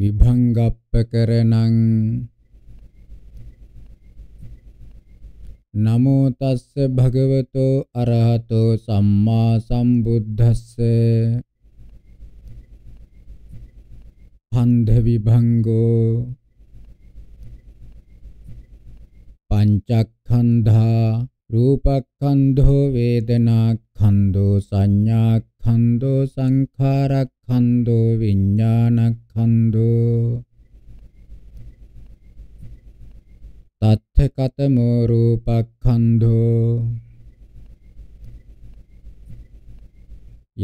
විභංගප්පකරණං නමෝ තස්ස භගවතෝ අරහතෝ සම්මා සම්බුද්දස්ස පන්ධ විභංගෝ පංචක්ඛන්ධා රූපක්ඛන්ධෝ වේදනාක්ඛන්ධෝ සංඥා කන්‍දෝ සංඛාරක්ඛන්‍දෝ විඥානක්ඛන්‍දෝ තත්ථ කතමෝ රූපක්ඛන්‍දෝ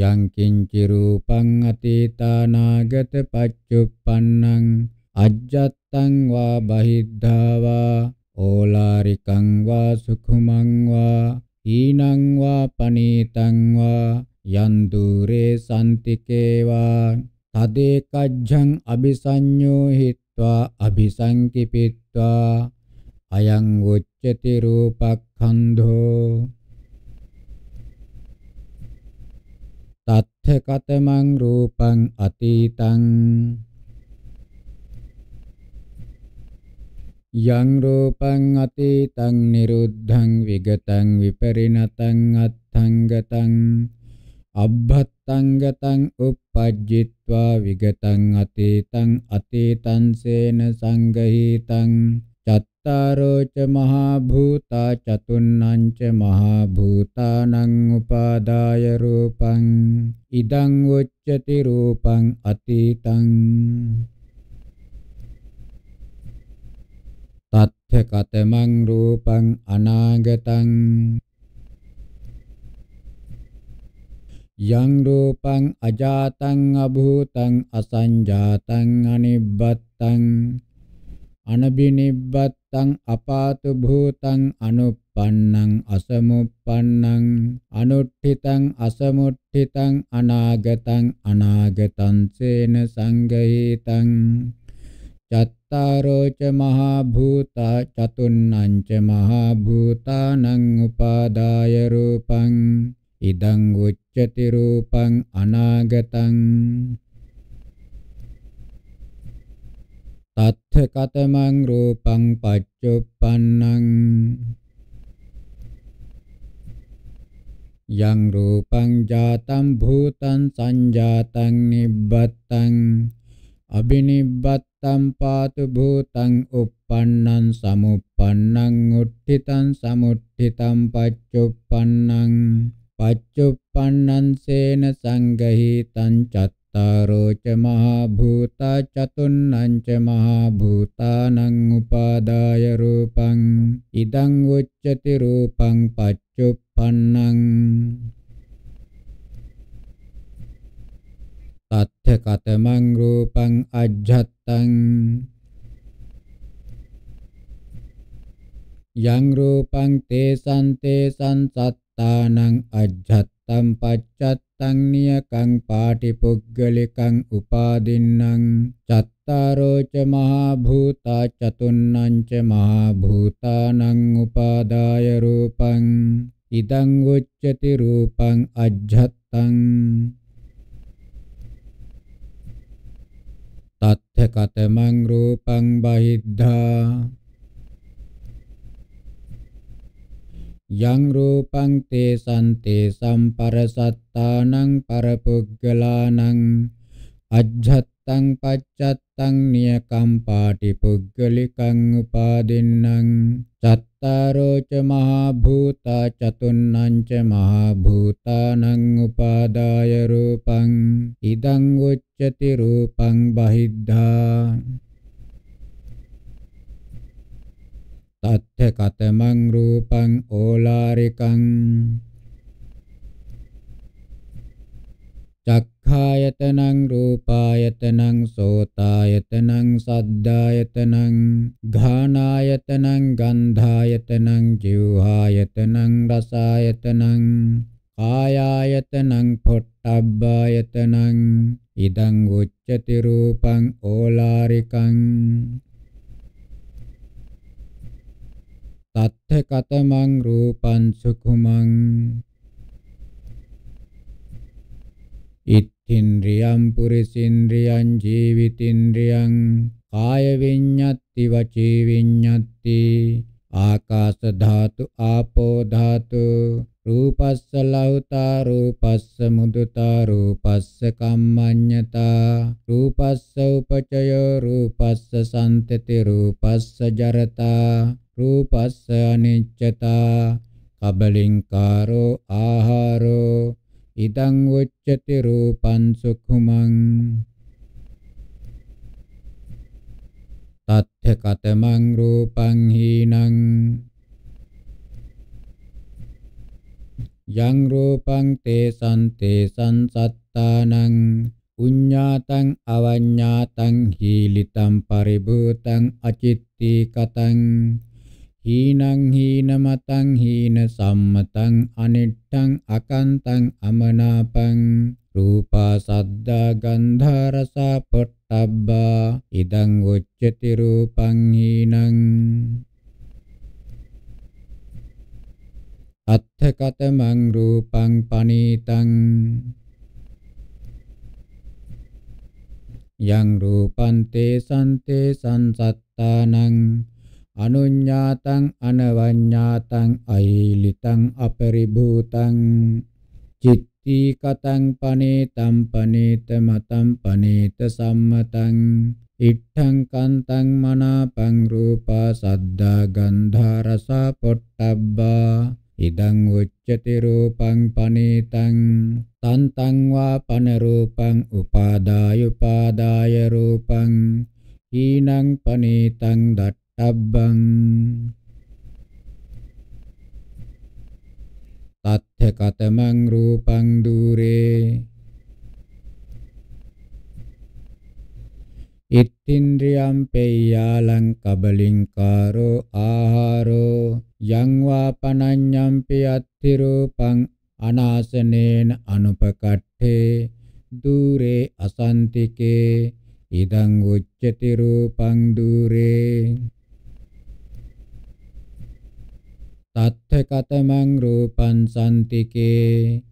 යං කිංචි රූපං අතීතානාගත පච්චුප්පන්නං අජ්ජත්තං වා බහිද්ධා වා ඕලාරිකං වා සුඛමං වා ඊනං වා පනීතං වා යන්තුරේ සම්තිකේවා තදේකජ්ජං අபிසඤ්ඤෝ හිත්වා අபிසංකිපිත්වා අයං උච්චති රූපක්ඛන්ධෝ තත්ථ කතමං රූපං අතීතං යං රූපං අතීතං නිරුද්ධං විගතං විපරිණතං අත්ථං ගතං අබ්බත්තංගතං uppajjitva විගතං අතේතං අතේතං සේන සංගහීතං චත්තාරෝ ච මහා භූතා චතුන්නං ච මහා භූතානං උපාදාය රූපං ඉදං උච්චති රූපං අතීතං තත්ථ කතමං රූපං අනාගතං yang rupang ajatang abhutang asanjatang anibbattang අනබිනිබ්බත්තං අපාතු භූතං අනුප්පන්නං අසමුප්පන්නං අනුට්ඨිතං අසමුට්ඨිතං අනාගතං අනාගතං සේන සංගහිතං චත්තාරෝ ච මහා භූතා චතුන්නං ච මහා භූතානං උපාදාය රූපං ඉදං උච්චති රූපං අනාගතං තත්ථ කතමං රූපං පච්චුප්පන්නං යං රූපං ජාතං භූතං සංජාතං නිබ්බත්තං අබිනිබ්බත්තං පාතු භූතං uppannං සමුප්පන්නං උට්ඨිතං සමුට්ඨිතං පච්චුප්පන්නං පච්චුප්පන්නංසේන සංගහිතං චත්තාරෝ ච මහා භූතා චතුන්නං ච මහා භූතානං උපාදාය රූපං ඉදං උච්චති රූපං පච්චුප්පන්නං තත්ථ කතමං රූපං අජ්ජත්තං යං රූපං තේසං තේසං සත් තානං අජ්ජත්තම් පච්චත්තං නියකං පාටිපුග්ගලිකං උපාදින්නම් චත්තාරෝ ච මහා භූතා චතුන්නං ච මහා භූතානං උපාදාය රූපං ඉදං උච්චති රූපං අජ්ජත්තං තත්ථ කතමං රූපං බහිද්ධා යං රූපං තේ සම්තේ සම්පරසත්තානං පරපුග්ගලානං අජ්ජත්තං පච්චත්තං නියකම් පාටි පුග්ගලිකං උපාදින්නං චත්තාරෝ ච මහා භූතා චතුන්නං ච මහා භූතානං උපාදාය රූපං ඉදං උච්චති රූපං බහිද්ධා තත්ථ කතමං රූපං ඕලාරිකං චක්ඛායතනං රූපායතනං සෝතායතනං සද්ධායතනං ඝානායතනං ගන්ධායතනං ජීවහායතනං රසායතනං කායායතනං පොට්ටබ්බායතනං ඉදං උච්චති රූපං ඕලාරිකං තත්ථ කතමං රූපං සුඛුමං ඉත්ත්‍ින්ද්‍රියම් පුරිසින්ද්‍රියං ජීවිතින්ද්‍රියං කාය විඤ්ඤත්ති වචී විඤ්ඤත්ති ආකාශ ධාතු ආපෝ ධාතු රූපස්ස ලෞතා රූපස්ස මුදුතා රූපස්ස කම්මඤ්ඤතා රූපස්ස උපචය රූපස්ස සම්තති රූපස්ස ජරතා රූපස්ස අනිච්චතා කබලින්කාරෝ ආහාරෝ ඉදං උච්චති රූපං සුඛුමං තත්ථ කතමං රූපං හීනං යං රූපං තේ සන්තේ සංසත්තානං උඤ්ඤාතං අවඤ්ඤාතං හීලිතං පරිභූතං අචිත්ති කතං හීනං හීනමතං හීන සම්මතං අනිට්ඨං අකන්තං අමනාපං රූපා සද්දා ගන්ධා රස පොට්ටබ්බා ඉදං උච්චති රූපං හීනං අත්ථකතමං රූපං පනීතං යං රූපං තේ සන්තේ සංසත්තානං අනුඤ්ඤාතං අනවඤ්ඤාතං අයිලිතං අපරිභූතං චිත්තීකතං පනේතං පනේත මතං පනේත සම්මතං ඉට්ඨං කන්තං මනාපං රූපා සද්දා ගන්ධා රසා පොට්ටබ්බා ඉදං උච්චති රූපං පනේතං තන්තං වා පන රූපං උපාදාය උපාදාය රූපං ඊනං පනේතං දට්ඨබ්බං තත්ථ කතමං රූපං দূරේ අත්තින්ද්‍රියම් පෙය්‍යාලං කබලින්කාරෝ ආහාරෝ යං වා පනඤ්ඤම්පි අත්ති රූපං අනාසනේන අනුපකට්ඨේ দূරේ අසන්තිකේ ඉදං උච්චති රූපං দূරේ තත්ථ කතමං රූපං සන්තිකේ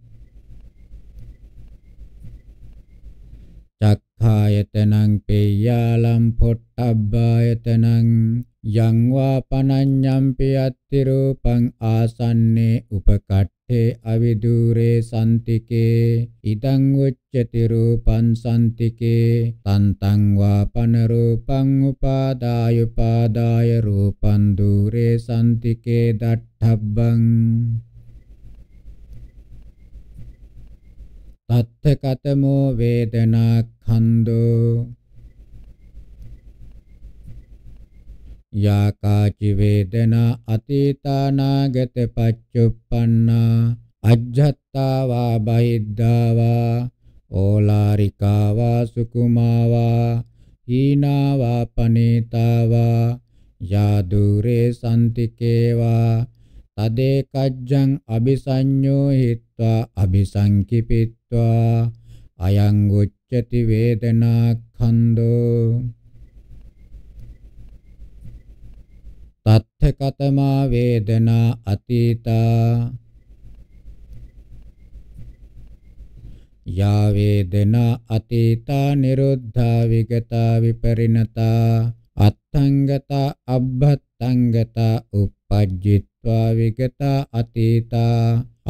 කායතනං පේයාලම් පොට්ටබ්බායතනං යං වා පනඤ්ඤම්පි අත්ති රූපං ආසන්නේ උපකට්ඨේ අවිදූරේ සම්තිකේ ඉදං උච්චති රූපං සම්තිකේ තන්තං වා පන රූපං උපාදාය උපාදාය රූපං දූරේ සම්තිකේ දට්ඨබ්බං තත්ථ කතමෝ වේදනා කන්‍ධෝ යාකාචි වේදනා අතීතානාගත පච්චුප්පන්නා අජ්ජත්තාවා බහිද්ධාවා ඕලාරිකාවා සුකුමාවා හීනාවා පනේතාවා යාදුරේ සම්තිකේවා තදේකජ්ජං අபிසඤ්ඤෝ හිත්වා අபிසංකිපිත්වා අයං චති වේදනා ඛන්‍தோ තත්ථ කතමා වේදනා අතීතා යා වේදනා අතීතා නිරුද්ධා විගතා විපරිණතා අත්තංගතා අබ්බත්තංගතා uppajjitva vigata atita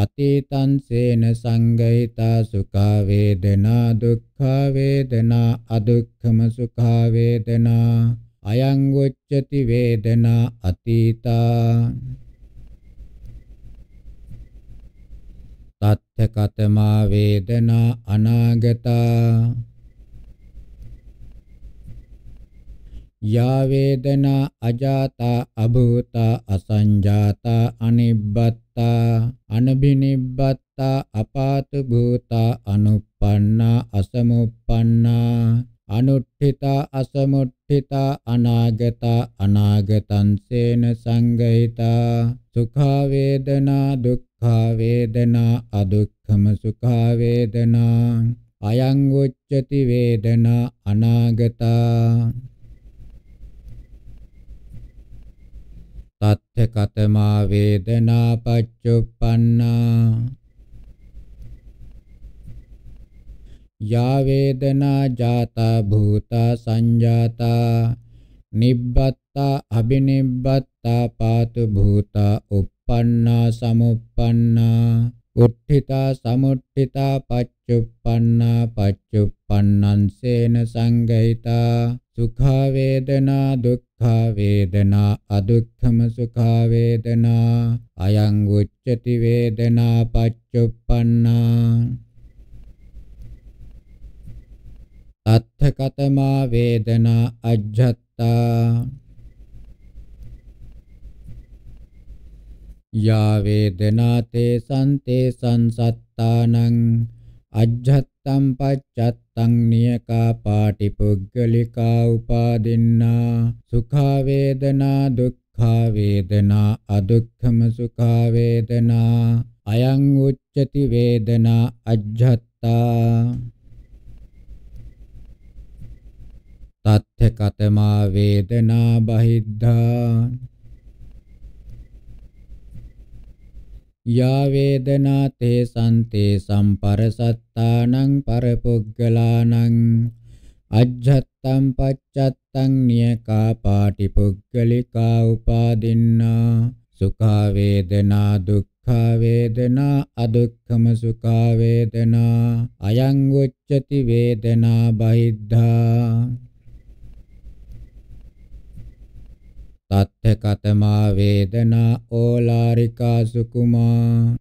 අතීතං සේන සංගහිතා සුඛා වේදනා දුක්ඛා වේදනා අදුක්ඛම සුඛා වේදනා අයං උච්චති වේදනා අතීතා තත්ථකතමා වේදනා අනාගතා යා වේදනා අජාතා අභූතා අසංජාතා අනිබ්බත් භූතා අනබිනිබ්බත්තා අපාත භූතා අනුප්පන්නා අසමුප්පන්නා අනුට්ඨිතා අසමුට්ඨිතා අනාගතා අනාගතං සේන සංගහිතා සුඛා වේදනා දුක්ඛා වේදනා අදුක්ඛම සුඛා වේදනා අයං උච්චති වේදනා අනාගතා තත්ථ කතමා වේදනා පච්චුප්පන්නා යා වේදනා ජාතා භූතා සංජාතා නිබ්බත්තා අබිනිබ්බත්තා පාතු භූතා uppannā samuppannā උට්ඨිතා සමුට්ඨිතා පච්චුප්පන්නා පච්චුප්පන්නං සේන සංගහිතා සුඛා වේදනා දුක් දුක්ඛා වේදනා අදුක්ඛම සුඛා වේදනා අයං උච්චති වේදනා පච්චුප්පන්නා අත්ථකතමා වේදනා අජ්ජත්තා යා වේදනා තේ සන්තේ සංසත්තානං අජ්ජත් සම්පච්චත්තං නියකා පාටි පුග්ගලිකා උපාදින්නා සුඛා වේදනා දුක්ඛා වේදනා අදුක්ඛම සුඛා වේදනා අයං උච්චති වේදනා අජ්ජත්තා තත්ථ කතමා වේදනා බහිද්ධා යා වේදනා තේ සම්තේ සම්පරසත්තානං පරපුග්ගලානං අජ්ජත්තම් පච්චත්තං නියකා පාටි පුග්ගලිකා උපාදින්නා සුඛා වේදනා දුක්ඛා වේදනා අදුක්ඛම සුඛා වේදනා අයං උච්චති වේදනා බහිද්ධා තත්ථ කතමා වේදනා ඕලාරිකා සුකුමා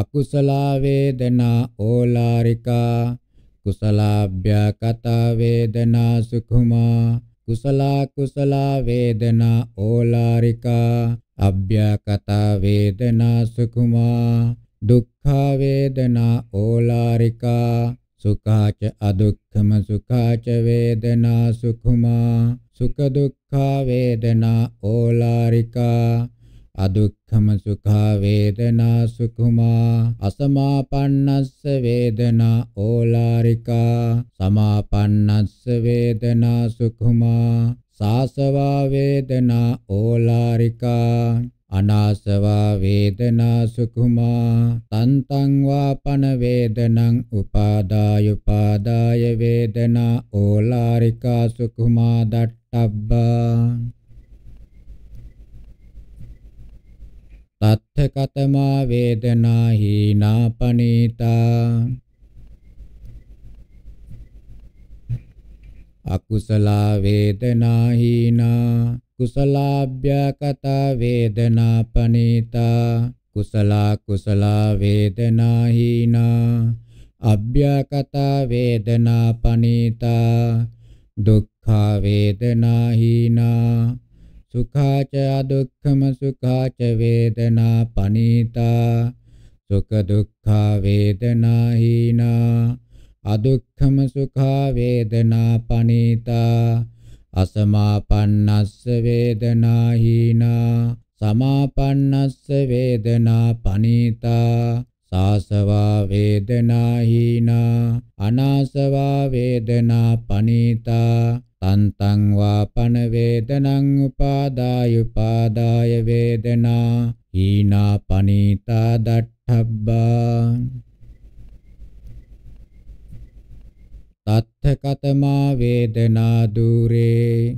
අකුසලා වේදනා ඕලාරිකා කුසලාභ්‍යා කතා වේදනා සුඛුමා කුසලා කුසලා වේදනා ඕලාරිකා අභ්‍යා කතා වේදනා සුඛුමා දුක්ඛා වේදනා ඕලාරිකා सुखाच अदुःखम सुखाच वेदना सुखुमा सुख दुःखा वेदना ओलारिका අදුක්ඛම සුඛා වේදනා සුඛුමා අසමාපන්නස්ස වේදනා ඕලාරිකා සමාපන්නස්ස වේදනා සුඛුමා සාසවා වේදනා ඕලාරිකා අනාසවා වේදනා සුඛුමා තන්තං වාපන වේදනං උපාදාය උපාදාය වේදනා ඕලාරිකා සුඛුමා දට්ඨබ්බා තත්ථ කතමා වේදනා හීනාපනීතා අකුසල වේදනා හීනා කුසලාභ්‍යා කතා වේදනා පනීතා කුසලා කුසලා වේදනා හීනා අභ්‍යා කතා වේදනා පනීතා දුක්ඛා වේදනා හීනා සුඛාච අදුක්ඛම සුඛාච වේදනා පනීතා සුඛ දුක්ඛා වේදනා හීනා අදුක්ඛම සුඛා වේදනා පනීතා අසමාපන්නස්ස වේදනා හීනා සමාපන්නස්ස වේදනා පනීතා සාසවා වේදනා හීනා අනාසවා වේදනා පනීතා තන්තං වාපන වේදනං උපාදාය උපාදාය වේදනා හීනා පනීතා දට්ඨබ්බා තත්ථ කතමා වේදනා දුරේ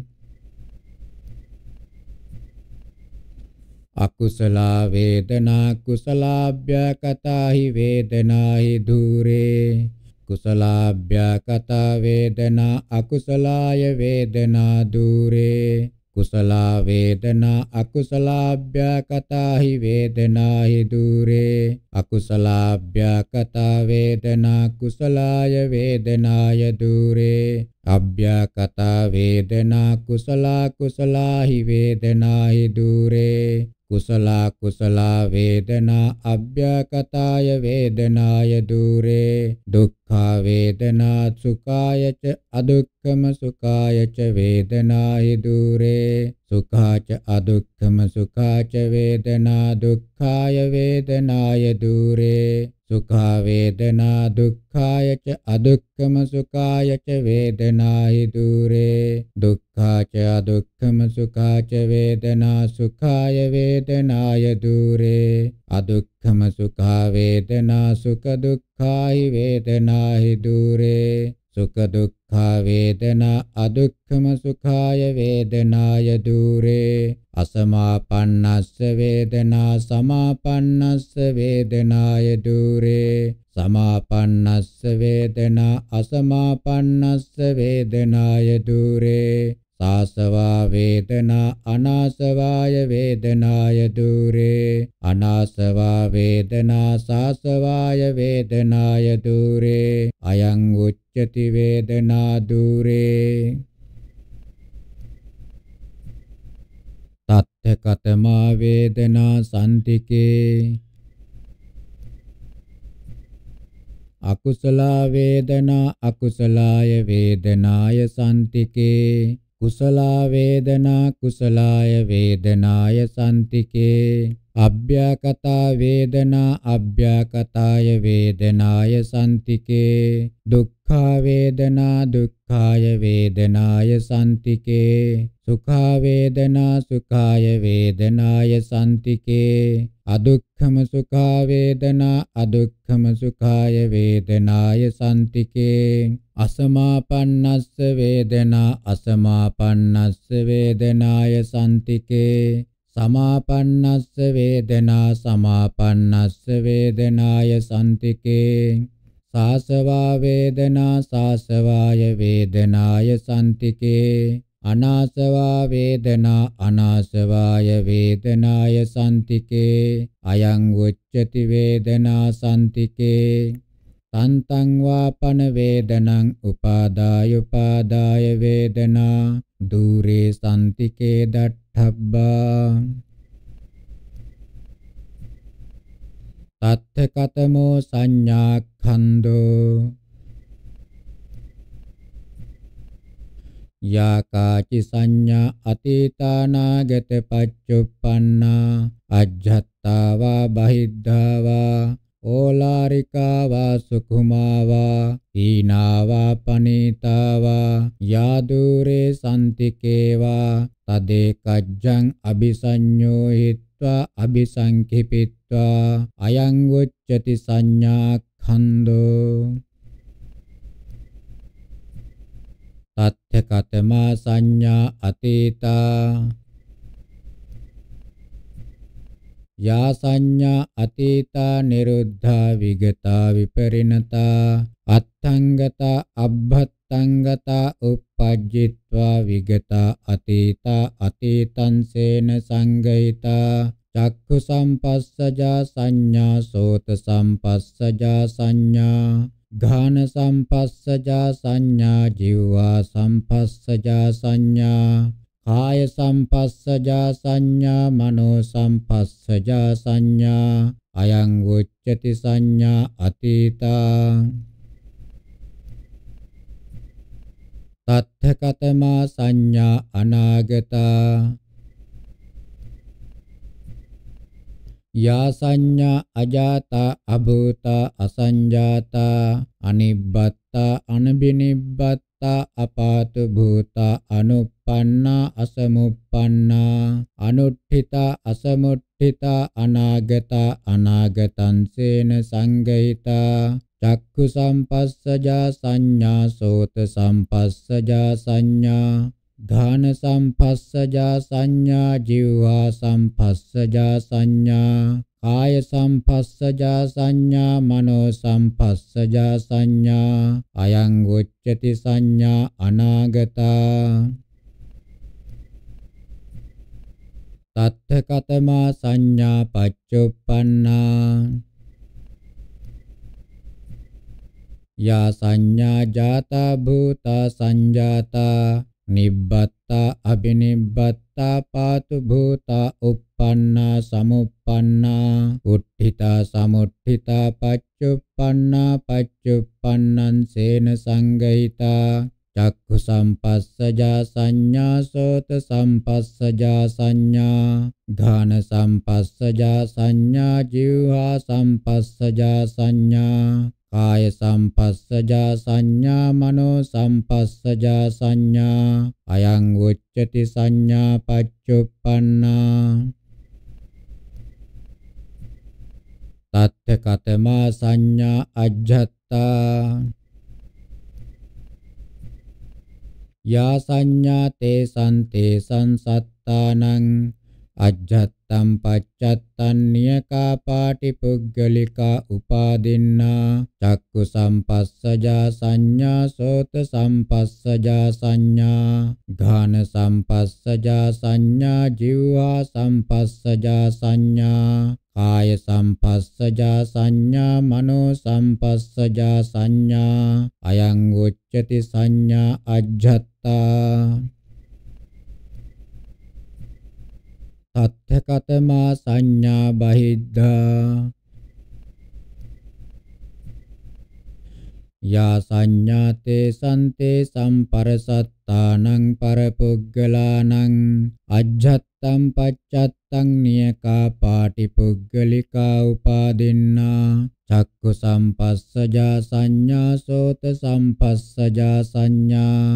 අකුසලා වේදනා කුසලාභ්‍යකතාහි වේදනාහි දුරේ කුසලාභ්‍යකතා වේදනා අකුසලාය වේදනා දුරේ කුසලා වේදනා අකුසලාභ්‍යකතාහි වේදනාහි දුරේ අකුසලාභ්‍යකතා වේදනා කුසලාය වේදනාය දුරේ අභ්‍යකතා වේදනා කුසලා කුසලාහි වේදනාහි දුරේ කුසලා කුසලා වේදනා අභ්‍යකතාය වේදනාය දුරේ දුක්ඛා වේදනා සුඛාය ච අදුක්ඛම සුඛාය ච වේදනාය දුරේ සුඛාච අදුක්ඛම සුඛාච වේදනා දුක්ඛාය වේදනාය දුරේ සුඛා වේදනා දුක්ඛාය ච අදුක්ඛම සුඛාය ච වේදනාහි දුරේ දුක්ඛා ච අදුක්ඛම සුඛා ච වේදනා සුඛාය වේදනාය දුරේ අදුක්ඛම සුඛා වේදනා සුඛ දුක්ඛායි වේදනාහි දුරේ සුඛ දුක්ඛා වේදනා අදුක්ඛම සුඛාය වේදනාය দূරේ අසමාපන්නස්ස වේදනා සමාපන්නස්ස වේදනාය দূරේ සමාපන්නස්ස වේදනා අසමාපන්නස්ස වේදනාය দূරේ तासवा वेदना अनासवाय वेदनाय दूरे अनासवा वेदना सासवाय वेदनाय दूरे अयं उच्यति वेदना दूरे තත්ත කතමා වේදනා සම්තිකේ අකුසල වේදනා අකුසලාය වේදනාය සම්තිකේ කුසලා වේදනා කුසලාය වේදනාය සම්තිකේ අභ්‍යකතා වේදනා අභ්‍යකතාය වේදනාය සම්තිකේ දුක් දුක්ඛා වේදනා දුක්ඛාය වේදනාය සම්තිකේ සුඛා වේදනා සුඛාය වේදනාය සම්තිකේ අදුක්ඛම සුඛා වේදනා අදුක්ඛම සුඛාය වේදනාය සම්තිකේ අසමාපන්නස්ස වේදනා අසමාපන්නස්ස වේදනාය සම්තිකේ සමාපන්නස්ස වේදනා සමාපන්නස්ස වේදනාය සම්තිකේ සාසවා වේදනා සාසවාය වේදනාය සම්තිකේ අනාසවා වේදනා අනාසවාය වේදනාය සම්තිකේ අයං උච්චති වේදනා සම්තිකේ තන්තං වාපන වේදනං උපාදාය උපාදාය වේදනා দূරේ සම්තිකේ දට්ඨබ්බා තත්ථ කතමෝ සංඥා කන්‍ධෝ යාකාචි සංඥා අතීතානාගත පච්චුප්පන්නා අජ්ජත්තාවා බහිද්ධාවා ඕලාරිකාවා සුකුමාවා ඊනාවා පනීතාවා යාදූරේ සන්තිකේවා තදේ කජ්ජං අபிසඤ්ඤෝහිත්වා අபிසංකිපිත්වා අයං උච්චති සංඥාක් කන්දෝ තත්ථ කතමා සංඥා අතීතා යා සංඥා අතීතා නිරුද්ධා විගතා විපරිණතා අත්ථංගතා අබ්බත්තංගතා uppajjitva vigata atita atitan sena sangaita චක්ඛු සම්පස්සජා සංඥා සෝත සම්පස්සජා සංඥා ඝාන සම්පස්සජා සංඥා ජීවා සම්පස්සජා සංඥා කාය සම්පස්සජා සංඥා මනෝ සම්පස්සජා සංඥා අයං උච්චති සංඥා අතීතා තත්ථ කතමා සංඥා අනාගතා යාසඤ්ඤා අජාතා අභූතා අසඤ්ජාතා අනිබ්බත්තා අනබිනිබ්බත්තා අපාතු භූතා අනුප්පන්නා අසමුප්පන්නා අනුට්ඨිතා අසමුට්ඨිතා අනාගතා අනාගතං සේන සංගහිතා චක්ඛු සම්පස්සජා සංඥා සෝත සම්පස්සජා සංඥා ඝාන සංපස්සජා සංඥා ජීවා සංපස්සජා සංඥා කාය සංපස්සජා සංඥා මනෝ සංපස්සජා සංඥා අයං උච්චති සංඥා අනාගතා තත්ථකතමා සංඥා පච්චුප්පන්නා යා සංඥා ජාතා භූතා සංජාතා නිබ්බත්තා අබිනිබ්බත්තා පාතු භූතා uppannā samuppannā utthitā samuttthitā paccuppannā paccuppannං sēna sanggahitā චක්ඛු සම්පස්සජා සංඥා සෝත සම්පස්සජා සංඥා ඝාන සම්පස්සජා සංඥා ජීවහා සම්පස්සජා සංඥා කාය සම්පස්සජා සංඥා මනෝ සම්පස්සජා සංඥා අයං උච්චති සංඥා පච්චුප්පන්නා තත්ථ කතමා සංඥා අජ්ජත්තා යා සංඥා තේ සන්තේ සංසත්තානං අජ්ජත් තම් පච්චත්තන්්‍ය කාපාටි පුග්ගලිකා උපාදින්නා චක්කු සම්පස්සජා සංඥා සෝත සම්පස්සජා සංඥා ඝාන සම්පස්සජා සංඥා ජීවා සම්පස්සජා සංඥා කාය සම්පස්සජා සංඥා මනෝ සම්පස්සජා සංඥා අයං උච්චති සංඥා අජ්ජත්තා තත්ථකතමා සංඥා බහිද්ධා යා සංඥාතේ සන්තේ සම්පරසත්තානං පරපුග්ගලානං අජ්ජත්තම් පච්චත්තං නියකා පාටි පුග්ගලිකා උපාදින්නා චක්කු සම්පස්සජා සංඥා සෝත සම්පස්සජා සංඥා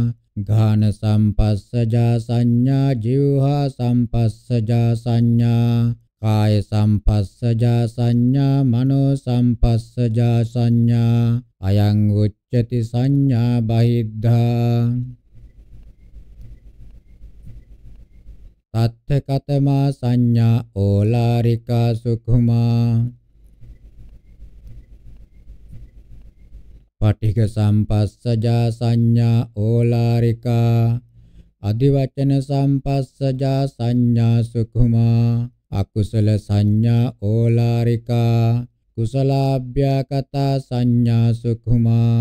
ගාන සම්පස්සජා සංඥා ජීවහා සම්පස්සජා සංඥා කාය සම්පස්සජා සංඥා මනෝ සම්පස්සජා සංඥා අයං උච්චති සංඥා බහිද්ධා තත්ථ කතමා සංඥා ඕලාරිකා සුඛුමා පටික සම්පස්සජා සංඥා ඕලාරිකා අධිවචන සම්පස්සජා සංඥා සුකුමා අකුසල සංඥා ඕලාරිකා කුසලාභ්‍යා කතා සංඥා සුකුමා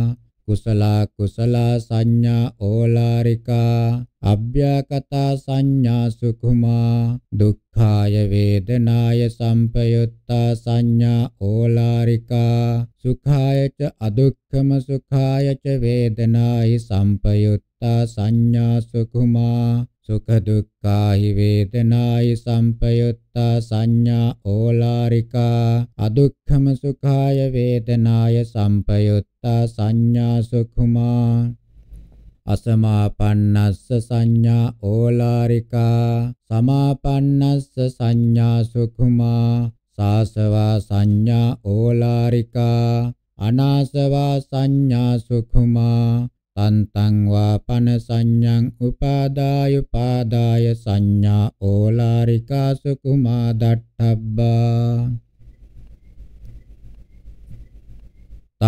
කුසලා කුසලා සංඥා ඕලාරිකා අභ්‍යකතා සංඥා සුකුමා දුක්ඛාය වේදනාය සම්පයුත්තා සංඥා ඕලාරිකා සුඛාය ච අදුක්ඛම සුඛාය ච වේදනායි සම්පයුත්තා සංඥා සුකුමා සුඛ දුක්ඛාහි වේදනායි සම්පයුත්තා සංඥා ඕලාරිකා අදුක්ඛම සුඛාය වේදනාය සම්පයුත්තා සංඥා සුඛුමා අසමාපන්නස්ස සංඥා ඕලාරිකා සමාපන්නස්ස සංඥා සුඛුමා සාසවා සංඥා ඕලාරිකා අනාසවා සංඥා සුඛුමා තන්තං වාපන සංඤං උපාදාය පාදාය සංඥා ඕලාරිකා සුකුමා දට්ඨබ්බා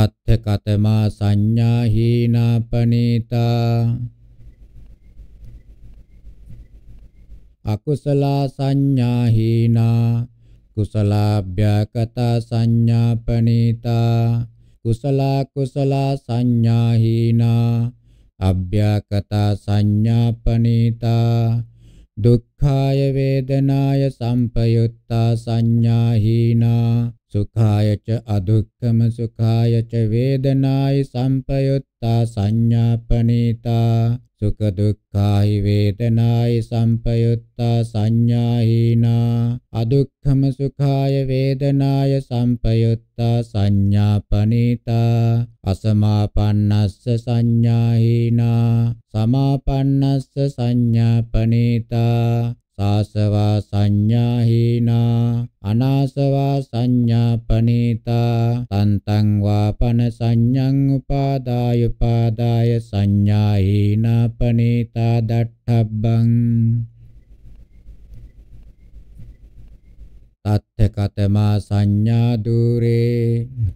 තත්ථ කතමා සංඥා හීනාපනීතා අකුසලා සංඥා හීනා කුසලාභ්‍යකතා සංඥාපනීතා කුසල කුසල සංඥා හීනා අභ්‍යකතා සංඥාපනීතා දුක්ඛාය වේදනාය සම්පයුත්තා සංඥා හීනා සුඛාය ච අදුක්ඛම සුඛාය ච වේදනාය සම්පයුත් අනිත්තා සංඥාපනීතා සුඛ දුක්ඛාහි වේදනායි සම්පයුත්තා සංඥාහීනා අදුක්ඛම සුඛාය වේදනාය සම්පයුත්තා සංඥාපනීතා අසමාපන්නස්ස සංඥාහීනා සමාපන්නස්ස සංඥාපනීතා සාසවා සංඥා හීනා අනාසවා සංඥා පනීතා තන්තං වාපන සංඥං උපාදාය උපාදාය සංඥා හීනා පනීතා දට්ඨබ්බං තත්ථ කතමා සංඥා දූරේ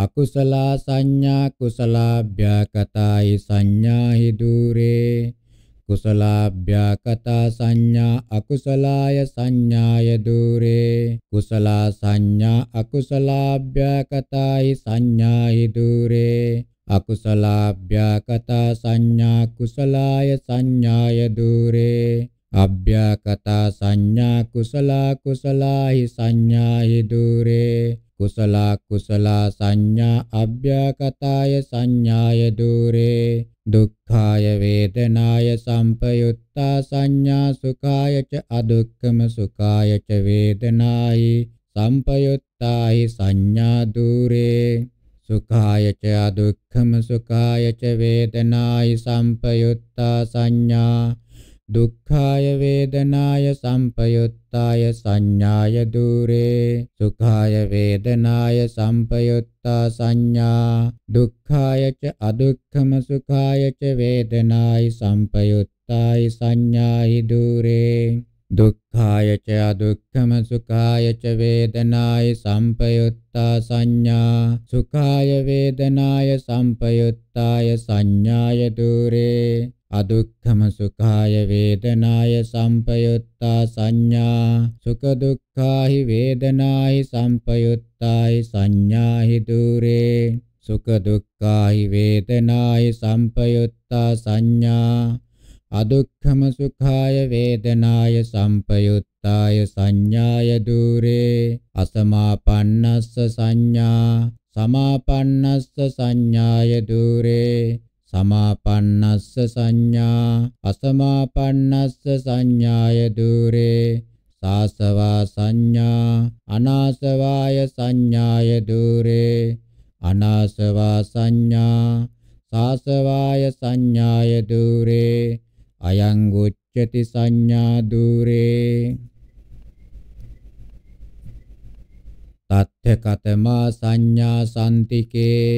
අකුසලා සංඥා කුසලාභ්‍යකටායි සංඥාහි දුරේ කුසලාභ්‍යකටා සංඥා අකුසලාය සංඥාය දුරේ කුසලා සංඥා අකුසලාභ්‍යකටායි සංඥාහි දුරේ අකුසලාභ්‍යකටා සංඥා කුසලාය සංඥාය දුරේ අභ්‍යාකතා සංඥා කුසලා කුසලාහි සංඥාහි දුරේ කුසලා කුසලා සංඥා අභ්‍යාකතාය සංඥාය දුරේ දුක්ඛාය වේදනාය සම්පයුත්තා සංඥා සුඛාය ච අදුක්ඛම සුඛාය ච වේදනායි සම්පයුත්තායි සංඥා දුරේ සුඛාය ච අදුක්ඛම සුඛාය ච වේදනායි සම්පයුත්තා සංඥා දුක්ඛාය වේදනාය සම්පයුත්තාය සංඥාය දුරේ සුඛාය වේදනාය සම්පයුත්තා සංඥා දුක්ඛාය ච අදුක්ඛම සුඛාය ච වේදනායි සම්පයුත්තායි සංඥායි දුරේ දුක්ඛාය ච අදුක්ඛම සුඛාය ච වේදනාය සම්පයුත්තා සංඥා සුඛාය වේදනාය සම්පයුත්තාය සංඥාය දුරේ අදුක්ඛම සුඛාය වේදනාය සම්පයුත්තා සංඥා සුඛ දුක්ඛාහි වේදනාහි සම්පයුත්තායි සංඥාහි දුරේ සුඛ දුක්ඛාහි වේදනාහි සම්පයුත්තා සංඥා අදුක්ඛම සුඛාය වේදනාය සම්පයුත්තාය සංඥාය দূරේ අසමාපන්නස්ස සංඥා සමාපන්නස්ස සංඥාය দূරේ සමාපන්නස්ස සංඥා අසමාපන්නස්ස සංඥාය দূරේ සාසවා සංඥා අනාසවාය සංඥාය দূරේ අනාසවා සංඥා සාසවාය සංඥාය দূරේ අයං උච්චති සංඥා දුරේ තත්ථ කතමා සංඥා සම්තිකේ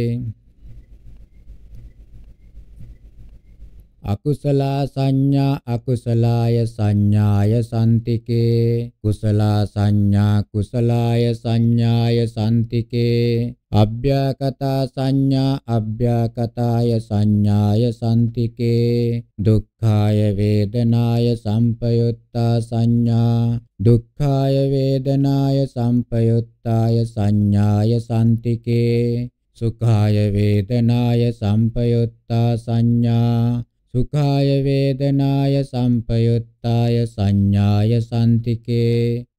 අකුසලා සංඥා අකුසලාය සංඥාය සම්තිකේ කුසලා සංඥා කුසලාය සංඥාය සම්තිකේ අභ්‍යාකතා සංඥා අභ්‍යාකතාය සංඥාය සම්තිකේ දුක්ඛාය වේදනාය සම්පයුත්තා සංඥා දුක්ඛාය වේදනාය සම්පයුත්තාය සංඥාය සම්තිකේ සුඛාය වේදනාය සම්පයුත්තා සංඥා සුඛාය වේදනාය සම්පයුත්තාය සංඥාය සම්තිකේ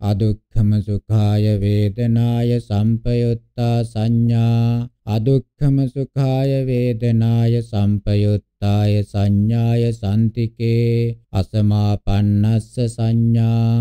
අදුක්ඛම සුඛාය වේදනාය සම්පයුත්තා සංඥා අදුක්ඛම සුඛාය වේදනාය සම්පයුත්තාය සංඥාය සම්තිකේ අසමාපන්නස්ස සංඥා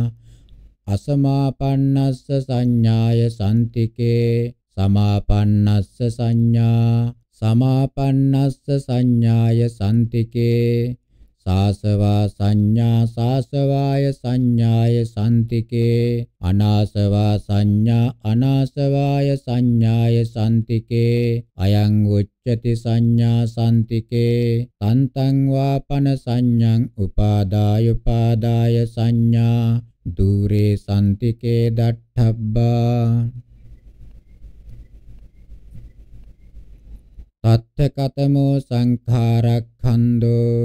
අසමාපන්නස්ස සංඥාය සම්තිකේ සමාපන්නස්ස සංඥා සමාපන්නස්ස සංඥාය සම්තිකේ සාසවා සංඥා සාසවාය සංඥාය සම්තිකේ අනාසවා සංඥා අනාසවාය සංඥාය සම්තිකේ අයං උච්චති සංඥා සම්තිකේ තන්තං වාපන සංඥං උපාදාය උපාදාය සංඥා দূරේ සම්තිකේ දට්ඨබ්බා තත්ථ කතමෝ සංඛාරක්ඛන්‍தோ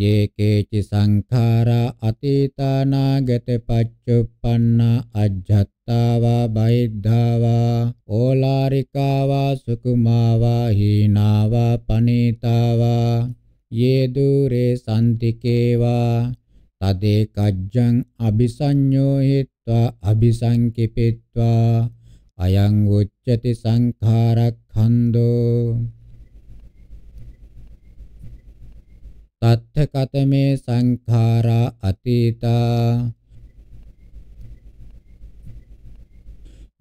යේකේචි සංඛාරා අතීතානාගත පච්චුප්පන්නා අජ්ජත්තාවා බයිද්ධාවා ඕලාරිකාවා සුකුමාවා හීනාවා පනීතාවා යේ දුරේ සම්තිකේවා තදේ කජ්ජං අபிසඤ්ඤෝ හිත්වා අபிසංකිපිත්වා අයං උච්චති සංඛාරක්ඛන්தோ තත්ථ කතමේ සංඛාරා අතීතා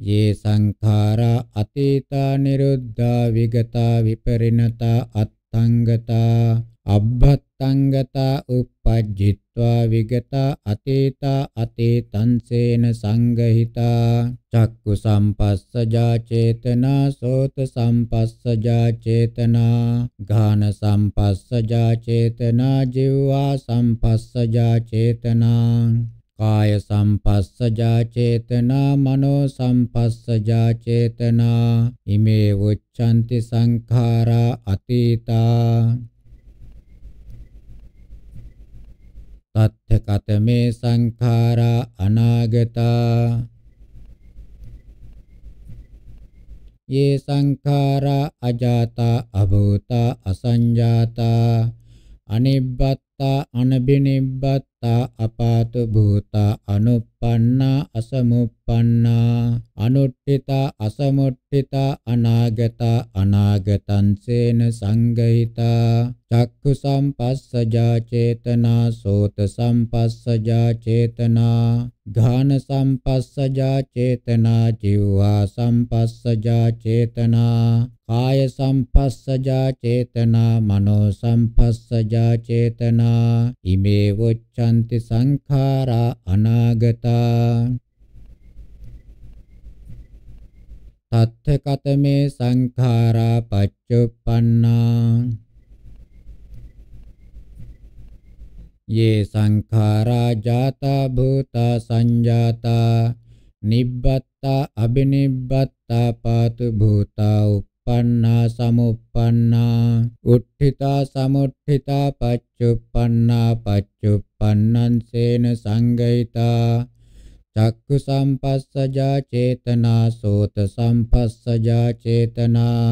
යේ සංඛාරා අතීතා නිරුද්ධා විගතා විපරිණතා අත්ංගතා අබ්බත් අත්තංගතා uppajjitva vigata ateta atetan sena sanghita චක්කු සම්පස්සජා චේතනා සෝත සම්පස්සජා චේතනා ඝාන සම්පස්සජා චේතනා ජීවා සම්පස්සජා චේතනා කාය සම්පස්සජා චේතනා මනෝ සම්පස්සජා චේතනා ඉමේ උච්ඡන්ති සංඛාරා අතීතා තත්ථ කතමේ සංඛාරා අනාගතා යේ සංඛාරා අජාතා අභූතා අසංජාතා අනිබ්බත්තා අනබිනිබ්බත්තා අත්තා අපාතු භූතා අනුප්පන්නා අසමුප්පන්නා අනුට්ඨිතා අසමුට්ඨිතා අනාගතා අනාගතං සේන සංගහිතා චක්ඛු සම්පස්සජා චේතනා සෝත සම්පස්සජා චේතනා ඝාන සම්පස්සජා චේතනා ජීවා සම්පස්සජා චේතනා කාය සම්පස්සජා චේතනා මනෝ සම්පස්සජා චේතනා ඉමේ වොච්ඡන් යන්ති සංඛාරා අනාගතා තත්ථ කතමේ සංඛාරා පච්චුප්පන්නා යේ සංඛාරා ජාතා භූතා සංජාතා නිබ්බත්තා අබිනිබ්බත්තා පාතු භූතා පඤ්ඤා සමුප්පන්නා උට්ඨිතා සමුට්ඨිතා පච්චුප්පන්නා පච්චුප්පන්නං සේන සංගයිතා චක්කු සම්පස්සජා චේතනා සෝත සම්පස්සජා චේතනා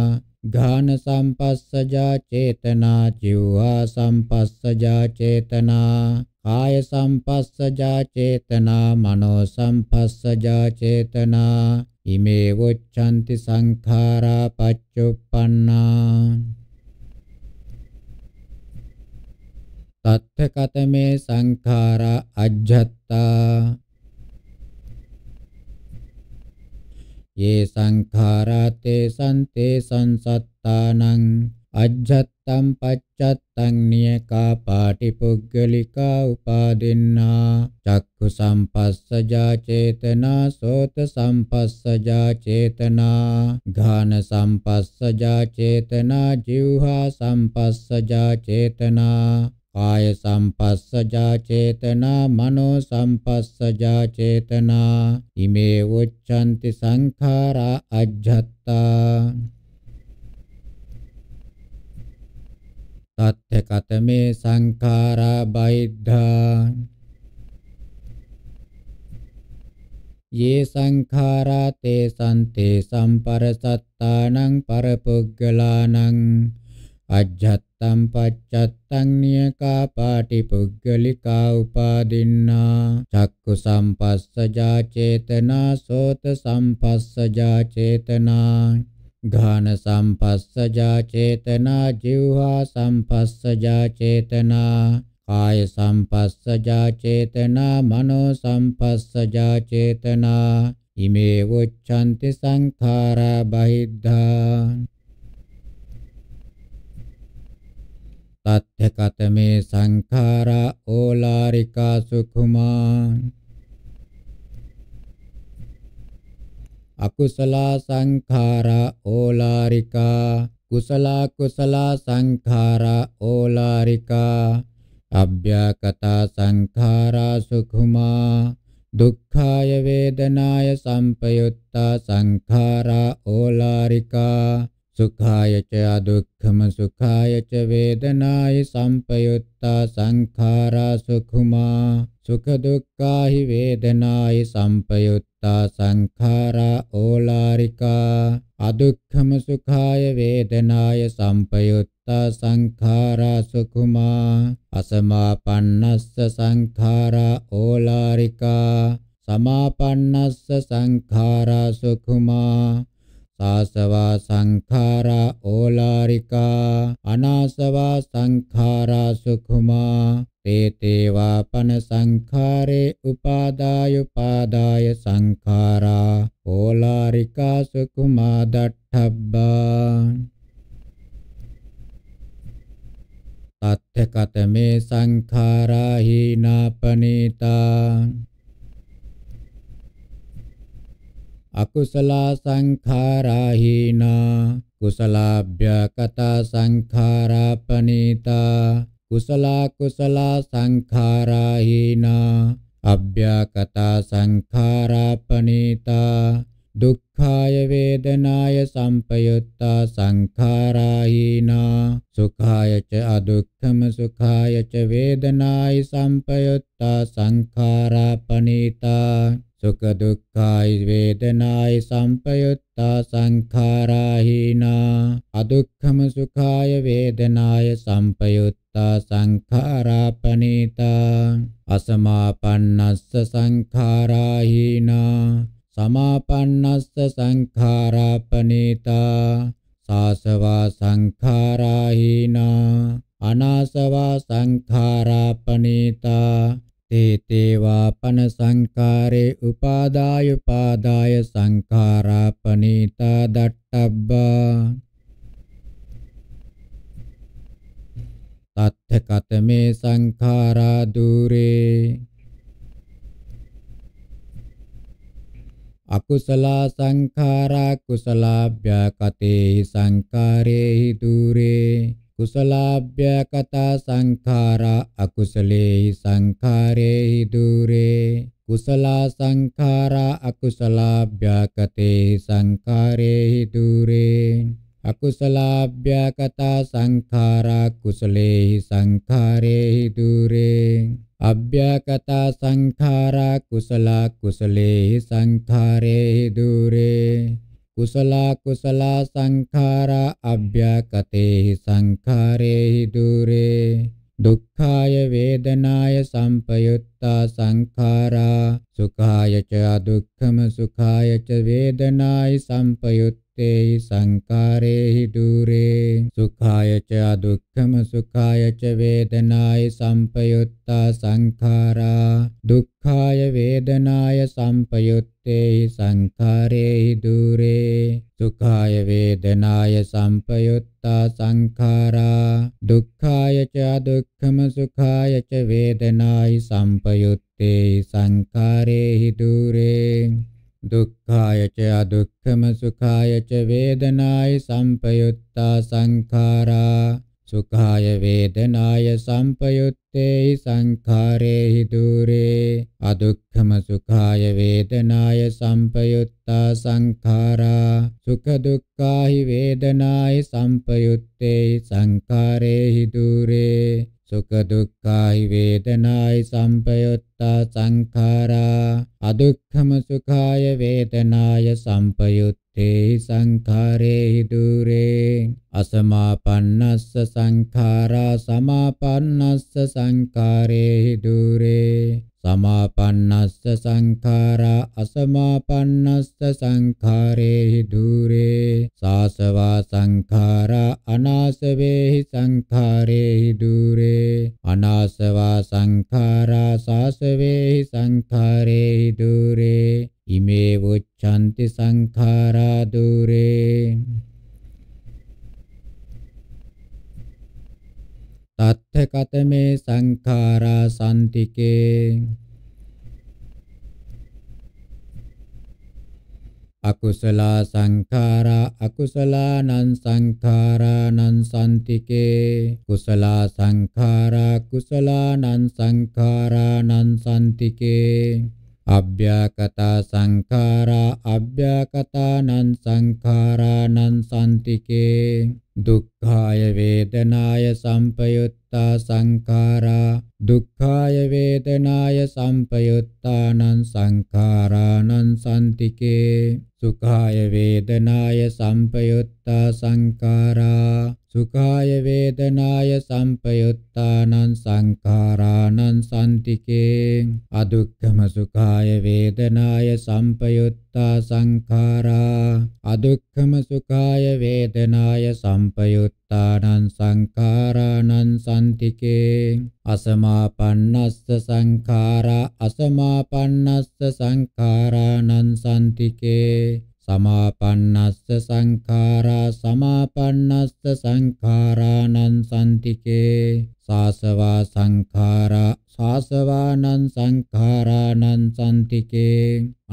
ඝාන සම්පස්සජා චේතනා ජීවා සම්පස්සජා චේතනා කාය සම්පස්සජා චේතනා මනෝ සම්පස්සජා චේතනා ඉමේ වොච්ඡanti සංඛාරා පච්චුප්පන්නා තත්ථ කතමේ සංඛාරා අජ්ජත්තා යේ සංඛාරා තේ සන්තේ සංසත්තානං අජ්ජත්තම් පච්ච තං නියකා පාටිපුග්ගලිකා උපාදින්නා චක්ඛු සම්පස්සජා චේතනා සෝත සම්පස්සජා චේතනා ඝාන සම්පස්සජා චේතනා જીවහා සම්පස්සජා චේතනා කාය සම්පස්සජා චේතනා මනෝ සම්පස්සජා චේතනා ඉමේ උච්ඡන්ති සංඛාරා අජ්ජත්තා තත්ථ කතමේ සංඛාරා බයිද්ධා යේ සංඛාරා තේ සම්තේ සම්පරසත්තානං පරපුග්ගලානං අජ්ජත්තම් පච්චත්තං නියකා පාටි පුග්ගලිකා උපාදින්නා චක්කු සම්පස්සජා චේතනා සෝත සම්පස්සජා චේතනා ඝාන සම්පස්සජා චේතනා ජීවහා සම්පස්සජා චේතනා කාය සම්පස්සජා චේතනා මනෝ සම්පස්සජා චේතනා ඉමේ වොච්ඡන්ති සංඛාරා බහිද්ධා තත්ථ කතමේ සංඛාරා ඕලාරිකා සුඛුමා අකුසලා සංඛාරා ඕලාරිකා කුසලා කුසලා සංඛාරා ඕලාරිකා අභ්‍යාකතා සංඛාරා සුඛුමා දුක්ඛාය වේදනාය සම්පයුත්තා සංඛාරා ඕලාරිකා සුඛාය ච අදුක්ඛම සුඛාය ච වේදනාය සම්පයුත්තා සංඛාරා සුඛුමා සුඛ දුක්ඛාහි වේදනාය සම්පයුත්තා සංඛාරා ඕලාරිකා අදුක්ඛම සුඛාය වේදනාය සම්පයුත්තා සංඛාරා සුඛුමා අසමාපන්නස්ස සංඛාරා ඕලාරිකා සමාපන්නස්ස සංඛාරා සුඛුමා ආසවා සංඛාරා ඕලාරිකා අනාසවා සංඛාරා සුඛුමා තේතේවා පන සංඛාරේ උපාදාය උපාදාය සංඛාරා ඕලාරිකා සුඛුමා දට්ඨබ්බා තත්ථකතමේ සංඛාරා හීනාපනීතා අකුසලා සංඛාරා හීනා කුසලාභ්‍ය කතා සංඛාරා පනීතා කුසලා කුසලා සංඛාරා හීනා අභ්‍යකතා සංඛාරා පනීතා දුක්ඛාය වේදනාය සම්පයුත්තා සංඛාරා හීනා සුඛාය ච අදුක්ඛම සුඛාය ච වේදනායි සම්පයුත්තා සංඛාරා පනීතා සුඛ දුක්ඛයි වේදනායි සම්පයුත්තා සංඛාරාහිනා අදුක්ඛම සුඛාය වේදනාය සම්පයුත්තා සංඛාරාපනීතා අසමාපන්නස්ස සංඛාරාහිනා සමාපන්නස්ස සංඛාරාපනීතා සාසවා සංඛාරාහිනා අනාසවා සංඛාරාපනීතා තේතේවා පන සංකාරේ උපාදාය උපාදාය සංඛාරා පනීතා දට්ඨබ්බා තත්ථ කතමේ සංඛාරා දුරේ අකුසලා සංඛාරා කුසලාභ්‍යා කතේහි සංකාරේහි දුරේ කුසලාභ්‍ය කතා සංඛාරා අකුසලේහි සංඛාරේහි දුරේ කුසලා සංඛාරා අකුසලාභ්‍යකතේ සංඛාරේහි දුරේ අකුසලාභ්‍යකතා සංඛාරා කුසලේහි සංඛාරේහි දුරේ අභ්‍යකතා සංඛාරා කුසලා කුසලේහි සංඛාරේහි දුරේ කුසලා කුසලා සංඛාරා අභ්‍යකතේහි සංඛාරේහි දුරේ දුක්ඛාය වේදනාය සම්පයුත් अनित्या संखारा सुखाय च दुखम सुखाय च वेदनाय संपयुक्ते संकारे ही दूरे सुखाय च दुखम सुखाय च वेदनाय संपयुक्ता संखारा दुखाय वेदनाय संपयुत्ते संखारे ही दूरे सुखाय वेदनाय संपयुक्ता संखारा दुखाय च दुखम सुखाय च वेदनाय संप උපයුත්තේ සංඛාරේහි දුරේ දුක්ඛාය ච අදුක්ඛම සුඛාය ච වේදනාය සම්පයුත්තා සංඛාරා සුඛාය වේදනාය සම්පයුත්තේ සංඛාරේහි දුරේ අදුක්ඛම සුඛාය වේදනාය සම්පයුත්තා සංඛාරා සුඛ දුක්ඛාහි වේදනාය සම්පයුත්තේ සංඛාරේහි දුරේ සුඛ දුක්ඛායි වේදනායි සම්පයුත්තා සංඛාරා අදුක්ඛම සුඛාය වේදනාය සම්පයුත්තේ සංඛාරේහි දුරේ අසමාපන්නස්ස සංඛාරා සමාපන්නස්ස සංඛාරේහි දුරේ සමාපන්නස්ස සංඛාරා අසමාපන්නස්ස සංඛාරේහි ධූරේ සාසවා සංඛාරා අනාසවේහි සංඛාරේහි ධූරේ අනාසවා සංඛාරා සාසවේහි සංඛාරේහි ධූරේ ඉමේ වොච්ඡන්ති සංඛාරා ධූරේ තත්ථකතමේ සංඛාරා සම්තිකේ අකුසලා සංඛාරා අකුසලානං සංඛාරානං සම්තිකේ කුසලා සංඛාරා කුසලානං සංඛාරානං සම්තිකේ අභ්‍යාකතා සංඛාරා අභ්‍යාකතානං සංඛාරානං සම්තිකේ දුක්ඛාය වේදනාය සම්පයුත්තා සංඛාරා දුක්ඛාය වේදනාය සම්පයුත්තානං සංඛාරානං සම්තිකේ සුඛාය වේදනාය සම්පයුත්තා සංඛාරා සුඛාය වේදනාය සම්පයුත්තානං සංඛාරානං සම්තිකේ අදුක්ඛම සුඛාය වේදනාය සම්පයුත් සත්තා සංඛාරා අදුක්ඛම සුඛාය වේදනාය සම්පයුත්තානං සංඛාරාණං සම්තිකේ අසමාපන්නස්ස සංඛාරා අසමාපන්නස්ස සංඛාරාණං සම්තිකේ සමාපන්නස්ස සංඛාරා සමාපන්නස්ස සංඛාරාණං සම්තිකේ සාසවා සංඛාරා සාසවානං සංඛාරානං සම්තිකේ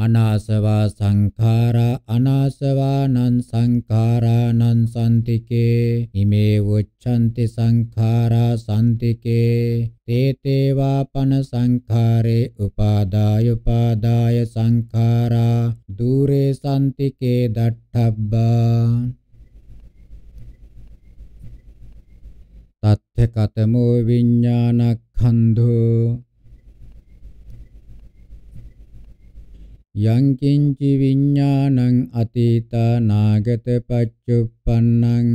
අනාසවා සංඛාරා අනාසවානං සංඛාරානං සම්තිකේ ඉමේ උච්ඡන්ති සංඛාරා සම්තිකේ තේතේවා පන සංඛාරේ උපාදාය උපාදාය සංඛාරා দূරේ සම්තිකේ දට්ඨබ්බා තත්ථ කතමෝ විඥානක්ඛන්ධෝ යං කිංචි විඥානං අතීතා නාගත පච්චුප්පන්නං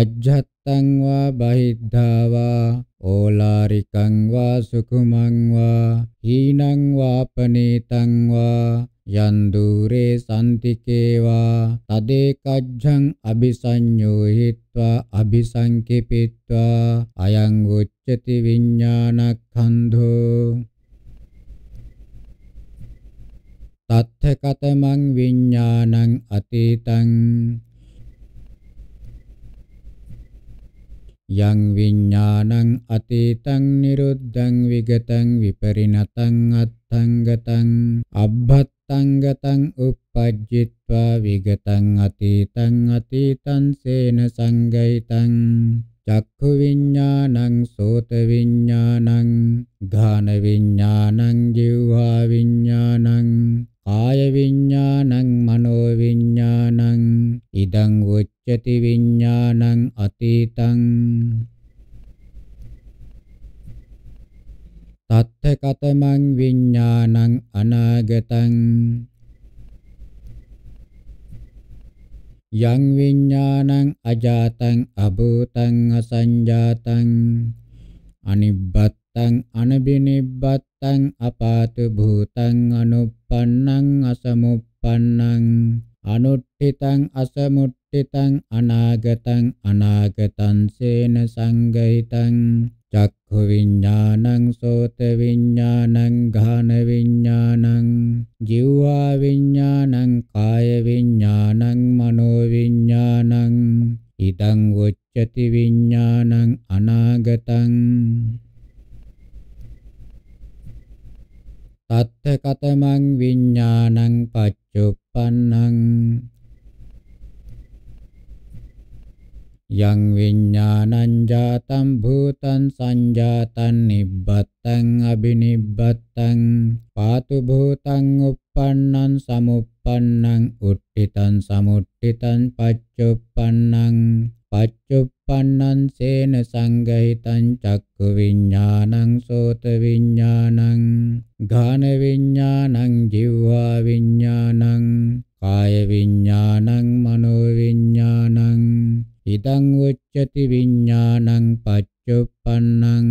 අජ්ජත් සුත්තං වා බහිද්ධා වා ඕලාරිකං වා සුකුමං වා හීනං වා පනේතං වා යන් දුරේ සම්තිකේවා තදේ කජ්ජං අபிසඤ්ඤෝ හිත්වා අபிසංකේපිත්වා අයං උච්චති විඥානක්ඛන්ධෝ තත්ථ කතමං විඥානං අතීතං yang විඥානං අතීතං නිරුද්ධං විගතං විපරිණතං අත්තං ගතං අබ්බත්තං ගතං uppajjitva විගතං අතීතං අතීතං සේන සංගයිතං චක්ඛු විඥානං සෝත විඥානං ඝාන විඥානං ජීවා විඥානං කාය විඥානං මනෝ විඥානං ඉදං උච්චති විඥානං අතීතං තත්ථ කතමං විඥානං අනාගතං යං විඥානං අජාතං අභූතං අසංජාතං අනිබ්බත්තං අනබිනිබ්බත්තං අපාත භූතං අනුප්පන්නං අසමුප්පන්නං අනුට්ඨිතං අසමුට්ඨිතං අනාගතං අනාගතං සේන සංගහිතං චක්ඛු විඤ්ඤාණං සෝත විඤ්ඤාණං ඝාන විඤ්ඤාණං ජීවා විඤ්ඤාණං කාය විඤ්ඤාණං මනෝ විඤ්ඤාණං ඉදං උච්චති විඤ්ඤාණං අනාගතං තත්ථ කතමං විඤ්ඤාණං පච්ච චුප්පන්නං යං විඥානං ජාතං භූතං සංජාතං නිබ්බත්තං අබිනිබ්බත්තං පාතු භූතං uppannං සමුප්පන්නං උට්ඨිතං සමුට්ඨිතං පච්චුප්පන්නං පච්චුප් පන්නං සේන සංගහිතං චක්ක විඤ්ඤාණං සෝත විඤ්ඤාණං ඝාන විඤ්ඤාණං ජීවා විඤ්ඤාණං කාය විඤ්ඤාණං මනෝ විඤ්ඤාණං ඉදං උච්චති විඤ්ඤාණං පච්චුප්පන්නං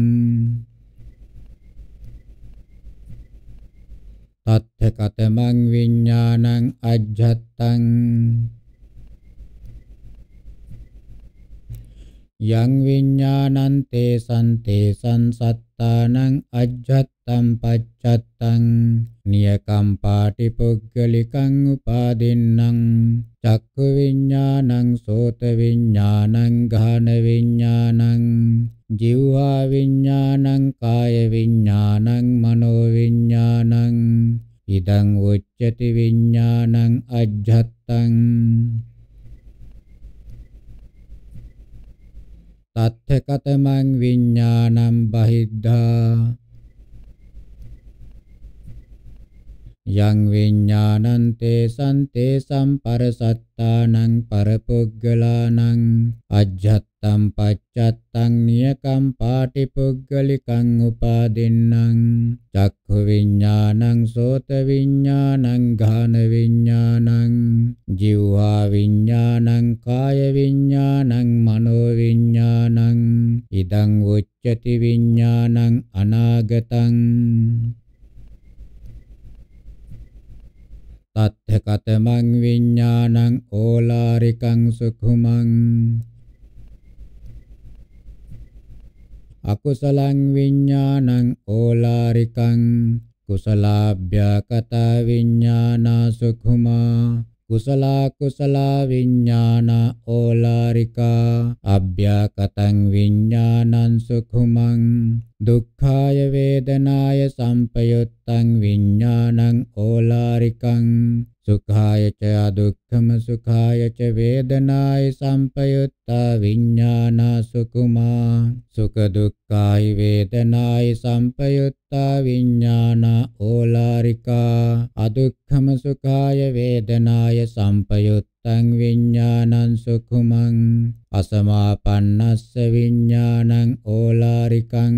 තත්ථ කතමං විඤ්ඤාණං අජ්ජත්තං යං විඥානං තේ සන්තේ සංසත්තානං අජ්ජත්තම් පච්චත්තං නියකම් පාටි පුග්ගලිකං උපාදින්නම් චක්ඛු විඥානං සෝත විඥානං ඝාන විඥානං ජීවා විඥානං කාය විඥානං මනෝ විඥානං ඉදං උච්චති විඥානං අජ්ජත්තං තත්ථකතමං විඥානං බහිද්ධා යං විඥානං තේ සම්තේ සම්පරසත්තානං පරපුග්ගලානං අජ්ජත් තම්පච්චත්තං නියකම් පාටි පුග්ගලිකං උපාදින්නම් චක්ඛු විඤ්ඤාණං සෝත විඤ්ඤාණං ඝාන විඤ්ඤාණං ජීවහා විඤ්ඤාණං කාය විඤ්ඤාණං මනෝ විඤ්ඤාණං ඉදං උච්චති විඤ්ඤාණං අනාගතං තත්ථ කතමං විඤ්ඤාණං ඕලාරිකං සුඛුමං අකුසලං විඥානං ඕලාරිකං කුසලාභ්‍යකත විඥානා සුඛුමා කුසලා කුසලා විඥානා ඕලාරිකා අභ්‍යකතං විඥානං සුඛුමං දුක්ඛාය වේදනාය සම්පයුත්තං විඥානං ඕලාරිකං සුඛාය ච අදුක්ඛම සුඛාය ච වේදනාය සම්පයුත්තා විඥානා සුකුමා සුඛ දුක්ඛාය වේදනාය සම්පයුත්තා විඥානා ඕලාරිකා අදුක්ඛම සුඛාය වේදනාය සම්පයුත්තා තං විඥානං සුඛුමං අසමාපන්නස්ස විඥානං ඕලාරිකං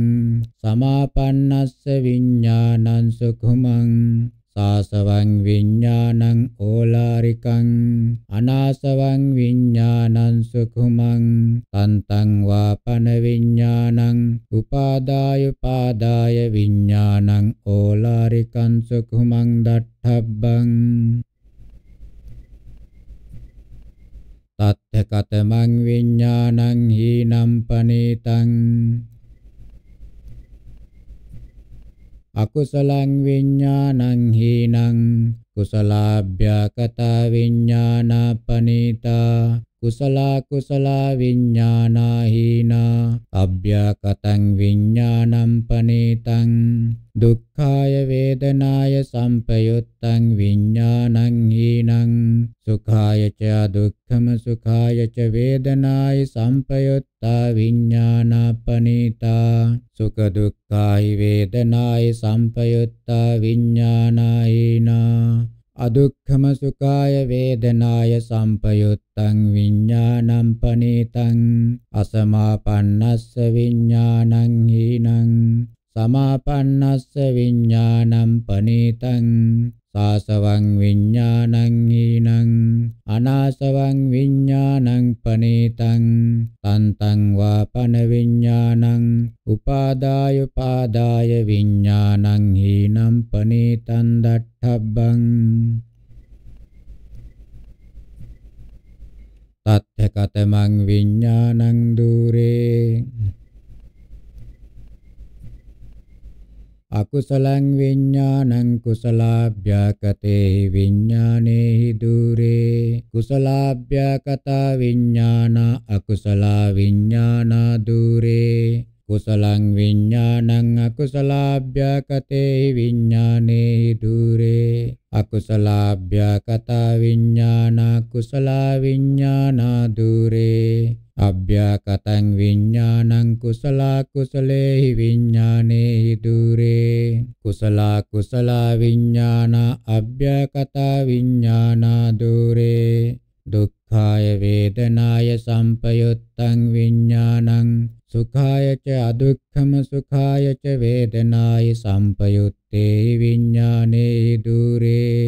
සමාපන්නස්ස විඥානං සුඛුමං සාසවං විඥානං ඕලාරිකං අනාසවං විඥානං සුඛුමං තන්තං වාපන විඥානං උපාදාය පාදාය විඥානං ඕලාරිකං සුඛුමං දට්ඨබ්බං තත්ථ කතමං විඥානං හීනම් පනේතං අකුසලං විඥානං හීනං කුසලාභ්‍යකතා විඥානපනීතා කුසලා කුසලා විඥානාහීනා අභ්‍යකතං විඥානං පනීතං දුක්ඛාය වේදනාය සම්පයුත්තං විඥානං හීනං සුඛාය ච දුක්ඛම සුඛාය ච වේදනාය සම්පයුත්තා විඥානාපනීතා සුඛ දුක්ඛායි වේදනාය සම්පයුත්තා විඥානාහීනා අදුක්ඛම සුඛාය වේදනාය සම්පයුත්තං විඥානං පනීතං අසමාපන්නස්ස විඥානං හීනං සමාපන්නස්ස විඥානං පනීතං සාසවං විඤ්ඤාණං ඊනං අනාසවං විඤ්ඤාණං පනේතං තන්තං වාපන විඤ්ඤාණං උපාදාය උපාදාය විඤ්ඤාණං ඊනම් පනේතං දට්ඨබ්බං තත්ථ කතමං විඤ්ඤාණං দূරේ අකුසලං විඥානං කුසලාභ්‍යකතේ විඥානේහි දුරේ කුසලාභ්‍යකතා විඥාන අකුසලා විඥානා දුරේ කුසලං විඥානං අකුසලාභ්‍යකතේ විඥානේ දුරේ අකුසලාභ්‍යකතා විඥානා කුසලා විඥානා දුරේ අභ්‍යකතං විඥානං කුසලා කුසලේහි විඥානේ දුරේ කුසලා කුසලා විඥානා අභ්‍යකතා විඥානා දුරේ දුක් කාය වේදනාය සම්පයුත්තං විඥානං සුඛාය ච අදුක්ඛම සුඛාය ච වේදනාය සම්පයුත්තේ විඥානේ දුරේ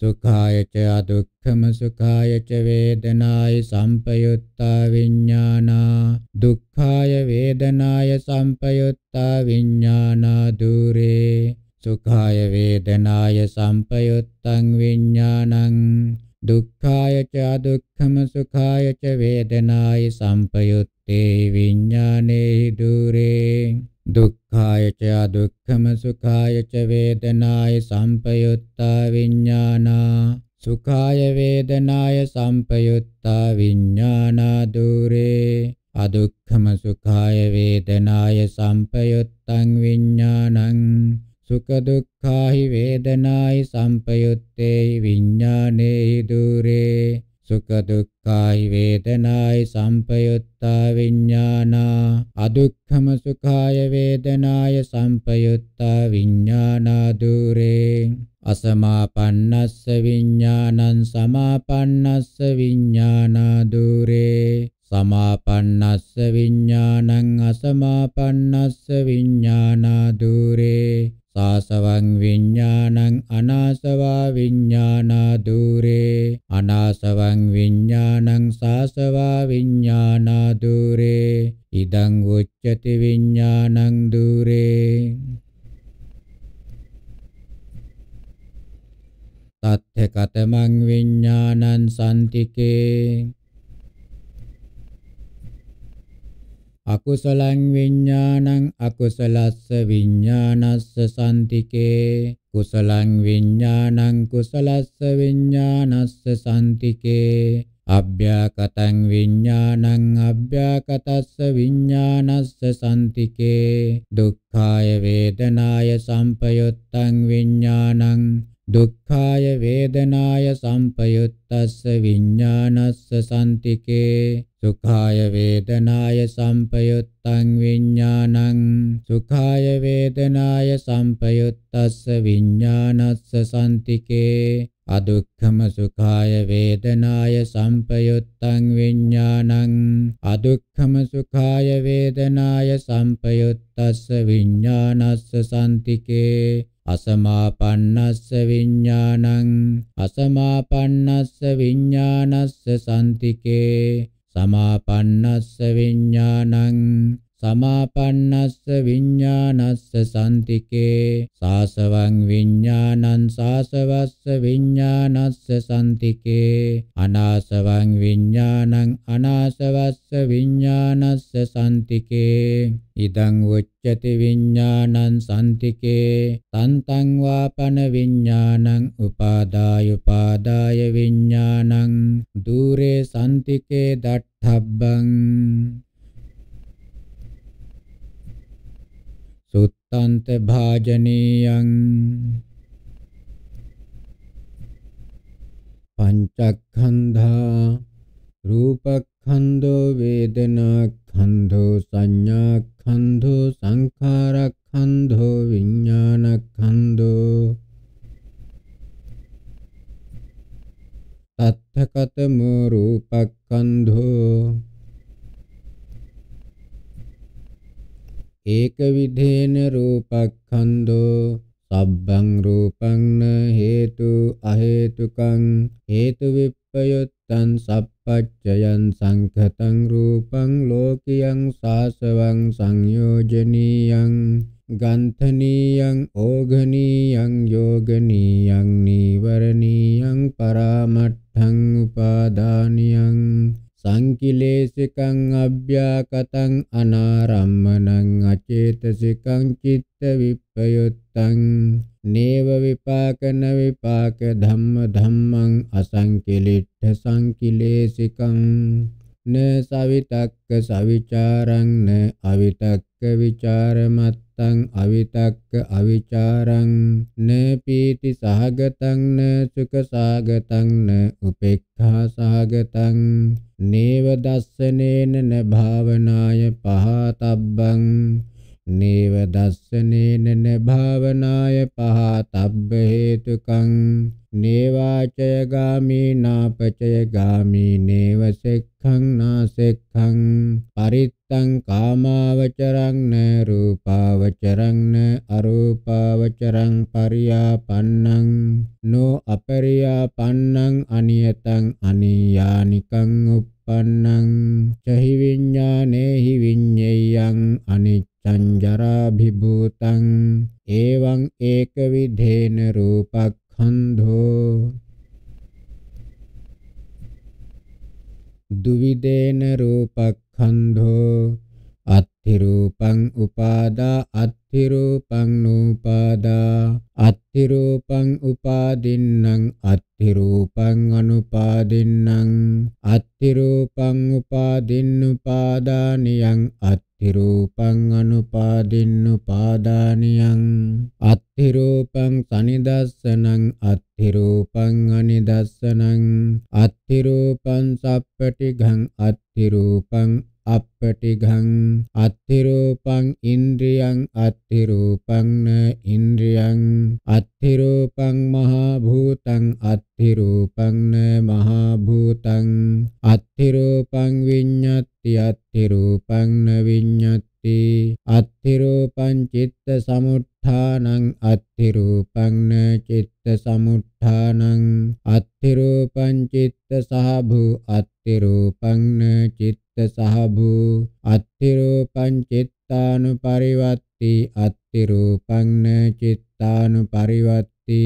සුඛාය ච අදුක්ඛම සුඛාය ච වේදනාය සම්පයුත්තා විඥානා දුක්ඛාය වේදනාය සම්පයුත්තා විඥානා දුරේ සුඛාය වේදනාය සම්පයුත්තං විඥානං දුක්ඛාය ච අදුක්ඛම සුඛාය ච වේදනාය සම්පයුත්තේ විඥානේහි දුරේ දුක්ඛාය ච අදුක්ඛම සුඛාය ච වේදනාය සම්පයුත්තා විඥානා සුඛාය වේදනාය සම්පයුත්තා විඥානා දුරේ අදුක්ඛම සුඛාය වේදනාය සම්පයුත්තං විඥානං සුඛ දුක්ඛාහි වේදනායි සම්පයුත්තේ විඥානේ දුරේ සුඛ දුක්ඛායි වේදනායි සම්පයුත්තා විඥානා අදුක්ඛම සුඛාය වේදනාය සම්පයුත්තා විඥානා දුරේ අසමාපන්නස්ස විඥානං සමාපන්නස්ස විඥානා දුරේ සමාපන්නස්ස විඤ්ඤාණං අසමාපන්නස්ස විඤ්ඤාණා දුරේ සාසවං විඤ්ඤාණං අනාසවා විඤ්ඤාණා දුරේ අනාසවං විඤ්ඤාණං සාසවා විඤ්ඤාණා දුරේ ඉදං උච්චති විඤ්ඤාණං දුරේ තත්ථ කතමං විඤ්ඤාණං සම්තිකේ අකුසලං විඥානං අකුසලස්ස විඥානස්ස සම්තිකේ කුසලං විඥානං කුසලස්ස විඥානස්ස සම්තිකේ අභ්‍යාකතං විඥානං අභ්‍යාකතස්ස විඥානස්ස සම්තිකේ දුක්ඛාය වේදනාය සම්පයුත්තං විඥානං දුක්ඛාය වේදනාය සම්පයුත්තස්ස විඥානස්ස සම්තිකේ සුඛාය වේදනාය සම්පයුත්තං විඥානං සුඛාය වේදනාය සම්පයුත්තස්ස විඥානස්ස සම්තිකේ අදුක්ඛම සුඛාය වේදනාය සම්පයුත්තං විඥානං අදුක්ඛම සුඛාය වේදනාය සම්පයුත්තස්ස විඥානස්ස සම්තිකේ අසමාපන්නස්ස විඤ්ඤාණං අසමාපන්නස්ස විඤ්ඤාණස්ස සම්තිකේ සමාපන්නස්ස විඤ්ඤාණං සමාපන්නස්ස විඤ්ඤානස්ස සම්තිකේ සාසවං විඤ්ඤාණං සාසවස්ස විඤ්ඤානස්ස සම්තිකේ අනාසවං විඤ්ඤාණං අනාසවස්ස විඤ්ඤානස්ස සම්තිකේ ඉදං උච්චති විඤ්ඤාණං සම්තිකේ තන්තං වාපන විඤ්ඤාණං උපාදාය උපාදාය විඤ්ඤාණං দূරේ සම්තිකේ දට්ඨබ්බං තන්ත භාජනීයං පංචක්ඛන්ධා රූපක්ඛන්ධෝ වේදනාක්ඛන්ධෝ සංඥාක්ඛන්ධෝ සංඛාරක්ඛන්ධෝ විඥානක්ඛන්ධෝ තත්ථකතමෝ රූපක්ඛන්ධෝ ඒක විධේන රූපක්ඛන්‍தோ සබ්බං රූපං න හේතු අහේතුකං හේතු විප්පයුත්තං සප්පච්චයන් සංඝතං රූපං ලෝකියං සාසවං සංයෝජනීයං ගන්ථනීයං ඕඝනීයං යෝගනීයං නීවරණීයං පරාමට්ඨං උපාදානියං සංකිලේසිකං අභ්‍යාකතං අනාරම්මනං අචේතසිකං චිත්ත විප්පයුත්තං නේව විපාකන විපාක ධම්ම ධම්මං අසංකිලිට්ඨ සංකිලේසිකං න සවිතක්ක සවිචාරං න අවිතක්ක විචාරමත් තං අවිතක්ක අවිචාරං න පීති සහගතං න සුඛ සහගතං න උපේක්ඛා සහගතං නේව දස්සනේන න භාවනාය පහතබ්බං නේව දස්සනේන භාවනාය පහතබ්බ හේතුකං නේවාචය ගාමී නාපචය ගාමී නේව සෙක්ඛං නාසෙක්ඛං පරිත්තං කාමාවචරං න රූපාවචරං න අරූපාවචරං පරියාපන්නං නෝ අපරියාපන්නං අනියතං අනියානිකං උප්පන්නං චහි විඤ්ඤානේ අක්ෂරාභිභූතං එවං ඒක විධේන අත්ති රූපං න චිත්තානුපරිවත්ති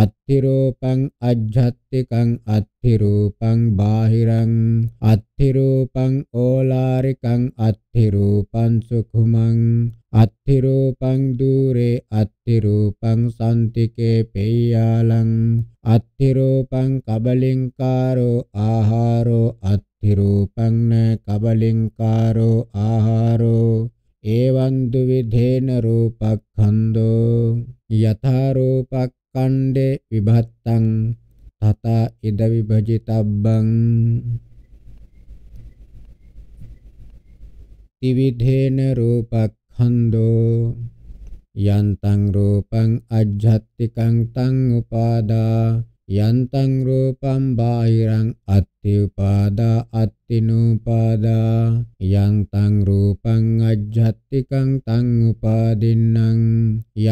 අත්ති රූපං අජ්ජත්තිකං අත්ති රූපං බාහිරං අත්ති රූපං ඕලාරිකං අත්ති රූපං සුඛුමං අත්ති රූපං দূරේ අත්ති රූපං සම්තිකේ පේයාලං අත්ති රූපං කබලින්කාරෝ ආහාරෝ අත්ති රූපං න කබලින්කාරෝ ආහාරෝ එවන්තු විධේන රූපක්ඛන්தோ යථා රූපක්ඛණ්ඩේ විභත්තං තථා ඉද විභජිතබ්බං ත්‍රිවිධේන රූපක්ඛන්தோ යන්තං රූපං අජ්ජත්තිකං තං උපාදා යන්තං රූපං බාහිරං අත් පටිච්ච උපාදා අත්තිනුපාදා යං තං රූපං අජ්ජත්තිකං තං උපාදින්නම්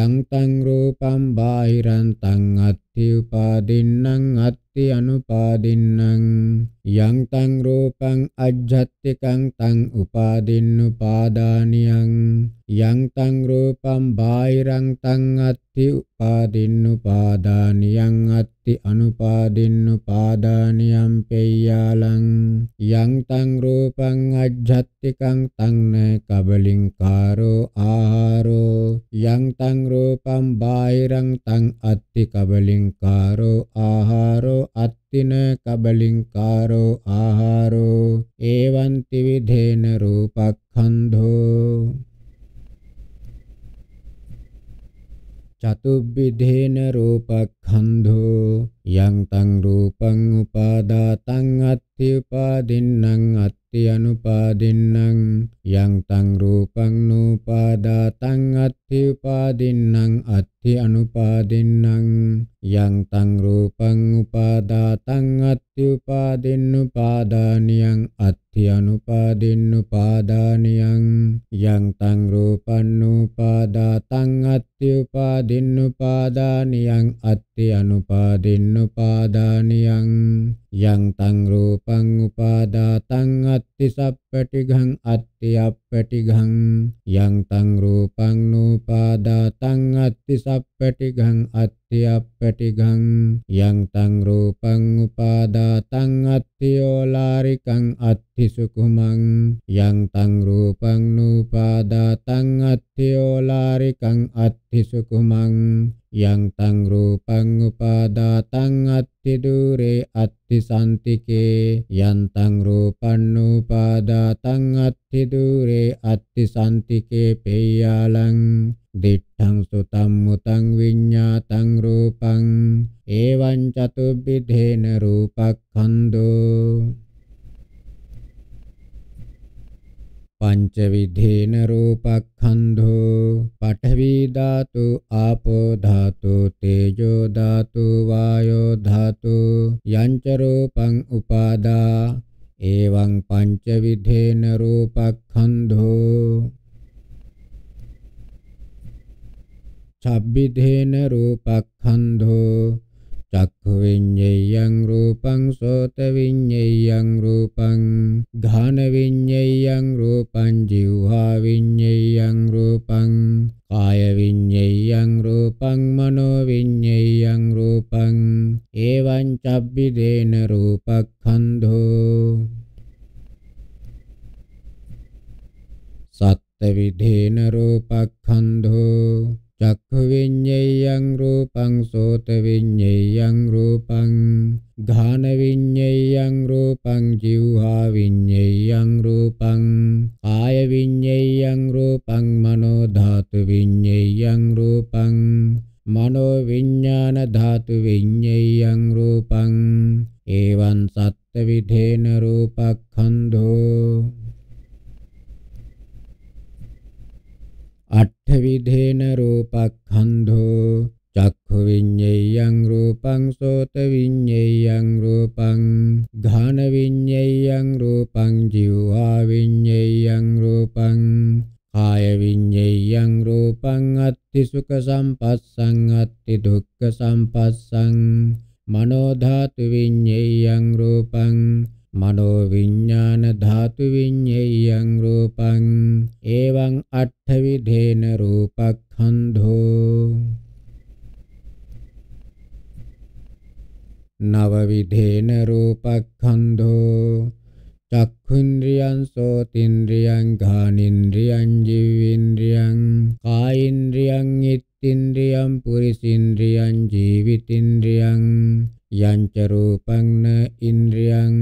යං තං රූපං බාහිරං තං අත්ති උපාදින්නම් අත්ති අනුපාදින්නම් යං තං රූපං අජ්ජත්තිකං තං උපාදින්නුපාදානියං යං තං රූපං බාහිරං තං අත්ති උපාදින්නුපාදානියං අත්ති අනුපාදින්නුපාදානියම් පෙයි අරියාලං යං තං රූපං අජ්ජත්තිකං තං න කබලින්කාරෝ ආහාරෝ යං තං රූපං බාහිරං තං අත්ති කබලින්කාරෝ ආහාරෝ අත්තින කබලින්කාරෝ ආහාරෝ ඒවන්ති විධේන රූපක්ඛන්ධෝ චතුබ්බිධේන රූපක් කන්ධෝ යං තං රූපං උපාදාතං අත්ථි උපාදින්නම් අත්ථි අනුපාදින්නම් යං තං රූපං නූපාදාතං අත්ථි උපාදින්නම් අත්ථි අනුපාදින්නම් යං තං රූපං උපාදාතං අත්ථි උපාදින්නුපාදානියං අත්ථි අනුපාදින්නුපාදානියං යං තං රූපං නූපාදාතං අත්ථි උපාදින්නුපාදානියං අත්ථි සති අනුපාදින් උපාදානියං යං තං රූපං උපාදාතං අත්තිසප්ප petighang atiap petigang yang tang rupang nupadatang atti atiap attiap petigang yang tang rupang upadatang lari kang sukumang yang tang rupang nupadatang lari kang sukumang yang tang rupang tang atti dure santike yang tang nu pada තං අත්ථි දුරේ අත්ථි සම්තිකේ පේයාලං දිඨං සුතං මුතං විඤ්ඤාතං රූපං එවං චතුබ්බිධේන රූපක්ඛන්தோ පංච විධේන රූපක්ඛන්தோ පඨවි ධාතු ආපෝ ධාතු තේජෝ ධාතු වායෝ ධාතු යංච රූපං උපාදා एवं पञ्चविधेन रूपखन्धो छब्बिधेन रूपखन्धो චක්ඛුවිඤ්ඤයං රූපං සෝතවිඤ්ඤයං රූපං ඝානවිඤ්ඤයං රූපං ජීවහාවිඤ්ඤයං රූපං කායවිඤ්ඤයං රූපං මනෝවිඤ්ඤයං රූපං එවං චබ්බිදේන රූපක්ඛන්ධෝ සත්ත්‍වවිධේන රූපක්ඛන්ධෝ චක්ඛ විඤ්ඤයං රූපං සෝත විඤ්ඤයං රූපං ඝාන විඤ්ඤයං රූපං ජීවහා විඤ්ඤයං රූපං ආය විඤ්ඤයං රූපං මනෝ ධාතු විඤ්ඤයං රූපං මනෝ විඥාන ධාතු විඤ්ඤයං රූපං එවං සත්ත්ව විධේන රූපක්ඛන්‍ධෝ අට්ඨවිධේන රූපක්ඛන්ධෝ චක්ඛු විඤ්ඤේයං රූපං සෝත විඤ්ඤේයං රූපං ඝාන විඤ්ඤේයං රූපං ජීවා විඤ්ඤේයං රූපං කාය විඤ්ඤේයං රූපං අත්ති සුඛ සම්පස්සං අත්ති දුක්ඛ සම්පස්සං මනෝ ධාතු විඤ්ඤේයං රූපං මනෝ විඥාන ධාතු විඤ්ඤයං රූපං එවං අට්ඨ විධේන රූපක්ඛන්ධෝ නව විධේන රූපක්ඛන්ධෝ චක්ඛුන්ද්‍රියං සෝතින්ද්‍රියං ඝානින්ද්‍රියං ජීවින්ද්‍රියං කායින්ද්‍රියං චිත්තින්ද්‍රියම් පුරිසින්ද්‍රියං ජීවිතින්ද්‍රියං යංච රූපං න ඉන්ද්‍රියං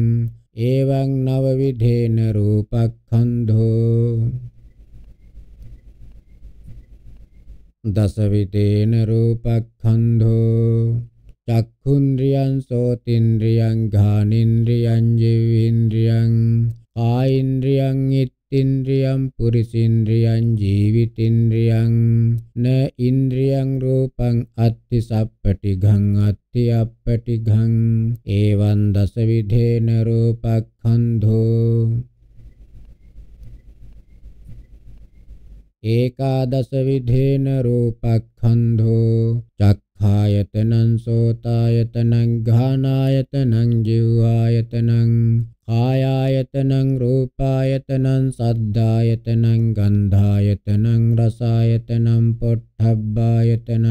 එවං නව විධේන රූපක්ඛන්ධෝ දස විදේන රූපක්ඛන්ධෝ චක්ඛුන්ද්‍රියං සෝතින්ද්‍රියං ඝානින්ද්‍රියං ජීවින්ද්‍රියං ආයින්ද්‍රියං ඉන්ද්‍රියම් පුරිසින්ද්‍රියං ජීවිතින්ද්‍රියං න ඉන්ද්‍රියං රූපං අත්ති සප්පටිඝං අත්ති අප්පටිඝං එවං දස විධේන රූපක්ඛන්ධෝ ඒකාදස විධේන රූපක්ඛන්ධෝ චක් කායතනං සෝතායතනං ඝානායතනං ජීවායතනං කායායතනං රූපායතනං සද්ධායතනං ගන්ධායතනං රසායතනං පොට්ඨබ්බායතනං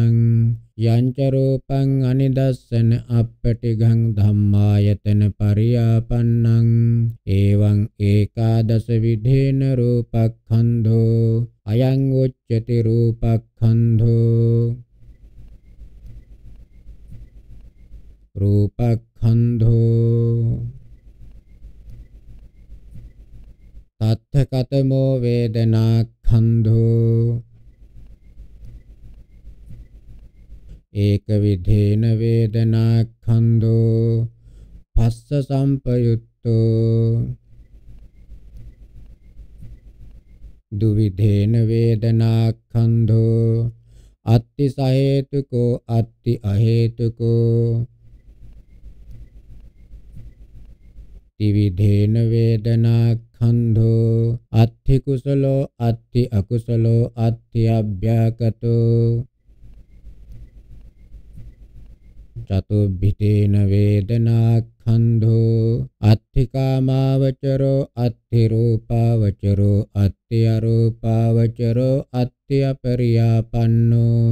යංච රූපං අනිදස්සන අප්පටිගං ධම්මායතන පරියාපන්නං එවං ඒකාදස විධේන රූපක්ඛන්ධෝ අයං උච්චති රූපක්ඛන්ධෝ රූපක්ඛන්ධෝ තත්ථකතමෝ වේදනාක්ඛන්ධෝ ඒක විධේන වේදනාක්ඛන්ධෝ පස්ස සම්පයුත්තෝ දුවිධේන වේදනාක්ඛන්ධෝ අත්ති සහේතුකෝ අත්ති අහේතුකෝ ත්‍රිවිධේන වේදනා කන්ධෝ අත්ථි කුසලෝ අත්ථි අකුසලෝ අත්ථි අභ්‍යාකතෝ චතුබ්බිතේන වේදනා කන්ධෝ අත්ථි කාමාවචරෝ අත්ථි රූපාවචරෝ අත්ථි අරූපාවචරෝ අත්ථි අපරියාපන්නෝ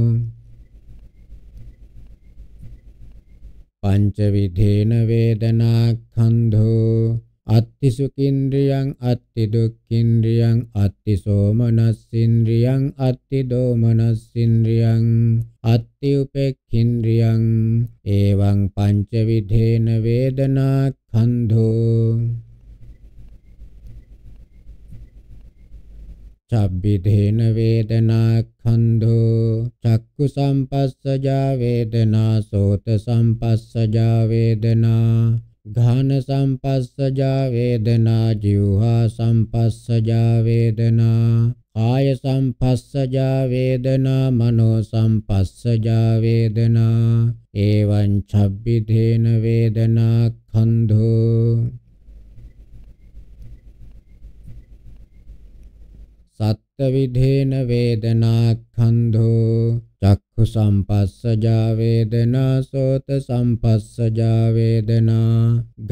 පංචවිධේන වේදනාඛන්‍ධෝ අත්ති සුඛින්ද්‍රියං අත්ති දුක්ඛින්ද්‍රියං අත්ති සෝමනස්සින්ද්‍රියං අත්ති දෝමනස්සින්ද්‍රියං අත්ති උපේක්ඛින්ද්‍රියං එවං පංචවිධේන වේදනා ඛන්‍ධෝ චබ්බිදේන වේදනා ඛන්‍ධෝ චක්කු සම්පස්සජා වේදනා සෝත සම්පස්සජා වේදනා ඝාන සම්පස්සජා වේදනා ජීවහා සම්පස්සජා වේදනා කාය සම්පස්සජා වේදනා මනෝ සම්පස්සජා වේදනා එවං චබ්බිදේන වේදනා ඛන්‍ධෝ විධේන වේදනා ඛන්‍ධෝ චක්ඛු සම්පස්සජා වේදනා සෝත සම්පස්සජා වේදනා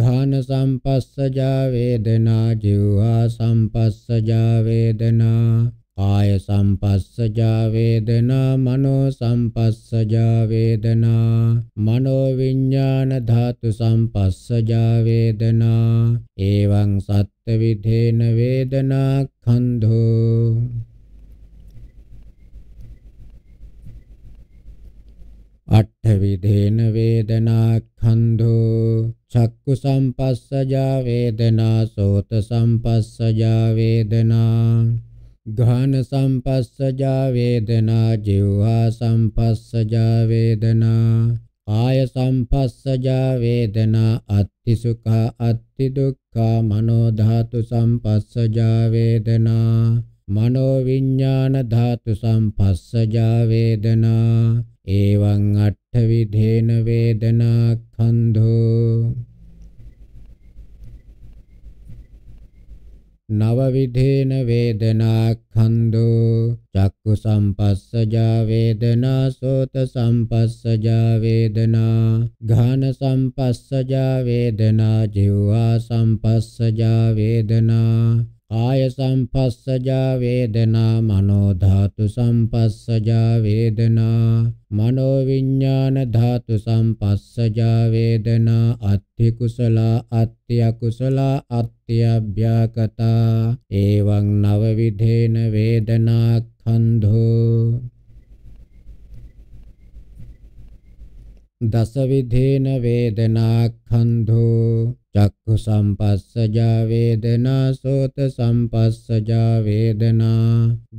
ඝාන සම්පස්සජා වේදනා ජීවා සම්පස්සජා වේදනා කාය සම්පස්සජා වේදනා මනෝ සම්පස්සජා වේදනා මනෝ විඥාන ධාතු සම්පස්සජා වේදනා එවං සත්ත්ව විධේන වේදනා ඛන්ධෝ අට්ඨ විධේන වේදනා ඛන්ධෝ චක්කු සම්පස්සජා වේදනා සෝත සම්පස්සජා වේදනා ගාන සම්පස්සජා වේදනා ජීවා සම්පස්සජා වේදනා ආය සම්පස්සජා වේදනා අත්ති සුඛා අත්ති දුක්ඛා මනෝ ධාතු සම්පස්සජා වේදනා මනෝ විඥාන ධාතු සම්පස්සජා වේදනා එවං අට්ඨ විධේන වේදනා කන්ධෝ නව විධේන වේදනා ඛන්‍தோ චක්කු සම්පස්සජා වේදනා සෝත සම්පස්සජා වේදනා ඝාන සම්පස්සජා වේදනා ජීවා සම්පස්සජා වේදනා කාය සම්පස්සජා වේදනා මනෝ ධාතු සම්පස්සජා වේදනා මනෝ විඥාන ධාතු සම්පස්සජා වේදනා අත්ථි කුසල අත්ථි අකුසල අත්ථි අභ්‍යාකතා එවං නව විධේන වේදනා ඛන්ධෝ දස විධේන වේදනා ඛන්ධෝ චක්කු සම්පස්සජා වේදනා සෝත සම්පස්සජා වේදනා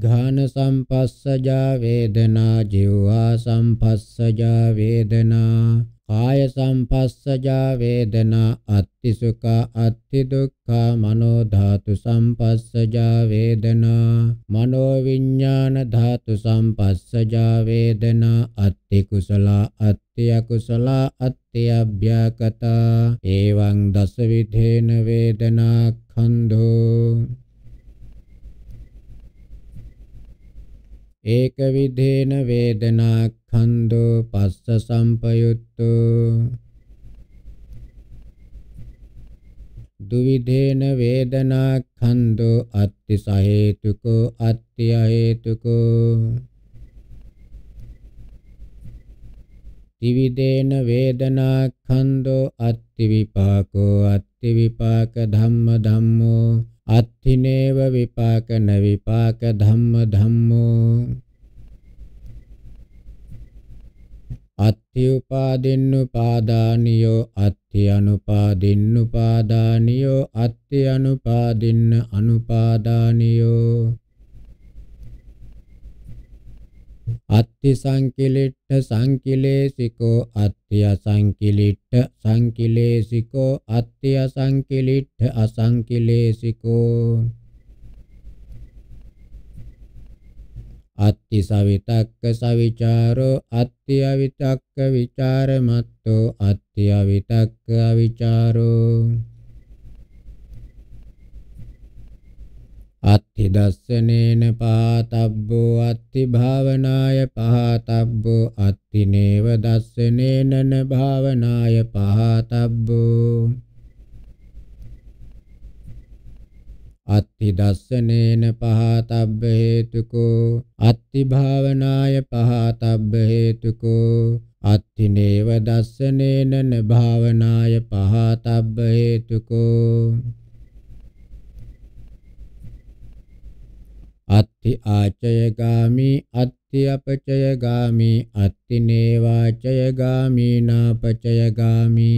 ඝාන සම්පස්සජා වේදනා ජීවා සම්පස්සජා වේදනා කාය සම්පස්සජා වේදනා අත්ති සුඛා අත්ති දුක්ඛා මනෝ ධාතු සම්පස්සජා වේදනා මනෝ විඥාන ධාතු සම්පස්සජා වේදනා අත්ති කුසල අත්ති අකුසල අත්ති අභ්‍යකතා එවං දස විධේන වේදනා ඛන්‍ධෝ ඒක විදේන වේදනා ඛන්‍தோ පස්ස සම්පයුත්තෝ දුවිදේන වේදනා ඛන්‍தோ අත්ති සහේතුකෝ අත්ති අහේතුකෝ ත්‍රිවිදේන වේදනා ඛන්‍தோ අත්ති විපාකෝ අත්ති විපාක ධම්ම ධම්මෝ අත්ථිනේව විපාක න විපාක ධම්ම ධම්මෝ අත්ථි උපාදින්නුපාදානියෝ අත්ථි අනුපාදින්නුපාදානියෝ අත්ථි අනුපාදින්න අනුපාදානියෝ අත්ති සංකිලිට්ඨ සංකිලේසිකෝ අත්ති අසංකිලිට්ඨ සංකිලේසිකෝ අත්ති අසංකිලිට්ඨ අසංකිලේසිකෝ අත්ති සවිතක්ක සවිචාරෝ අත්ති අවිතක්ක විචාරමත්තෝ අත්ති අවිතක්ක අවිචාරෝ අත්ති දස්සනේන පහතබ්බෝ අත්ති භාවනාය පහතබ්බෝ අත්ති නේව දස්සනේනන භාවනාය පහතබ්බෝ අත්ති දස්සනේන පහතබ්බ හේතුකෝ අත්ති භාවනාය පහතබ්බ හේතුකෝ අත්ති නේව දස්සනේනන භාවනාය පහතබ්බ හේතුකෝ අත්ති ආචය ගාමි අත්ති අපචය ගාමි අත්ති නේවාචය ගාමි නාපචය ගාමි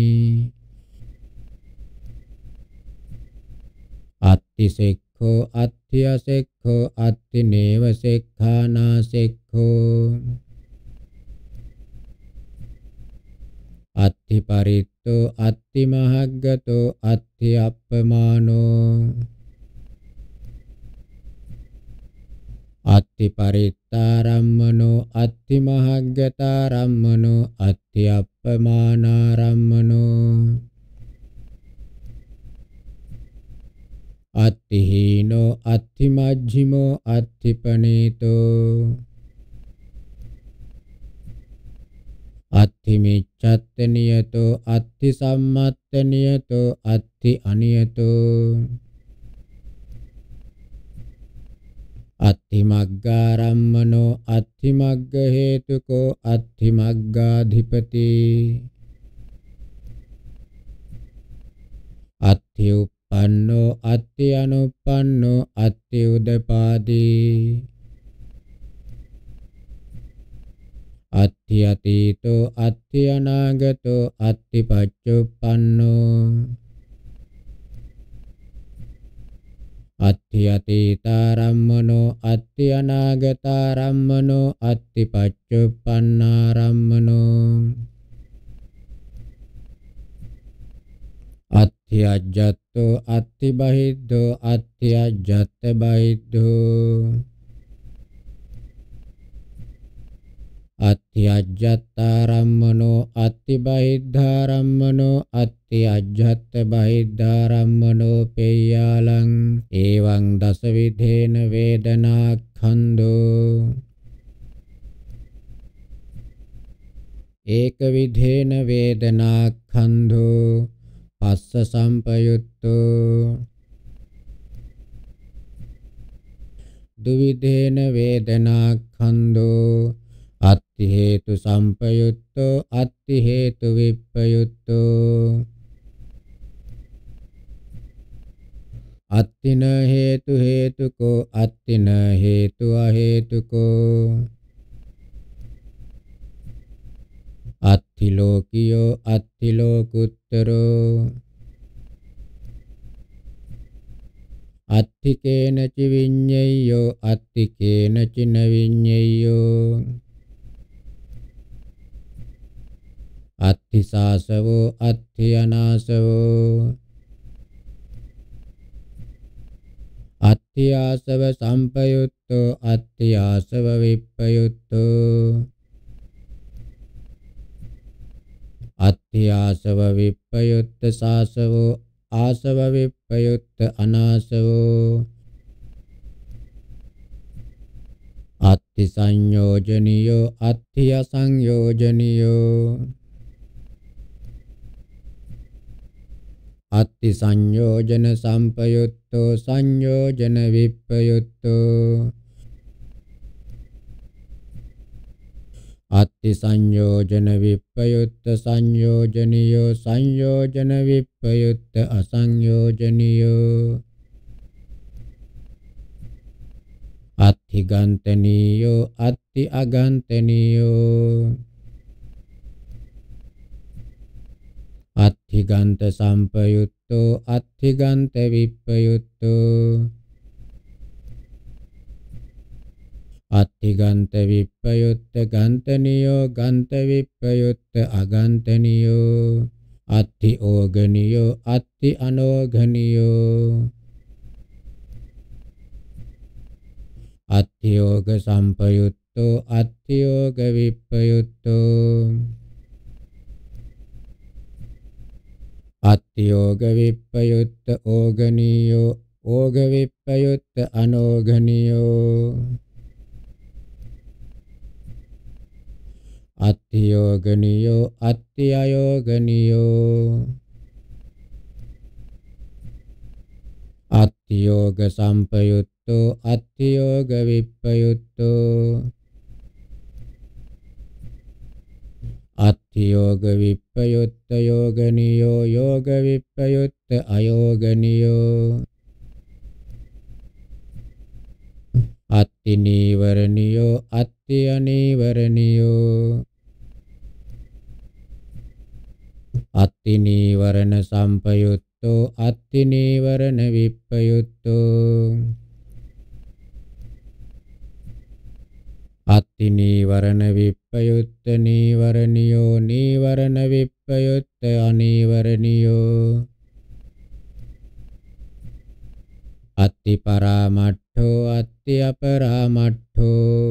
අත්ති සෙක්ඛෝ අත්ති අසෙක්ඛෝ අත්ති නේව සෙක්ඛානා සෙක්ඛෝ අත්ති පරිත්තෝ අත්ති මහග්ගතෝ අත්ති අප්පමානෝ අත්ති පරිත්තාරම්මනෝ අත්ති මහග්ගතාරම්මනෝ අත්ති අප්පමානාරම්මනෝ අත්තිහීනෝ අත්තිමජ්ජිමෝ අත්තිපනේතෝ අත්තිමිච්ඡත්තනියතෝ අත්ති සම්මත්තනියතෝ අත්ති අනියතෝ අත්තිමග්ගාරම්මනෝ අත්තිමග්ග හේතුකෝ අත්තිමග්ගාධිපති අත්ති උප්පන්නෝ අත්ති අනුප්පන්නෝ අත්ති උදපාදී අත්ති අතීතෝ අත්ති අනාගතෝ අත්ති පච්චුප්පන්නෝ අත්ථයතීතාරම්මනෝ අත්ථයනාගතාරම්මනෝ අත්ථිපච්චුප්පන්නාරම්මනෝ අත්ථයජ්ජත්තෝ අත්ථිබහිද්ධෝ අත්ථයජ්ජත්ත බහිද්ධෝ අත්ති අජ්ජත්තාරම්මනෝ අත්ති බහිද්ධාරම්මනෝ අත්ති අජ්ජත්ත බහිද්ධාරම්මනෝ පෙය්‍යාලං එවං දසවිධේන වේදනා ඛන්‍தோ ඒක විධේන වේදනා ඛන්‍தோ පස්ස සම්පයුත්තෝ දුවිධේන වේදනා ඛන්‍தோ අත්ති හේතු සම්පයුත්තෝ අත්ති හේතු විප්පයුත්තෝ අත්තින හේතු හේතුකෝ අත්තින හේතු අහේතුකෝ අත්ති ලෝකියෝ අත්ති ලෝකුත්තරෝ අත්තිකේනචි විඤ්ඤයෝ අත්තිකේනචි නවිඤ්ඤයෝ අත්තිසාස වූ අත්ථයනාස වූ අත්ථයාසව සම්පයුත්තෝ අත්ථයාසව විප්පයුත්තෝ අත්ථයාසව විප්පයුත්ත සාසවෝ ආසව විප්පයුත්ත අනාසවෝ අත්ති සංයෝජනියෝ අත්ථිය සංයෝජනියෝ අත්ති සංයෝජන සම්පයුත්තෝ සංයෝජන විප්පයුත්තෝ අත්ති සංයෝජන විප්පයුත්ත සංයෝජනියෝ සංයෝජන විප්පයුත්ත අසංයෝජනියෝ අත්ථි ගන්තනියෝ අත්ථි අගන්තනියෝ අත්ථිගන්ත සම්පයුත්තෝ අත්ථිගන්ත විප්පයුත්තෝ අත්ථිගන්ත විප්පයුත්ත ගන්තනියෝ ගන්ත විප්පයුත්ත අගන්තනියෝ අත්ථි ඕගනියෝ අත්ථි අනෝගනියෝ අත්ථියෝග සම්පයුත්තෝ අත්ථියෝග විප්පයුත්තෝ අත්තියෝග විප්පයුත්ත ඕගනියෝ ඕග විප්පයුත්ත අනෝගනියෝ අත්තියෝගනියෝ අත්ති අයෝගනියෝ අත්තියෝග සම්පයුත්තෝ අත්තියෝග විප්පයුත්තෝ අත්ථියෝග විප්පයුත්ත යෝගනියෝ යෝග විප්පයුත්ත අයෝගනියෝ අත්ති නීවරණියෝ අත්ති අනීවරණියෝ අත්ති නීවරණ සම්පයුත්තෝ අත්ති නීවරණ විප්පයුත්තෝ අත්ති නීවරණ විප්පයුත්ත නීවරණියෝ නීවරණ විප්පයුත්ත අනීවරණියෝ අත්ති පරාමට්ඨෝ අත්ති අපරාමට්ඨෝ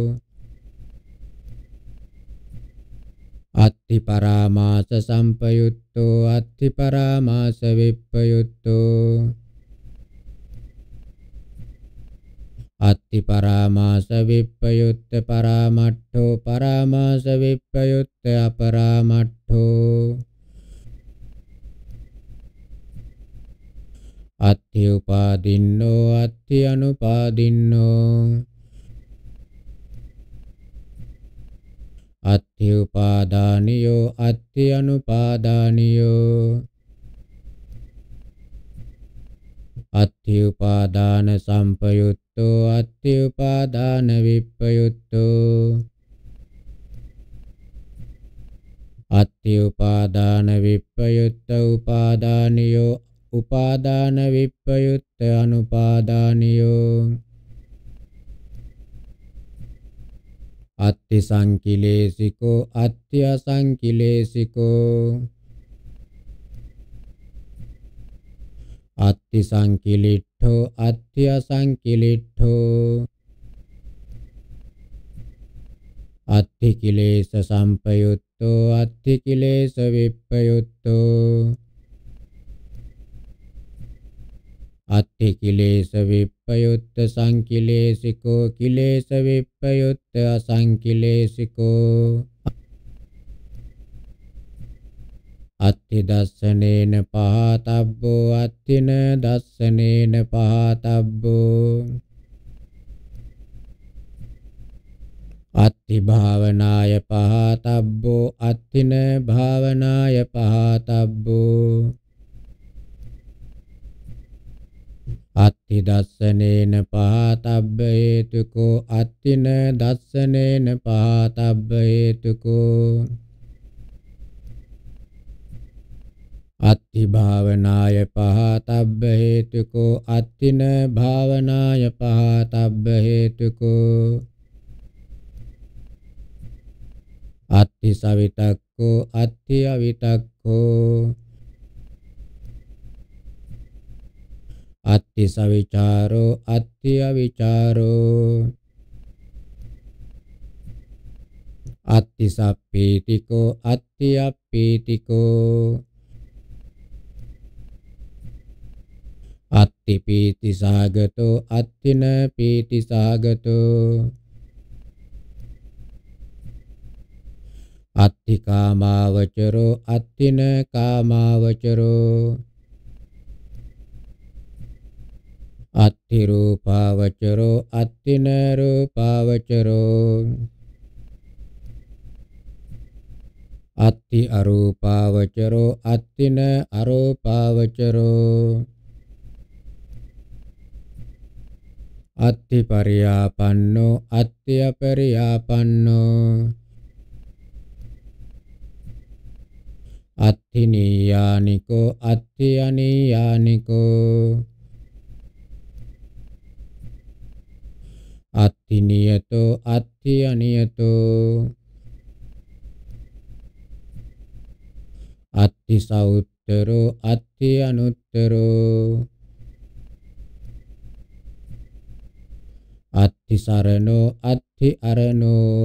අත්ති පරාමාස සම්පයුත්තෝ අත්ති පරාමාස විප්පයුත්තෝ අත්ති පරාමාස විප්පයුත්ත පරාමට්ඨෝ පරාමාස විප්පයුත්ත අපරාමට්ඨෝ අත්ති උපාදින්නෝ අත්ති අනුපාදින්නෝ අත්ති උපාදානියෝ අත්ති අනුපාදානියෝ අත්ති උපාදාන සම්පයුත්ත විප්පයුත්තෝ අත්ති උපාදාන විප්පයුත්තෝ අත්ති උපාදාන විප්පයුත්ත උපාදානියෝ උපාදාන විප්පයුත්ත අනුපාදානියෝ අත්ති සංකිලේසිකෝ අත්‍ය සංකිලේසිකෝ අත්ති සංකිලිට්ඨෝ අත්‍ය සංකිලිට්ඨෝ අත්ති කිලේශ සම්පයුත්තෝ අත්ති කිලේශ විප්පයුත්තෝ අත්ති කිලේශ විප්පයුත්ත සංකිලේශිකෝ කිලේශ විප්පයුත්ත අසංකිලේශිකෝ අත්ති දස්සනේන පහතබ්බෝ අත්තින දස්සනේන පහතබ්බෝ අත්ති භාවනාය පහතබ්බෝ අත්තින භාවනාය පහතබ්බෝ අත්ති දස්සනේන පහතබ්බ හේතුකෝ අත්තින දස්සනේන පහතබ්බ හේතුකෝ අත්ථි භාවනාය පහතබ්බ හේතුකෝ අත්ථින භාවනාය පහතබ්බ හේතුකෝ අත්ථි සවිතක්කෝ අත්ථි අවිතක්කෝ අත්ථි සවිචාරෝ අත්ථි අවිචාරෝ අත්ථි සප්පීතිකෝ අත්ථි අප්පීතිකෝ අත්ති පීති සාගතෝ අත්තින පීති සාගතෝ අත්ති කාමාවචරෝ අත්තින කාමාවචරෝ අත්ති රූපාවචරෝ අත්තින රූපාවචරෝ අත්ති අරූපාවචරෝ අත්තින අරූපාවචරෝ අත්ති පරියාපන්නෝ අත්ති අපරියාපන්නෝ අත්තිනීයානිකෝ අත්ති අනීයානිකෝ අත්තිනියතෝ අත්ති අනියතෝ අත්ති සෞත්තරෝ අත්ති අනුත්තරෝ අත්ති සරණෝ අත්ති අරණෝ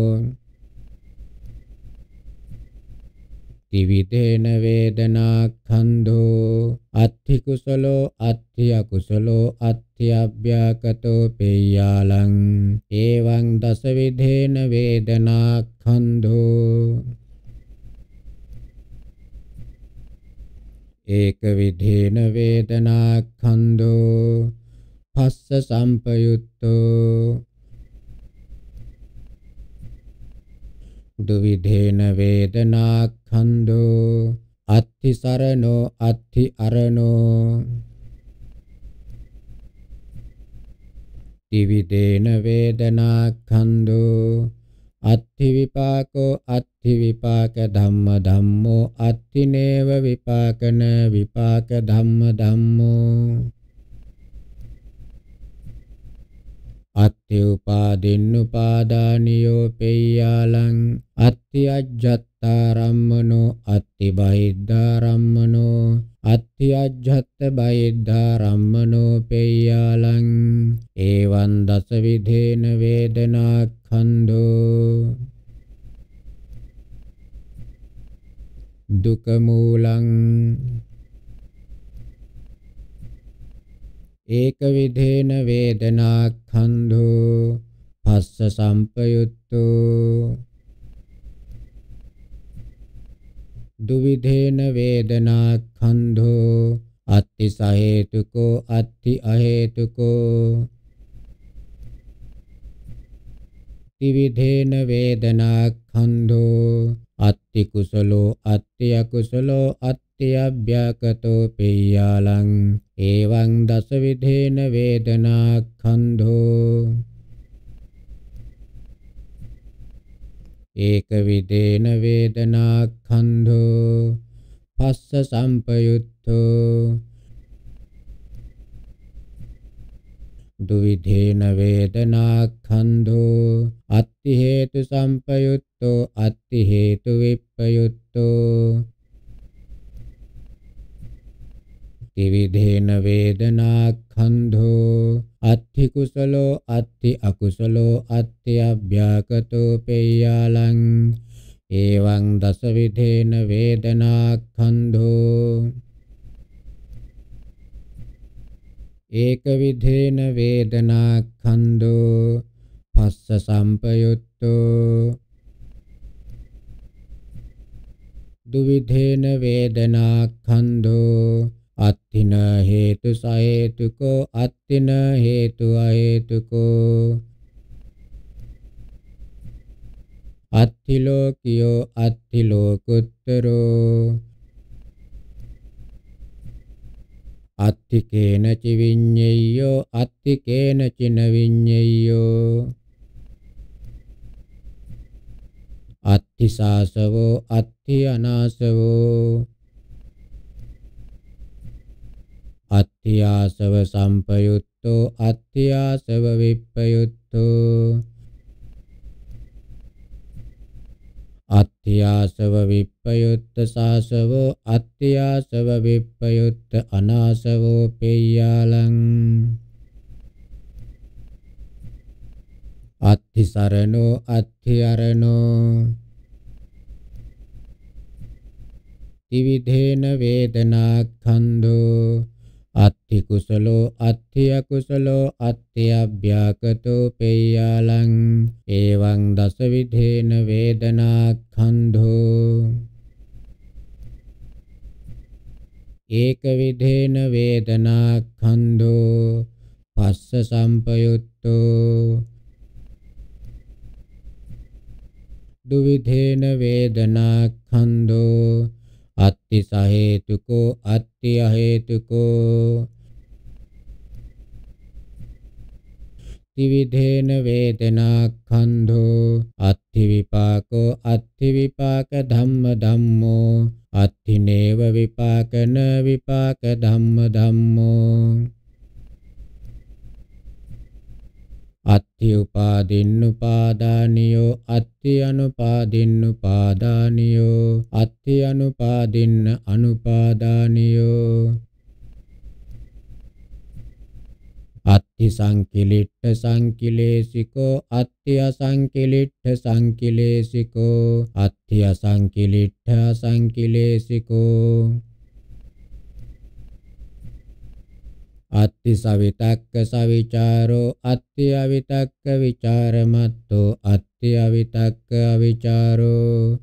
දිවිදේන වේදනා කන්ධෝ අත්ති කුසලෝ අත්ති අකුසලෝ අත්ති අභ්‍යාකතෝ පේයාලං එවං දස විදේන වේදනා කන්ධෝ ඒක විදේන වේදනා කන්ධෝ පස්ස සම්පයුත්තෝ දුවිධේන වේදනා කන්‍දෝ අත්ථි සරණෝ අත්ථි අරණෝ දිවිදේන වේදනා කන්‍දෝ අත්ථි විපාකෝ අත්ථි විපාක ධම්ම ධම්මෝ අත්ථිනේව විපාකන විපාක ධම්ම ධම්මෝ අත්ති උපාදින්න උපාදානියෝ පෙය්‍යාලං අත්ති අජ්ජත්තා රම්මනෝ අත්ති බහිද්ධා රම්මනෝ අත්ති අජ්ජත්ත බයිද්ධා රම්මනෝ පෙය්‍යාලං ඒවං දස විධේන වේදනා ඛන්‍தෝ දුක මූලං ඒක විධේන වේදනා ඛන්‍ධෝ පස්ස සම්පයුත්තෝ දුවිධේන වේදනා ඛන්‍ධෝ අත්ති සහේතුකෝ අත්ති අහේතුකෝ ත්‍රිවිධේන වේදනා ඛන්‍ධෝ අත්ති කුසලෝ අත්ති අකුසලෝ අත්ති අත්ත්‍යභ්‍යකතෝ පියාලං එවං දස විධේන වේදනා ඛන්‍ධෝ ඒක විදේන වේදනා ඛන්‍ධෝ පස්ස සම්පයුත්තෝ දුවිධේන වේදනා ඛන්‍ධෝ අත්ති හේතු සම්පයුත්තෝ අත්ති හේතු විප්පයුත්තෝ ත්‍රිවිධේන වේදනා කන්ධෝ අත්ථි කුසලෝ අත්ථි අකුසලෝ අත්ථි අභ්‍යාකතෝ පේයාලං එවං දස විධේන වේදනා කන්ධෝ ඒක විධේන වේදනා කන්ධෝ පස්ස සම්පයුත්තෝ दुविधेन वेदना खन्धो අත්තින හේතු සහේතුකෝ අත්තින හේතු අහේතුකෝ අත්තිලෝකියෝ අත්තිලෝකුත්තරෝ අත්තිකේන චිවිඤ්ඤයෝ අත්තිකේන චින විඤ්ඤයෝ අත්තිසාසවෝ අත්ති අනාසවෝ අත්ථියාසව සම්පයුත්තෝ අත්ථියාසව විප්පයුත්තෝ අත්ථියාසව විප්පයුත්ත සාසවෝ අත්ථියාසව විප්පයුත්ත අනාසවෝ පෙය්‍යාලං අත්ථි සරණෝ අත්ථි අරණෝ ත්‍රිවිධේන වේදනා ඛන්‍தோ අත්ති කුසලෝ අත්ති අකුසලෝ අත්ති අභ්‍යාකතෝ පේයාලං එවං දස විධේන වේදනා ඛන්ධෝ ඒක විධේන වේදනා ඛන්ධෝ පස්ස සම්පයුත්තෝ දුවිධේන වේදනා ඛන්ධෝ අත්ති සහේතුකෝ අත් අනිත්‍ය හේතුකෝ ත්‍රිවිධේන වේදනා කන්ධෝ අත්ථි විපාකෝ අත්ථි විපාක ධම්ම ධම්මෝ අත්ථිනේව විපාකන විපාක ධම්ම ධම්මෝ අත්ති උපාදින්නුපාදානියෝ අත්ති අනුපාදින්නුපාදානියෝ අත්ති අනුපාදින්න අනුපාදානියෝ අත්ති සංකිලිට්ඨ සංකිලේසිකෝ අත්ති අසංකිලිට්ඨ සංකිලේසිකෝ අත්ති අසංකිලිට්ඨ සංකිලේසිකෝ අත්ති සවිතක්ක සවිචාරෝ අත්ති අවිතක්ක විචාරමත්තෝ අත්ති අවිතක්ක අවිචාරෝ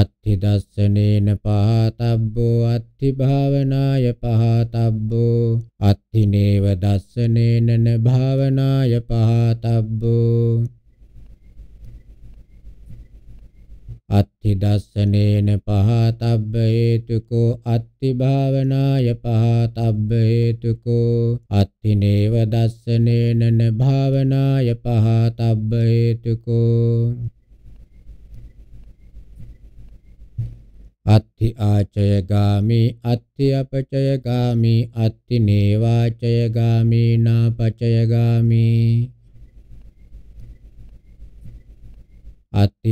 අත්ති දස්සනේන පහතබ්බෝ අත්ති භාවනාය පහතබ්බෝ අත්ති නේව දස්සනේනන භාවනාය පහතබ්බෝ අත්ථි දස්සනේන පහතබ්බ හේතුකෝ අත්ථි භාවනාය පහතබ්බ හේතුකෝ අත්ථි නේව දස්සනේන භාවනාය පහතබ්බ හේතුකෝ අත්ථි ආචය ගාමි අත්ථි අපචය ගාමි අත්ථි නේවාචය ගාමි නාපචය ගාමි අත්ථි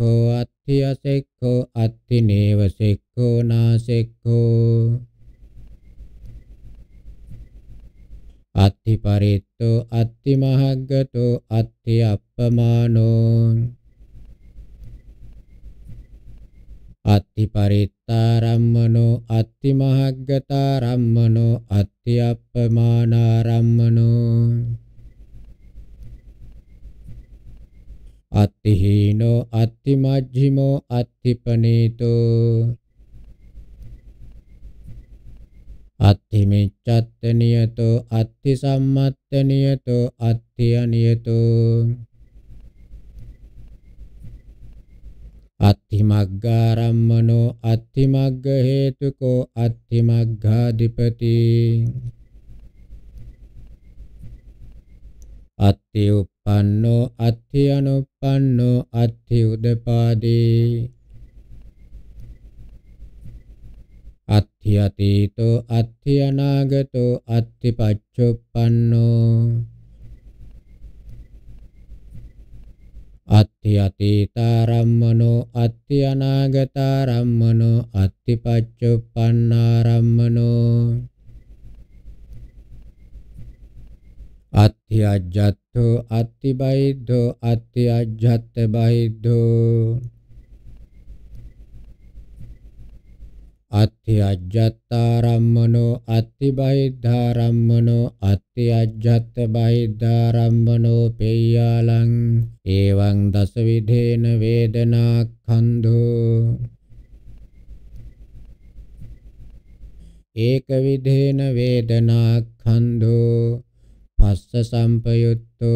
සික්ඛෝ අත්ථි අසෙක්ඛෝ අත්ථි නේව සික්ඛෝ නාසෙක්ඛෝ අත්ථි පරිත්තෝ අත්ථි මහග්ගතෝ අත්ථි අප්පමානෝ අත්ති පරිත්තාරම්මනෝ අත්ති මහග්ගතාරම්මනෝ අත්ති අප්පමානාරම්මනෝ අත්තිහීනෝ අත්ති මජ්ජිමෝ අත්තිපනීතෝ අත්ති මිච්ඡත්ත නියතෝ අත්ති සම්මත්ත නියතෝ අත්ති අනියතෝ අත්ති මග්ගාරම්මනෝ අත්ති මග්ග හේතුකෝ අත්ති මග්ගාධිපති අත්ථි uppannෝ අත්ථි අනුප්පන්නෝ අත්ථි උදපාදී අත්ථි අතීතෝ අත්ථි අනාගතෝ අත්ථි පච්චුප්පන්නෝ අත්ථි අතීතාරම්මනෝ අත්ථි අනාගතාරම්මනෝ අත්ථි පච්චුප්පන්නාරම්මනෝ අත්‍යජ්ජත්තු අත්තිබයිද්දෝ අත්‍යජ්ජත්ත බයිද්දෝ අත්‍යජ්ජත්තාරම්මනෝ අත්තිබයිද්ධාරම්මනෝ අත්‍යජ්ජත්ත බයිද්ධාරම්මනෝ පෙය්‍යාලං එවං දසවිධේන වේදනා කන්ධෝ ඒක විධේන වේදනා කන්ධෝ भस्स सम्पयुक्तो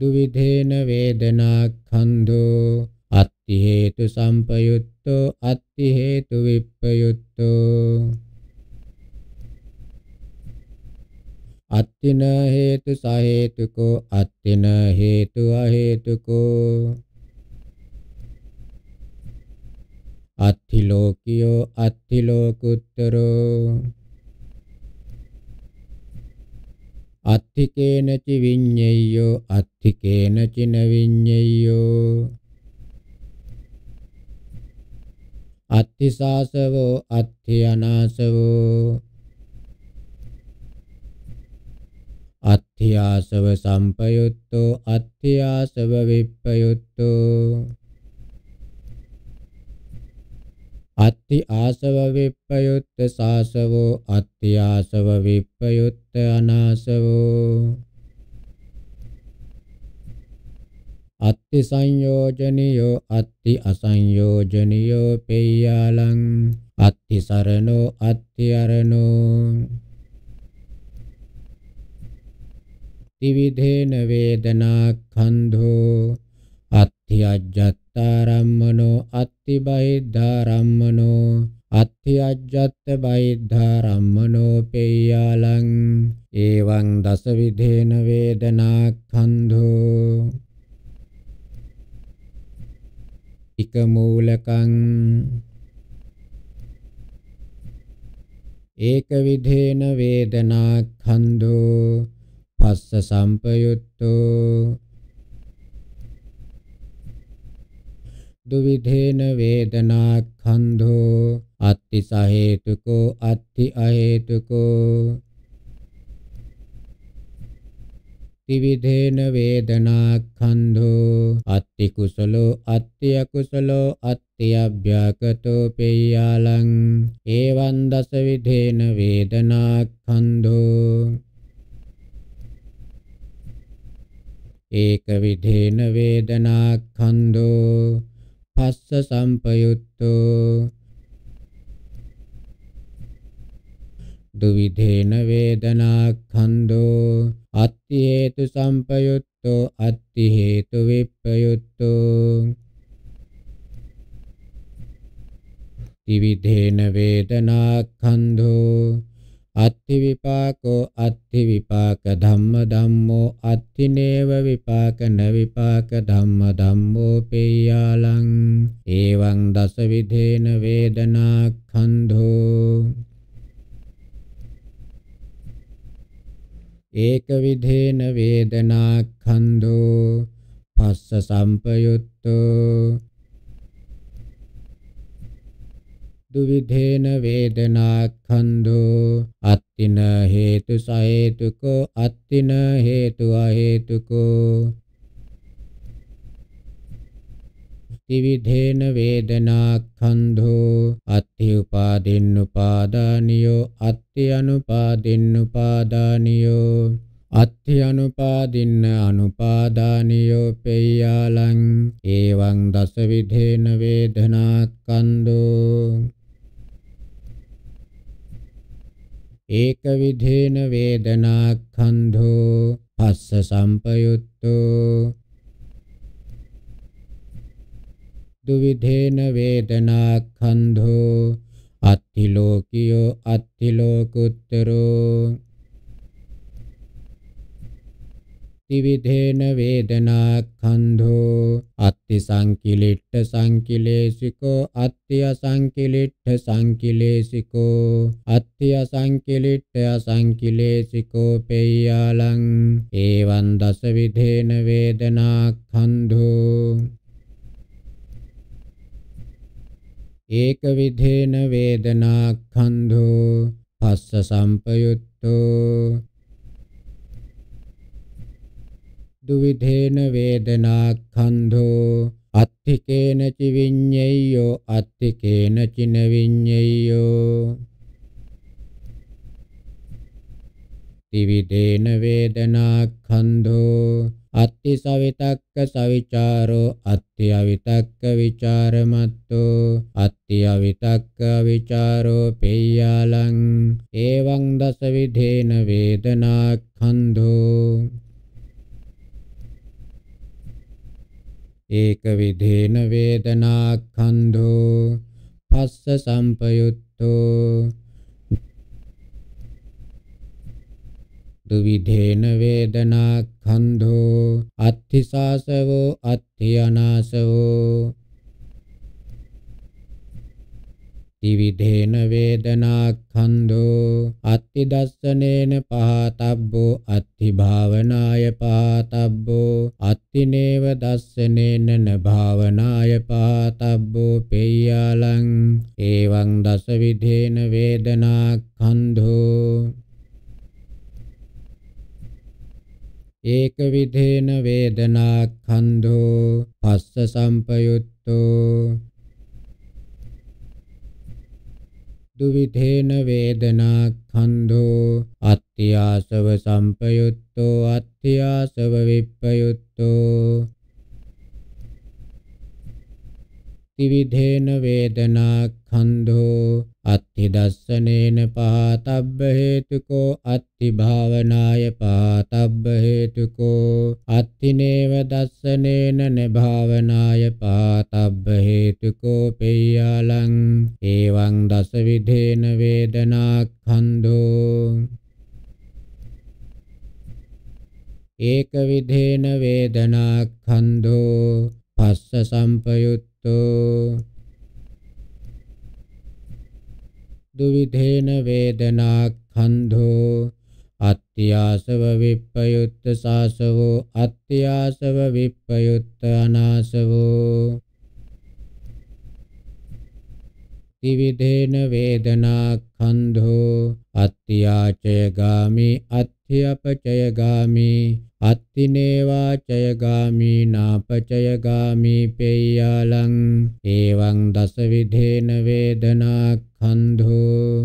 दुविधेन वेदना खंदो वेदनाखन्धो अत्तिहेतुसम्पयुक्तो अत्तिहेतुविप्रयुक्तो अत्ति न हेतु सहेतुको अत्ति न हेतु अहेतुको अत्थिलोकियो अत्थिलोकुत्तरो අත්ථිකේනචි විඤ්ඤය්‍යෝ අත්ථිකේනචි න විඤ්ඤය්‍යෝ අත්ථිසාසවෝ අත්ථියනාසවෝ අත්ථියාසව සම්පයුත්තෝ අත්ථියාසව විප්පයුත්තෝ අත්ති ආසව විප්පයුත්ත සාසවෝ අත්ති ආසව විප්පයුත්ත අනාසවෝ අත්ති සංයෝජනියෝ අත්ති අසංයෝජනියෝ පෙය්‍යාලං අත්ති සරණෝ අත්ති අරණෝ ත්‍රිවිධේන වේදනා කන්ධෝ අත්ථියජ්ජත් ධම්මනෝ අත්ති බහිද්ධා රම්මනෝ අත්ති අජ්ජත්ත බහිද්ධා රම්මනෝ පේයාලං එවං දස විධේන වේදනා කන්ධෝ එක මූලකං ඒක විධේන වේදනා කන්ධෝ පස්ස සම්පයුත්තෝ දුවිධේන වේදනා ඛන්‍ධෝ අත්ති සහේතුකෝ අත්ති අහේතුකෝ ත්‍රිවිධේන වේදනා ඛන්‍ධෝ අත්ති කුසලෝ අත්ති අකුසලෝ අත්ති අභ්‍යගතෝ පේයාලං ඒවං දස විධේන වේදනා ඛන්‍ධෝ ඒක විධේන වේදනා ඛන්‍ධෝ පස්ස සම්පයුත්තෝ දුවිධේන වේදනා ඛන්‍தோ අත්ති හේතු සම්පයුත්තෝ අත්ති හේතු විප්පයුත්තෝ ත්‍රිවිධේන වේදනා ඛන්‍தோ අත්ථි විපාකෝ අත්ථි විපාක ධම්ම ධම්මෝ අත්ථි නේව විපාක න විපාක ධම්ම ධම්මෝ පේයාලං එවං දස විධේන වේදනා ඛන්ධෝ ඒක විධේන වේදනා ඛන්ධෝ පස්ස සම්පයුත්තෝ දුවිධේන වේදනාක්ඛන්‍தோ අත්තින හේතු සහේතුකෝ අත්තින හේතු අහේතුකෝ ත්‍රිවිධේන වේදනාක්ඛන්‍தோ අත්ථි උපාදින්නුපාදානියෝ අත්ථි අනුපාදින්නුපාදානියෝ අත්ථි අනුපාදින්න අනුපාදානියෝ පෙය්‍යාලං එවං දසවිධේන වේදනාක්ඛන්‍தோ ඒක විධේන වේදනාඛන්‍ධෝ පස්ස සම්පයුත්තෝ දුවිධේන වේදනාඛන්‍ධෝ අත්ථි ලෝකියෝ අත්ථි ලෝකුත්තරෝ විවිධේන වේදනාඛන්‍ධෝ අත්ති සංකිලිට්ඨ සංකිලේසිකෝ අත්ති අසංකිලිට්ඨ සංකිලේසිකෝ අත්ති අසංකිලිට්ඨ අසංකිලේසිකෝ පේයාලං ඒවං දස විධේන වේදනාඛන්‍ධෝ ඒක විධේන වේදනාඛන්‍ධෝ පස්ස සම්පයුත්තෝ දුවිධේන වේදනා කන්ධෝ අත්ථිකේන චි විඤ්ඤයෝ අත්ථිකේන චින විඤ්ඤයෝ ත්‍රිවිධේන වේදනා කන්ධෝ අත්ථි සවිතක්ක සවිචාරෝ අත්ථි අවිතක්ක විචාරමත්තෝ අත්ථි අවිතක්ක විචාරෝ පේයාලං එවං දසවිධේන වේදනා කන්ධෝ ඒක විධේන වේදනාක්ඛන්‍ධෝ පස්ස සම්පයුත්තෝ දුවිධේන වේදනාක්ඛන්‍ධෝ අත්ථිසාසවෝ අත්ථියනාසවෝ විවිධේන වේදනාඛන්‍தோ අත්ති දස්සනේන පහතබ්බෝ අත්ති භාවනාය පහතබ්බෝ අත්තිනේව දස්සනේන න භාවනාය පහතබ්බෝ පේයාලං එවං දස විධේන වේදනාඛන්‍தோ ඒක විධේන වේදනාඛන්‍தோ පස්ස සම්පයුත්තෝ විතේන වේදනා ඛන්‍ධෝ අත්‍යාසව සම්පයුත්තෝ අත්‍යාසව විප්පයුත්තෝ ත්‍රිවිධේන වේදනා ඛන්‍ධෝ අත්ථි දස්සනේන පහතබ්බ හේතුකෝ අත්ථි භාවනාය පහතබ්බ හේතුකෝ අත්ථිනේව දස්සනේන නභාවනාය පහතබ්බ හේතුකෝ පෙය්‍යාලං එවං දස විධේන වේදනා ඛන්‍தோ ඒක විධේන වේදනා ඛන්‍தோ පස්ස සම්පයුත්තෝ දුවිධේන වේදනාක්ඛන්ධෝ අත්‍යාසව විප්පයුත්ත සාසවෝ අත්‍යාසව විප්පයුත්ත අනාසවෝ ත්‍රිවිධේන වේදනාක්ඛන්ධෝ අත්‍යාචය ගාමි අත්‍යපචය ගාමි අත්තිනේවා චයගාමී නාපචයගාමී පෙය්‍යාලං එවං දස විධේන වේදනා කන්ධෝ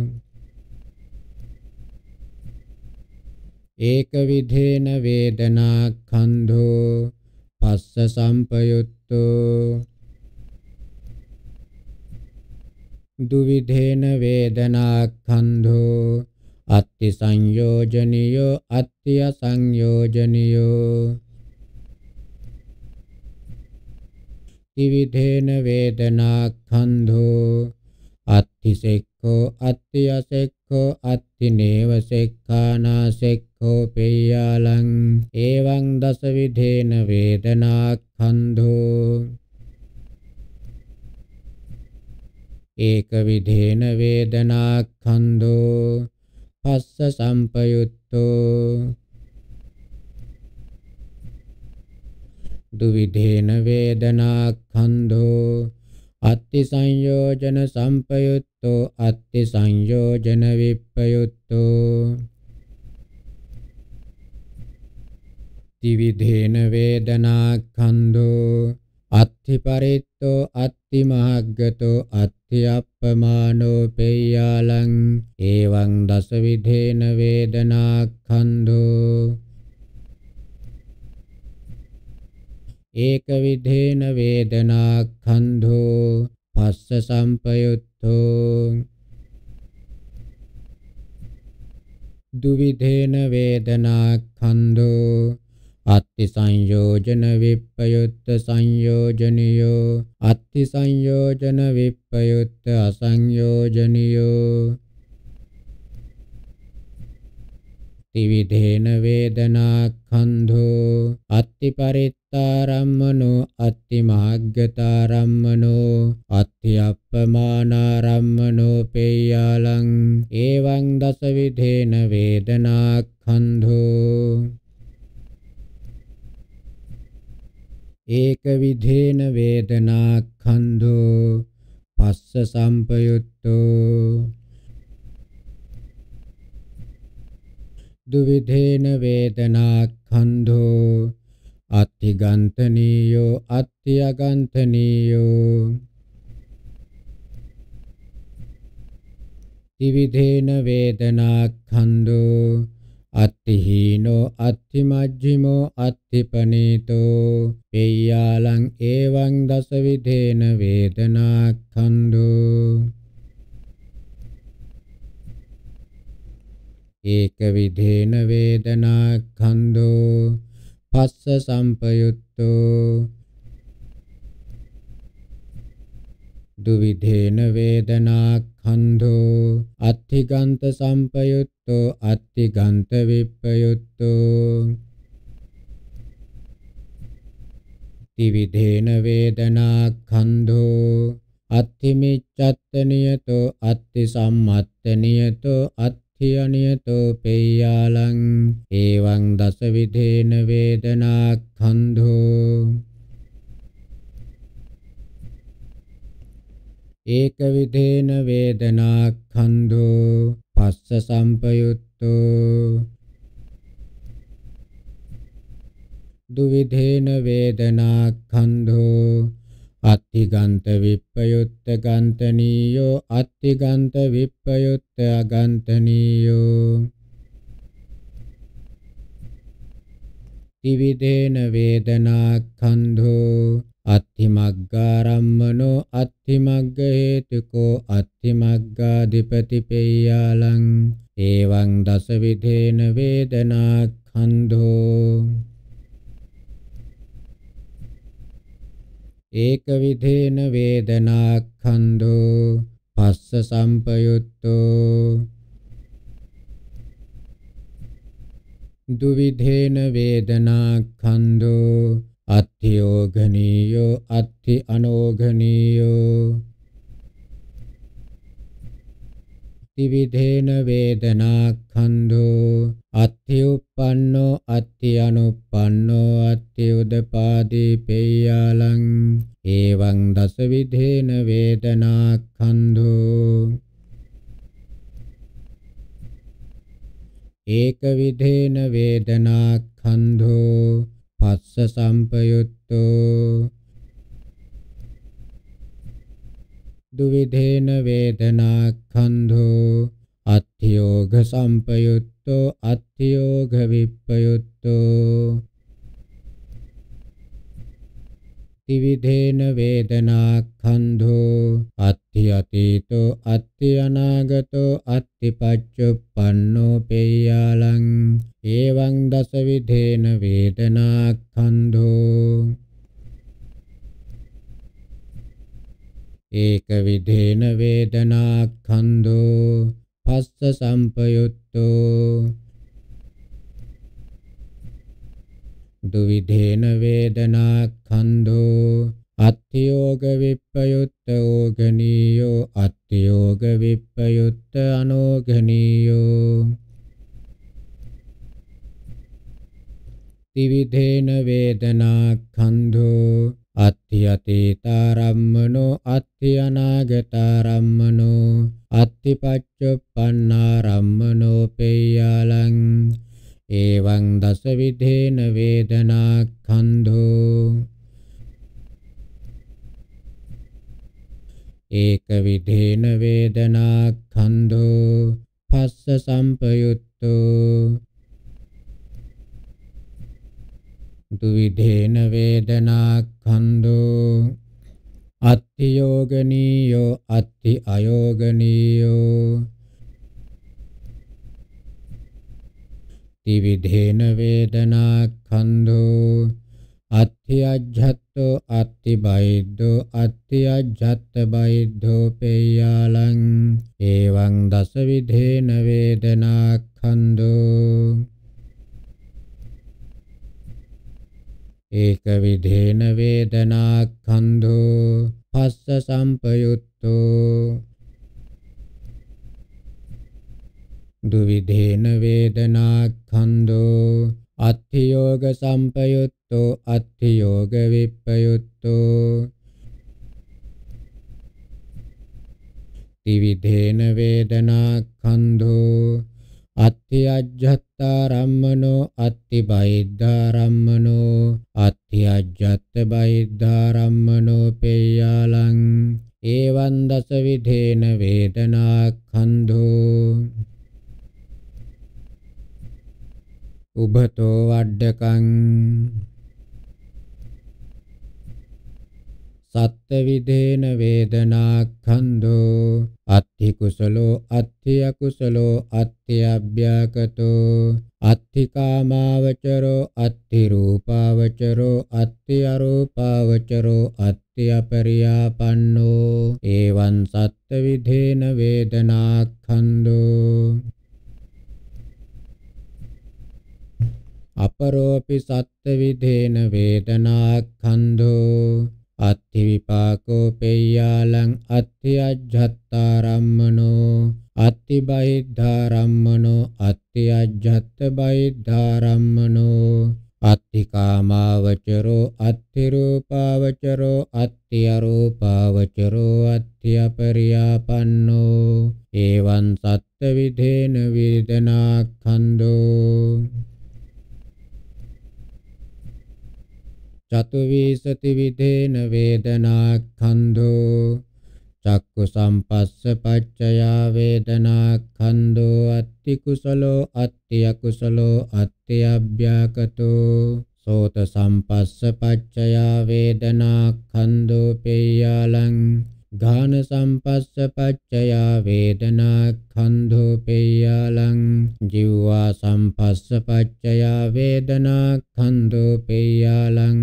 ඒක විධේන වේදනා කන්ධෝ පස්ස සම්පයුත්තෝ දුවිධේන වේදනා කන්ධෝ අත්ති සංයෝජනියෝ අත්තිය සංයෝජනියෝ ත්‍රිවිධේන වේදනා ඛන්‍ධෝ අත්ති සෙක්ඛෝ අත්තිය සෙක්ඛෝ අත්ති නේව සෙක්ඛානා සෙක්ඛෝ පේයාලං එවං දස විධේන වේදනා ඛන්‍ධෝ ඒක විධේන වේදනා ඛන්‍ධෝ පස්ස සම්පයුත්තෝ දුවිධේන වේදනා කන්ධෝ අත්ති සංයෝජන සම්පයුත්තෝ අත්ති සංයෝජන විප්පයුත්තෝ ත්‍රිවිධේන වේදනා කන්ධෝ අත්ථි පරිත්තෝ අත් අත්තිමහග්ගතෝ අත්ථියප්පමානෝ පේයාලං එවං දස විධේන වේදනා කන්‍ධෝ ඒක විධේන වේදනා කන්‍ධෝ පස්ස සම්පයුත්තෝ දුවිධේන වේදනා කන්‍ධෝ අත්ති සංයෝජන විප්පයුත්ත සංයෝජනියෝ අත්ති සංයෝජන විප්පයුත්ත අසංයෝජනියෝ ත්‍රිවිධේන වේදනා කන්ධෝ අත්ති පරිත්තාරම්මනෝ අත්ති මහග්ගතාරම්මනෝ අත්ති අප්පමානාරම්මනෝ පේයාලං එවං දසවිධේන වේදනා කන්ධෝ ඒකවිධේන වේදනාඛන්‍ධෝ පස්ස සම්පයුත්තෝ දුවිධේන වේදනාඛන්‍ධෝ අත්තිගන්තනීයෝ අත්‍යගන්තනීයෝ ත්‍රිවිධේන වේදනාඛන්‍ධෝ අත්තිහීනෝ අත්තිමජ්ජිමෝ අත්තිපනීතෝ පෙය්‍යාලං ඒවං දසවිධේන වේදනාක්ඛන්‍ධෝ ඒක විධේන වේදනාක්ඛන්‍ධෝ පස්ස සම්පයුත්තෝ දුවිධේන වේදනාක්ඛන්‍ධෝ අත්ථිගන්ත සම්පයුත් යුත්තෝ අත්ති ගන්ත විප්පයුත්තෝ ත්‍රිවිධේන වේදනා කන්ධෝ අත්තිමිච්ඡත්ත නියතෝ අත්ති සම්මත්ත නියතෝ අත් අත්‍යනියතෝ පේයාලං එවං දස විදේන වේදනා කන්ධෝ ඒක විදේන වේදනා කන්ධෝ පස්ස සම්පයුත්තෝ දුවිධේන වේදනා කන්ධෝ අත්තිගන්ත විප්පයුත්ත ගන්තනීයෝ අත්තිගන්ත විප්පයුත්ත අගන්තනීයෝ ත්‍රිවිධේන වේදනා කන්ධෝ අත්තිමග්ගාරම්මනෝ අත්තිමග්ග හේතුකෝ අත්තිමග්ගාධිපතිපෙය්‍යාලං එවං දසවිධේන වේදනා ඛන්‍ධෝ ඒක විධේන වේදනා ඛන්‍ධෝ පස්ස සම්පයුත්තෝ දුවිධේන වේදනා ඛන්‍ධෝ අත්ථයෝඝනීයෝ අත්ථි අනෝඝනීයෝ ත්‍රිවිධේන වේදනා කන්ධෝ අත්ථි uppannෝ අත්ථි අනුppannෝ අත්ථි උදපාදී පේයාලං එවං දස විධේන වේදනා කන්ධෝ ඒක විධේන වේදනා කන්ධෝ පස්ස සම්පයුත්තෝ दुविधेन वेदनाखन्धो अथ्योघसम्पयुक्तो अथ्योघविप्रयुक्तो අත්තිවිධේන වේදනාක්ඛන්ධෝ අත්ති අතීතෝ අත්ති අනාගතෝ අත්ති පච්චුප්පන්නෝ පේයාලං එවං දසවිධේන වේදනාක්ඛන්ධෝ ඒක විධේන වේදනාක්ඛන්ධෝ පස්ස සම්පයුත්තෝ දුවිධේන වේදනා ඛන්‍தோ අත්තියෝග විප්පයුත්ත ඕගනීයෝ අත්තියෝග විප්පයුත්ත අනෝගනීයෝ ත්‍රිවිධේන වේදනා ඛන්‍தோ අත්‍යතීතරම්මනෝ අත්‍යනාගතරම්මනෝ අත්තිපච්චප්පන්නාරම්මනෝ පේයාලං එවං දස විදේන වේදනා කන්ධෝ ඒක විදේන වේදනා කන්ධෝ පස්ස සම්පයුත්තෝ දුවිදේන වේදනා කන්ධෝ අත්ති යෝගනීයෝ අත්ති අයෝගනීයෝ විදේන වේදනා කන්‍ධෝ අත්‍යජ්ජත්තෝ අත්තිබයිද්දෝ අත්‍යජ්ජත්ත බයිද්දෝ පේයාලං එවං දස විදේන වේදනා කන්‍ධෝ ඒක විදේන වේදනා කන්‍ධෝ පස්ස සම්පයුත්තෝ දුවිදේන වේදනාක්ඛන්‍தோ අත්ථියෝග සම්පයුත්තෝ අත්ථියෝග විප්පයුත්තෝ ත්‍රිවිධේන වේදනාක්ඛන්‍தோ අත්ථි අජ්ජත්තාරම්මනෝ අත්ථි බයිද්ධාරම්මනෝ අත්ථි අජ්ජත් බයිද්ධාරම්මනෝ පේයාලං ඒවං දස විධේන වේදනාක්ඛන්‍தோ උබතෝ වඩ්ඩකං සත්ත විදේන වේදනා කන්‍දෝ අත්ථි කුසලෝ අත්ථි අකුසලෝ අත්ථි අභ්‍යකතෝ අත්ථි කාමාවචරෝ අත්ථි රූපාවචරෝ අත්ථි අරූපාවචරෝ අත්ථි අපරියාපන්නෝ එවං සත්ත විදේන වේදනා කන්‍දෝ අපරෝපි සත්ත්ව විදේන වේදනාඛන්‍ධෝ අත්ථි විපාකෝ පෙය්‍යාලං අත්ථි අජ්ජත්තාරම්මනෝ අත්ථි බහිද්ධාරම්මනෝ අත්ථි අජ්ජත්ත බහිද්ධාරම්මනෝ අත්ථි කාමාවචරෝ අත්ථි රූපාවචරෝ අත්ථි අරූපාවචරෝ අත්ථි අපරියාපන්නෝ එවං සත්ත්ව විදේන වේදනාඛන්‍ධෝ චතුවිසති විදේන වේදනා ඛන්‍ධෝ චක්කු සම්පස්ස පච්චයා වේදනා ඛන්‍ධෝ අත්ති කුසලෝ අත්ති අකුසලෝ අත්ති අභ්‍යාකතෝ සෝත සම්පස්ස පච්චයා වේදනා ඛන්‍ධෝ පේයාලං ඝාන සම්පස්ස පච්චයා වේදනා කන්ධෝ පේයාලං ජීවා සම්පස්ස පච්චයා වේදනා කන්ධෝ පේයාලං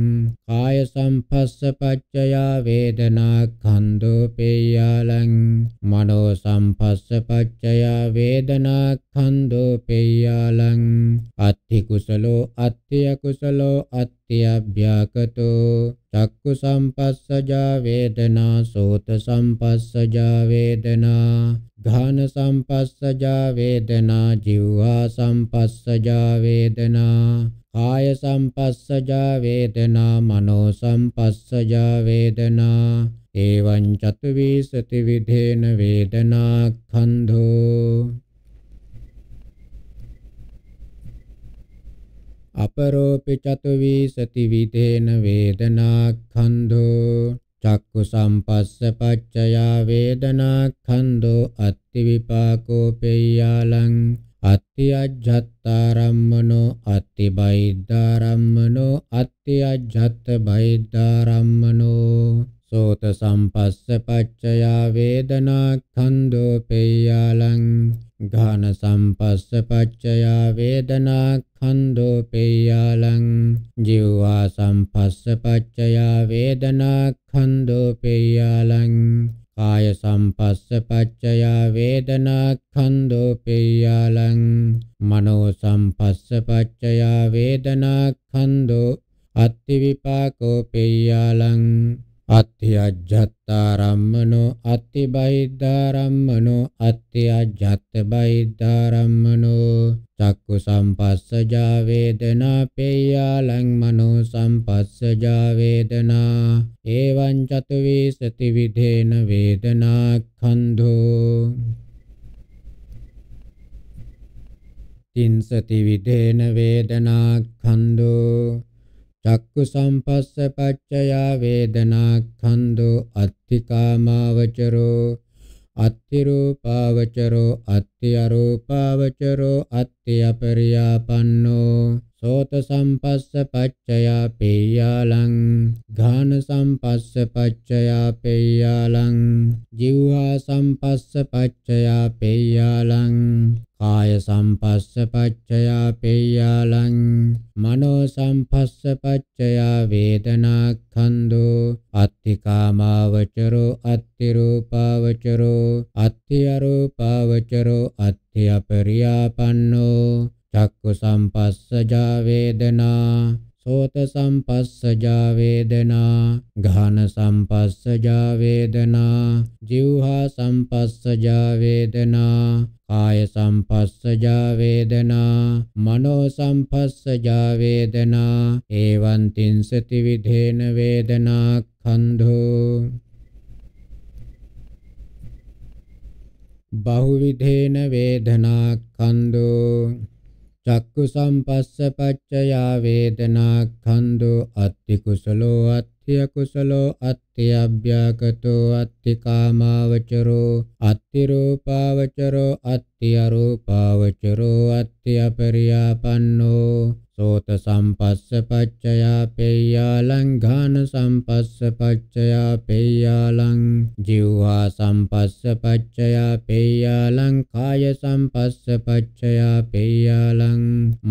කාය සම්පස්ස පච්චයා වේදනා කන්ධෝ පේයාලං මනෝ සම්පස්ස පච්චයා වේදනා කන්ධෝ පේයාලං අත්ථි කුසලෝ අත්ථය කුසලෝ අත්ථ්‍යභ්‍යාකතෝ චක්කු සම්පස්සජා වේදනා සෝත සම්පස්සජා වේදනා ඝාන සම් සම්පස්සජා වේදනා ජීවා සම්පස්සජා වේදනා කාය සම්පස්සජා වේදනා මනෝ සම්පස්සජා වේදනා එවං චතුවිසති විදේන වේදනා ඛන්ධෝ අපරෝපි චතුවිසති විදේන වේදනා ඛන්ධෝ චක්කු සම්පස්ස පච්චයා වේදනා ඛන්‍தோ අත්ති විපාකෝ පෙය්‍යාලං අත්ති අජ්ජත්තරම්මනෝ අත්ති බයිද්දරම්මනෝ අත්ති අජ්ජත් බයිද්දරම්මනෝ සෝත සම්පස්ස පච්චයා වේදනා ඛන්‍தோ පෙය්‍යාලං ඝාන සම්පස්ස පච්චයා වේදනා ඛන්‍தோ පෙය්‍යාලං ජීවා සම්පස්ස පච්චයා වේදනා කන්දෝපේයාලං කාය සම්පස්ස පච්චයා වේදනා කන්දෝපේයාලං මනෝ සම්පස්ස පච්චයා වේදනා කන්දෝ අත්ති විපාකෝපේයාලං අත්ති අජ්ජත්තා රම්මනෝ අත්ති බයිද්දා රම්මනෝ අත්ති අජ්ජත් බයිද්දා රම්මනෝ චක්කු සම්පස්සජා වේදනා පේයාලං මනෝ සම්පස්සජා වේදනා එවං චතු විසති විදේන වේදනා ඛන්ධෝ තින්සති විදේන වේදනා ඛන්ධෝ චක්කු සම්පස්ස පච්චයා වේදනා ඛන්‍தோ අත්තිකාමාවචරෝ අත්තිරූපාවචරෝ අත්තිඅරූපාවචරෝ අත්තිඅපරියාපන්නෝ සෝත සම්පස්ස පච්චයා පේයාලං ඝාන සම්පස්ස පච්චයා පේයාලං ජීවහා සම්පස්ස පච්චයා පේයාලං කාය සම්පස්ස පච්චයා පේයාලං මනෝ සම්පස්ස පච්චයා වේදනා ඛන්‍தோ අත්තිකාමාවචරෝ අත්තිරූපාවචරෝ අත්තියරූපාවචරෝ අත්තිඅපරියාපන්නෝ චක්කු සම්පස්සජා වේදනා සෝත සම්පස්සජා වේදනා ඝාන සම්පස්සජා වේදනා જીවහා සම්පස්සජා වේදනා කාය සම්පස්සජා වේදනා මනෝ සම්පස්සජා වේදනා එවං තින්සති විධේන වේදනා ඛන්ධෝ බහුවිධේන වේදනා ඛන්‍தோ චක්කු සම්පස්ස පච්චයා වේදනා ඛන්‍දු අත්ති කුසලෝ අත්ථ්‍ය කුසලෝ අත්ථ අත්ත්‍යබ්භ්‍යකතෝ අත්තිකාමාවචරෝ අත්තිරූපාවචරෝ අත්තියරූපාවචරෝ අත්ත්‍යපරියාපන්නෝ සෝත සම්පස්ස පච්චයා පෙය්‍යාලං ඝාන සම්පස්ස පච්චයා පෙය්‍යාලං ජීවහා සම්පස්ස පච්චයා පෙය්‍යාලං කාය සම්පස්ස පච්චයා පෙය්‍යාලං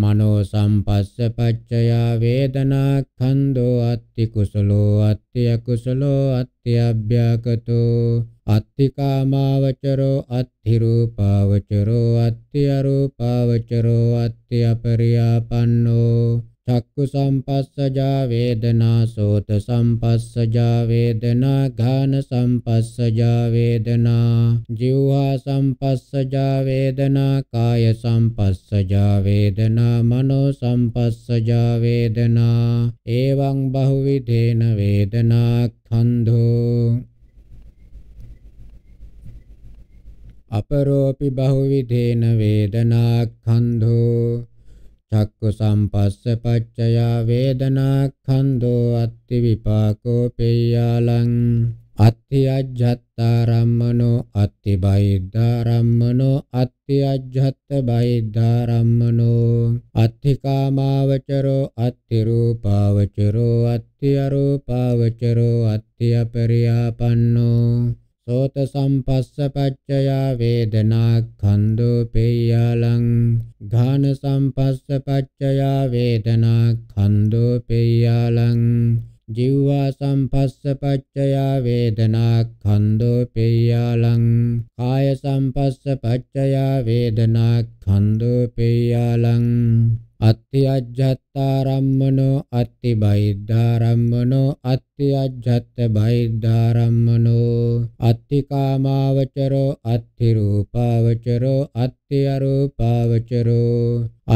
මනෝ සම්පස්ස පච්චයා වේදනා ඛන්தோ අත්ති කුසලෝ අත් අත්ත්‍ය කුසලෝ අත්ත්‍ය අභ්‍යකතෝ අත්තිකාමාවචරෝ අත්තිරූපාවචරෝ අත්තිය රූපාවචරෝ අත්ත්‍ය පරියාපන්නෝ චක්කු සම්පස්සජා වේදනා සෝත සම්පස්සජා වේදනා ඝාන සම්පස්සජා වේදනා ජීවහා සම්පස්සජා වේදනා කාය සම්පස්සජා වේදනා මනෝ සම්පස්සජා වේදනා එවං බහුවිධේන වේදනා ඛන්ධෝ අපරෝපි බහුවිධේන වේදනා ඛන්ධෝ චක්කු සම්පස්ස පච්චයා වේදනා ඛන්‍தோ අත්ති විපාකෝ පෙය්‍යාලං අත්ති අජ්ජත්තා රම්මනෝ අත්ති බයිද්දා රම්මනෝ අත්ති අජ්ජත්ත බයිද්දා රම්මනෝ අත්ති කාමාවචරෝ අත්ති රූපාවචරෝ අත්ති අරූපාවචරෝ අත්ති අපරියාපන්නෝ සෝත සම්පස්ස පච්චයා වේදනා ඛන්‍දෝ පේයලං ඝාන සම්පස්ස පච්චයා වේදනා ඛන්‍දෝ පේයලං ජීවා සම්පස්ස පච්චයා වේදනා ඛන්‍දෝ පේයලං කාය සම්පස්ස පච්චයා වේදනා ඛන්‍දෝ පේයලං අත්‍යජ්ජත්තාරම්මනෝ අත්තිබයිද්ධාරම්මනෝ අත් අත්තියජ්ජත්ත බහිද්ධාරම්මනෝ අත්තිකාමාවචරෝ අත්තිරූපාවචරෝ අත්තියරූපාවචරෝ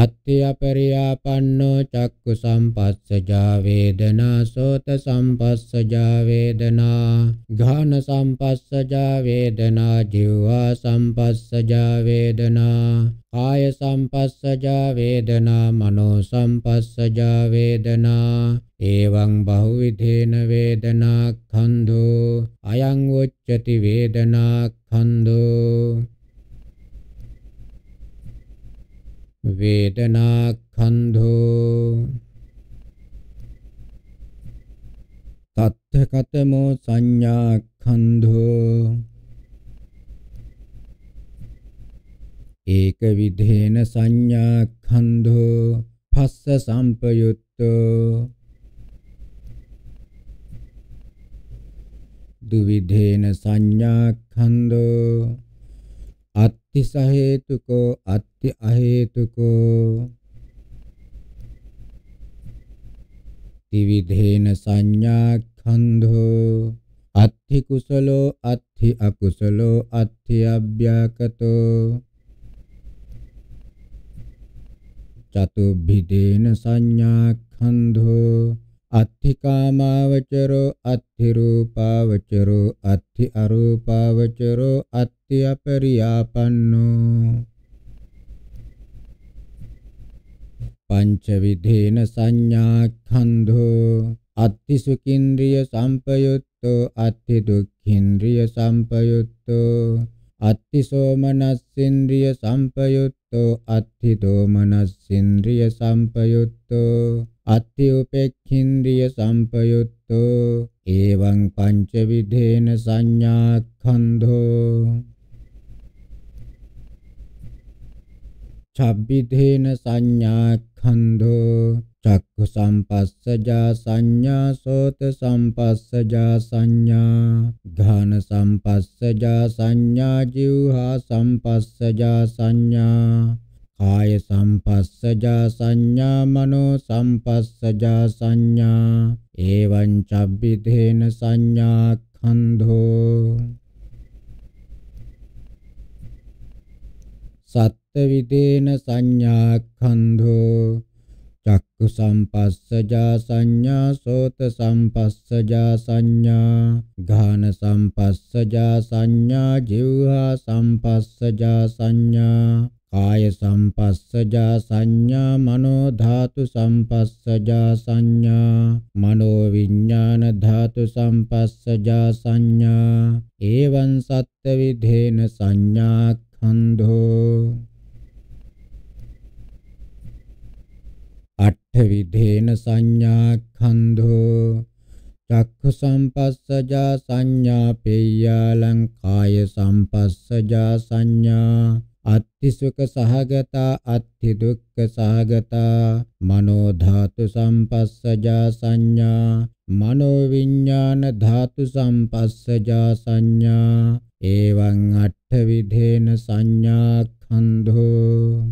අත්තියපරියාපන්නෝ චක්කු සම්පස්සජා වේදනා සෝත සම්පස්සජා වේදනා ඝාන සම්පස්සජා වේදනා ජීවා සම්පස්සජා වේදනා කාය සම්පස්සජා වේදනා මනෝ සම්පස්සජා වේදනා එවං බහුවිධේන වේදනා ඛන්‍தோ අයං උච්චති වේදනා ඛන්‍தோ වේදනා ඛන්‍தோ තත්ථකතමෝ සංඥා ඛන්‍தோ ඒක විධේන සංඥා ඛන්‍தோ පස්ස සම්පයුත්තෝ දුවිධේන සංඥාඛන්‍தෝ අත්ති සහේතුකෝ අත්ති අහේතුකෝ ත්‍රිවිධේන සංඥාඛන්‍தෝ අත්ති කුසලෝ අත්ති අකුසලෝ අත්ති අභ්‍යකතෝ චතුබ්බිදේන සංඥාඛන්‍தෝ අත්ථිකාමාවචරෝ අත්ථිරූපාවචරෝ අත්ථි අරූපාවචරෝ අත්ථි අපරියාපන්නෝ පංච විධේන සංඥා ඛන්ධෝ අත්ථි සුඛින්ද්‍රිය සම්පයුක්තෝ අත්ථි දුක්ඛින්ද්‍රිය සම්පයුක්තෝ අත්ථි සෝමනස්සින්ද්‍රිය සම්පයුක්තෝ අත්ථි දෝමනස්සින්ද්‍රිය සම්පයුක්තෝ අත්ථිඋපෙක්ඛින්ද්‍රිය සම්පයුත්තෝ එවං පංච විධේන සංඥාඛන්ධෝ චබ්බිධේන සංඥාඛන්ධෝ චක්ඛු සම්පස්සජා සංඥා සෝත සම්පස්සජා සංඥා ඝාන සම්පස්සජා සංඥා ජීවහා සම්පස්සජා සංඥා කාය සම්පස්සජා සංඥා මනෝ සම්පස්සජා සංඥා එවං චබ්බිදේන සංඥා ඛන්ධෝ සත්ත්‍විදේන සංඥා ඛන්ධෝ චක්කු සම්පස්සජා සංඥා සෝත සම්පස්සජා සංඥා ඝාන සම්පස්සජා සංඥා ජීවහා සම්පස්සජා සංඥා කාය සම්පස්සජා සංඥා මනෝ ධාතු සම්පස්සජා සංඥා මනෝ විඥාන ධාතු සම්පස්සජා සංඥා එවං සත්ත්ව විධේන සංඥා ඛන්ධෝ අට්ඨ විධේන සංඥා ඛන්ධෝ චක්ඛු සම්පස්සජා සංඥා පේයාලං කාය සම්පස්සජා සංඥා අත්තිසුඛ සහගතා අත්ති දුක්ඛ සහගතා මනෝ ධාතු සම්පස්සජා සංඥා මනෝ විඥාන ධාතු සම්පස්සජා සංඥා එවං අට්ඨ විධේන සංඥා ඛන්ධෝ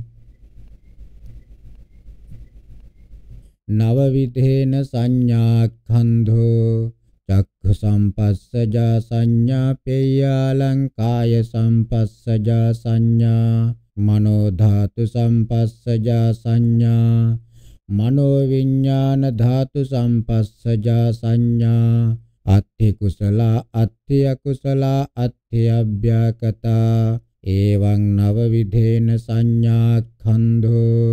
නව විධේන සංඥා ඛන්ධෝ චක්ඛ සම්පස්සජා සංඥා පේයාලංකාය සම්පස්සජා සංඥා මනෝ ධාතු සම්පස්සජා සංඥා මනෝ විඥාන ධාතු සම්පස්සජා සංඥා අත්ථි කුසල අත්ථි අකුසල අත්ථි අභ්‍යකතා එවං නව විධේන සංඥා ඛන්‍ධෝ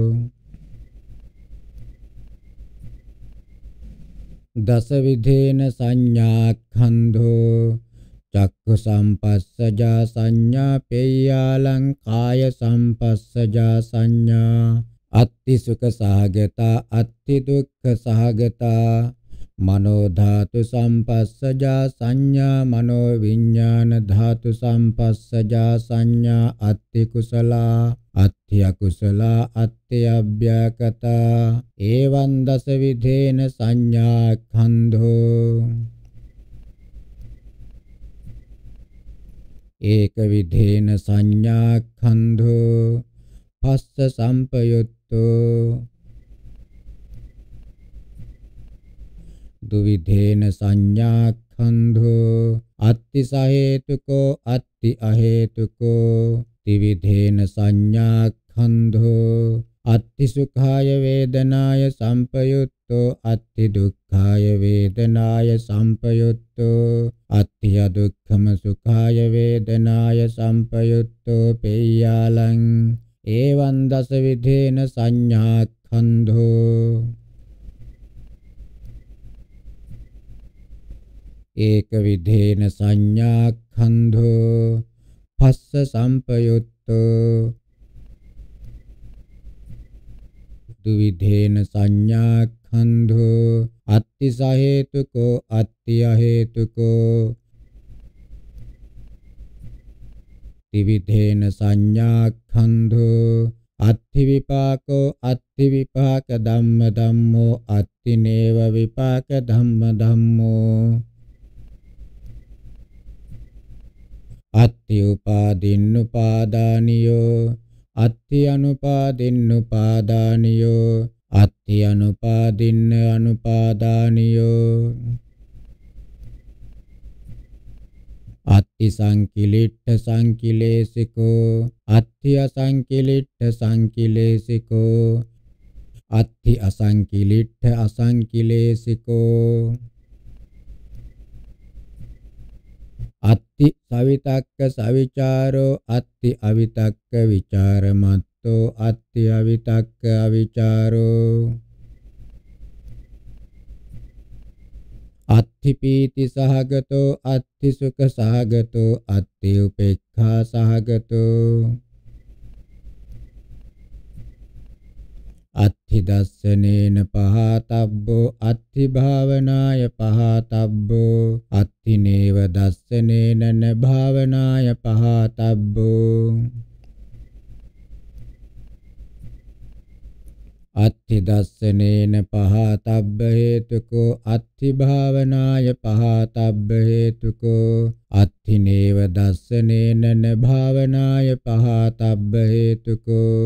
දස විධේන සංඥාක්ඛන්ධෝ චක්ඛු සම්පස්සජා සංඥා පේයාලං කාය සම්පස්සජා සංඥා අත්ති සුඛ සහගතා අත්ති දුක්ඛ සහගතා මනෝ ධාතු සම්පස්සජා සංඥා මනෝ විඥාන ධාතු සම්පස්සජා සංඥා අත්ති කුසලා අත්ති අකුසලා අත්ති අභ්‍යකතා එවං දස විධේන සංඥා ඛන්ධෝ ඒක විධේන සංඥා ඛන්ධෝ පස්ස සම්පයුත්තෝ දුවිධේන සංඥාක්ඛන්ධෝ අත්ති සහේතුකෝ අත්ති අහේතුකෝ ත්‍රිවිධේන සංඥාක්ඛන්ධෝ අත්ති සුඛාය වේදනාය සම්පයුත්තෝ අත්ති දුක්ඛාය වේදනාය සම්පයුත්තෝ අත්ති අදුක්ඛම සුඛාය වේදනාය සම්පයුත්තෝ පේයාලං ඒවං දස විධේන සංඥාක්ඛන්ධෝ ඒක විධේන සංඥාඛන්ධෝ පස්ස සම්පයුත්තෝ දුවිධේන සංඥාඛන්ධෝ අත්ති සහේතුකෝ අත්ති අහේතුකෝ ත්‍රිවිධේන සංඥාඛන්ධෝ අත්ති විපාකෝ අත්ති විපාක ධම්ම ධම්මෝ අත්ති නේව විපාක ධම්ම ධම්මෝ අත්ති උපාදින්නුපාදානියෝ අත්ති අනුපාදින්නුපාදානියෝ අත්ති අනුපාදින්න අනුපාදානියෝ අත්ති සංකිලිට්ඨ සංකිලේසිකෝ අත්ති අසංකිලිට්ඨ සංකිලේසිකෝ අත්ති අසංකිලිට්ඨ අසංකිලේසිකෝ අත්ති සවිතක්ක සවිචාරෝ අත්ති අවිතක්ක විචාරමත්තෝ අත්ති අවිතක්ක අවිචාරෝ අත්ති පීති සහගතෝ අත්ති සුඛ සහගතෝ අත්ති උපේක්ඛා සහගතෝ අත්ථි දස්සනේන පහතබ්බෝ අත්ථි භාවනාය පහතබ්බෝ අත්ථි නේව දස්සනේන න භාවනාය පහතබ්බෝ අත්ථි දස්සනේන පහතබ්බ හේතුකෝ අත්ථි භාවනාය පහතබ්බ හේතුකෝ අත්ථි නේව දස්සනේන න භාවනාය පහතබ්බ හේතුකෝ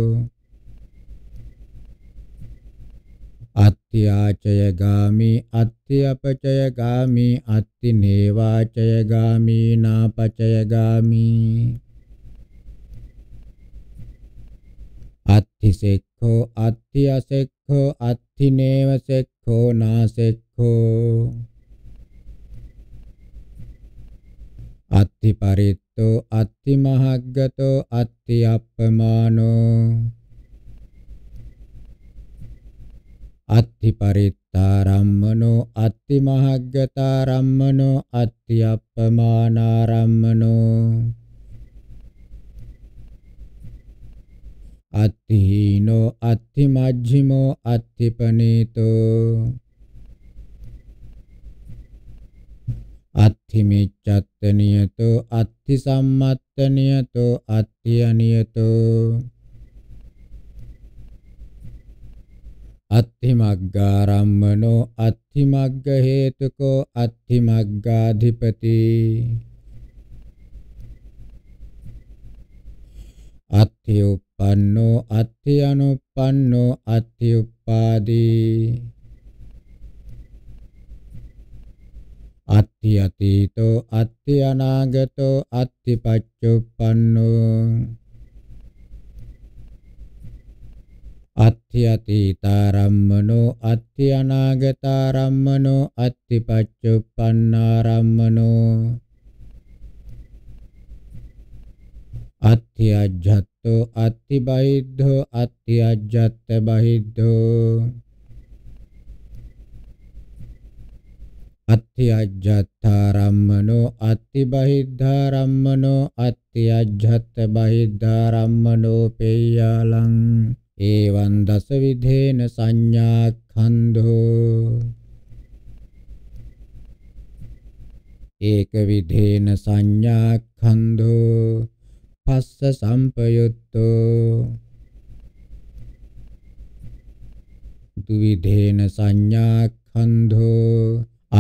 අත්ත්‍යාචය ගාමී අත්ත්‍යපචය ගාමී අත්ති නේවාචය ගාමී නාපචය ගාමී අත්තිසෙක්ඛෝ අත්ත්‍යසෙක්ඛෝ අත්තිනේවසෙක්ඛෝ නාසෙක්ඛෝ අත්ති පරිත්තෝ අත්ති මහග්ගතෝ අත්ති අප්පමානෝ අත්ති පරිත්තාරම්මනෝ අත්ති මහග්ගතාරම්මනෝ අත්ති අප්පමානාරම්මනෝ අත්ති හීනෝ අත්ති මජ්ජිමෝ අත්ති පනීතෝ අත්ති මිච්ඡත්තනියතෝ අත්ති සම්මත්තනියතෝ අත්ති අනියතෝ අත්තිමග්ගාරම්මනෝ අත්තිමග්ග හේතුකෝ අත්තිමග්ගාධිපති අත්ථි උප්පන්නෝ අත්ථි අනුප්පන්නෝ අත්ථි උප්පාදී අත්ථි අතීතෝ අත්ථි අනාගතෝ අත්ථි පච්චුප්පන්නෝ අත්‍යතීතාරම්මනෝ අත්‍ය අනාගතාරම්මනෝ අත්තිපච්චුප්පන්නාරම්මනෝ අත්‍යජ්ජත්තෝ අත්තිබහිද්ධෝ අත්‍යජ්ජත්ත බහිද්ධෝ අත්‍යජ්ජත්තාරම්මනෝ අත්තිබහිද්ධාරම්මනෝ අත්‍යජ්ජත්ත බහිද්ධාරම්මනෝ පෙය්‍යාලං ඒවං දස විධේන සංඥාඛන්‍ධෝ ඒක විධේන සංඥාඛන්‍ධෝ පස්ස සම්පයුත්තෝ දුවිධේන සංඥාඛන්‍ධෝ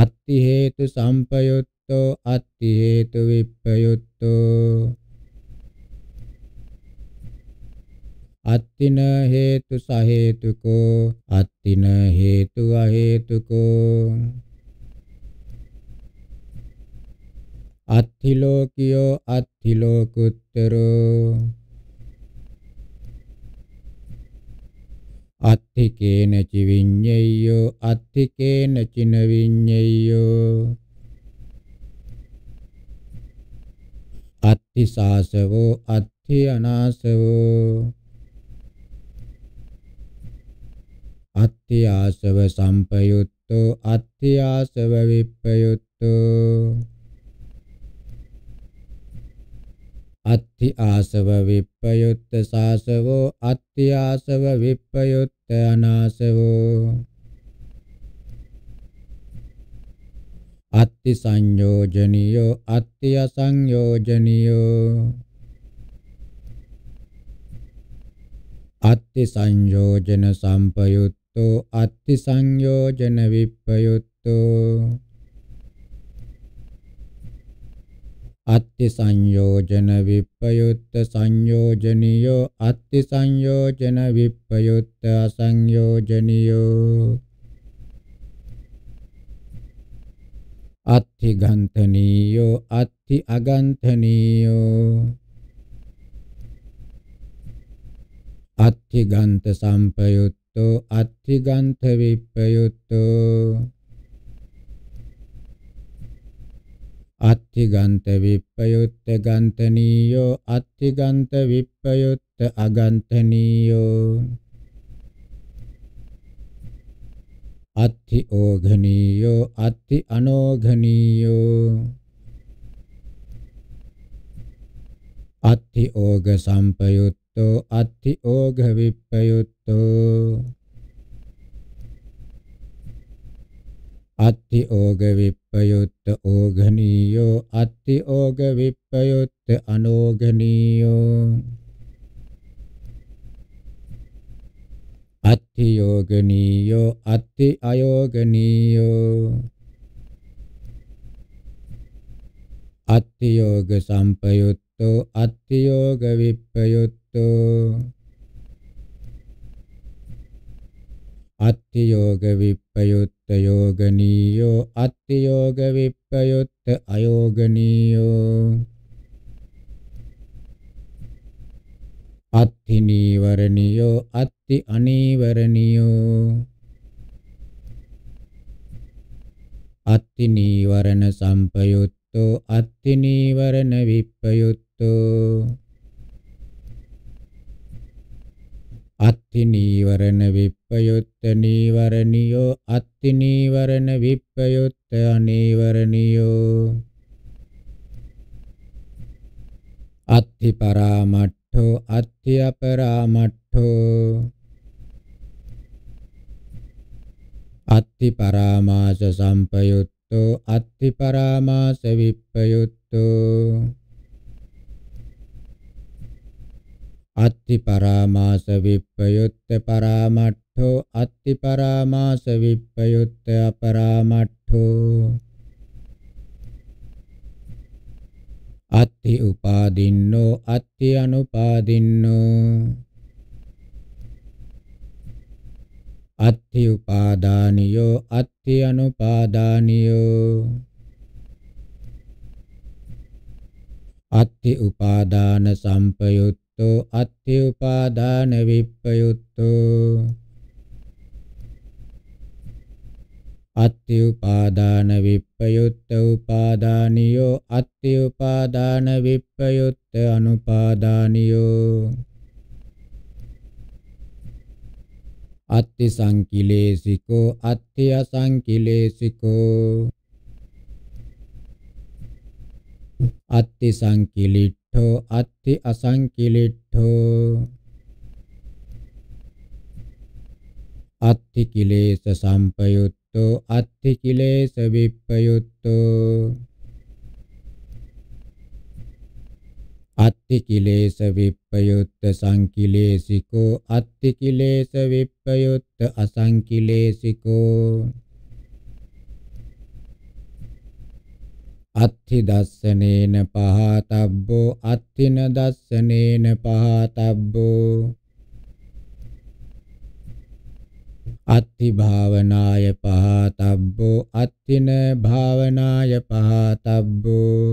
අත්ති හේතු සම්පයුත්තෝ අත්ති හේතු විප්පයුත්තෝ अतिन हेतु सहेतुको अतिन हेतु अहेतुको अत्थिलोकियो अत्थिलोकुत्तरो अत्थिकेन चि विज्ञेयो अत्थिकेन चिन विज्ञेयो අත්ත්‍යාසව සම්පයුත්තෝ අත්ත්‍යාසව විප්පයුත්තෝ අත්ති ආසව විප්පයුත්ත සාසවෝ අත්ති ආසව විප්පයුත්ත අනාසවෝ අත්ති සංයෝජනියෝ අත්ති අසංයෝජනියෝ අත්ති සංයෝජන සම්පයුත් යුත්තෝ අත්ති සංයෝජන විප්පයුත්තෝ අත්ති සංයෝජන විප්පයුත්ත සංයෝජනියෝ අත්ති සංයෝජන විප්පයුත්ත අසංයෝජනියෝ අත්ති ගන්තනීයෝ අත්ති අගන්තනීයෝ අත්ති ගන්ත සම්පයුත්ත යුක්තෝ අත්ථිගන්ත විප්පයුක්තෝ අත්ථිගන්ත විප්පයුත්ත ගන්තනීයෝ අත්ථිගන්ත විප්පයුත්ත අගන්තනීයෝ අත්ථි ඕඝනීයෝ අත්ථි අනෝඝනීයෝ අත්ථි ඕග සම්පයුත්ත යුත්තෝ අත්ති ඕඝ විප්පයුත්තෝ අත්ති ඕග විප්පයුත්ත ඕඝනීයෝ අත්ති ඕග විප්පයුත්ත අනෝඝනීයෝ අත්ති යෝගනීයෝ අත්ති අයෝගනීයෝ අත්ති යෝග සම්පයුත්තෝ අත්ති යෝග විප්පයුත්ත අත්ති යෝග විප්පයුත්ත යෝගනීයෝ අත්ති යෝග විප්පයුත්ත අයෝගනීයෝ අත්ති නීවරණියෝ අත්ති අනීවරණියෝ අත්ති නීවරණ සම්පයුත්තෝ අත්ති නීවරණ විප්පයුත්තෝ අත්ති නීවරණ විප්පයුත්ත නීවරණියෝ අත්ති නීවරණ විප්පයුත්ත අනීවරණියෝ අත්ති පරාමට්ඨෝ අත්ති අපරාමට්ඨෝ අත්ති පරාමාස සම්පයුත්තෝ අත්ති පරාමාස විප්පයුත්තෝ අත්ති පරාමාස විප්පයුත්ත පරාමට්ඨෝ අත්ති පරාමාස විප්පයුත්ත අපරාමට්ඨෝ අත්ති උපාදින්නෝ අත්ති අනුපාදින්නෝ අත්ති උපාදානියෝ අත්ති අනුපාදානියෝ අත්ති උපාදාන සම්පයුත් විප්පයුත්තෝ අත්ථි උපාදාන විප්පයුත්තෝ අත්ථි උපාදාන විප්පයුත්ත උපාදානියෝ අත්ථි උපාදාන විප්පයුත්ත අනුපාදානියෝ අත්ථි සංකිලේසිකෝ අත්ථි අසංකිලේසිකෝ අත්ති සංකිලිට්ඨ අත්ති අසංකිලිට්ඨෝ අත්ති කිලේස සම්පයුත්තෝ අත්ති කිලේස විප්පයුත්තෝ අත්ති කිලේස විප්පයුත්ත සංකිලේසිකෝ අත්ති කිලේස විප්පයුත්ත අසංකිලේසිකෝ අත්ථි දස්සනේන පහතබ්බෝ අත්ථින දස්සනේන පහතබ්බෝ අත්ථි භාවනාය පහතබ්බෝ අත්ථින භාවනාය පහතබ්බෝ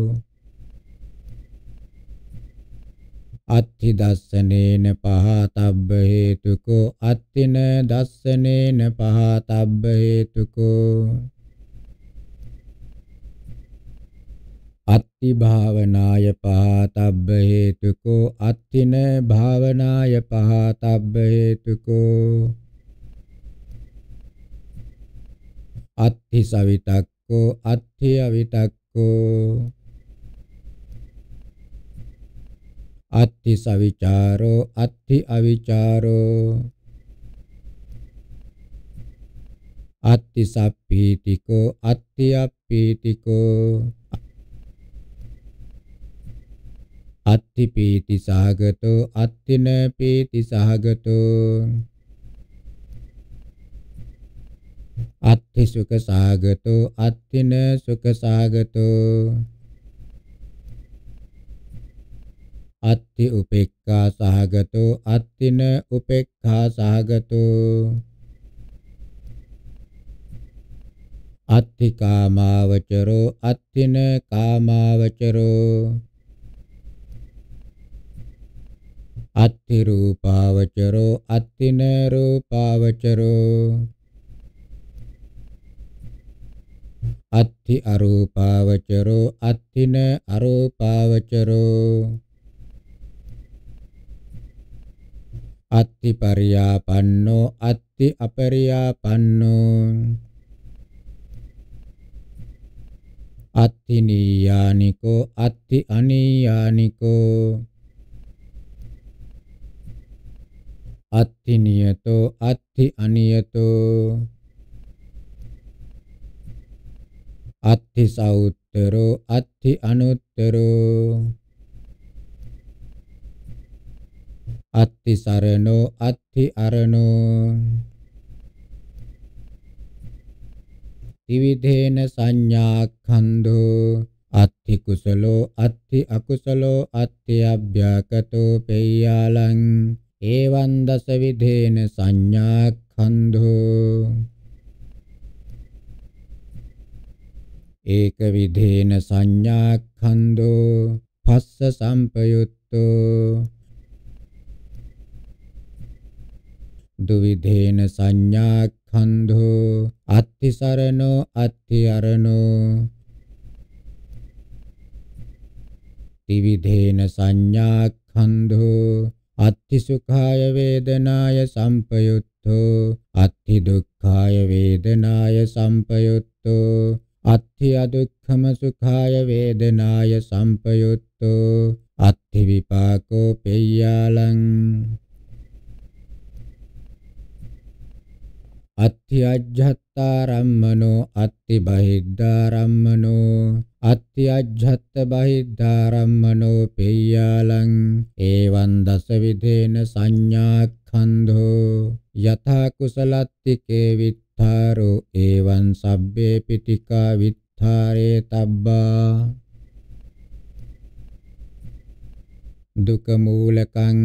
අත්ථි දස්සනේන පහතබ්බ හේතුකෝ අත්ථින දස්සනේන පහතබ්බ හේතුකෝ අත්ති භාවනාය පහතබ්බ හේතුකෝ අත්තින භාවනාය පහතබ්බ හේතුකෝ අත්ති සවිතක්කෝ අත්ති අවිතක්කෝ අත්ති සවිචාරෝ අත්ති අවිචාරෝ අත්ති සප්පීතිකෝ අත්ති අප්පීතිකෝ අත්ති පීති සහගතෝ අත්තින පීති සහගතෝ අත්ති සුඛ සහගතෝ අත්තින සුඛ සහගතෝ අත්ති උපේක්ඛා සහගතෝ අත්තින උපේක්ඛා සහගතෝ අත්ති කාමාවචරෝ අත්තින කාමාවචරෝ අත්ථි රූපාවචරෝ අත්ථින රූපාවචරෝ අත්ථි අරූපාවචරෝ අත්ථින අරූපාවචරෝ අත්ථි පරියාපන්නෝ අත්ථි අපරියාපන්නෝ අත්ථි නීයානිකෝ අත්ථි අනීයානිකෝ අත්ථි නියතෝ අත්ථි අනියතෝ අත්ථි සෞත්තරෝ අත්ථි අනුත්තරෝ අත්ථි සරණෝ අත්ථි අරණෝ ත්‍රිවිධේන සංඥාඛන්‍ධෝ අත්ථි කුසලෝ අත්ථි අකුසලෝ අත්ථි අභ්‍යකතෝ පෙය්‍යාලං එවං දස විධේන සංඥාඛන්‍ධෝ ඒක විධේන සංඥාඛන්‍ධෝ පස්ස සම්පයුත්තෝ දුවිධේන සංඥාඛන්‍ධෝ අත්ති සරණෝ අත්ති අරණෝ ත්‍රිවිධේන සංඥාඛන්‍ධෝ අත්ති සුඛාය වේදනාය සම්පයුත්තෝ අත්ති දුක්ඛාය වේදනාය සම්පයුත්තෝ අත්ති අදුක්ඛම සුඛාය වේදනාය සම්පයුත්තෝ අත්ති විපාකෝ පෙය්‍යාලං අත්ති අජ්ජත්තා රම්මනෝ අත්ති බහිද්ධා රම්මනෝ අත්ති අජ්ජත්ත බහිද්ධා රම්මනෝ පෙය්‍යාලං ඒවං දස විදේන සංඥාක්ඛන්ධෝ යථා කුසලත්තිකේ විත්තාරෝ ඒවං සබ්බේ පිටිකා විත්තාරේ තබ්බා දුක මූලකං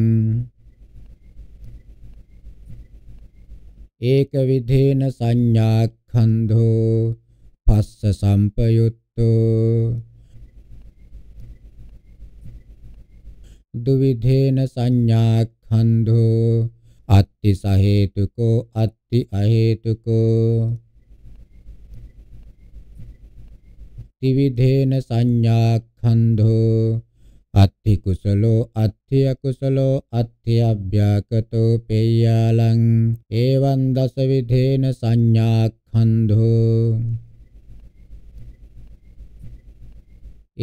ඒක විධේන සංඥාක්ඛන්ධෝ පස්ස සම්පයුත්තෝ දුවිධේන සංඥාක්ඛන්ධෝ අත්ති සහේතුකෝ අත්ති අහේතුකෝ ත්‍රිවිධේන සංඥාක්ඛන්ධෝ අත්ථි කුසලෝ අත්ථි අකුසලෝ අත්ථි අභ්‍යාකතෝ පේයාලං එවං දස විධේන සංඥාක්ඛන්ධෝ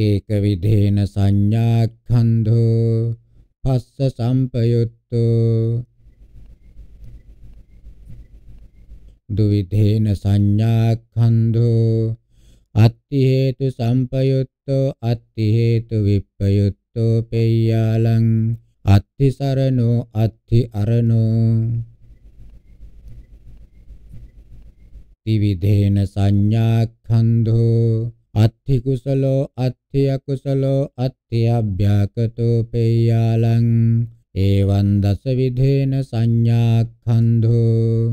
ඒක විධේන සංඥාක්ඛන්ධෝ පස්ස සම්පයුත්තෝ දුවිධේන සංඥාක්ඛන්ධෝ අත්ථි හේතු සම්පයුත් අත්තිසරණුත්තෝ අත්ති හේතු විප්පයුත්තෝ පෙය්‍යාලං අත්ති සරණෝ අත්ති අරණෝ ත්‍රිවිධේන සංඥාඛන්‍ධෝ අත්ති කුසලෝ අත්ති අකුසලෝ අත්ති අභ්‍යාකතෝ පෙය්‍යාලං එවං දස විධේන සංඥාඛන්‍ධෝ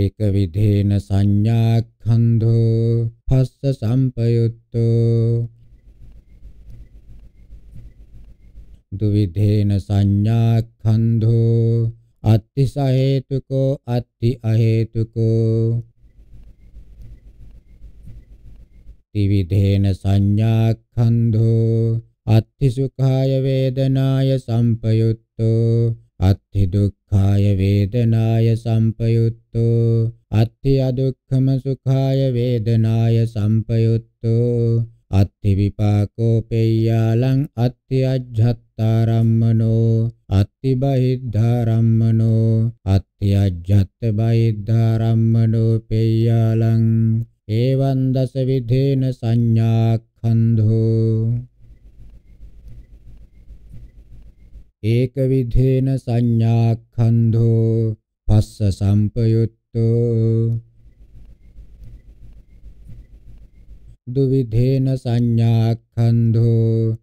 ඒක විධේන සංඥාක් ස්කන්ධෝ පස්ස සම්පයුත්තෝ දුවිධේන සංඥා ඛන්ධෝ අත්ති සහේතුකෝ අත්ති අහේතුකෝ ත්‍රිවිධේන සංඥා ඛන්ධෝ අත්ති සුඛාය වේදනාය සම්පයුත්තෝ අත්ති දුක් කාය වේදනාය සම්පයුත්තෝ අත්ථි අදුක්ඛම සුඛාය වේදනාය සම්පයුත්තෝ අත්ථි විපාකෝ පෙය්‍යාලං අත්ථි අජ්ජත්තාරම්මනෝ අත්ථි බහිද්ධාරම්මනෝ අත්ථි අජ්ජත් බහිද්ධාරම්මනෝ පෙය්‍යාලං එවං දස විධේන සංඥාක්ඛන්ධෝ ඒකවිධේන සංඥාක්ඛන්ධෝ පස්ස සම්පයුත්තෝ දුවිධේන සංඥාක්ඛන්ධෝ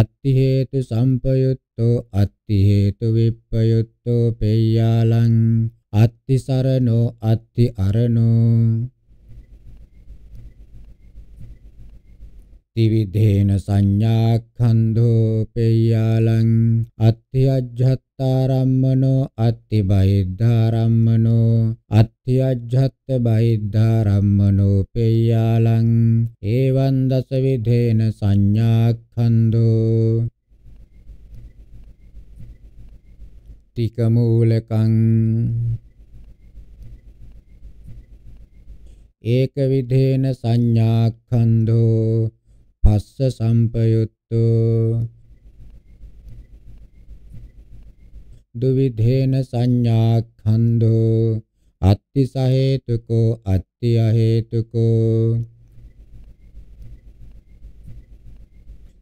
අත්ති හේතු සම්පයුත්තෝ අත්ති හේතු විප්පයුත්තෝ පෙය්‍යාලං අත්ති සරණෝ අත්ති අරණෝ තිවිදේන සංඥාක්ඛන්ධෝ පෙය්‍යාලං අත්‍යජ්ජත්තාරම්මනෝ අත්තිබයිද්ධාරම්මනෝ අත්‍යජ්ජත්ත බයිද්ධාරම්මනෝ පෙය්‍යාලං ඒවං දස විදේන සංඥාක්ඛන්ධෝ ටික මූලකං ඒක විදේන සංඥාක්ඛන්ධෝ පස්ස සම්පයුත්තෝ දුවිධේන සංඥාක්ඛන්‍ධෝ අත්ති සහේතුකෝ අත්ති අහේතුකෝ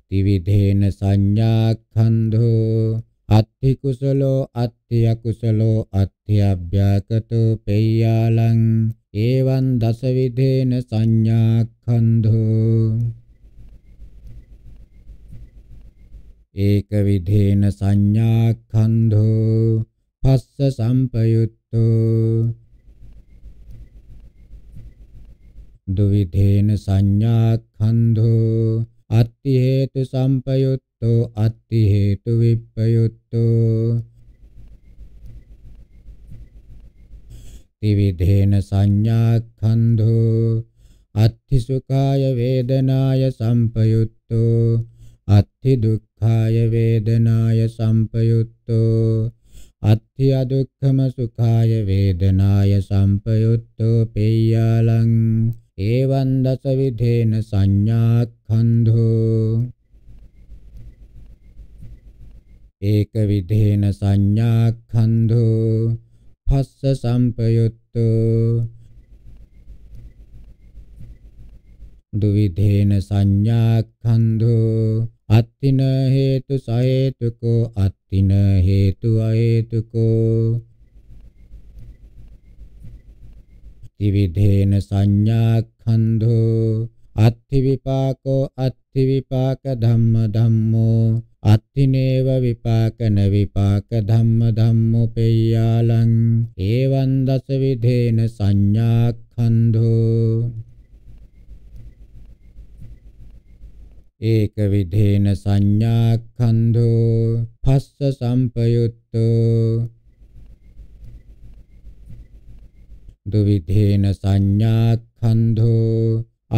ත්‍රිවිධේන සංඥාක්ඛන්‍ධෝ අත්ති කුසලෝ අත්ති අකුසලෝ අත්ති අභ්‍යාකතෝ පෙය්‍යාලං එවං දසවිධේන සංඥාක්ඛන්‍ධෝ ඒක විධේන සංඥාඛන්‍ධෝ පස්ස සම්පයුත්තෝ දුවිධේන සංඥාඛන්‍ධෝ අත්ති හේතු සම්පයුත්තෝ අත්ති හේතු විප්පයුත්තෝ ත්‍රිවිධේන සංඥාඛන්‍ධෝ අත්ති සුඛාය වේදනාය සම්පයුත්තෝ අත්ති දුක් දුක්ඛාය වේදනාය සම්පයුත්තෝ අත්ථි අදුක්ඛම සුඛාය වේදනාය සම්පයුත්තෝ පේයාලං එවං දස විධේන සංඥාක්ඛන්ධෝ ඒක විධේන සංඥාක්ඛන්ධෝ පස්ස සම්පයුත්තෝ දුවිධේන සංඥාක්ඛන්ධෝ අත්තින හේතු සහේතුකෝ අත්තින හේතු අහේතුකෝ ත්‍රිවිධේන සංඥාඛන්‍ධෝ අත්ථි විපාකෝ අත්ථි විපාක ධම්ම ධම්මෝ අත්තිනේව විපාකන විපාක ධම්ම ධම්මෝ පෙය්‍යාලං ඒවං දස විධේන සංඥාඛන්‍ධෝ ඒක විධේන සංඥාක්ඛන්ධෝ පස්ස සම්පයුත්තෝ දුවිධේන සංඥාක්ඛන්ධෝ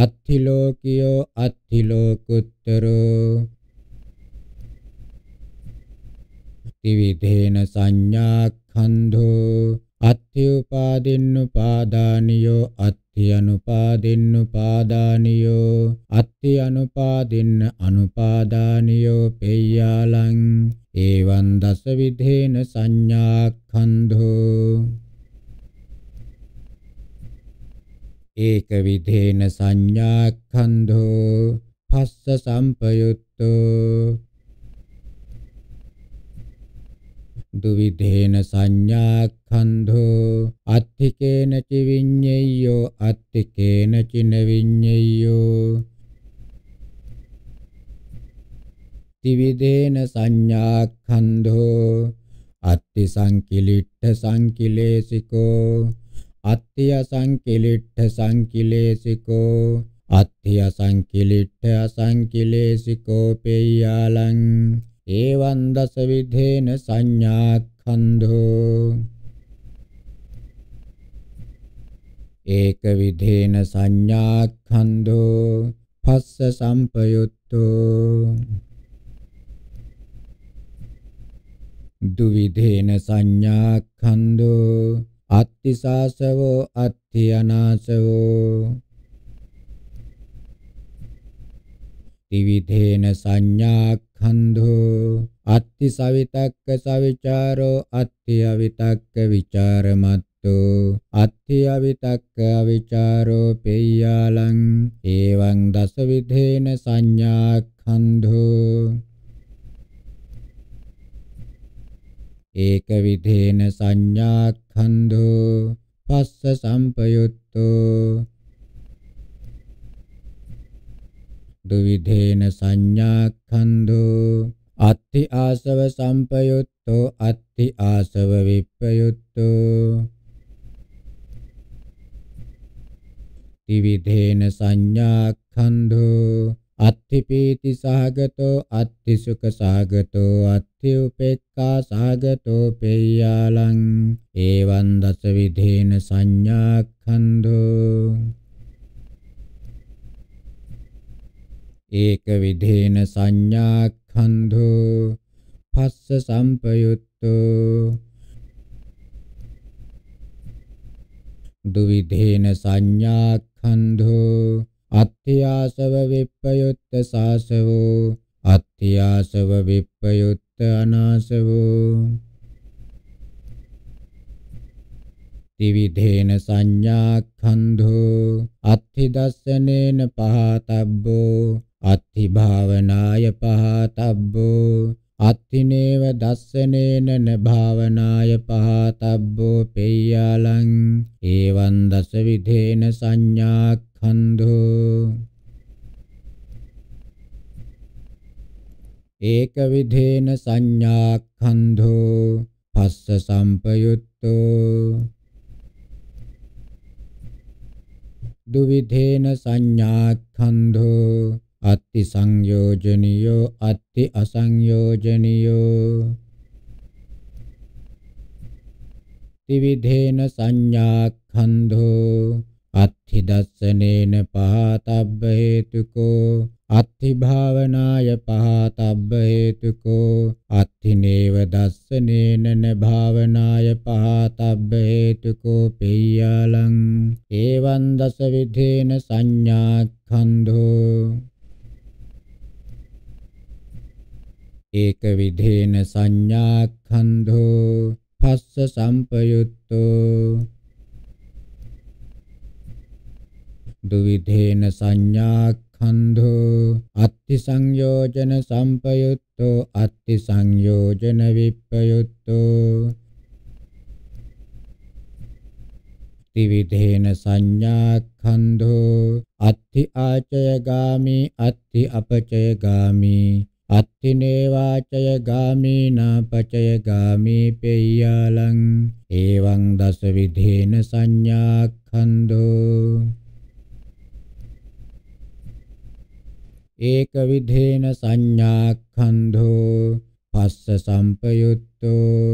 අත්ථිලෝකියෝ අත්ථිලෝකුත්තරෝ ත්‍රිවිධේන සංඥාක්ඛන්ධෝ අත්ථ්‍යඋපාදින්නුපාදානියෝ අත්ථ්‍යනුපාදින්නුපාදානියෝ අත්ථ්‍යනුපාදින්න අනුපාදානියෝ පෙය්‍යාලං එවං දස විධේන සංඥාක්ඛන්ධෝ ඒක විධේන සංඥාක්ඛන්ධෝ පස්ස සම්පයුත්තෝ දුවිදේන සංඥාක්ඛන්ධෝ අත්ථිකේන ච විඤ්ඤය්‍යෝ අත්ථිකේන චින විඤ්ඤය්‍යෝ ත්‍රිවිදේන සංඥාක්ඛන්ධෝ අත්ති සංකිලිට්ඨ සංකිලේසිකෝ අත්තිය සංකිලිට්ඨ සංකිලේසිකෝ අත්තිය සංකිලිට්ඨ අසංකිලේසිකෝ පෙය්‍යාලං එවං දස විධේන සංඥාක්ඛන්ධෝ ඒක විධේන සංඥාක්ඛන්ධෝ පස්ස සම්පයුත්තෝ දුවිධේන සංඥාක්ඛන්ධෝ අත්තිසාසවෝ අත්ථියනාසවෝ ත්‍රිවිධේන සංඥාක් කන්ධෝ අත්ති සවිතක්ක සවිචාරෝ අත්ති අවිතක්ක විචාරමත්තෝ අත්ති අවිතක්ක අවිචාරෝ පෙය්‍යාලං එවං දස විධේන සංඥා කන්ධෝ ඒක විධේන සංඥා කන්ධෝ පස්ස සම්පයුත්තෝ දුවිධේන සංඥාක්ඛන්‍தோ අත්ති ආසව සම්පයුත්තෝ අත්ති ආසව විප්පයුත්තෝ ත්‍රිවිධේන සංඥාක්ඛන්‍தோ අත්ති පීති සහගතෝ අත්ති සුඛ සහගතෝ අත්ති උපේක්ඛා සහගතෝ පේයාලං එවං දස විධේන සංඥාක්ඛන්‍தோ ඒක විධේන සංඥාක්ඛන්ධෝ පස්ස සම්පයුත්තෝ දුවිධේන සංඥාක්ඛන්ධෝ අත්‍යාසව විප්පයුත්ත සාසවෝ අත්‍යාසව විප්පයුත්ත අනාසවෝ ත්‍රිවිධේන සංඥාක්ඛන්ධෝ අත්ථි දස්සනේන පහතබ්බෝ අත්ථි භාවනාය පහතබ්බෝ අත්ථිනේව දස්සනේන භාවනාය පහතබ්බෝ පෙය්‍යාලං ඒවං දස විධේන සංඥාක්ඛන්‍ධෝ ඒක විධේන සංඥාක්ඛන්‍ධෝ පස්ස සම්පයුත්තෝ දුවිධේන සංඥාක්ඛන්‍ධෝ අත්ති සංයෝජනියෝ අත්ති අසංයෝජනියෝ ත්‍රිවිධේන සංඥාඛන්ධෝ අත්ති දස්සනේන පහතබ්බ හේතුකෝ අත්ති භාවනාය පහතබ්බ හේතුකෝ අත්ති නේව දස්සනේන න භාවනාය පහතබ්බ හේතුකෝ පෙය්‍යාලං ඒවං දස විධේන සංඥාඛන්ධෝ ඒක විධේන සංඥාඛන්‍ධෝ පස්ස සම්පයුත්තෝ දුවිධේන සංඥාඛන්‍ධෝ අත්ති සංයෝජන සම්පයුත්තෝ අත්ති සංයෝජන විප්පයුත්තෝ ත්‍රිවිධේන සංඥාඛන්‍ධෝ අත්ති ආචය ගාමි අත්ති අපචය ගාමි අත්තිනේවාචය ගාමීනා පචය ගාමී පෙය්‍යාලං ඒවං දස විධේන සංඥාක්ඛන්‍தோ ඒක විධේන සංඥාක්ඛන්‍தோ පස්ස සම්පයුත්තෝ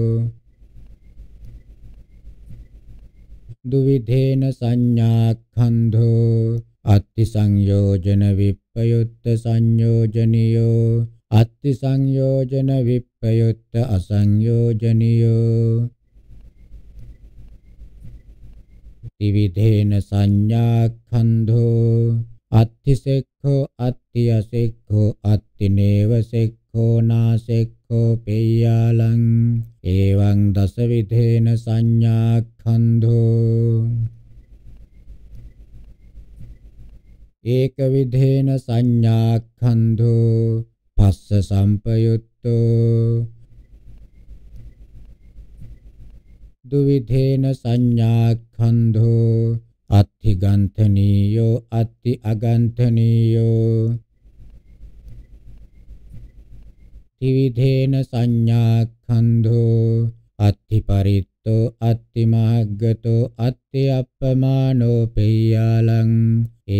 දුවිධේන සංඥාක්ඛන්‍தோ අත්ති සංයෝජන විප්පයුත්ත සංයෝජනියෝ අත්ති සංයෝජන විප්පයුත්ත අසංයෝජනියෝ ත්‍රිවිධේන සංඥා ඛන්ධෝ අත්තිසෙක්ඛෝ අත්තියසෙක්ඛෝ අත්තිනේවසෙක්ඛෝ නාසෙක්ඛෝ පේයාලං එවං දසවිධේන සංඥා ඛන්ධෝ ඒක විධේන සංඥා ඛන්ධෝ පස්ස සම්පයුත්තෝ දුවිධේන සංඥාක්ඛන්ධෝ අත්ථිගන්ඨනීයෝ අත්ථි අගන්ඨනීයෝ ත්‍රිවිධේන සංඥාක්ඛන්ධෝ අත්ථි පරිත්තෝ අත්ථි මහග්ගතෝ අත්ථි අප්පමානෝ පෙය්‍යාලං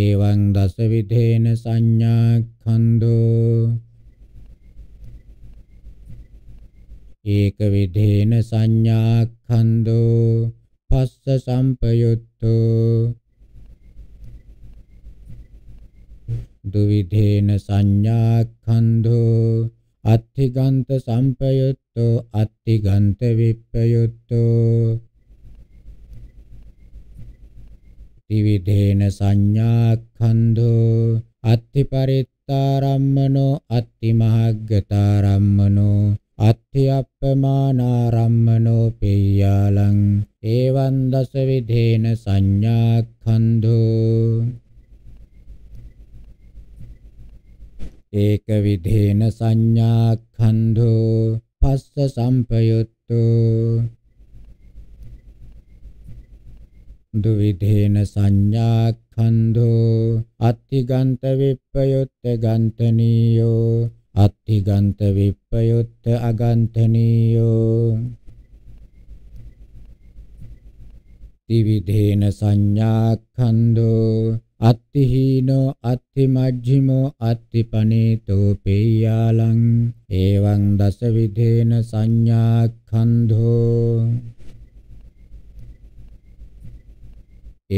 එවං දසවිධේන සංඥාක්ඛන්ධෝ ඒක විදේන සංඥාක්ඛන්‍தோ පස්ස සම්පයුත්තෝ දුවිදේන සංඥාක්ඛන්‍தோ අත්ථිගන්ත සම්පයුත්තෝ අත්ථිගන්ත විප්පයුත්තෝ ත්‍රිවිධේන සංඥාක්ඛන්‍தோ අත්ථි පරිත්තාරම්මනෝ අත්ථි මහග්ගතාරම්මනෝ අත්ථියප්පමානාරම්මනෝ පෙය්‍යාලං ඒවං දස විධේන සංඥාක්ඛන්‍ධෝ ඒක විධේන සංඥාක්ඛන්‍ධෝ පස්ස සම්පයුත්තෝ දුවිධේන සංඥාක්ඛන්‍ධෝ අත්තිගන්ත විප්පයුත්ත ගන්තනියෝ අත්ථිගන්ත විප්පයුත්ත අගන්තනීයෝ ත්‍රිවිධේන සංඥාඛන්‍தோ අත්ථීනෝ අත්ථිමජ්ජිමෝ අත්ථිපනේතෝ පේයාලං එවං දසවිධේන සංඥාඛන්‍தோ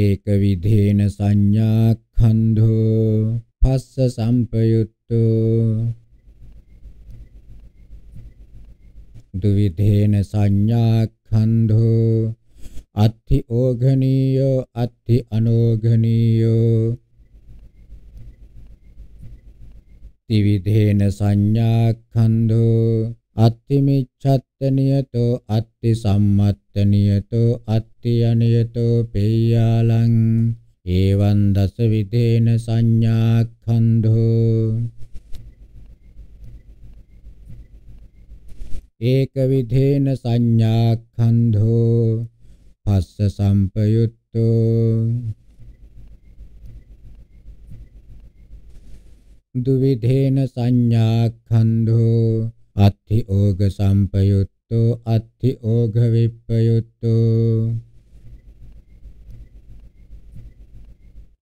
ඒකවිධේන සංඥාඛන්‍தோ පස්ස සම්පයුත්තෝ ද්විතේන සංඥාඛන්‍ධෝ අත්ථි ඕඝනීයෝ අත්ථි අනෝඝනීයෝ ත්‍රිවිධේන සංඥාඛන්‍ධෝ අත්ථි මිච්ඡත්ත නියතෝ අත්ථි සම්මත්ත නියතෝ අත්ථි අනියතෝ පේයාලං එවං දස විදේන සංඥාඛන්‍ධෝ ඒකවිධේන සංඥාඛන්ධෝ පස්ස සම්පයුත්තෝ දුවිධේන සංඥාඛන්ධෝ අත්ථි ඕග සම්පයුත්තෝ අත්ථි ඕග විප්පයුත්තෝ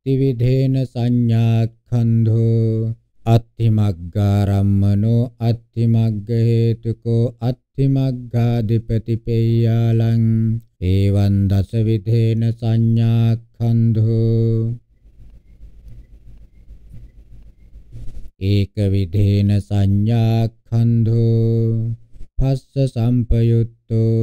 ත්‍රිවිධේන සංඥාඛන්ධෝ අත්තිමග්ගාරම්මනෝ අත්තිමග්ග හේතුකෝ අත්තිමග්ගාධිපතිපෙය්‍යාලං ඒවං දස විදේන සංඥාක්ඛන්ධෝ ඒක විදේන සංඥාක්ඛන්ධෝ පස්ස සම්පයුත්තෝ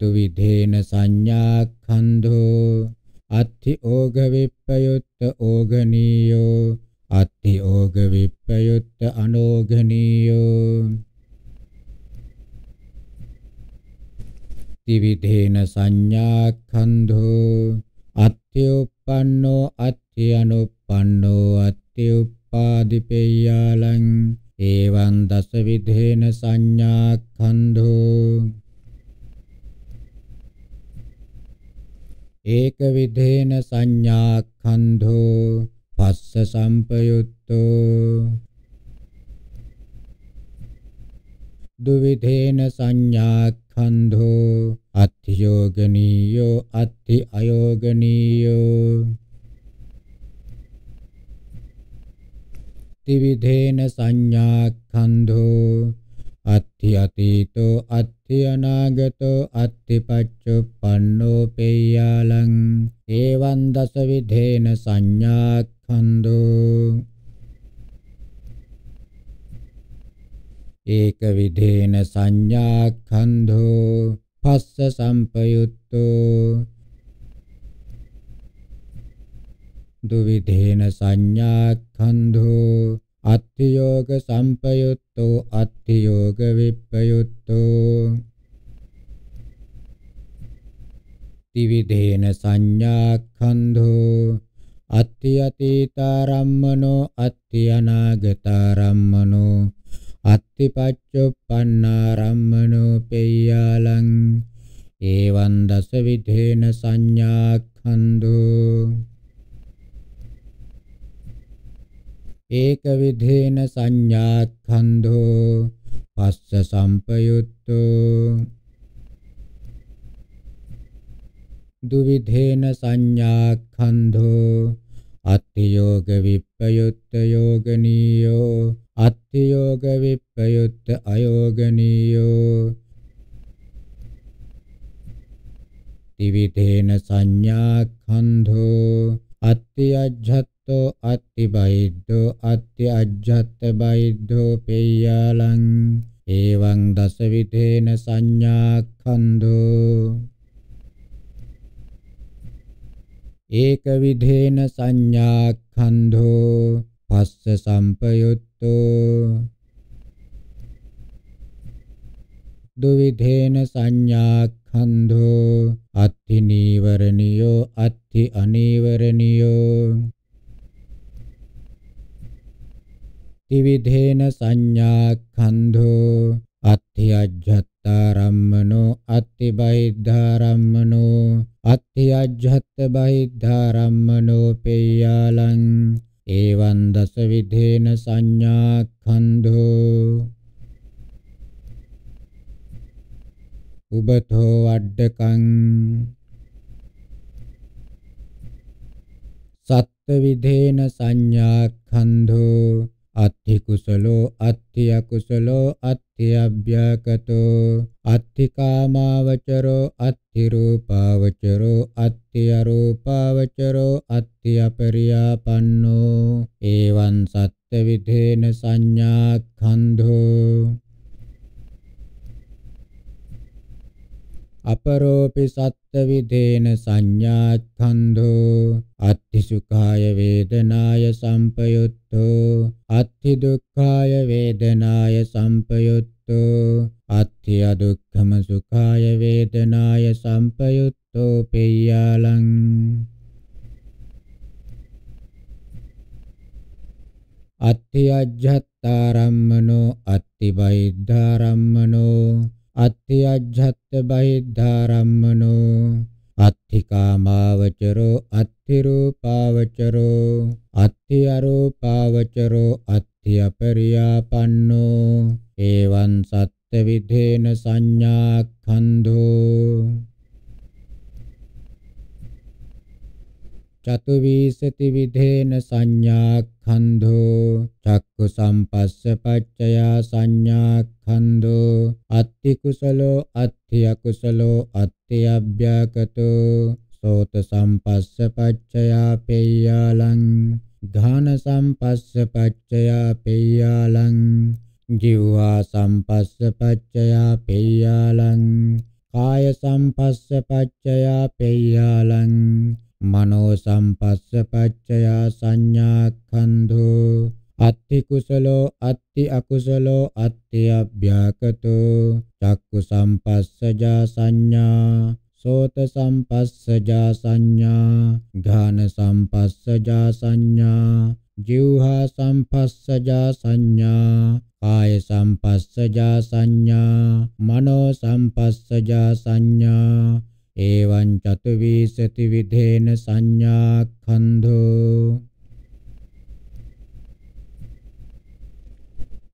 දුවිදේන සංඥාක්ඛන්ධෝ අත්ථි ඕග විප්පයුත්ත ඕගනීයෝ අත්ථි ඕග විප්පයුත්ත අනෝගනීයෝ ත්‍රිවිධේන සංඥා ඛන්‍ධෝ අත්‍යුප්පන්නෝ අත්‍යනුප්පන්නෝ අත්‍යුප්පාදිපේයාලං එවං දස විධේන සංඥා ඛන්‍ධෝ ඒක විදේන සංඥාඛන්‍ධෝ පස්ස සම්පයුත්තෝ දුවිදේන සංඥාඛන්‍ධෝ අත්‍යෝගනීයෝ අත්‍ය අයෝගනීයෝ ත්‍රිවිධේන සංඥාඛන්‍ධෝ අත්ථි අතීතෝ අත්ථි අනාගතෝ අත්ථි පච්චුප්පන්නෝ පේයාලං ඒවං දස විධේන සංඥාක්ඛන්‍தோ ඒක විධේන සංඥාක්ඛන්‍தோ පස්ස සම්පයුත්තෝ දුවිධේන සංඥාක්ඛන්‍தோ අත්ථියෝග සම්පයුත්තෝ අත්ථියෝග විප්පයුත්තෝ ත්‍රිවිධේන සංඥාඛන්‍ධෝ අත්ථියතීතරම්මනෝ අත්ථියනාගතරම්මනෝ අත්ථිපච්චුප්පන්නාරම්මනෝ පෙය්‍යාලං ඒවං දස විධේන සංඥාඛන්‍ධෝ ඒක විධේන සංඥාත්ඛන්‍ධෝ පස්ස සම්පයුත්තෝ දුවිධේන සංඥාක්ඛන්‍ධෝ අත්ථයෝග විප්පයුත්ත යෝගනීයෝ අත්ථයෝග විප්පයුත්ත අයෝගනීයෝ ත්‍රිවිධේන සංඥාක්ඛන්‍ධෝ අත්ථයජ්ජත් අත්තු අත්ති බයිද්දු අත්ති අජ්ජත්ත බයිද්දු පෙය්‍යාලං එවං දසවිතේන සංඥාක්ඛන්‍දු ඒක විධේන සංඥාක්ඛන්‍දු පස්ස සම්පයුත්තෝ දුවිධේන සංඥාක්ඛන්‍දෝ අත්ථි නීවරණියෝ අත්ථි අනීවරණියෝ තිවිධේන සංඥා කන්ධෝ අත්ථියජ්ජත්තා රම්මනෝ අත්ථි බහිද්ධා රම්මනෝ අත්ථියජ්ජත්ත බහිද්ධා රම්මනෝ පේයාලං එවං දස විධේන සංඥා කන්ධෝ උබතෝ වඩ්ඩකං සත්ත්ව විධේන සංඥා කන්ධෝ අත්ථි කුසලෝ අත්ථි අකුසලෝ අත්ථි අභ්‍යකතෝ අත්ථි කාමාවචරෝ අත්ථි රූපාවචරෝ අත්ථි අරූපාවචරෝ අත්ථි අපරියාපන්නෝ එවං සත්ත්‍ය විධේන සංඥා ඛන්ධෝ अपरोऽपि सत्त्वविधेन संज्ञाच्छन्धो अत्थि सुखाय वेदनाय सम्पयुक्तो अत्थि दुःखाय वेदनाय सम्पयुक्तो अत्थि अदुःखम सुखाय वेदनाय सम्पयुक्तो पेय्यालम् अत्थि अज्झत्तारम्मनो अत्ति वैद्धारम्मनो අත්ථියජ්ජත්ත බහිද්ධාරම්මනෝ අත්ථිකාමාවචරෝ අත්ථිරූපාවචරෝ අත්ථියරූපාවචරෝ අත්ථියපරියාපන්නෝ එවං සත්ත්‍ය විධේන සංඥාක්ඛන්ධෝ චතුවිසති විධේන සංඥාක් අත්තිකුසලාඛන්‍ධෝ චක්කු සම්පස්ස පච්චයා සංඥාඛන්‍ධෝ අත්තිකුසලෝ අත්ථි අකුසලෝ අත්ථි අභ්‍යකතෝ සෝත සම්පස්ස පච්චයා පෙය්‍යාලං ඝාන සම්පස්ස පච්චයා පෙය්‍යාලං ජීවා සම්පස්ස පච්චයා පෙය්‍යාලං කාය සම්පස්ස පච්චයා පෙය්‍යාලං මනෝ සම්පස්ස පච්චයා සංඥාක්ඛන්ධෝ අත්ති කුසලෝ අත්ති අකුසලෝ අත්ති අභ්‍යාකතෝ චක්කු සම්පස්සජා සංඥා සෝත සම්පස්සජා සංඥා ඝාන සම්පස්සජා සංඥා ජීවහා සම්පස්සජා සංඥා කාය සම්පස්සජා සංඥා මනෝ සම්පස්සජා සංඥා එවං චතුවිසති විධේන සංඥා ඛන්ධෝ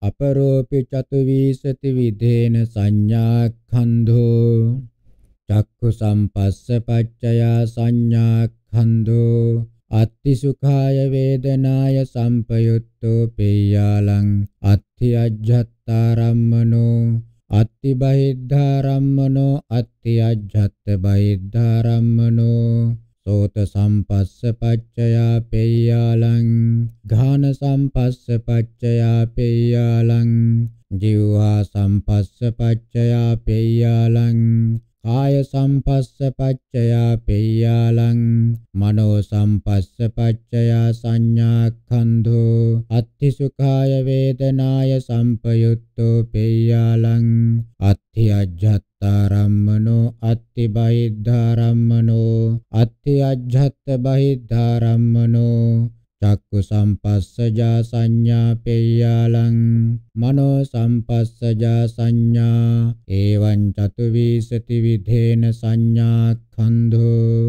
අපරෝපි චතුවිසති විධේන සංඥා ඛන්ධෝ චක්ඛු සම්පස්ස පච්චයා සංඥා ඛන්ධෝ අත්ති සුඛාය වේදනාය සම්පයුත්තෝ පේයාලං අත්ති අජ්ජත්තාරම්මනෝ අත්ති බහිද්ධාරම්මනෝ අත්ති අජ්ජත්ත බහිද්ධාරම්මනෝ සෝත සම්පස්ස පච්චයා පෙය්‍යාලං ඝාන සම්පස්ස පච්චයා පෙය්‍යාලං ජීවා සම්පස්ස පච්චයා පෙය්‍යාලං කාය සම්පස්ස පච්චයා පෙය්‍යාලං මනෝ සම්පස්ස පච්චයා සංඥාක්ඛන්ධෝ අත්ථි සුඛාය වේදනාය සම්පයුත්තෝ පෙය්‍යාලං අත්ථි අජ්ජත්තාරම්මනෝ අත්ථි බහිද්ධාරම්මනෝ අත්ථි අජ්ජත්ත බහිද්ධාරම්මනෝ චක්කු සම්පස්සජා සංඥා පෙය්‍යාලං මනෝ සම්පස්සජා සංඥා එවං චතුවිසති විධේන සංඥා ඛන්ධෝ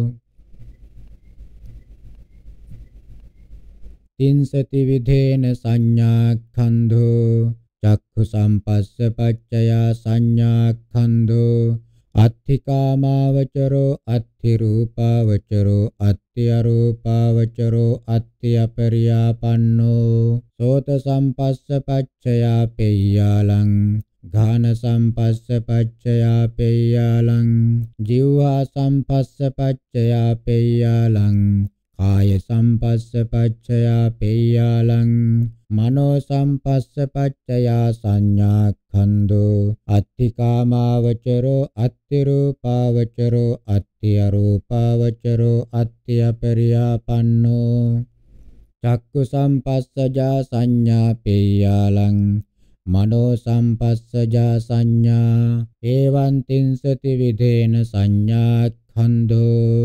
තින්සති විධේන සංඥා ඛන්ධෝ චක්ඛු සම්පස්ස පච්චයා සංඥා ඛන්ධෝ අත්ථිකාමාවචරෝ අත්ථි රූපාවචරෝ අත් අත්ති අරූපාවචරෝ අත්ති අපරියාපන්නෝ සෝත සම්පස්ස පච්චයා පෙය්‍යාලං ඝාන සම්පස්ස පච්චයා පෙය්‍යාලං ජීවා සම්පස්ස පච්චයා පෙය්‍යාලං කාය සම්පස්ස පච්චයා පේයාලං මනෝ සම්පස්ස පච්චයා සංඥාඛන්‍தோ අත්තිකාමාවචරෝ අත්තිරූපාවචරෝ අත්තියරූපාවචරෝ අත්තියපරියාපන්නෝ චක්කු සම්පස්සජා සංඥා පේයාලං මනෝ සම්පස්සජා සංඥා ඒවන්තින් සති විදේන සංඥාඛන්‍தோ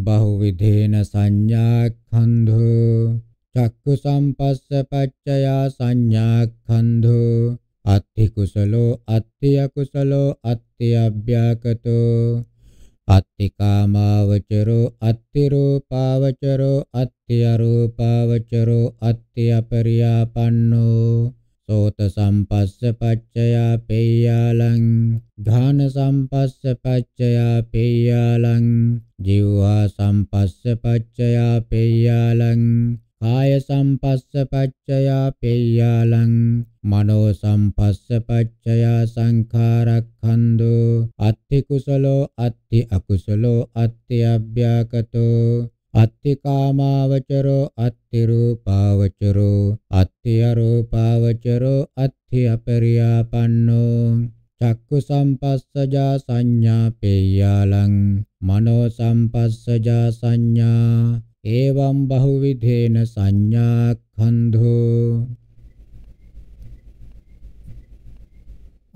බහුවිධේන සංඥාක්ඛන්ධෝ චක්කු සම්පස්ස පච්චයා සංඥාක්ඛන්ධෝ අත්ථි කුසලෝ අත්ථි අකුසලෝ අත්ථි අභ්‍යාකතෝ අත්ථි කාමාවචරෝ අත්ථි රූපාවචරෝ අත්ථි අරූපාවචරෝ අත්ථි අපරියාපන්නෝ සෝත සම්පස්ස පච්චයා පේයාලං ඝාන සම්පස්ස පච්චයා පේයාලං ජීවා සම්පස්ස පච්චයා පේයාලං කාය සම්පස්ස පච්චයා පේයාලං මනෝ සම්පස්ස පච්චයා සංඛාරක්ඛන්‍தோ අත්ථි කුසලෝ අත්ථි අකුසලෝ අත්ථි අභ්‍යාකතෝ අත්තිකාමාවචරෝ අත්තිරූපාවචරෝ අත්තියරූපාවචරෝ අත්ති අපරියාපන්නෝ චක්කු සම්පස්සජා සංඥා පේයාලං මනෝ සම්පස්සජා සංඥා එවම් බහුවිධේන සංඥා ඛන්ධෝ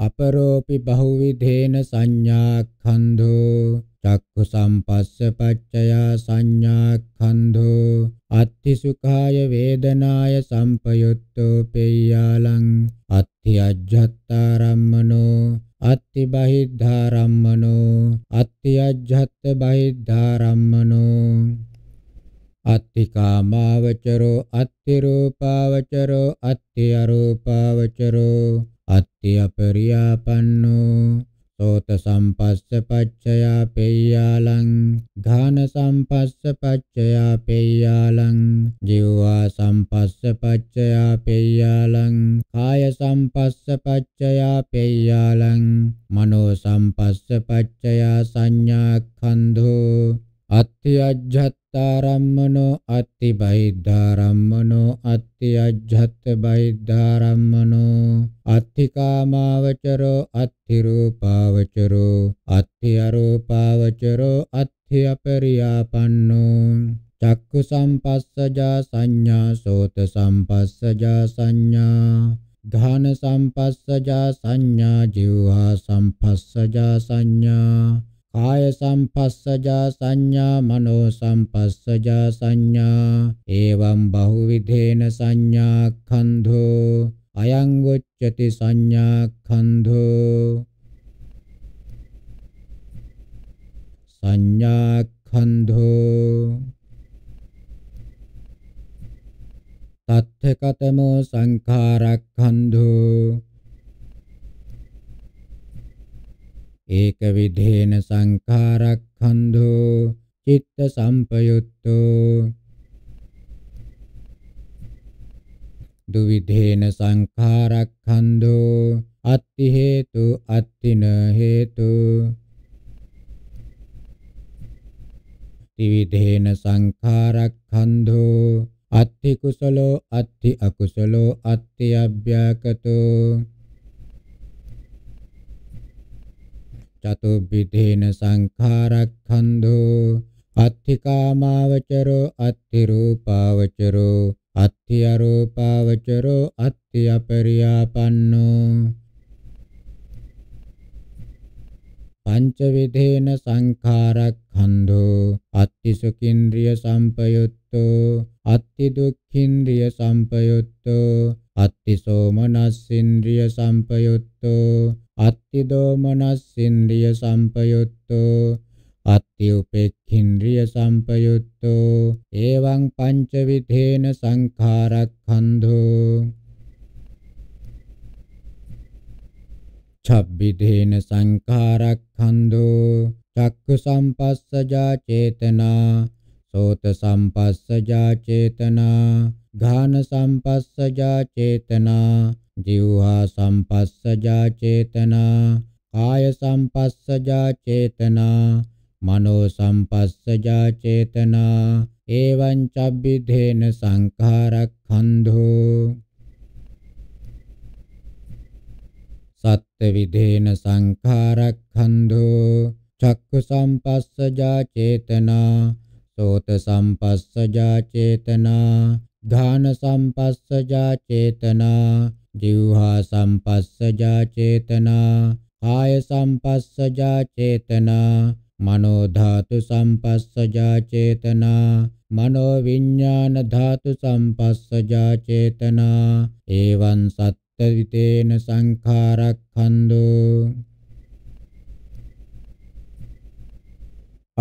අපරෝපි බහුවිධේන සංඥා ඛන්ධෝ චක්කු සම්පස්ස පච්චයා සංඥා කන්ධෝ අත්ථි සුඛාය වේදනාය සම්පයුත්තෝ පෙය්‍යාලං අත්ථි අජ්ජත්තා රම්මනෝ අත්ථි බහිද්ධා රම්මනෝ අත්ථි අජ්ජත් බහිද්ධා රම්මනෝ අත්ථි කාමාවචරෝ අත්ථි රූපාවචරෝ අත්ථි අරූපාවචරෝ අත්ථි අපරියාපන්නෝ සෝත සම්පස්ස පච්චයා පෙය්‍යාලං ඝාන සම්පස්ස පච්චයා පෙය්‍යාලං ජීවා සම්පස්ස පච්චයා පෙය්‍යාලං කාය සම්පස්ස පච්චයා පෙය්‍යාලං මනෝ සම්පස්ස පච්චයා සංඥා කන්ධෝ අත්ති අජ්ජත්තාරම්මනෝ අත්ති බහිද්ධාරම්මනෝ අත්ති අජ්ජත් බහිද්ධාරම්මනෝ අත්ති කාමාවචරෝ අත්ති රූපාවචරෝ අත්ති අරූපාවචරෝ අත්ති අපරියාපන්නෝ චක්කු සම්පස්සජා සංඥා සෝත සම්පස්සජා සංඥා ඝාන සම්පස්සජා සංඥා ජීවහා සම්පස්සජා සංඥා කාය සම්පස්සජා සංඥා මනෝ සම්පස්සජා සංඥා එවං බහුවිධේන සංඥා ඛන්ධෝ අයං උච්චති සංඥා ඛන්ධෝ සංඥා ඛන්ධෝ තත්ථකතමෝ සංඛාරක්ඛන්ධෝ ඒක විධේන සංඛාරක්ඛන්‍ධෝ චිත්ත සම්පයුත්තෝ දුවිධේන සංඛාරක්ඛන්‍ධෝ අත්ති හේතු අත්තින හේතු ත්‍රිවිධේන සංඛාරක්ඛන්‍ධෝ අත්ති කුසලෝ අත්ති අකුසලෝ අත්ති අභ්‍යකතෝ චතුබ්බිදේන සංඛාරක්ඛන්‍தோ අත්ථිකාමාවචරෝ අත්ථිරූපාවචරෝ අත්ථි අරූපාවචරෝ අත්ථි අපරියාපන්නෝ පංච විදේන සංඛාරක්ඛන්‍தோ අත්ථි සුඛින්ද්‍රිය සම්පයුත්තෝ අත්ථි දුක්ඛින්ද්‍රිය සම්පයුත්තෝ අත්ථි සෝමනස්සින්ද්‍රිය සම්පයුත්තෝ අත්ති දෝමනස්සින්ද්‍රිය සම්පයුත්තෝ අත්ති උපේක්ඛින්ද්‍රිය සම්පයුත්තෝ එවං පංච විධේන සංඛාරක්ඛන්ධෝ චබ්බිධේන සංඛාරක්ඛන්ධෝ චක්ඛු සම්පස්සජා චේතනා සෝත සම්පස්සජා චේතනා ඝාන සම්පස්සජා චේතනා ජීවහා සම්පස්සජා චේතනා කාය සම්පස්සජා චේතනා මනෝ සම්පස්සජා චේතනා එවං චබ්බිදේන සංඛාරක්ඛන්ධෝ සත්ත්ව විදේන සංඛාරක්ඛන්ධෝ චක්ඛු සම්පස්සජා චේතනා සෝත සම්පස්සජා චේතනා ධාන සම්පස්සජා චේතනා जिह्वा सम्पस्सजा चेतना කාය सम्पस्सजा चेतना මනෝ ධාතු සම්පස්සජා චේතනා මනෝ විඥාන ධාතු සම්පස්සජා චේතනා එවං සත්ත්විතේන සංඛාරක්ඛන්தோ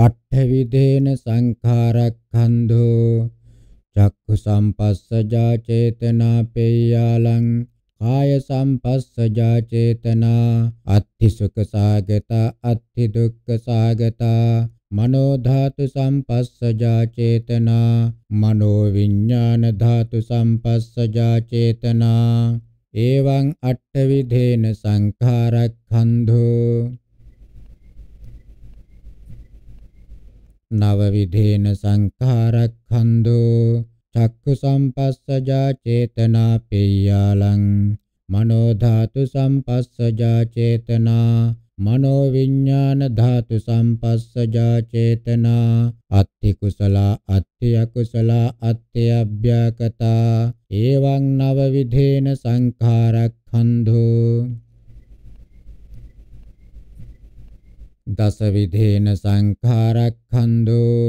අට්ඨවිදේන සංඛාරක්ඛන්தோ චක්ඛු සම්පස්සජා චේතනා පේයාලං කාය සම්පස්සජා චේතනා අත්ථි සුඛ සාගතා අත්ථි දුක්ඛ සාගතා මනෝ ධාතු සම්පස්සජා චේතනා මනෝ විඥාන ධාතු සම්පස්සජා චේතනා එවං අට්ඨවිධේන සංඛාරක්ඛන්ධෝ නව විධේන සංඛාරක්ඛන්‍தோ චක්ඛු සම්පස්සජා චේතනා පෙය්‍යාලං මනෝ ධාතු සම්පස්සජා චේතනා මනෝ විඥාන ධාතු සම්පස්සජා චේතනා අත්ථි කුසල අත්ථි අකුසල අත්ථි අභ්‍යකතා එවං නව විධේන සංඛාරක්ඛන්ධෝ දස විධේන සංඛාරක්ඛන්ධෝ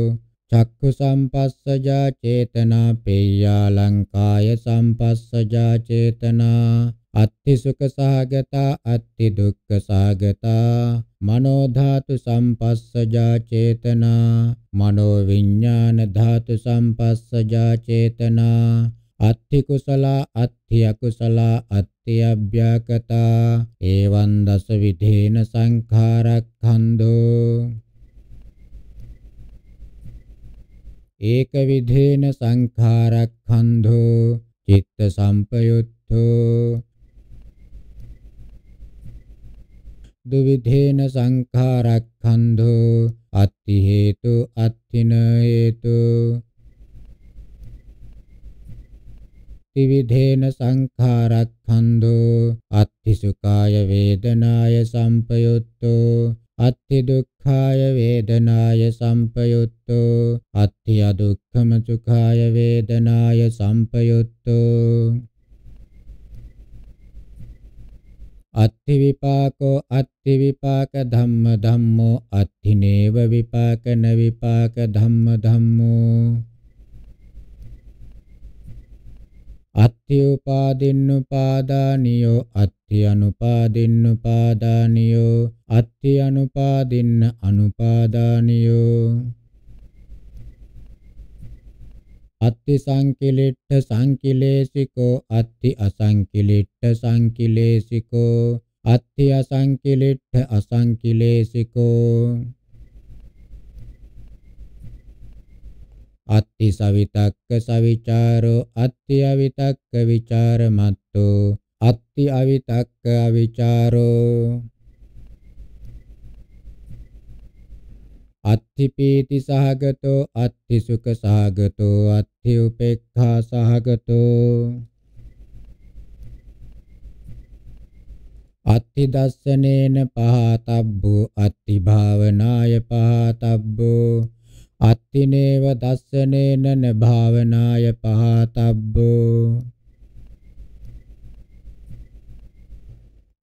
චක්ඛු සම්පස්සජා චේතනා පේයා ලංකාය සම්පස්සජා චේතනා අත්ති සුඛ සහගතා අත්ති දුක්ඛ සහගතා මනෝ ධාතු සම්පස්සජා චේතනා මනෝ විඥාන ධාතු සම්පස්සජා චේතනා අත්ති කුසල අත්ති අකුසල අත්ති අභ්‍යකතා එවං දස විධේන සංඛාරක්ඛන්தோ ඒකවිධේන සංඛාරක්ඛන්ධෝ චිත්ත සම්පයුත්තෝ දුවිධේන සංඛාරක්ඛන්ධෝ අත්ති හේතු අත්තින හේතු ත්‍රිවිධේන සංඛාරක්ඛන්ධෝ අත්ති සුඛාය වේදනාය සම්පයුත්තෝ අත්ථි දුක්ඛාය වේදනාය සම්පයුත්තෝ අත්ථි අදුක්ඛම සුඛාය වේදනාය සම්පයුත්තෝ අත්ථි විපාකෝ අත්ථි විපාක ධම්ම ධම්මෝ අත්ථි නේව විපාකන විපාක ධම්ම ධම්මෝ අත්ථි උපාදින්නුපාදානියෝ අත් අට්ඨි අනුපාදින්න උපාදානියෝ අට්ඨි අනුපාදින්න අනුපාදානියෝ අත්ති සංකිලිට්ඨ සංකිලේසිකෝ අත්ති අසංකිලිට්ඨ සංකිලේසිකෝ අත්ති අසංකිලිට්ඨ අසංකිලේසිකෝ අත්ති සවිතක්ක සවිචාරෝ අත්ති අවිතක්ක විචාරමත්තෝ අත්ති අවිතක්ක අවිචාරෝ අත්ති පීති සහගතෝ අත්ති සුඛ සහගතෝ අත්ති උපේක්ඛා සහගතෝ අත්ති දස්සනේන පහතබ්බෝ අත්ති භාවනාය පහතබ්බෝ අත්තිනේව දස්සනේන භාවනාය පහතබ්බෝ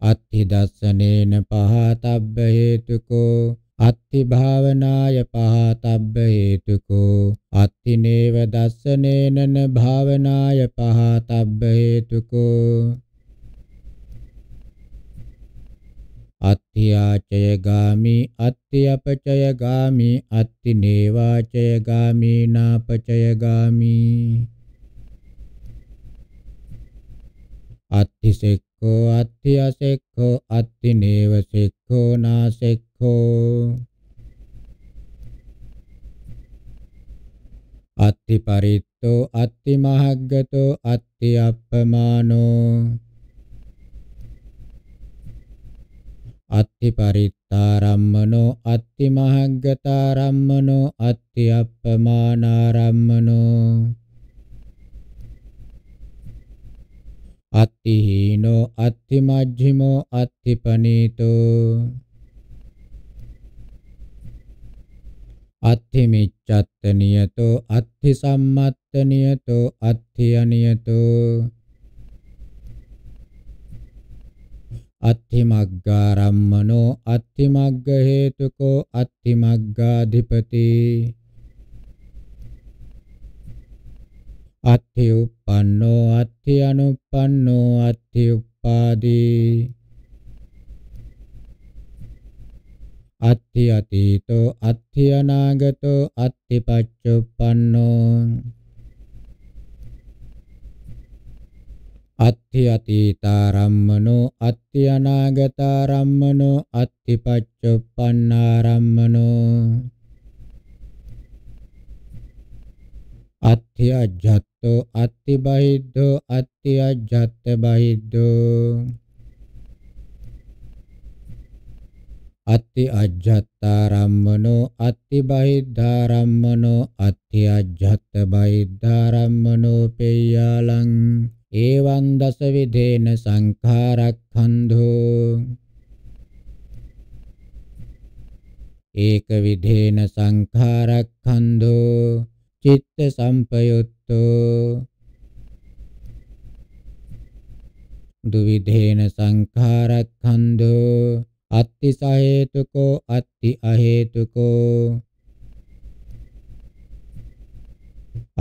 අත්ථි දස්සනේන පහතබ්බ හේතුකෝ අත්ථි භාවනාය පහතබ්බ හේතුකෝ අත්ථි නේව දස්සනේන භාවනාය පහතබ්බ හේතුකෝ අත්ත්‍යාචය ගාමි අත්ත්‍යපචය ගාමි අත්තිනේවාචය ගාමි නාපචය ගාමි අත්තිසෙක්ඛ සික්ඛෝ අත්ථි අසෙක්ඛෝ අත්ථි නේව සික්ඛෝ නාසෙක්ඛෝ අත්ථි පරිත්තෝ අත්ථි මහග්ගතෝ අත්ථි අප්පමානෝ අත්ථි පරිත්තාරම්මනෝ අත්ථි මහග්ගතාරම්මනෝ අත්ථි අප්පමානාරම්මනෝ අත්තිහීනෝ අත්ති මජ්ජිමෝ අත්ති පනීතෝ අත්ති මිච්ඡත්ත නියතෝ අත්ති සම්මත්ත නියතෝ අත්ති අනියතෝ අත්ති මග්ගාරම්මනෝ අත්ති මග්ග හේතුකෝ අත්ති මග්ගාධිපතී අට්ඨි uppannෝ අට්ඨි අනුප්පන්නෝ අට්ඨි uppaදී අට්ඨි අතීතෝ අට්ඨි අනාගතෝ අට්ඨි පච්චුප්පන්නෝ අට්ඨි අතීතාරම්මනෝ අට්ඨි අනාගතාරම්මනෝ අට්ඨි පච්චුප්පන්නාරම්මනෝ අත්‍යජ්ජත්තෝ අත්ති බහිද්ධෝ අත්‍යජ්ජත්ත බහිද්ධෝ අත්ති අජ්ජත්තාරම්මනෝ අත්ති බහිද්ධාරම්මනෝ අත්ති අජ්ජත්ත බහිද්ධාරම්මනෝ පෙය්‍යාලං ඒවං දස විදේන සංඛාරක්ඛන්ධෝ ඒක විදේන සංඛාරක්ඛන්ධෝ චිත්ත සම්පයුත්තෝ දුවිධේන සංඛාරක්ඛන්‍ධෝ අත්ති සහේතුකෝ අත්ති අහේතුකෝ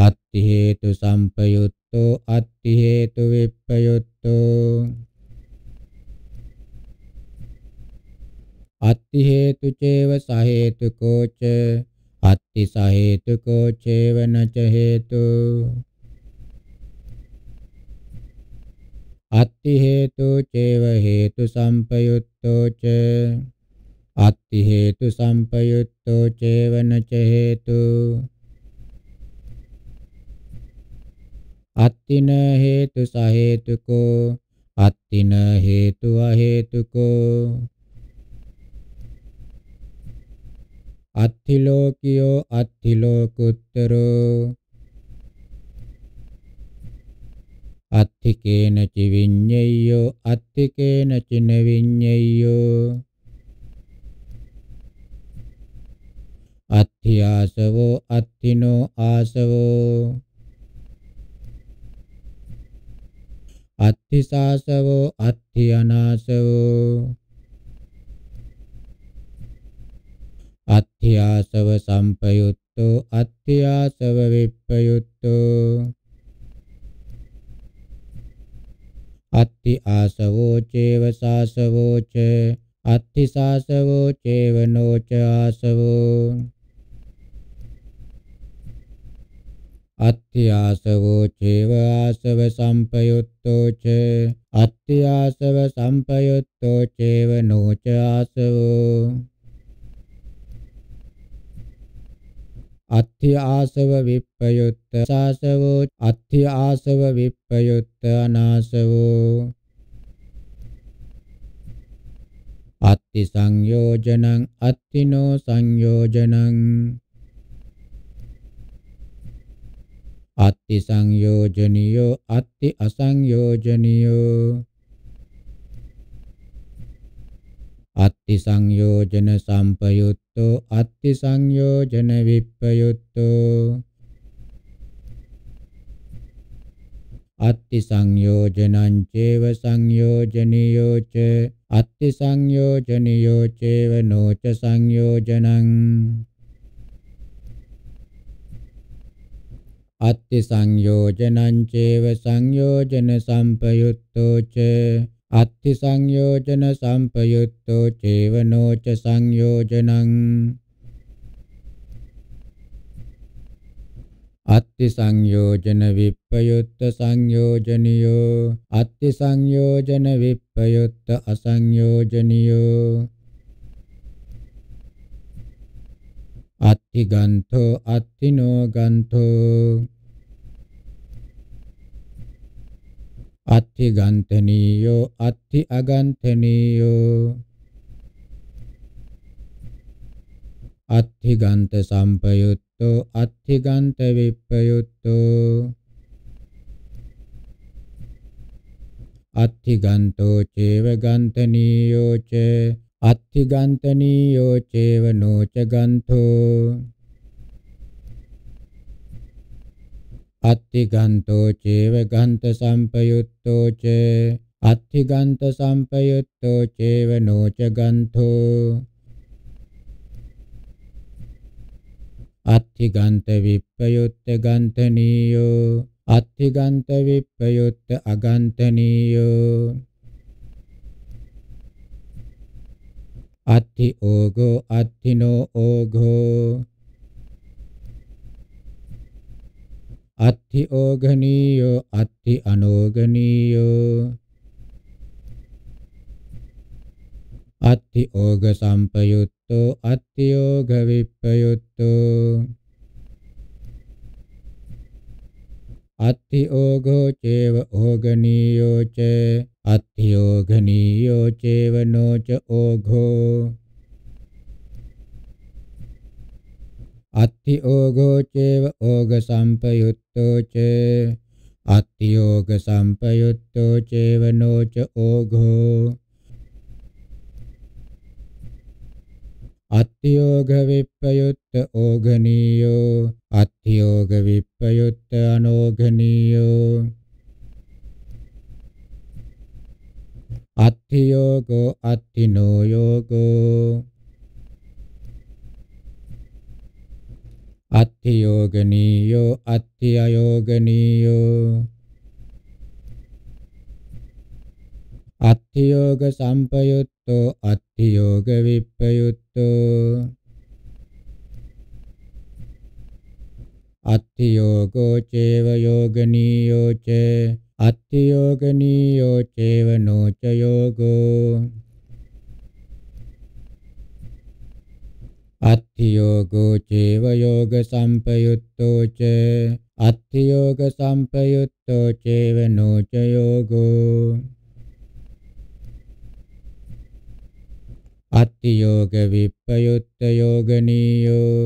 අත්ති හේතු සම්පයුත්තෝ අත්ති හේතු විප්පයුත්තෝ අත්ති හේතු චේව සහේතුකෝ ච අත්ති සහේතුකෝ චේවනච හේතු අත්ති හේතු චේව හේතු සම්පයුත්තෝ ච අත්ති හේතු සම්පයුත්තෝ චේවනච හේතු අත්තින හේතු සහේතුකෝ අත්තින හේතු අහේතුකෝ අත්ථිලෝකියෝ අත්ථිලෝකුත්තරෝ අත්ථිකේන චිවිඤ්ඤයෝ අත්ථිකේන චින විඤ්ඤයෝ අත්ථි ආසවෝ අත්ථිනෝ ආසවෝ අත්ථි සාසවෝ අත්ථි අනාසවෝ අත්ථ්‍යාසව සම්පයුත්තෝ අත්ථ්‍යාසව විප්පයුත්තෝ අත්ථි ආසවෝ චේව සාසවෝ ච අත්ථි සාසවෝ චේව නොච ආසවෝ අත්ථ්‍යාසවෝ චේව ආසව සම්පයුත්තෝ ච අත්ථ්‍යාසව සම්පයුත්තෝ චේව නොච ආසවෝ අත්ථි ආසව විප්පයුත්ත සාසවෝ අත්ථි ආසව විප්පයුත්ත අනාසවෝ අත්ති සංයෝජනං අත්තිනෝ සංයෝජනං අත්ති සංයෝජනියෝ අත්ති අසංයෝජනියෝ අත්ති සංයෝජන සම්පයුත්තෝ අත්ති සංයෝජන විප්පයුත්තෝ අත්ති සංයෝජනං චේව සංයෝජනියෝ ච අත්ති සංයෝජනියෝ චේව නොච සංයෝජනං අත්ති සංයෝජනං චේව සංයෝජන සම්පයුත්තෝ ච අත්ති සංයෝජන සම්පයුත්තෝ චේවනෝච සංයෝජනං අත්ති සංයෝජන විප්පයුත්ත සංයෝජනියෝ අත්ති සංයෝජන විප්පයුත්ත අසංයෝජනියෝ අත්ති ගන්තෝ අත්තිනෝ ගන්තෝ අත්ථි ගන්තනීයෝ අත්ථි අගන්තනීයෝ අත්ථිගන්ත සම්පයුත්තෝ අත්ථිගන්ත විප්පයුත්තෝ අත්ථිගන්තෝ චේව ගන්තනීයෝ ච අත්ථිගන්තනීයෝ චේව නොච ගන්තෝ අත්තිගන්තෝ චේව ගන්ත සම්පයුත්තෝ ච අත්තිගන්ත සම්පයුත්තෝ චේව නෝච ගන්තෝ අත්තිගන්ත විප්පයුත්ත ගන්තනීයෝ අත්තිගන්ත විප්පයුත්ත අගන්තනීයෝ අත්ති ඕගෝ අත්තිනෝ ඕගෝ අත්ථි ඕගනීයෝ අත්ථි අනෝගනීයෝ අත්ථි ඕග සම්පයුත්තෝ අත්ථි ඕග විප්පයුත්තෝ අත්ථි ඕගෝ චේව ඕගනීයෝ ච අත්ථි ඕගනීයෝ චේව නොච ඕගෝ අත්ති ඕගෝචේව ඕග සම්පයුත්තෝච අත්ති ඕග සම්පයුත්තෝ චේව නෝච ඕගෝ අත්තියෝග විප්පයුත්ත ඕගනීයෝ අත්තියෝග විප්පයුත්ත අනෝගනීයෝ අත්තියෝගෝ අත්තිනෝයෝගෝ අත්ථි යෝගනීයෝ අත්ථි අයෝගනීයෝ අත්ථි යෝග සම්පයුත්තෝ අත්ථි යෝග විප්පයුත්තෝ අත්ථි යෝගෝ චේව යෝගනීයෝ ච අත්ථි යෝගනීයෝ චේව නොච යෝගෝ අත්ථියෝගෝ චේව යෝග සම්පයුත්තෝ ච අත්ථියෝග සම්පයුත්තෝ චේව නෝච යෝගෝ අත්ථියෝග විප්පයුත්ත යෝගනීයෝ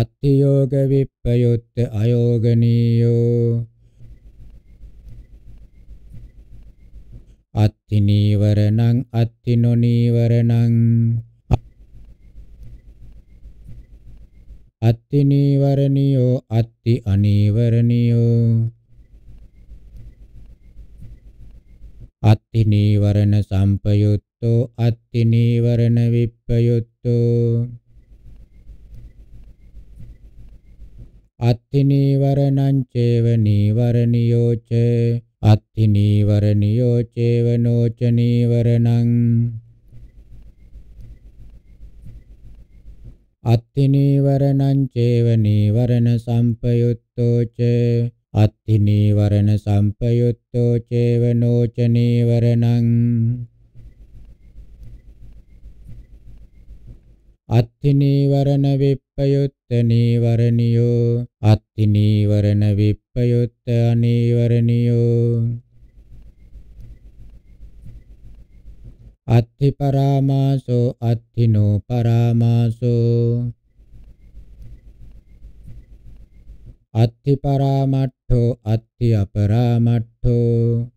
අත්ථියෝග විප්පයුත්ත අයෝගනීයෝ අත්ථි නීවරණං අත්ථි නොනීවරණං අත්ති නීවරණියෝ අත්ති අනීවරණියෝ අත්ති නීවරණ සම්පයුත්තෝ අත්ති නීවරණ විප්පයුත්තෝ අත්ති නීවරණං චේව නීවරණියෝ ච අත්ති නීවරණියෝ චේව නෝච නීවරණං අත්ති නීවරණං චේව නීවරණ සම්පයුත්තෝ ච අත්ති නීවරණ සම්පයුත්තෝ චේව නොච නීවරණං අත්ති නීවරණ විප්පයුත්ත නීවරණියෝ අත්ති නීවරණ විප්පයුත්ත අනීවරණියෝ අත්ථි පරාමාසෝ අත්ථිනෝ පරාමාසෝ අත්ථි පරාමට්ඨෝ අත්ථි අපරාමට්ඨෝ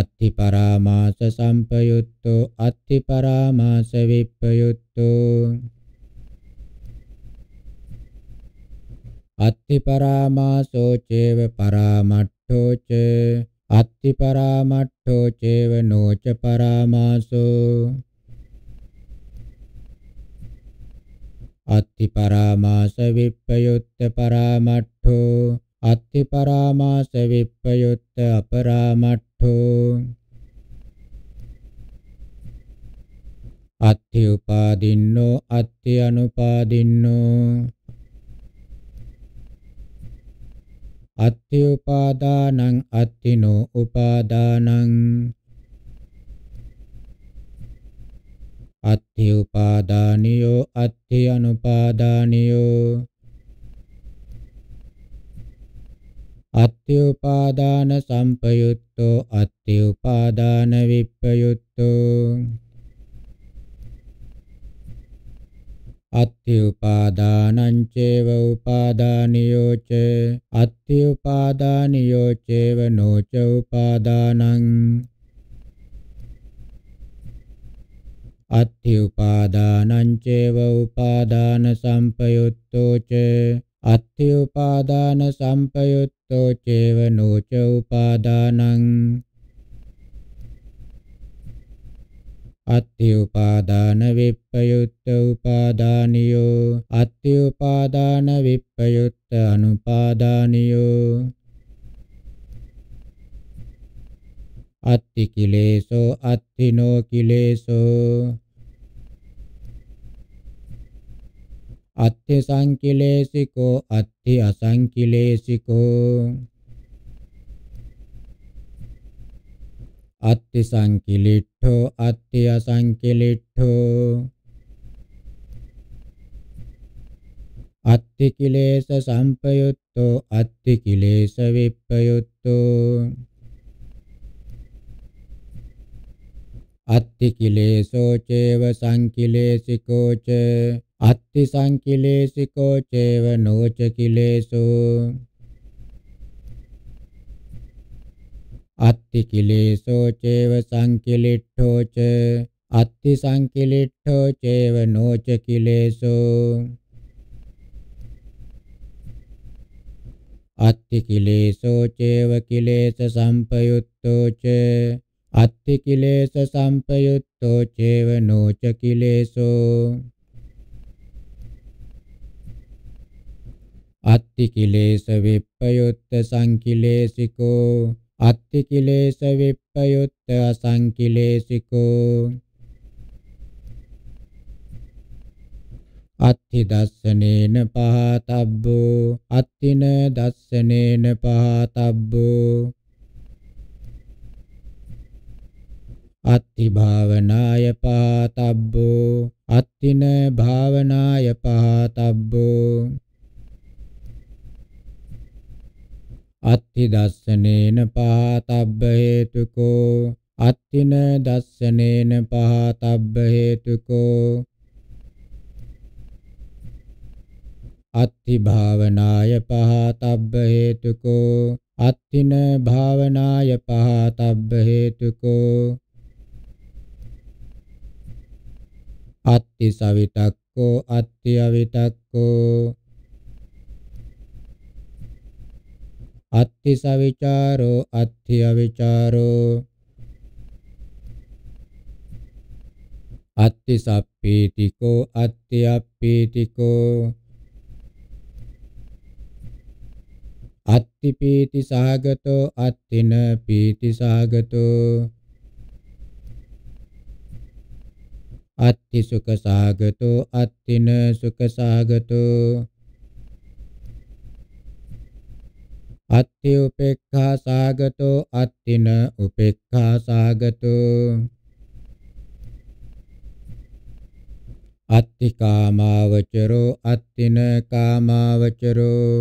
අත්ථි පරාමාස සම්පයුත්තෝ අත්ථි පරාමාස විප්පයුත්තෝ අත්ථි පරාමාසෝ චේව පරාමට්ඨෝ ච අත්ති පරාමට්ඨෝ චේව නෝච පරාමාසෝ අත්ති පරාමාස විප්පයුත්ත පරාමට්ඨෝ අත්ති පරාමාස විප්පයුත්ත අපරාමට්ඨෝ අත්ති උපාදින්නෝ අත්ති අනුපාදින්නෝ අත්ථි උපාදානං අත්ථිනෝ උපාදානං අත්ථි උපාදානියෝ අත්ථි අනුපාදානියෝ අත්ථි උපාදාන සම්පයුත්තෝ අත්ථි උපාදාන විප්පයුත්තෝ අත්ථි උපාදානං චේව උපාදානියෝ ච අත්ථි උපාදානියෝ චේව නොච උපාදානං අත්ථි උපාදානං චේව උපාදාන සම්පයුත්තෝ ච අත්ථි උපාදාන සම්පයුත්තෝ චේව නොච උපාදානං අත්ති උපාදාන විප්පයුත්ත උපාදානියෝ අත්ති උපාදාන විප්පයුත්ත අනුපාදානියෝ අත්ති කිලේසෝ අත්තිනෝ කිලේසෝ අත්ති සංකිලේසිකෝ අත්ති අසංකිලේසිකෝ අත්ති සංකිලිට අට්ඨෝ අත්‍ය සංකිලිට්ඨෝ අත්ති කිලේශ සම්පයුත්තෝ අත්ති කිලේශ විප්පයුත්තෝ අත්ති කිලේශෝ චේව සංකිලේශිකෝ ච අත්ති සංකිලේශිකෝ චේව නොච කිලේශෝ අත්ති කිලේසෝ චේව සංකිලිට්ඨෝ ච අත්ති සංකිලිට්ඨෝ චේව නොච කිලේසෝ අත්ති කිලේසෝ චේව කිලේස සම්පයුත්තෝ ච අත්ති කිලේස සම්පයුත්තෝ චේව නොච කිලේසෝ අත්ති කිලේස විප්පයුත්ත සංකිලේසිකෝ අත්ති කිලේශ විප්පයුත්ත අසංකිලේශිකෝ අත්ති දස්සනේන පහතබ්බෝ අත්තින දස්සනේන පහතබ්බෝ අත්ති භාවනාය පහතබ්බෝ අත්තින භාවනාය පහතබ්බෝ අත්ථි දස්සනේන පහතබ්බ හේතුකෝ අත්ථින දස්සනේන පහතබ්බ හේතුකෝ අත්ථි භාවනාය පහතබ්බ හේතුකෝ අත්ථින භාවනාය පහතබ්බ හේතුකෝ අත්ථි සවිතක්කෝ අත්ථි අවිතක්කෝ අත්ථි සවිචාරෝ අත්ථි අවිචාරෝ අත්ථි සප්පීතිකෝ අත්ථි අප්පීතිකෝ අත්ති පීති සාගතෝ අත්තින පීති සාගතෝ අත්ති සුඛ සාගතෝ අත්තින සුඛ සාගතෝ අත්ති උපේක්ඛා සාගතෝ අත්තින උපේක්ඛා සාගතෝ අත්ති කාමාවචරෝ අත්තින කාමාවචරෝ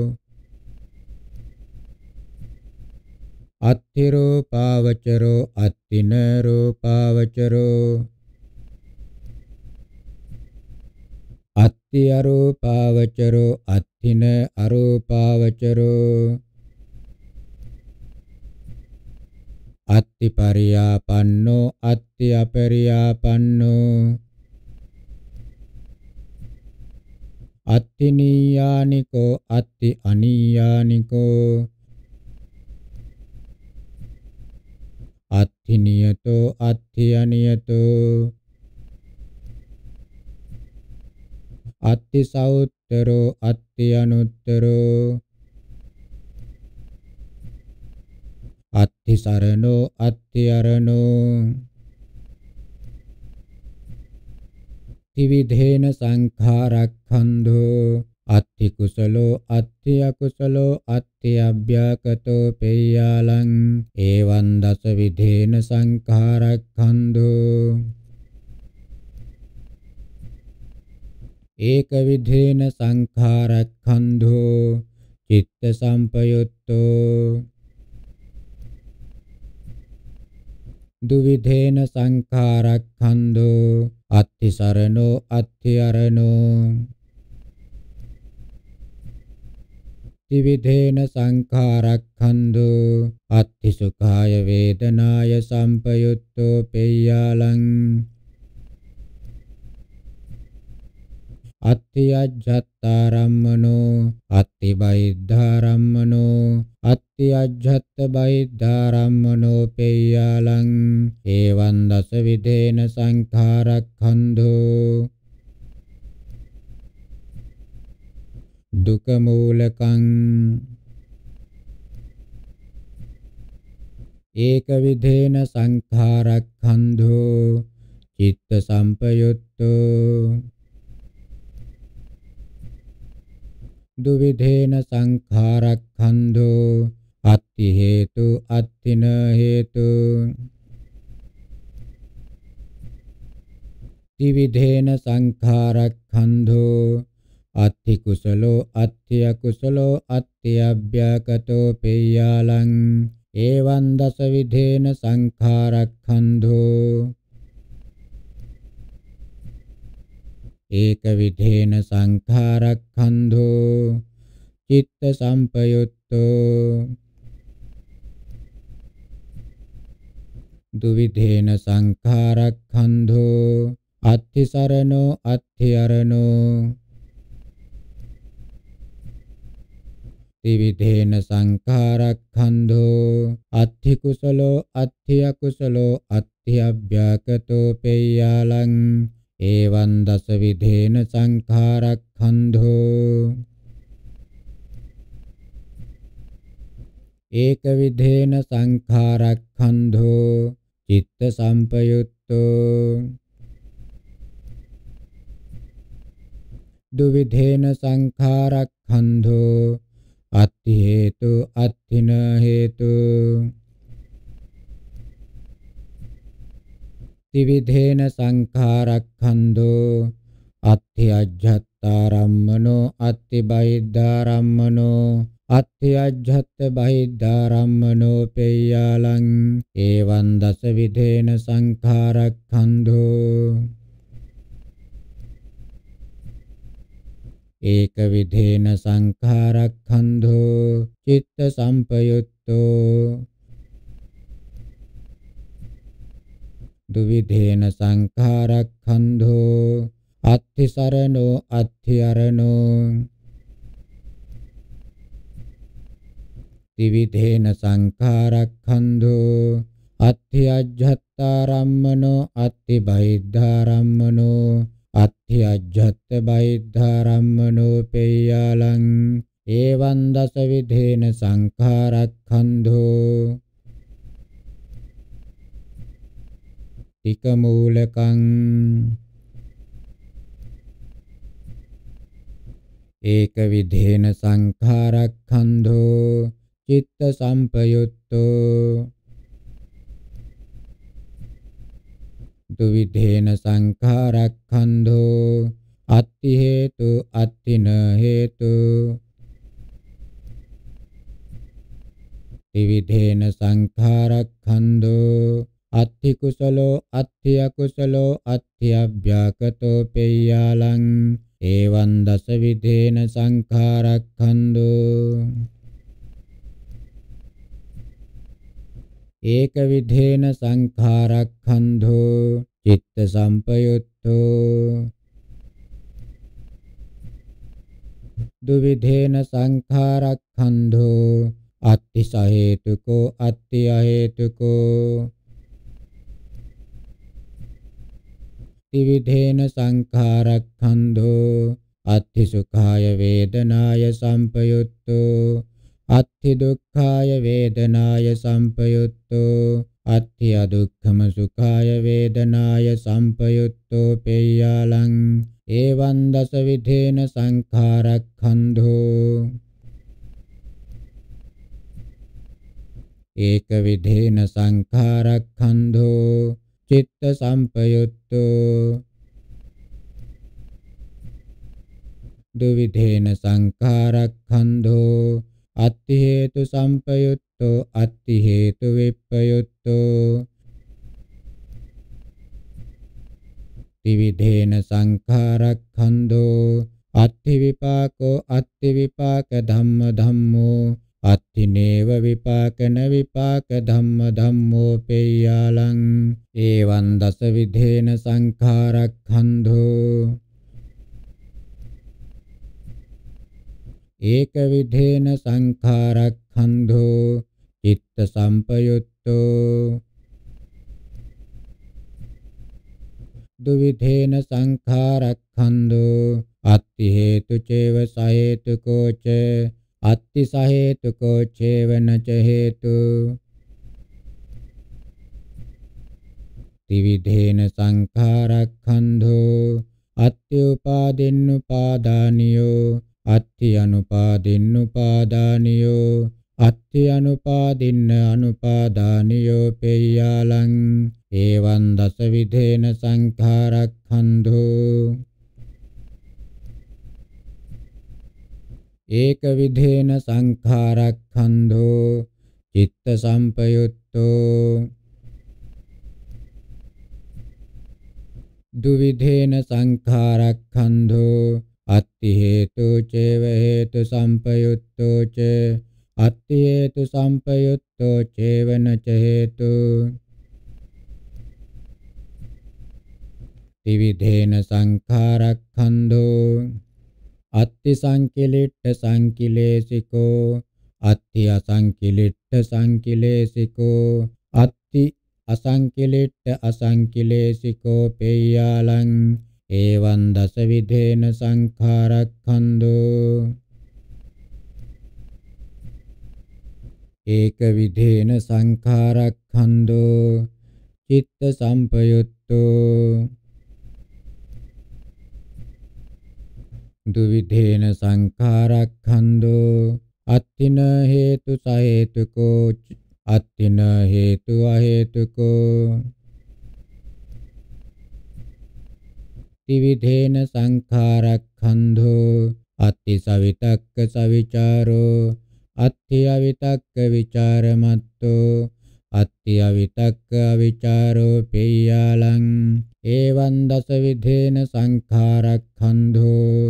අත්ති රූපාවචරෝ අත්තින රූපාවචරෝ අත්ති අරූපාවචරෝ අත්තින අරූපාවචරෝ අත්ති පරියාපන්නෝ අත්ති අපරියාපන්නෝ අත්ති නීයානිකෝ අත්ති අනීයානිකෝ අත්ති නියතෝ අත්ති අනියතෝ අත්ති සෞත්තරෝ අත්ති අනුත්තරෝ අත්ති සරණෝ අත්ති අරණෝ ත්‍රිවිධේන සංඛාරක්ඛන්‍ධෝ අත්ති කුසලෝ අත්ති අකුසලෝ අත්ති අභ්‍යකතෝ පේයාලං එවං දස විධේන සංඛාරක්ඛන්‍ධෝ ඒක විධේන සංඛාරක්ඛන්‍ධෝ චිත්ත සම්පයුත්තෝ දුවිධේන සංඛාරක්ඛන්‍தோ අත්ථි සරණෝ අත්ථි අරණෝ ත්‍රිවිධේන සංඛාරක්ඛන්‍தோ අත්ථි සුඛාය වේදනාය සම්පයුත්තෝ පෙය්‍යාලං අත්තියජ්ජත්තාරම්මනෝ අත්ති බයිද්ධාරම්මනෝ අත්ති අජ්ජත්ත බයිද්ධාරම්මනෝ පෙය්‍යාලං ඒවං දස විදේන සංඛාරක්ඛන්ධෝ දුක මූලකං ඒක විදේන සංඛාරක්ඛන්ධෝ චිත්ත සම්පයුත්තෝ දුවිධේන සංඛාරක්ඛන්‍தோ අත්ති හේතු අත්තින හේතු ත්‍රිවිධේන සංඛාරක්ඛන්‍தோ අත්ති කුසලෝ අත්ති අකුසලෝ අත්ති අභ්‍යකතෝ පේයාලං එවං දස විධේන සංඛාරක්ඛන්‍தோ ඒක විධේන සංඛාරක්ඛන්ධෝ චිත්ත සම්පයුත්තෝ දුවිධේන සංඛාරක්ඛන්ධෝ අත්ථි සරණෝ අත්ථි අරණෝ ත්‍රිවිධේන සංඛාරක්ඛන්ධෝ අත්ථි කුසලෝ අත්ථි අකුසලෝ අත්ථි අභ්‍යාකතෝ පෙය්‍යාලං එවං දස විදේන සංඛාරක්ඛන්ධෝ ඒක විදේන සංඛාරක්ඛන්ධෝ චිත්ත සම්පයුත්තෝ දුවිදේන සංඛාරක්ඛන්ධෝ අත්ථි හේතු අත්ථින හේතු තිවිධේන සංඛාරක්ඛන්தோ අත්ථි අජ්ජත්තාරම්මනෝ අත්ථි බහිද්ධාරම්මනෝ අත්ථි අජ්ජත්ත බහිද්ධාරම්මනෝ පෙය්‍යාලං එවං දස විධේන සංඛාරක්ඛන්தோ ඒක විධේන සංඛාරක්ඛන්தோ චිත්ත සම්පයුත්තෝ දුවිදේන සංඛාරක්ඛන්ධෝ අත්ථි සරණෝ අත්ථි අරණෝ ත්‍රිවිධේන සංඛාරක්ඛන්ධෝ අත්ථි අජ්ජත්තාරම්මනෝ අත්ථි බහිද්ධාරම්මනෝ අත්ථි අජ්ජත්ත බහිද්ධාරම්මනෝ පේයාලං ඒවං දස විධේන සංඛාරක්ඛන්ධෝ ටික මූලකං ඒක විධේන සංඛාරක්ඛන්ධෝ චිත්ත සම්පයුත්තෝ දුවිධේන සංඛාරක්ඛන්ධෝ අත්ති හේතු අත්තින හේතු ත්‍රිවිධේන සංඛාරක්ඛන්ධෝ අත්ථි කුසලෝ අත්ථි අකුසලෝ අත්ථි අභ්‍යාකතෝ පෙය්‍යාලං එවං දස විදේන සංඛාරක්ඛන්‍දු ඒක විදේන සංඛාරක්ඛන්‍දු චිත්ත සම්පයුත්තෝ දුවිදේන සංඛාරක්ඛන්‍දු අත්ථි සහේතුකෝ අත්ථි අහේතුකෝ ත්‍රිවිධේන සංඛාරක්ඛන්‍ධෝ අත්ථි සුඛාය වේදනාය සම්පයුක්තෝ අත්ථි දුක්ඛාය වේදනාය සම්පයුක්තෝ අත්ථි අදුක්ඛම සුඛාය වේදනාය සම්පයුක්තෝ පේයාලං එවං දස විධේන සංඛාරක්ඛන්‍ධෝ ඒක විධේන සංඛාරක්ඛන්‍ධෝ චිත්ත සම්පයුත් දුවිධේන සංඛාරක්ඛන්ධෝ අත්ති හේතු සම්පයුත්තෝ අත්ති හේතු විප්පයුත්තෝ ත්‍රිවිධේන සංඛාරක්ඛන්ධෝ අත්ති විපාකෝ අත්ති විපාක ධම්ම ධම්මෝ අත්තිනේව විපාකන විපාක ධම්ම ධම්මෝ පෙය්‍යාලං ඒවං දස විධේන සංඛාරක්ඛන්ධෝ ඒක විධේන සංඛාරක්ඛන්ධෝ චිත්ත සම්පයුත්තෝ දුවිධේන සංඛාරක්ඛන්ධෝ අත්ති හේතු චේව සහේතුකෝච අත්ති සහේතුකෝ චේවන ච හේතු ත්‍රිවිධේන සංඛාරක්ඛන්ධෝ අත්ත්‍යඋපාදින්නුපාදානියෝ අත්ති අනුපාදින්නුපාදානියෝ අත්ති අනුපාදින්න අනුපාදානියෝ පෙය්‍යාලං ඒවං දස විධේන සංඛාරක්ඛන්ධෝ ඒක විධේන සංඛාරක්ඛන්‍ධෝ චිත්ත සම්පයුත්තෝ දුවිධේන සංඛාරක්ඛන්‍ධෝ අත්ති හේතු චේව හේතු සම්පයුත්තෝ ච අත්ති හේතු සම්පයුත්තෝ චේවන ච හේතු ත්‍රිවිධේන සංඛාරක්ඛන්‍ධෝ අත්ති සංකිලිට්ඨ සංකිලේසිකෝ අත්ති අසංකිලිට්ඨ සංකිලේසිකෝ අත්ති අසංකිලිට්ඨ අසංකිලේසිකෝ පේයාලං ඒවං දස විදේන සංඛාරක්ඛන්‍தோ ඒක විදේන සංඛාරක්ඛන්‍தோ චිත්ත සම්පයුත්තෝ දුවිධේන සංඛාරක්ඛන්தோ අත්තින හේතු සහේතුකෝ අත්තින හේතු අහේතුකෝ ත්‍රිවිධේන සංඛාරක්ඛන්தோ අත්ති සවිතක්ක සවිචාරෝ අත්ති අවිතක්ක විචාරමත්තෝ අත්ති අවිතක්ක අවිචාරෝ පෙය්‍යාලං එවං දස විධේන සංඛාරක්ඛන්தோ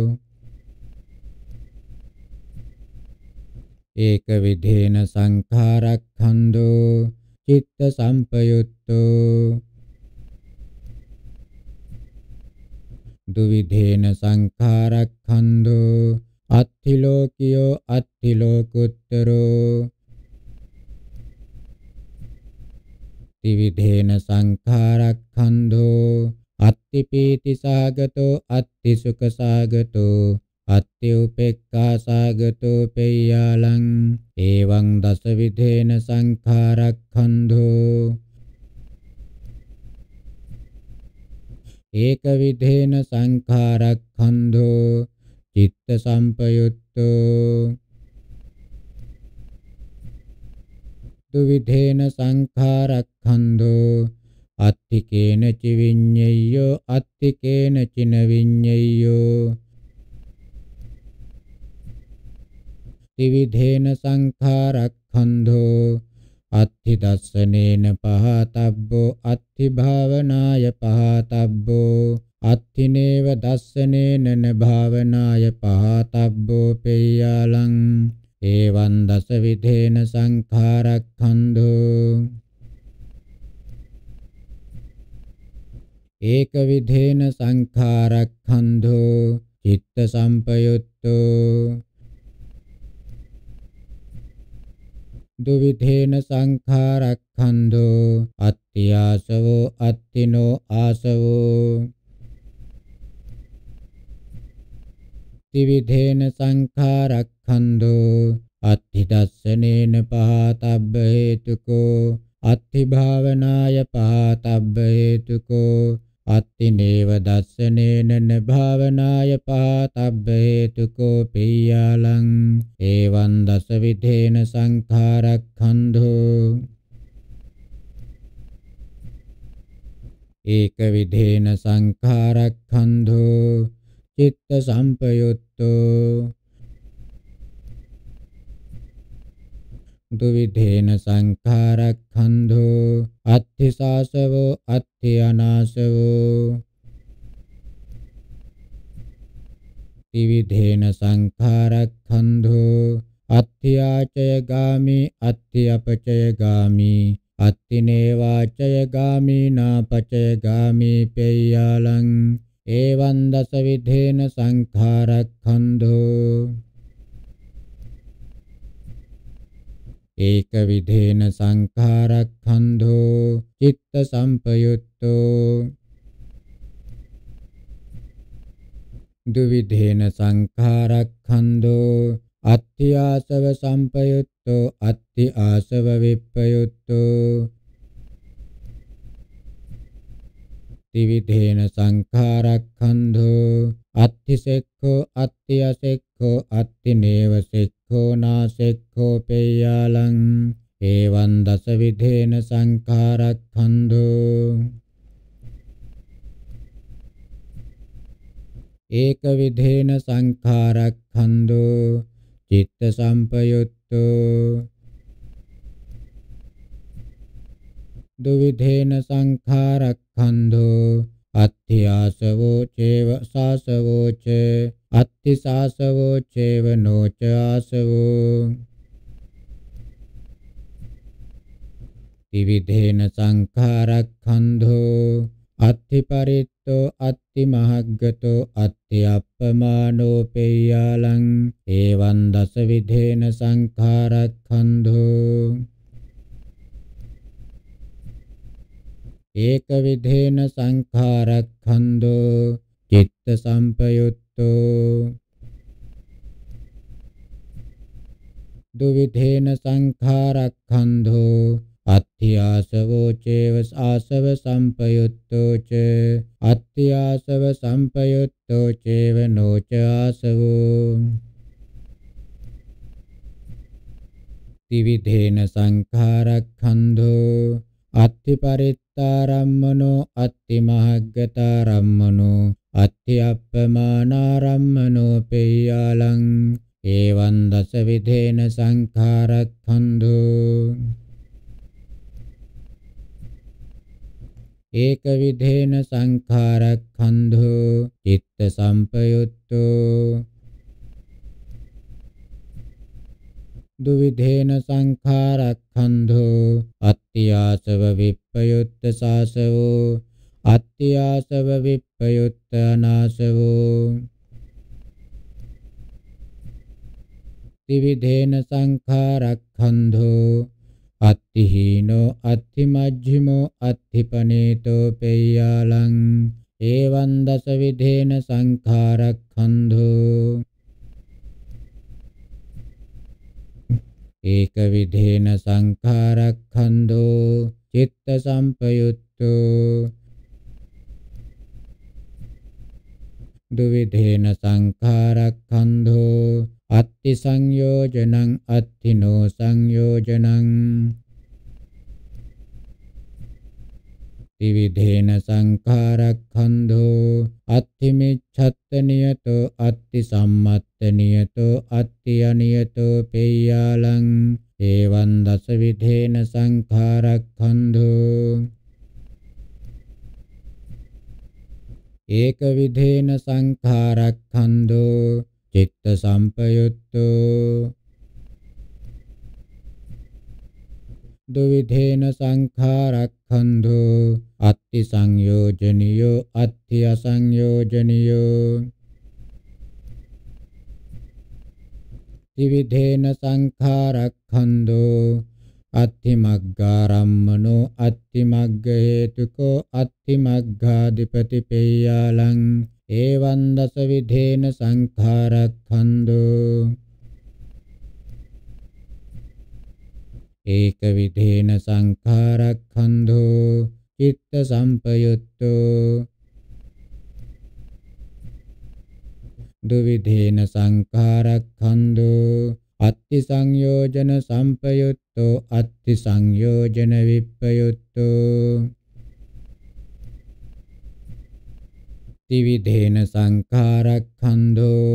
ඒක විධේන සංඛාරක්ඛන්‍தோ චිත්ත සම්පයුත්තෝ දුවිධේන සංඛාරක්ඛන්‍தோ අත්ථිලෝකියෝ අත්ථිලෝකුත්තරෝ ත්‍රිවිධේන සංඛාරක්ඛන්‍தோ අත්තිපීති සාගතෝ අත්තිසුඛ සාගතෝ අත්‍යුපෙක්ඛා සාගතෝ පෙය්‍යාලං එවං දස විදේන සංඛාරක්ඛන්‍ධෝ ඒක විදේන සංඛාරක්ඛන්‍ධෝ චිත්ත සම්පයුත්තෝ දුවිදේන සංඛාරක්ඛන්‍ධෝ අත්තිකේන චිවිඤ්ඤය්‍යෝ අත්තිකේන චින විඤ්ඤය්‍යෝ ත්‍රිවිධේන සංඛාරක්ඛන්ධෝ අත්ථි දස්සනේන පහතබ්බෝ අත්ථි භාවනාය පහතබ්බෝ අත්ථිනේව දස්සනේන භාවනාය පහතබ්බෝ පෙය්‍යාලං එවං දස විධේන සංඛාරක්ඛන්ධෝ ඒක විධේන සංඛාරක්ඛන්ධෝ චිත්ත සම්පයුත්තෝ දුවිධේන සංඛාරක්ඛන්‍தோ අත්ත්‍යාසවෝ අත්තිනෝ ආසවෝ ත්‍රිවිධේන සංඛාරක්ඛන්‍தோ අත්ථි දස්සනේන පහතබ්බ හේතුකෝ අත්ථි භාවනාය පහතබ්බ හේතුකෝ අත්තිනේව දස්සනේනන භාවනාය පහතබ්බ හේතුකෝ පියාලං එවං දස විදේන සංඛාරක්ඛන්ධෝ ඒක විදේන සංඛාරක්ඛන්ධෝ චිත්ත සම්පයුත්තෝ දුවිධේන සංඛාරක්ඛන්ධෝ අත්ථි සාසවෝ අත්ථි අනාසවෝ ත්‍රිවිධේන සංඛාරක්ඛන්ධෝ අත්ථි ආචය ගාමි අත්ථි අපචය ගාමි අත්ථි නේවාචය ගාමි නාපචය ගාමි පේයාලං එවං දස විධේන සංඛාරක්ඛන්ධෝ ඒක විධේන සංඛාරක්ඛන්‍ධෝ චිත්ත සම්පයුත්තෝ දුවිධේන සංඛාරක්ඛන්‍ධෝ අත්ථි ආසව සම්පයුත්තෝ අත්ථි ආසව විප්පයුත්තෝ ත්‍රිවිධේන සංඛාරක්ඛන්‍ධෝ අත්ථි සෙක්ඛෝ අත්ථි අසෙක්ඛෝ අත්ථි නේව සෙක්ඛෝ සෙක්ඛෝ නාසෙක්ඛෝ පේයාලං එවං දස විධේන සංඛාරක්ඛන්‍தோ ඒක විධේන සංඛාරක්ඛන්‍தோ චිත්ත සම්පයුත්තෝ දුවිධේන සංඛාරක්ඛන්‍தோ අත්ථ්‍යාසවෝ චේව සාසවෝ ච අත්ථි සාසවෝ චේව නොච ආසවෝ ත්‍රිවිධේන සංඛාරක්ඛන්ධෝ අත්ථි පරිත්තෝ අත්ථි මහග්ගතෝ අත්ථි අප්පමානෝ පෙය්‍යාලං ඒවං දස විධේන සංඛාරක්ඛන්ධෝ ඒක විධේන සංඛාරක්ඛන්‍தோ චිත්ත සම්පයුත්තෝ දුවිධේන සංඛාරක්ඛන්‍தோ අත්‍යාසවෝ චේව ආසව සම්පයුත්තෝ ච අත්‍යාසව සම්පයුත්තෝ චේව නොච ආසවෝ ත්‍රිවිධේන සංඛාරක්ඛන්‍தோ අත්ථි අත්තාරම්මනෝ අත්ති මහග්ගතාරම්මනෝ අත්ති අප්පමානාරම්මනෝ පෙය්‍යාලං ඒවං දස විදේන සංඛාරක්ඛන්‍දු ඒක විදේන සංඛාරක්ඛන්‍දු චිත්ත සම්පයුත්තෝ දුවිධේන සංඛාරක්ඛන්ධෝ අත්ත්‍යාසව විප්පයුත්ත සාසවෝ අත්ත්‍යාසව විප්පයුත්ත අනාසවෝ ත්‍රිවිධේන සංඛාරක්ඛන්ධෝ අත්තිහීනෝ අත්තිමජ්ජිමෝ අත්තිපනේතෝ පෙය්‍යාලං ඒවන්දස විධේන සංඛාරක්ඛන්ධෝ ඒක විධේන සංඛාරක්ඛන්‍தோ චිත්ත සම්පයුත්තෝ දුවිධේන සංඛාරක්ඛන්‍தோ අත්ති සංයෝජනං අත්තිනෝ සංයෝජනං ත්‍රිවිධේන සංඛාරක්ඛන්‍தோ අත්තිමිච්ඡත්ත නියතෝ අත්ති සම්මත් තනියතෝ අත්තියනියතෝ පෙය්‍යාලං එවං දස විධේන සංඛාරක්ඛන්ධෝ ඒක විධේන සංඛාරක්ඛන්ධෝ චිත්ත සම්පයුත්තෝ දුවිධේන සංඛාරක්ඛන්ධෝ අත්ති සංයෝජනියෝ අත්ති අසංයෝජනියෝ විවිධේන සංඛාරක්ඛන්தோ අත්තිමග්ගාරම්මනෝ අත්තිමග්ග හේතුකෝ අත්තිමග්ගාධිපතිපේයාලං ඒවං දස විධේන සංඛාරක්ඛන්தோ ඒක විධේන සංඛාරක්ඛන්தோ චිත්ත සම්පයුත්තෝ දුවිධේන සංඛාරක්ඛන්දු අත්ති සංයෝජන සම්පයුත්තෝ අත්ති සංයෝජන විප්පයුත්තෝ ත්‍රිවිධේන සංඛාරක්ඛන්‍தோ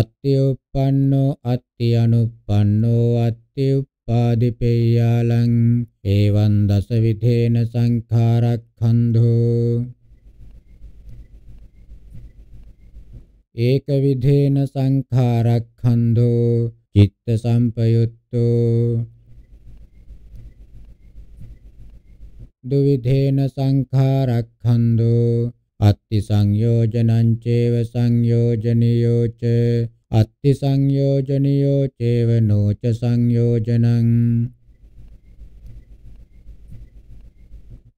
අත්ති උප්පන්නෝ අත්ති අනුප්පන්නෝ අත්ති උපාදිපේයාලං එවං දස විධේන සංඛාරක්ඛන්‍தோ ඒකවිධේන සංඛාරක්ඛන්‍தோ චිත්ත සම්පයුත්තෝ දුවිධේන සංඛාරක්ඛන්‍தோ අත්ති සංයෝජනං චේව සංයෝජනියෝ ච අත්ති සංයෝජනියෝ චේව නොච සංයෝජනං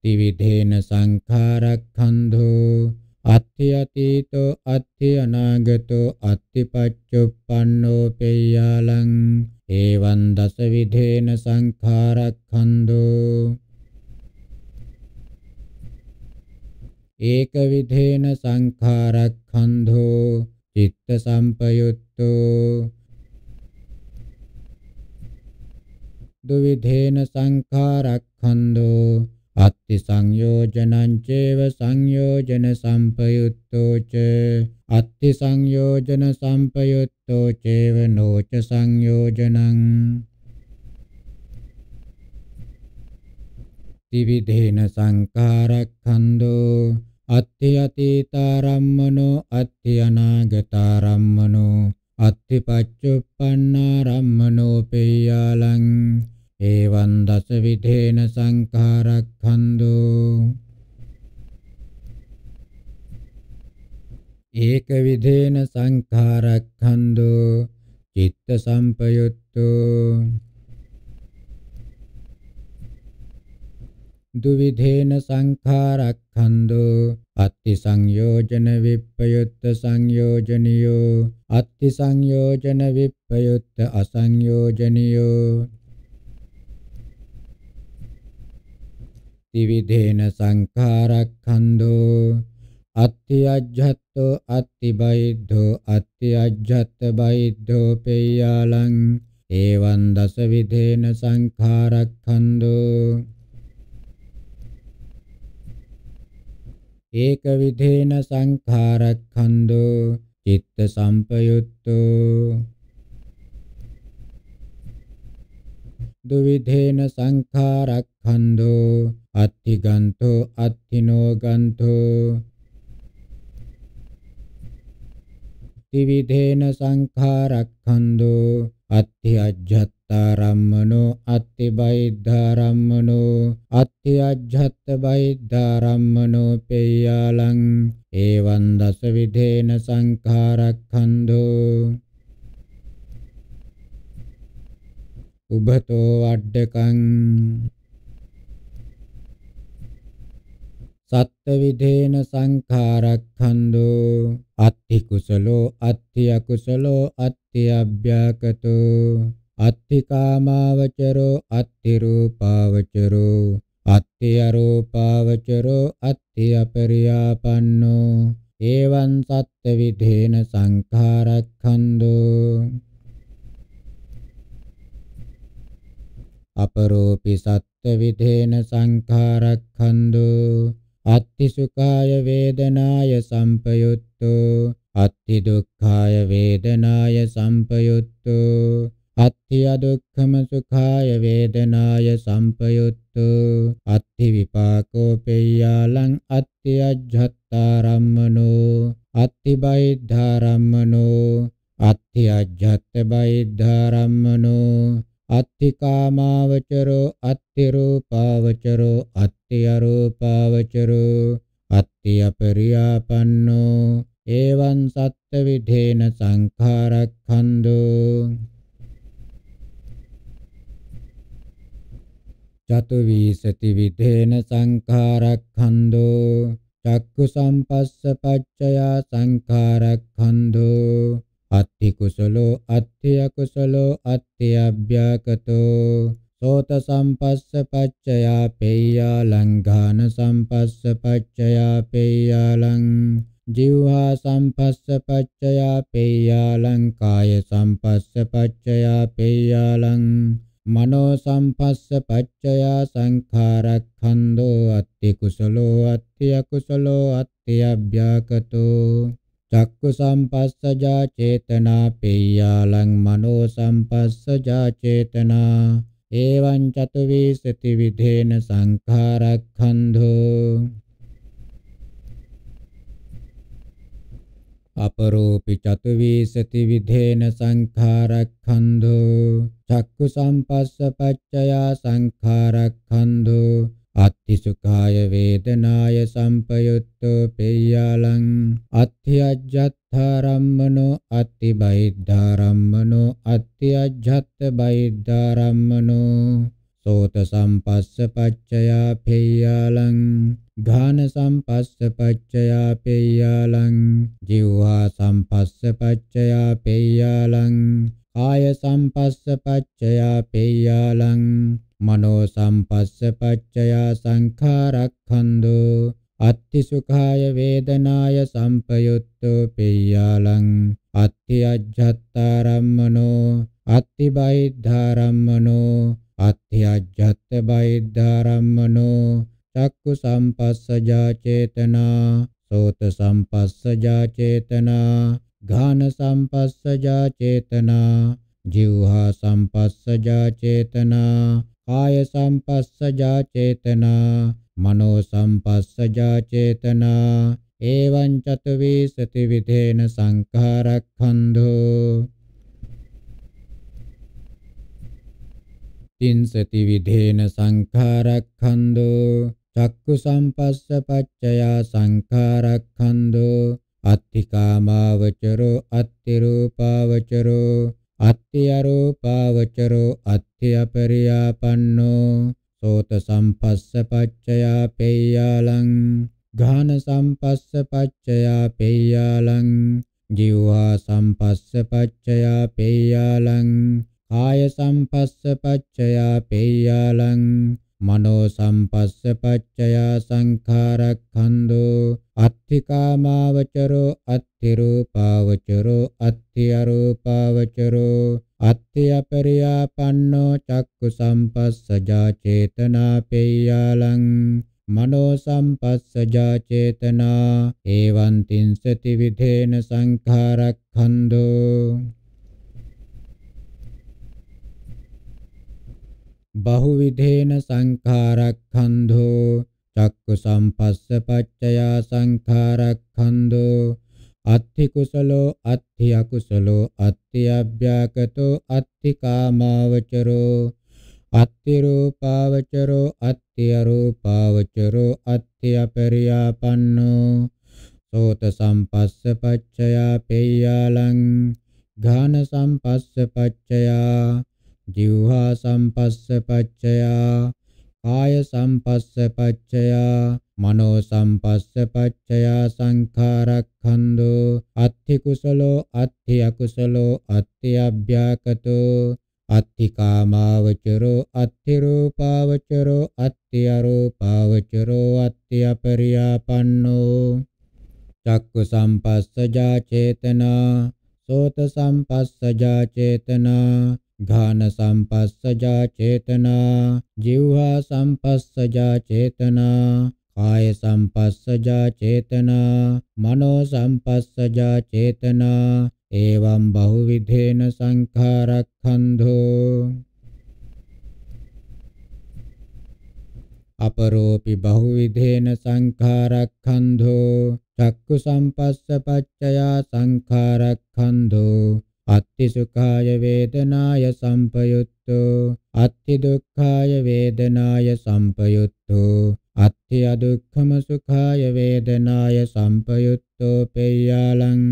ත්‍රිවිධේන සංඛාරක්ඛන්‍தோ අත්ථයතීතෝ අත්ථි අනාගතෝ අත්ථි පච්චුප්පන්නෝ පෙය්‍යාලං එවං දස විධේන සංඛාරක්ඛන්‍தோ ඒක විධේන සංඛාරක්ඛන්‍தோ චිත්ත සම්පයුත්තෝ දුවිධේන සංඛාරක්ඛන්‍தோ අත්ති සංයෝජනං චේව සංයෝජන සම්පයුත්තෝ ච අත්ති සංයෝජන සම්පයුත්තෝ චේව නොච සංයෝජනං ත්‍රිවිධේන සංඛාරක්ඛන්தோ අත්ති අතීතාරම්මනෝ අත්ති අනාගතාරම්මනෝ අත්ති පච්චුප්පන්නාරම්මනෝ පෙය්‍යාලං එවං දස විදේන සංඛාරක්ඛන්දු ඒක විදේන සංඛාරක්ඛන්දු චිත්ත සම්පයුත්තෝ දුවිධේන සංඛාරක්ඛන්දු අත්ති සංයෝජන විප්පයුත්ත සංයෝජනියෝ අත්ති සංයෝජන විප්පයුත්ත අසංයෝජනියෝ ත්‍රිවිධේන සංඛාරක්ඛන්‍தோ අත්‍යජ්ජත්තෝ අත්තිබයිද්ධෝ අත්‍යජ්ජත්ත බයිද්ධෝ පේයාලං එවං දස විදේන සංඛාරක්ඛන්‍தோ ඒක විදේන සංඛාරක්ඛන්‍தோ චිත්ත සම්පයුත්තෝ දුවිදේන සංඛාරක් කන්‍ධෝ අත්ථි ගන්තෝ අත්ථිනෝ ගන්තෝ ත්‍රිවිධේන සංඛාරක්ඛන්‍தோ අත්ථි අජ්ජත්තාරම්මනෝ අත්ථි බයිද්ධාරම්මනෝ අත්ථි අජ්ජත්ත බයිද්ධාරම්මනෝ පේයාලං එවං දස විධේන සංඛාරක්ඛන්‍தோ උභතෝ අඩ්ඩකං සත්ත විදේන සංඛාරක්ඛන්‍தோ අත්ථි කුසලෝ අත්ථි අකුසලෝ අත්ථි අභ්‍යාකතෝ අත්ථි කාමාවචරෝ අත්ථි රූපාවචරෝ අත්ථි අරූපාවචරෝ අත්ථි අපරියාපන්නෝ එවං සත්ත විදේන සංඛාරක්ඛන්‍தோ අපරෝපි සත්ත විදේන සංඛාරක්ඛන්‍தோ අත්ති සුඛාය වේදනාය සම්පයුත්තෝ අත්ති දුක්ඛාය වේදනාය සම්පයුත්තෝ අත්ති අදුක්ඛම සුඛාය වේදනාය සම්පයුත්තෝ අත්ති විපාකෝ පෙය්‍යාලං අත්ති අජ්ජත්තාරම්මනෝ අත්ති බයිද්ධාරම්මනෝ අත්ති අජ්ජත් බයිද්ධාරම්මනෝ අත්තිකාමාවචරෝ අත්තිරූපාවචරෝ අත්තියරූපාවචරෝ අත්තියපරියාපන්නෝ ඒවං සත්ත්ව විධේන සංඛාරක්ඛන්‍தோ චතුවිසති විධේන සංඛාරක්ඛන්‍தோ චක්කු සම්පස්ස පච්චයා සංඛාරක්ඛන්‍தோ අත්ථි කුසලෝ අත්ථි අකුසලෝ අත්ථි අභ්‍යකතෝ සෝත සම්පස්ස පච්චයා පෙය්‍යා ලංඝාන සම්පස්ස පච්චයා පෙය්‍යා ලං ජීවහා සම්පස්ස පච්චයා පෙය්‍යා ලං කාය සම්පස්ස පච්චයා පෙය්‍යා ලං මනෝ සම්පස්ස පච්චයා සංඛාරක්ඛන්தோ අත්ති කුසලෝ අත්ති අකුසලෝ අත්ති අභ්‍යාකතෝ චක්කු සම්පස්සජා චේතනා පෙය්‍යාලං මනෝ සම්පස්සජා චේතනා එවං චතුවිසති විධේන සංඛාරක්ඛන්ධෝ අපරෝපි චතුවිසති විධේන සංඛාරක්ඛන්ධෝ චක්කු සම්පස්ස පච්චයා සංඛාරක්ඛන්ධෝ අත්තිසුඛාය වේදනාය සම්පයුත්තෝ පෙය්‍යාලං අත්‍යජ්ජත්තරම්මනෝ අත්තිබයිද්ධාරම්මනෝ අත්‍යජ්ජත් බයිද්ධාරම්මනෝ සෝත සම්පස්ස පච්චයා පෙය්‍යාලං ඝාන සම්පස්ස පච්චයා පෙය්‍යාලං ජීවහා සම්පස්ස පච්චයා පෙය්‍යාලං කාය සම්පස්ස පච්චයා පෙය්‍යාලං මනෝ සම්පස්ස පච්චයා සංඛාරක්ඛන්‍தோ අත්ති සුඛාය වේදනාය සම්පයුත්තෝ පෙය්‍යාලං අත්ති අජ්ජත්තරම්මනෝ අත්ති බයිද්ධාරම්මනෝ අත්ති අජ්ජත්ත බයිද්ධාරම්මනෝ චක්කු සම්පස්සජා චේතනා සෝත සම්පස්සජා චේතනා ඝාන සම්පස්සජා චේතනා ජීවහා සම්පස්සජා චේතනා කාය සම්පස්සජා චේතනා මනෝ සම්පස්සජා චේතනා එවං චතුවී සති විදේන සංඛාරක්ඛන්‍ධෝ තින් සති විදේන සංඛාරක්ඛන්‍ධෝ චක්කු සම්පස්ස පච්චයා සංඛාරක්ඛන්‍ධෝ අත්ථිකාමාවචරෝ අත්ථි රූපාවචරෝ අත්‍යරෝපාවචරෝ අත්‍යපරියාපන්නෝ සෝත සම්පස්ස පච්චයා පේයාලං ඝාන සම්පස්ස පච්චයා පේයාලං ජීවහා සම්පස්ස පච්චයා පේයාලං කාය සම්පස්ස පච්චයා පේයාලං මනෝ සම්පස්ස පච්චයා සංඛාරක්ඛන්‍தோ අත්ථිකාමාවචරෝ අත්ථිරූපාවචරෝ අත්ථියරූපාවචරෝ අත්ථියපරියාපන්නෝ චක්කු සම්පස්සජා චේතනාපේයාලං මනෝ සම්පස්සජා චේතනා ඒවන්තින් සති විධේන සංඛාරක්ඛන්‍தோ බහුවිධේන සංඛාරක්ඛන්ධෝ චක්කු සම්පස්ස පච්චයා සංඛාරක්ඛන්ධෝ අත්ථි කුසලෝ අත්ථි අකුසලෝ අත්ථි අභ්‍යාකතෝ අත්ථි කාමාවචරෝ අත්ථි රූපාවචරෝ අත්ථි අරූපාවචරෝ අත්ථි අපරියාපන්නෝ සෝත සම්පස්ස පච්චයා පේයාලං ඝාන සම්පස්ස පච්චයා ජීවහා සම්පස්ස පච්චයා කාය සම්පස්ස පච්චයා මනෝ සම්පස්ස පච්චයා සංඛාරක්ඛන්‍தோ අත්ථි කුසලෝ අත්ථි අකුසලෝ අත්ථි අභ්‍යාකතෝ අත්ථි කාමාවචරෝ අත්ථි රූපාවචරෝ අත්ථි අරූපාවචරෝ අත්ථි අපරියාපන්නෝ චක්කු සම්පස්සජා චේතනා සෝත සම්පස්සජා චේතනා घान सम्पस्सजा चेतना जिह्वा सम्पस्सजा चेतना කාය සම්පස්සජා චේතනා මනෝ සම්පස්සජා චේතනා එවං බහුවිධේන සංඛාරක්ඛන්ධෝ අපරෝපි බහුවිධේන සංඛාරක්ඛන්ධෝ චක්කු සම්පස්ස පච්චයා සංඛාරක්ඛන්ධෝ අත්ති සුඛාය වේදනාය සම්පයුත්තෝ අත්ති දුක්ඛාය වේදනාය සම්පයුත්තෝ අත්ති අදුක්ඛම සුඛාය වේදනාය සම්පයුත්තෝ පෙය්‍යාලං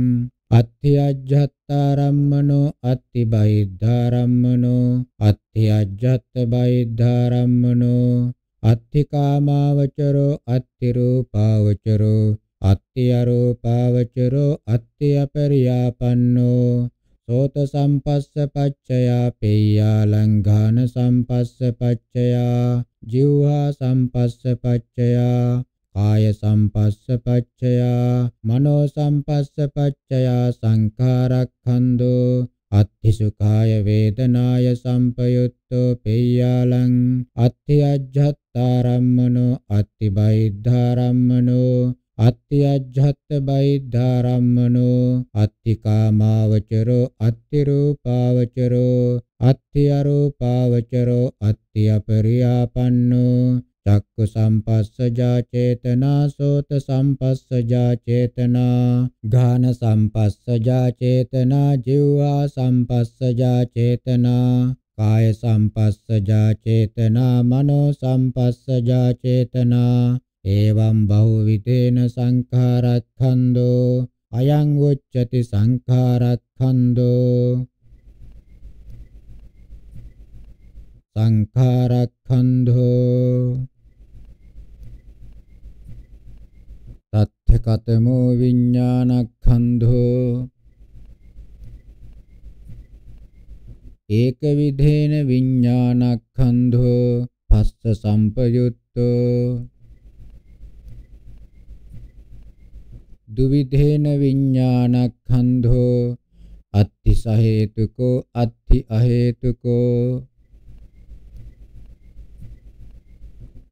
අත්ති අජ්ජත්තරම්මනෝ අත්ති බයිද්ධාරම්මනෝ අත්ති අජ්ජත් බයිද්ධාරම්මනෝ අත්ති කාමාවචරෝ අත්ති රූපාවචරෝ අත්ති අරෝපාවචරෝ අත්ති අපරියාපන්නෝ සෝත සම්පස්ස පච්චයා පෙය්‍යා ලංඝාන සම්පස්ස පච්චයා ජීවහා සම්පස්ස පච්චයා කාය සම්පස්ස පච්චයා මනෝ සම්පස්ස පච්චයා සංඛාරක්ඛන්தோ අත්ථිසුඛාය වේදනාය සම්පයුත්තෝ පෙය්‍යාලං අත්ථි අජ්ජත්තාරම්මනෝ අත්ථි බයිද්ධාරම්මනෝ අත්‍යජ්ජත්ත බයිද්ධාරම්මනෝ අත්තිකාමාවචරෝ අත්තිරූපාවචරෝ අත්තියරූපාවචරෝ අත්තියපරියාපන්නෝ චක්කු සම්පස්සජා චේතනා සෝත සම්පස්සජා චේතනා ඝාන සම්පස්සජා චේතනා ජීවා සම්පස්සජා චේතනා කාය සම්පස්සජා චේතනා මනෝ සම්පස්සජා චේතනා එවං බහුවිතේන සංඛාරක්ඛන්‍தோ අයං උච්චති සංඛාරක්ඛන්‍தோ සංඛාරක්ඛන්‍தோ තත්ථකතමෝ විඥානක්ඛන්‍தோ ඒක විධේන විඥානක්ඛන්‍தோ පස්ස සම්පයුත්තෝ දුවිධේන විඤ්ඤාණක්ඛන්ධෝ අත්ථි සහේතුකෝ අත්ථි අහේතුකෝ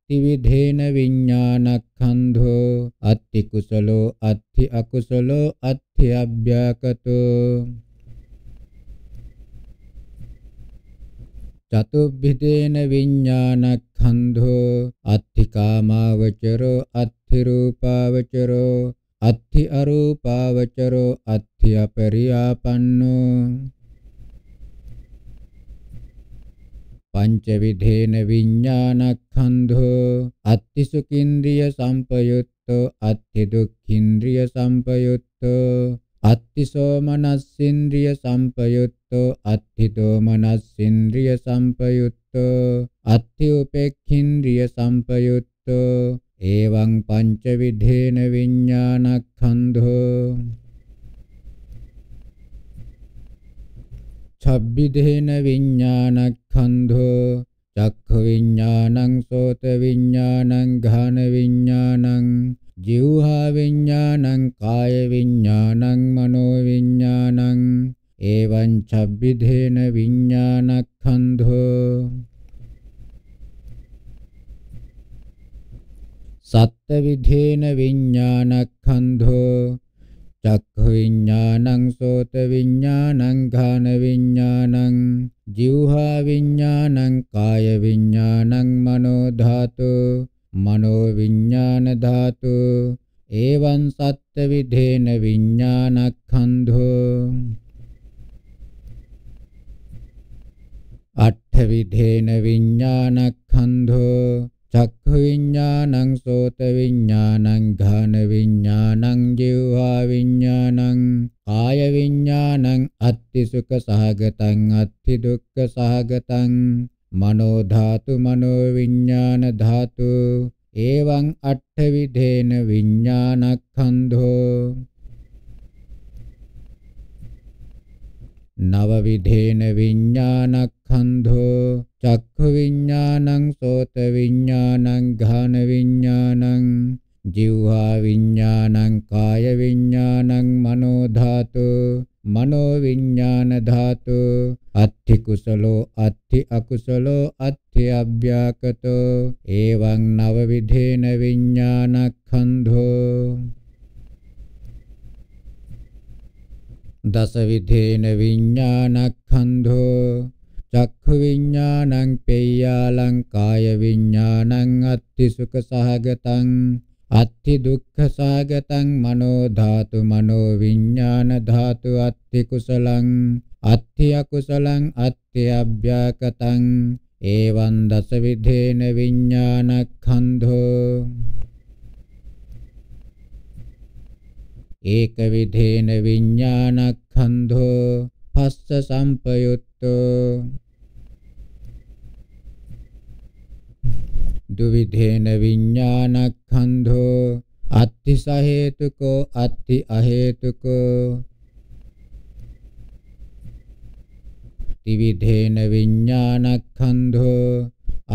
ත්‍රිවිධේන විඤ්ඤාණක්ඛන්ධෝ අත්ථි කුසලෝ අත්ථි අකුසලෝ අත්ථි අභ්‍යකතෝ චතුබ්බිදේන විඤ්ඤාණක්ඛන්ධෝ අත්ථි කාමාවචරෝ අත්ථි රූපාවචරෝ අත්ථි අරූපාවචරෝ අත්ථි අපරියාපන්නෝ පංච විධේන විඥානක්ඛන්ධෝ අත්ථි සුඛින්ද්‍රිය සම්පයුක්තෝ අත්ථි දුක්ඛින්ද්‍රිය සම්පයුක්තෝ අත්ථි සෝමනස්සින්ද්‍රිය සම්පයුක්තෝ අත්ථි දෝමනස්සින්ද්‍රිය සම්පයුක්තෝ අත්ථි උපේක්ඛින්ද්‍රිය සම්පයුක්තෝ එවං පංච විධේන විඥානක්ඛන්ධෝ චබ්බිදේන විඥානක්ඛන්ධෝ චක්ඛ විඥානං සෝත විඥානං ඝාන විඥානං ජීවහා විඥානං කාය විඥානං මනෝ විඥානං එවං චබ්බිදේන විඥානක්ඛන්ධෝ සත්ත විධේන විඥානක්ඛන්ධෝ චක්ඛ විඥානං සෝත විඥානං ඝාන විඥානං ජීවහා විඥානං කාය විඥානං මනෝ ධාතු මනෝ විඥාන ධාතු එවං සත්ත විධේන විඥානක්ඛන්ධෝ අට්ඨ විධේන විඥානක්ඛන්ධෝ චක්ඛ විඥානං සෝත විඥානං ඝාන විඥානං ජීවා විඥානං කාය විඥානං අත්ති සුඛ සහගතං අත්ති දුක්ඛ සහගතං මනෝ ධාතු මනෝ විඥාන ධාතු එවං අට්ඨ විධේන විඥානක්ඛන්ධෝ නව විධේන විඥානක් කන්ධෝ චක්ඛ විඥානං සෝත විඥානං ඝාන විඥානං ජීවහා විඥානං කාය විඥානං මනෝ ධාතු මනෝ විඥාන ධාතු අත්ථි කුසලෝ අත්ථි අකුසලෝ අත්ථි අභ්‍යාකතෝ එවං නව විධේන විඥානක්ඛන්ධෝ දස විධේන විඥානක්ඛන්ධෝ චක්ඛ විඥානං පෙය්‍යාලං කාය විඥානං අත්ති සුඛ සහගතං අත්ති දුක්ඛ සහගතං මනෝ ධාතු මනෝ විඥාන ධාතු අත්ති කුසලං අත්ති අකුසලං අත්ති අභ්‍යාකතං එවං දස විධේන විඥානඛන්ධෝ ඒක විධේන විඥානඛන්ධෝ පස්ස සම්පයුත් तो दुविधेन खंधो अति सहेतुको अति अहेतुको त्रिविधेन खंधो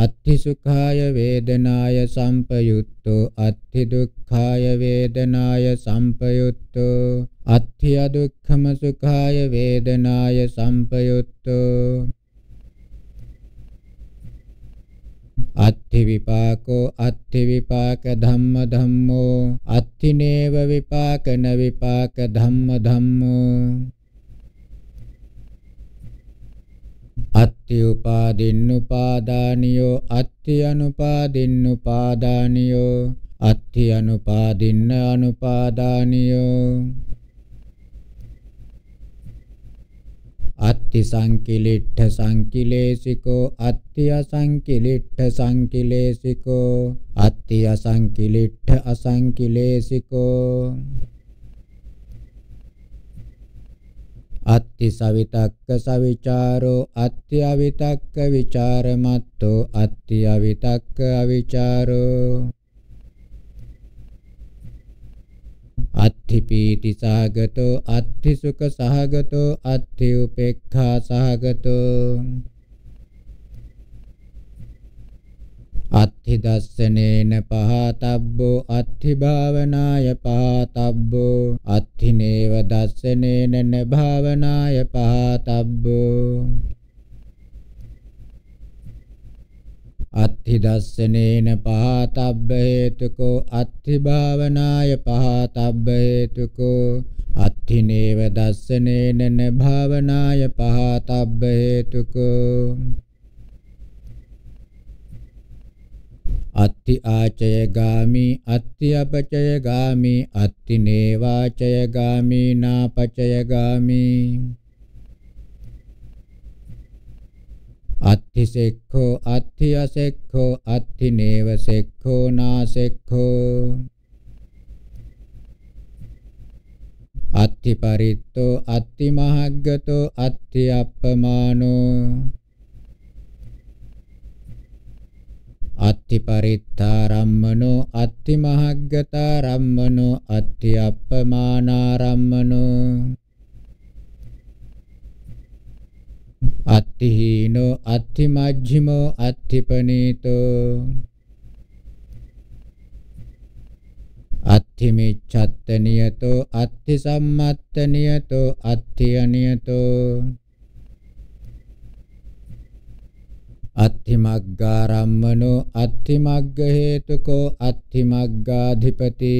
අත්ථි සුඛාය වේදනාය සම්පයුක්තෝ අත්ථි දුක්ඛාය වේදනාය සම්පයුක්තෝ අත්ථි අදුක්ඛම සුඛාය වේදනාය සම්පයුක්තෝ අත්ථි විපාකෝ අත්ථි විපාක ධම්ම ධම්මෝ අත්ථිනේව විපාකන විපාක ධම්ම ධම්මෝ අත්ති උපාදින්නුපාදානියෝ අත්ති අනුපාදින්නුපාදානියෝ අත්ති අනුපාදින්න අනුපාදානියෝ අත්ති සංකිලිට්ඨ සංකිලේසිකෝ අත්ති අසංකිලිට්ඨ සංකිලේසිකෝ අත්ති අසංකිලිට්ඨ අසංකිලේසිකෝ අත්ති සවිතක්ක සවිචාරෝ අත්ති අවිතක්ක විචාරමත්තෝ අත්ති අවිතක්ක අවිචාරෝ අත්ථි පීති සහගතෝ අත්ථි සුඛ සහගතෝ අත්ථි උපේක්ඛා සහගතෝ අත්ථි දස්සනේන පහතබ්බෝ අත්ථි භාවනාය පහතබ්බෝ අත්ථි නේව දස්සනේන භාවනාය පහතබ්බෝ අත්ථි දස්සනේන පහතබ්බ හේතුකෝ අත්ථි භාවනාය පහතබ්බ හේතුකෝ අත්ථි නේව දස්සනේන භාවනාය පහතබ්බ හේතුකෝ අත්ති ආචය ගාමි අත්ති අපචය ගාමි අත්ති නේවාචය ගාමි නාපචය ගාමි අත්ති සෙක්ඛෝ අත්ති අසෙක්ඛෝ අත්ති නේව සෙක්ඛෝ නාසෙක්ඛෝ අත්ති පරිත්තෝ අත්ති මහග්ගතෝ අත්ති අප්පමානෝ අත්ති පරිත්තාරම්මනෝ අත්ති මහග්ගතාරම්මනෝ අත්ති අප්පමානාරම්මනෝ අත්ති හීනෝ අත්ති මජ්ජිමෝ අත්ති පනීතෝ අත්ති මිච්ඡත්ත නියතෝ අත්ති සම්මත්ත නියතෝ අත්ති අනියතෝ අත්ථිමග්ගාරම්මනෝ අත්ථිමග්ග හේතුකෝ අත්ථිමග්ගාධිපති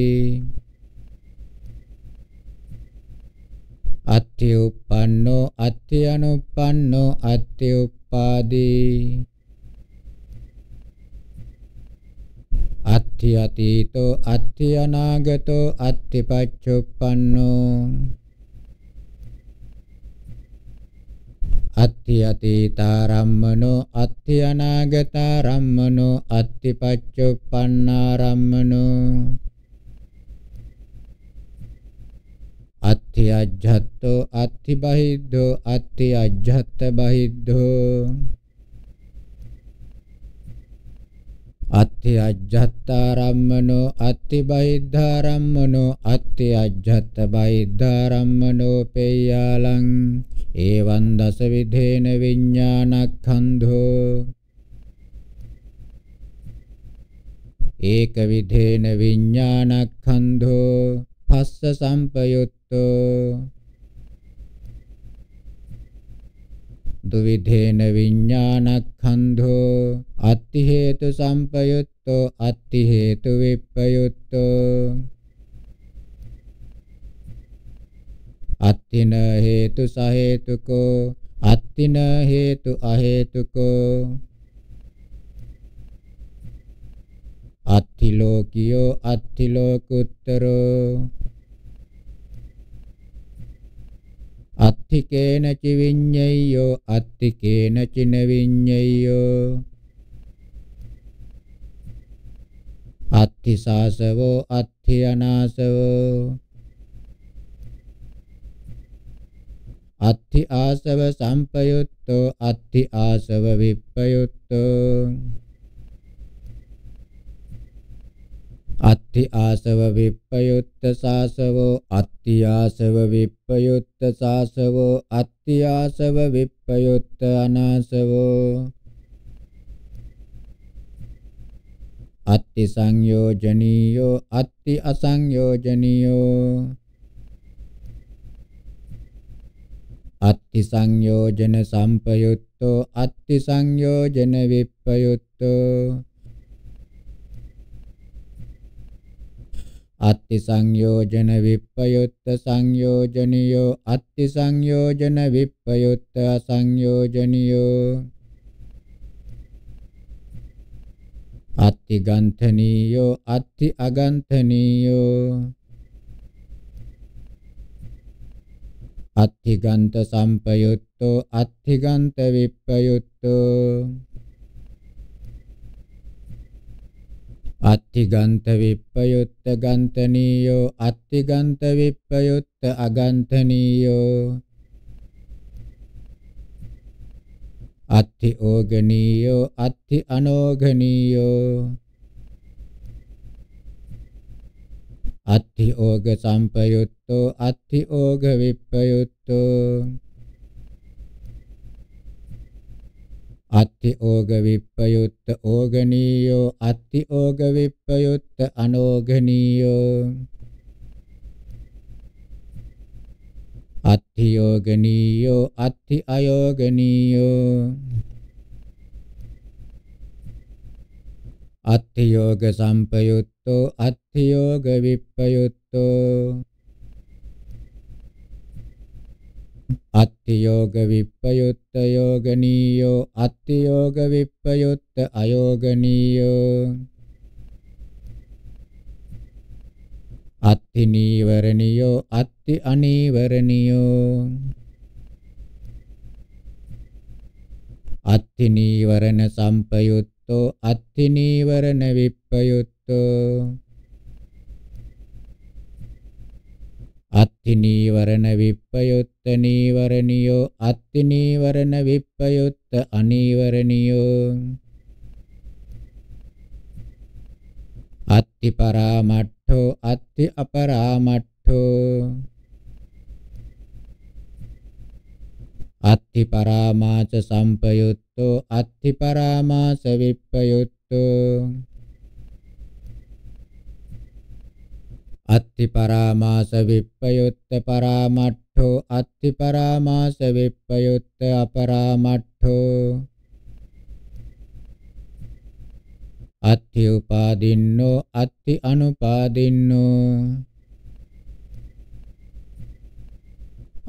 අත්ථි උප්පන්නෝ අත්ථි අනුප්පන්නෝ අත්ථි උප්පාදී අත්ථි අතීතෝ අත්ථි අනාගතෝ අත්ථි පච්චුප්පන්නෝ අත්ති අතීතාරම්මනෝ අත්ති අනාගතාරම්මනෝ අත්ති පච්චුප්පන්නාරම්මනෝ අත්ති අජ්ජත්තෝ අත්ති බහිද්ධෝ අත්ති අජ්ජත්ත බහිද්ධෝ අත්ති අජ්ජත්තාරම්මනෝ අත්ති බයිද්ධාරම්මනෝ අත්ති අජ්ජත්ත බයිද්ධාරම්මනෝ පේයාලං ඒවං දස විධේන විඥානක්ඛන්ධෝ ඒක විධේන විඥානක්ඛන්ධෝ පස්ස සම්පයුත්තෝ දුවිධේන විඤ්ඤාණක්ඛන්ධෝ අත්ති හේතු සම්පයුත්තෝ අත්ති හේතු විප්පයුත්තෝ අත්තින හේතු සහේතුකෝ අත්තින හේතු අහේතුකෝ අත්ති ලෝකියෝ අත්ති ලෝකුත්තරෝ අත්තිකේන චි විඤ්ඤයෝ අත්තිකේන චින විඤ්ඤයෝ අත්ති සාසවෝ අත්ති අනාසවෝ අත්ති ආසව සම්පයුත්තෝ අත්ති ආසව විප්පයුත්තෝ අත්ති ආසව විප්පයුත්ත සාසවෝ අත්ති ආසව විප්පයුත්ත සාසවෝ අත්ති ආසව විප්පයුත්ත අනාසවෝ අත්ති සංයෝජනීයෝ අත්ති අසංයෝජනීයෝ අත්ති සංයෝජන සම්පයුත්තෝ අත්ති සංයෝජන විප්පයුත්තෝ අත්ති සංයෝජන විප්පයුත්ත සංයෝජනියෝ අත්ති සංයෝජන විප්පයුත්ත අසංයෝජනියෝ අත්ති ගන්ථනීයෝ අත්ති අගන්ථනීයෝ අත්ථිගන්ත සම්පයුත්තෝ අත්ථිගන්ත විප්පයුත්තෝ අත්තිගන්ත විප්පයුත්ත ගන්තනීයෝ අත්තිගන්ත විප්පයුත්ත අගන්තනීයෝ අත්ති ඕගනීයෝ අත්ති අනෝගනීයෝ අත්ති ඕග සම්පයුත්තෝ අත්ති ඕග විප්පයුත්තෝ අත්ති ඕග විප්පයුත්ත ඕගනීයෝ අත්ති ඕග විප්පයුත්ත අනෝගනීයෝ අත්ති යෝගනීයෝ අත්ති අයෝගනීයෝ අත්ති යෝග සම්පයුත්තෝ අත්ති යෝග විප්පයුත්තෝ අත්තියෝග විප්පයුත්ත යෝගනීයෝ අත්තියෝග විප්පයුත්ත අයෝගනීයෝ අත්ති නීවරණියෝ අත්ති අනීවරණියෝ අත්ති නීවරණ සම්පයුත්තෝ අත්ති නීවරණ විප්පයුත්තෝ අත්ති නීවරණ විප්පයුත්ත නීවරණියෝ අත්ති නීවරණ විප්පයුත්ත අනීවරණියෝ අත්ති පරාමට්ඨෝ අත්ති අපරාමට්ඨෝ අත්ති පරාමාස සම්පයුත්තෝ අත්ති පරාමාස විප්පයුත්තෝ අත්ති පරාමාස විප්පයුත්ත පරාමට්ඨෝ අත්ති පරාමාස විප්පයුත්ත අපරාමට්ඨෝ අත්ති උපාදින්නෝ අත්ති අනුපාදින්නෝ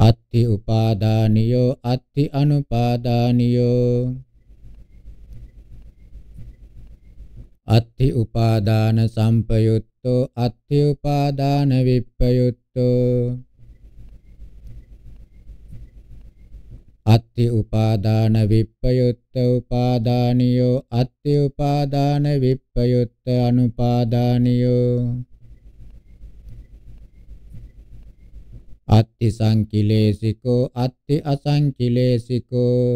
අත්ති උපාදානියෝ අත්ති අනුපාදානියෝ අත්ති උපාදාන සම්පයුත්ත විප්පයුත්තෝ අත්ථි උපාදාන විප්පයුත්තෝ අත්ථි උපාදාන විප්පයුත්ත උපාදානියෝ අත්ථි උපාදාන විප්පයුත්ත අනුපාදානියෝ අත්ථි සංකිලේසිකෝ අත්ථි අසංකිලේසිකෝ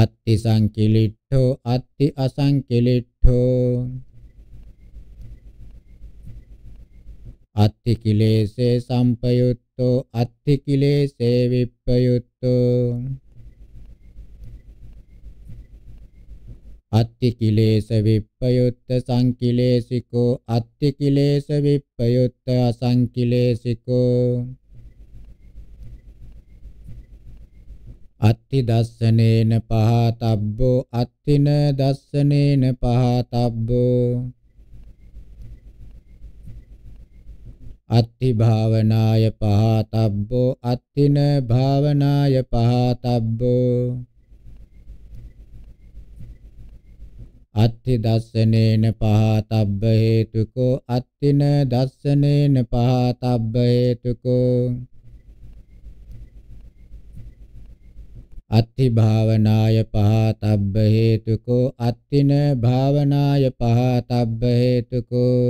අත්ති සංකිලිට්ඨෝ අත්ති අසංකිලිට්ඨෝ අත්ති කිලේසේ සම්පයුත්තෝ අත්ති කිලේසේ විප්පයුත්තෝ අත්ති කිලේස විප්පයුත්ත සංකිලේසිකෝ අත්ති කිලේස විප්පයුත්ත අසංකිලේසිකෝ අත්ති දස්සනේන පහතබ්බෝ අත්තින දස්සනේන පහතබ්බෝ අත්ති භාවනාය පහතබ්බෝ අත්තින භාවනාය පහතබ්බෝ අත්ති දස්සනේන පහතබ්බ හේතුකෝ අත්තින දස්සනේන පහතබ්බ හේතුකෝ අත්ථි භාවනාය පහතබ්බ හේතුකෝ අත්තින භාවනාය පහතබ්බ හේතුකෝ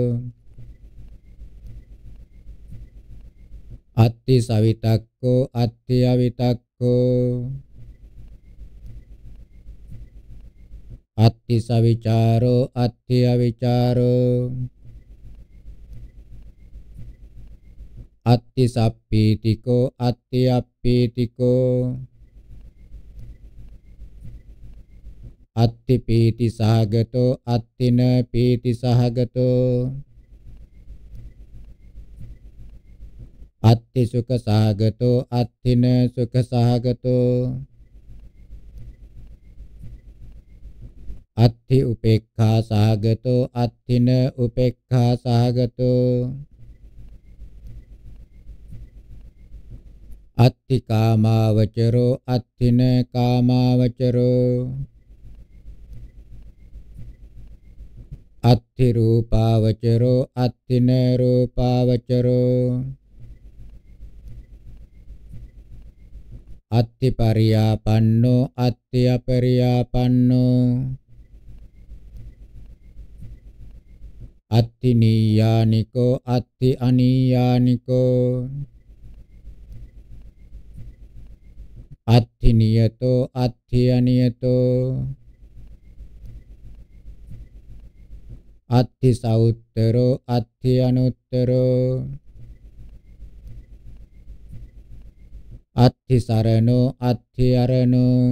අත්ථි සවිතක්කෝ අත්ථි අවිතක්කෝ අත්ථි සවිචාරෝ අත්ථි අවිචාරෝ අත්ථි සප්පීතිකෝ අත්ථි අප්පීතිකෝ අත්ති පීති සහගතෝ අත්තින පීති සහගතෝ අත්ති සුඛ සහගතෝ අත්තින සුඛ සහගතෝ අත්ති උපේක්ඛා සහගතෝ අත්තින උපේක්ඛා සහගතෝ අත්ති කාමාවචරෝ අත්තින කාමාවචරෝ අත්ථි රූපාවචරෝ අත්ථින රූපාවචරෝ අත්ථි පරියාපන්නෝ අත්ථි අපරියාපන්නෝ අත්ථි නීයානිකෝ අත්ථි අනීයානිකෝ අත්ථි නියතෝ අත්ථි අනියතෝ අත්ථි සවුත්තරෝ අත්ථි අනුත්තරෝ අත්ථි සරණෝ අත්ථි අරණෝ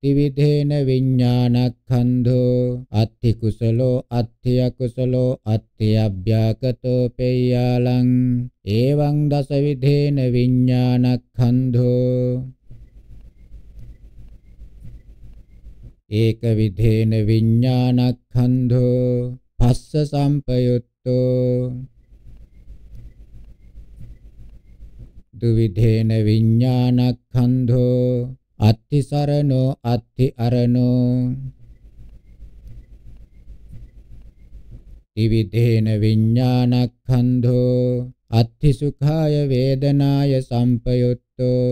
ත්‍රිවිධේන විඤ්ඤාණක්ඛන්ධෝ අත්ථි කුසලෝ අත්ථි අකුසලෝ අත්ථි අභ්‍යාකතෝ පෙය්‍යාලං එවං දසවිධේන විඤ්ඤාණක්ඛන්ධෝ ඒක විධේන විඥානක්ඛන්ධෝ පස්ස සම්පයුත්තෝ දුවිධේන විඥානක්ඛන්ධෝ අත්ති සරණෝ අත්ති අරණෝ ත්‍රිවිධේන විඥානක්ඛන්ධෝ අත්ති සුඛාය වේදනාය සම්පයුත්තෝ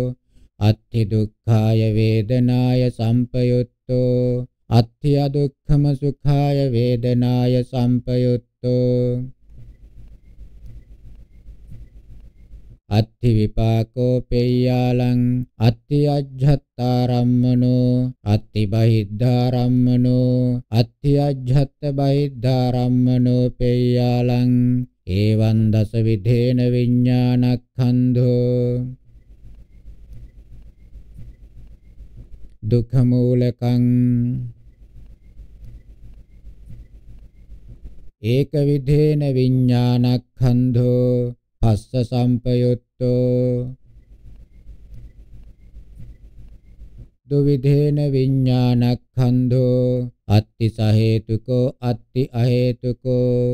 අත්ති දුක්ඛාය වේදනාය සම්පයුත්තෝ සම්පයුත්තෝ අත්ථිය දුක්ඛම සුඛාය වේදනාය සම්පයුත්තෝ අත්ථි විපාකෝ පෙය්‍යාලං අත්ථි අජ්ජත්තාරම්මනෝ අත්ථි බහිද්ධාරම්මනෝ අත්ථි අජ්ජත්ත බහිද්ධාරම්මනෝ පෙය්‍යාලං ඒවං දස විධේන විඥානක්ඛන්‍ධෝ දුක්ඛ මූලකං ඒක විධේන විඥානක්ඛන්ධෝ පස්ස සම්පයුත්තෝ දුවිධේන විඥානක්ඛන්ධෝ අත්ති සහේතුකෝ අත්ති අහේතුකෝ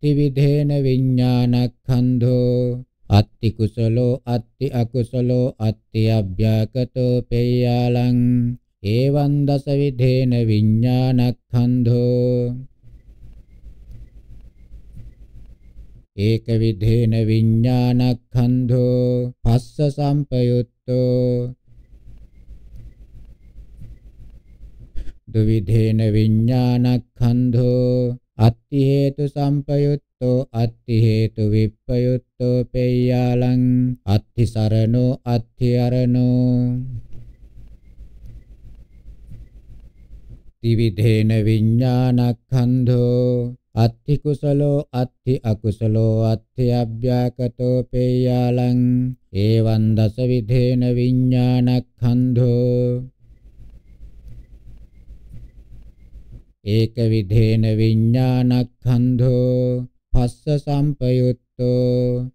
ත්‍රිවිධේන විඥානක්ඛන්ධෝ අත්ති කුසලෝ අත්ති අකුසලෝ අත්ති අභ්‍යකතෝ පේයාලං ඒවං දස විධේන විඥානක්ඛන්ධෝ ඒක විධේන විඥානක්ඛන්ධෝ පස්ස සම්පයුත්තෝ දුවිධේන විඥානක්ඛන්ධෝ අත්ති හේතු සම්පයුත් අත්තිසරණෝ අත්ති හේතු විප්පයුත්තෝ පෙය්‍යාලං අත්තිසරණෝ අත්ති අරණෝ ත්‍රිවිධේන විඥානක්ඛන්ධෝ අත්ථි කුසලෝ අත්ථි අකුසලෝ අත්ථි අභ්‍යාකතෝ පේයාලං ඒවං දස විධේන විඥානක්ඛන්ධෝ ඒක විධේන විඥානක්ඛන්ධෝ පස්ස සම්පයුත්තෝ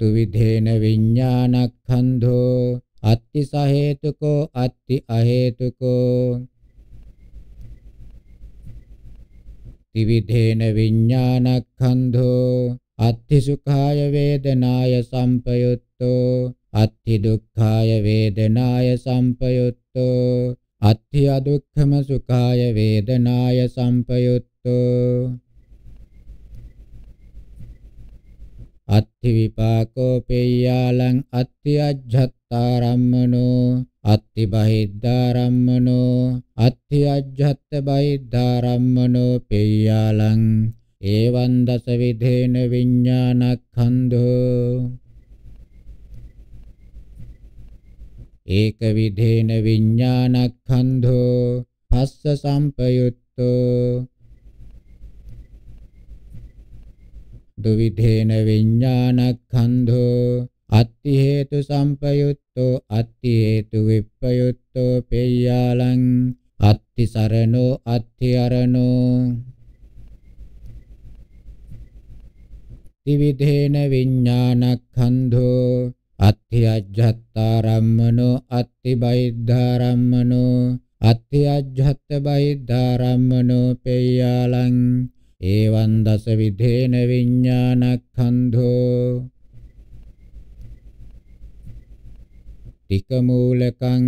දුවිධේන විඤ්ඤාණක්ඛන්ධෝ අත්ති සහේතුකෝ අත්ති අහේතුකෝ ත්‍රිවිධේන විඤ්ඤාණක්ඛන්ධෝ අත්ති සුඛාය වේදනාය සම්පයුත්තෝ අත්ති දුක්ඛාය වේදනාය සම්පයුත්තෝ අත්ථි අදුක්ඛම සුඛාය වේදනාය සම්පයුත්තෝ අත්ථි විපාකෝ පෙය්‍යාලං අත්ථි අජ්ජත්තාරම්මනෝ අත්ථි බහිද්ධාරම්මනෝ අත්ථි අජ්ජත්ත බහිද්ධාරම්මනෝ පෙය්‍යාලං ඒවං දස විදේන විඥානක්ඛන්‍ධෝ ඒක විධේන විඥානක්ඛන්ධෝ පස්ස සම්පයුත්තෝ දුවිධේන විඥානක්ඛන්ධෝ අත්ති හේතු සම්පයුත්තෝ අත්ති හේතු විප්පයුත්තෝ පේයාලං අත්ති සරණෝ අත්ති අරණෝ ත්‍රිවිධේන විඥානක්ඛන්ධෝ අත්ථි අජ්ජත්තා රම්මනෝ අත්ථි බයිද්ධා රම්මනෝ අත්ථි අජ්ජත්ත බයිද්ධා රම්මනෝ පෙය්‍යාලං ඒවං දස විධේන විඥානක්ඛන්ධෝ ටික මූලකං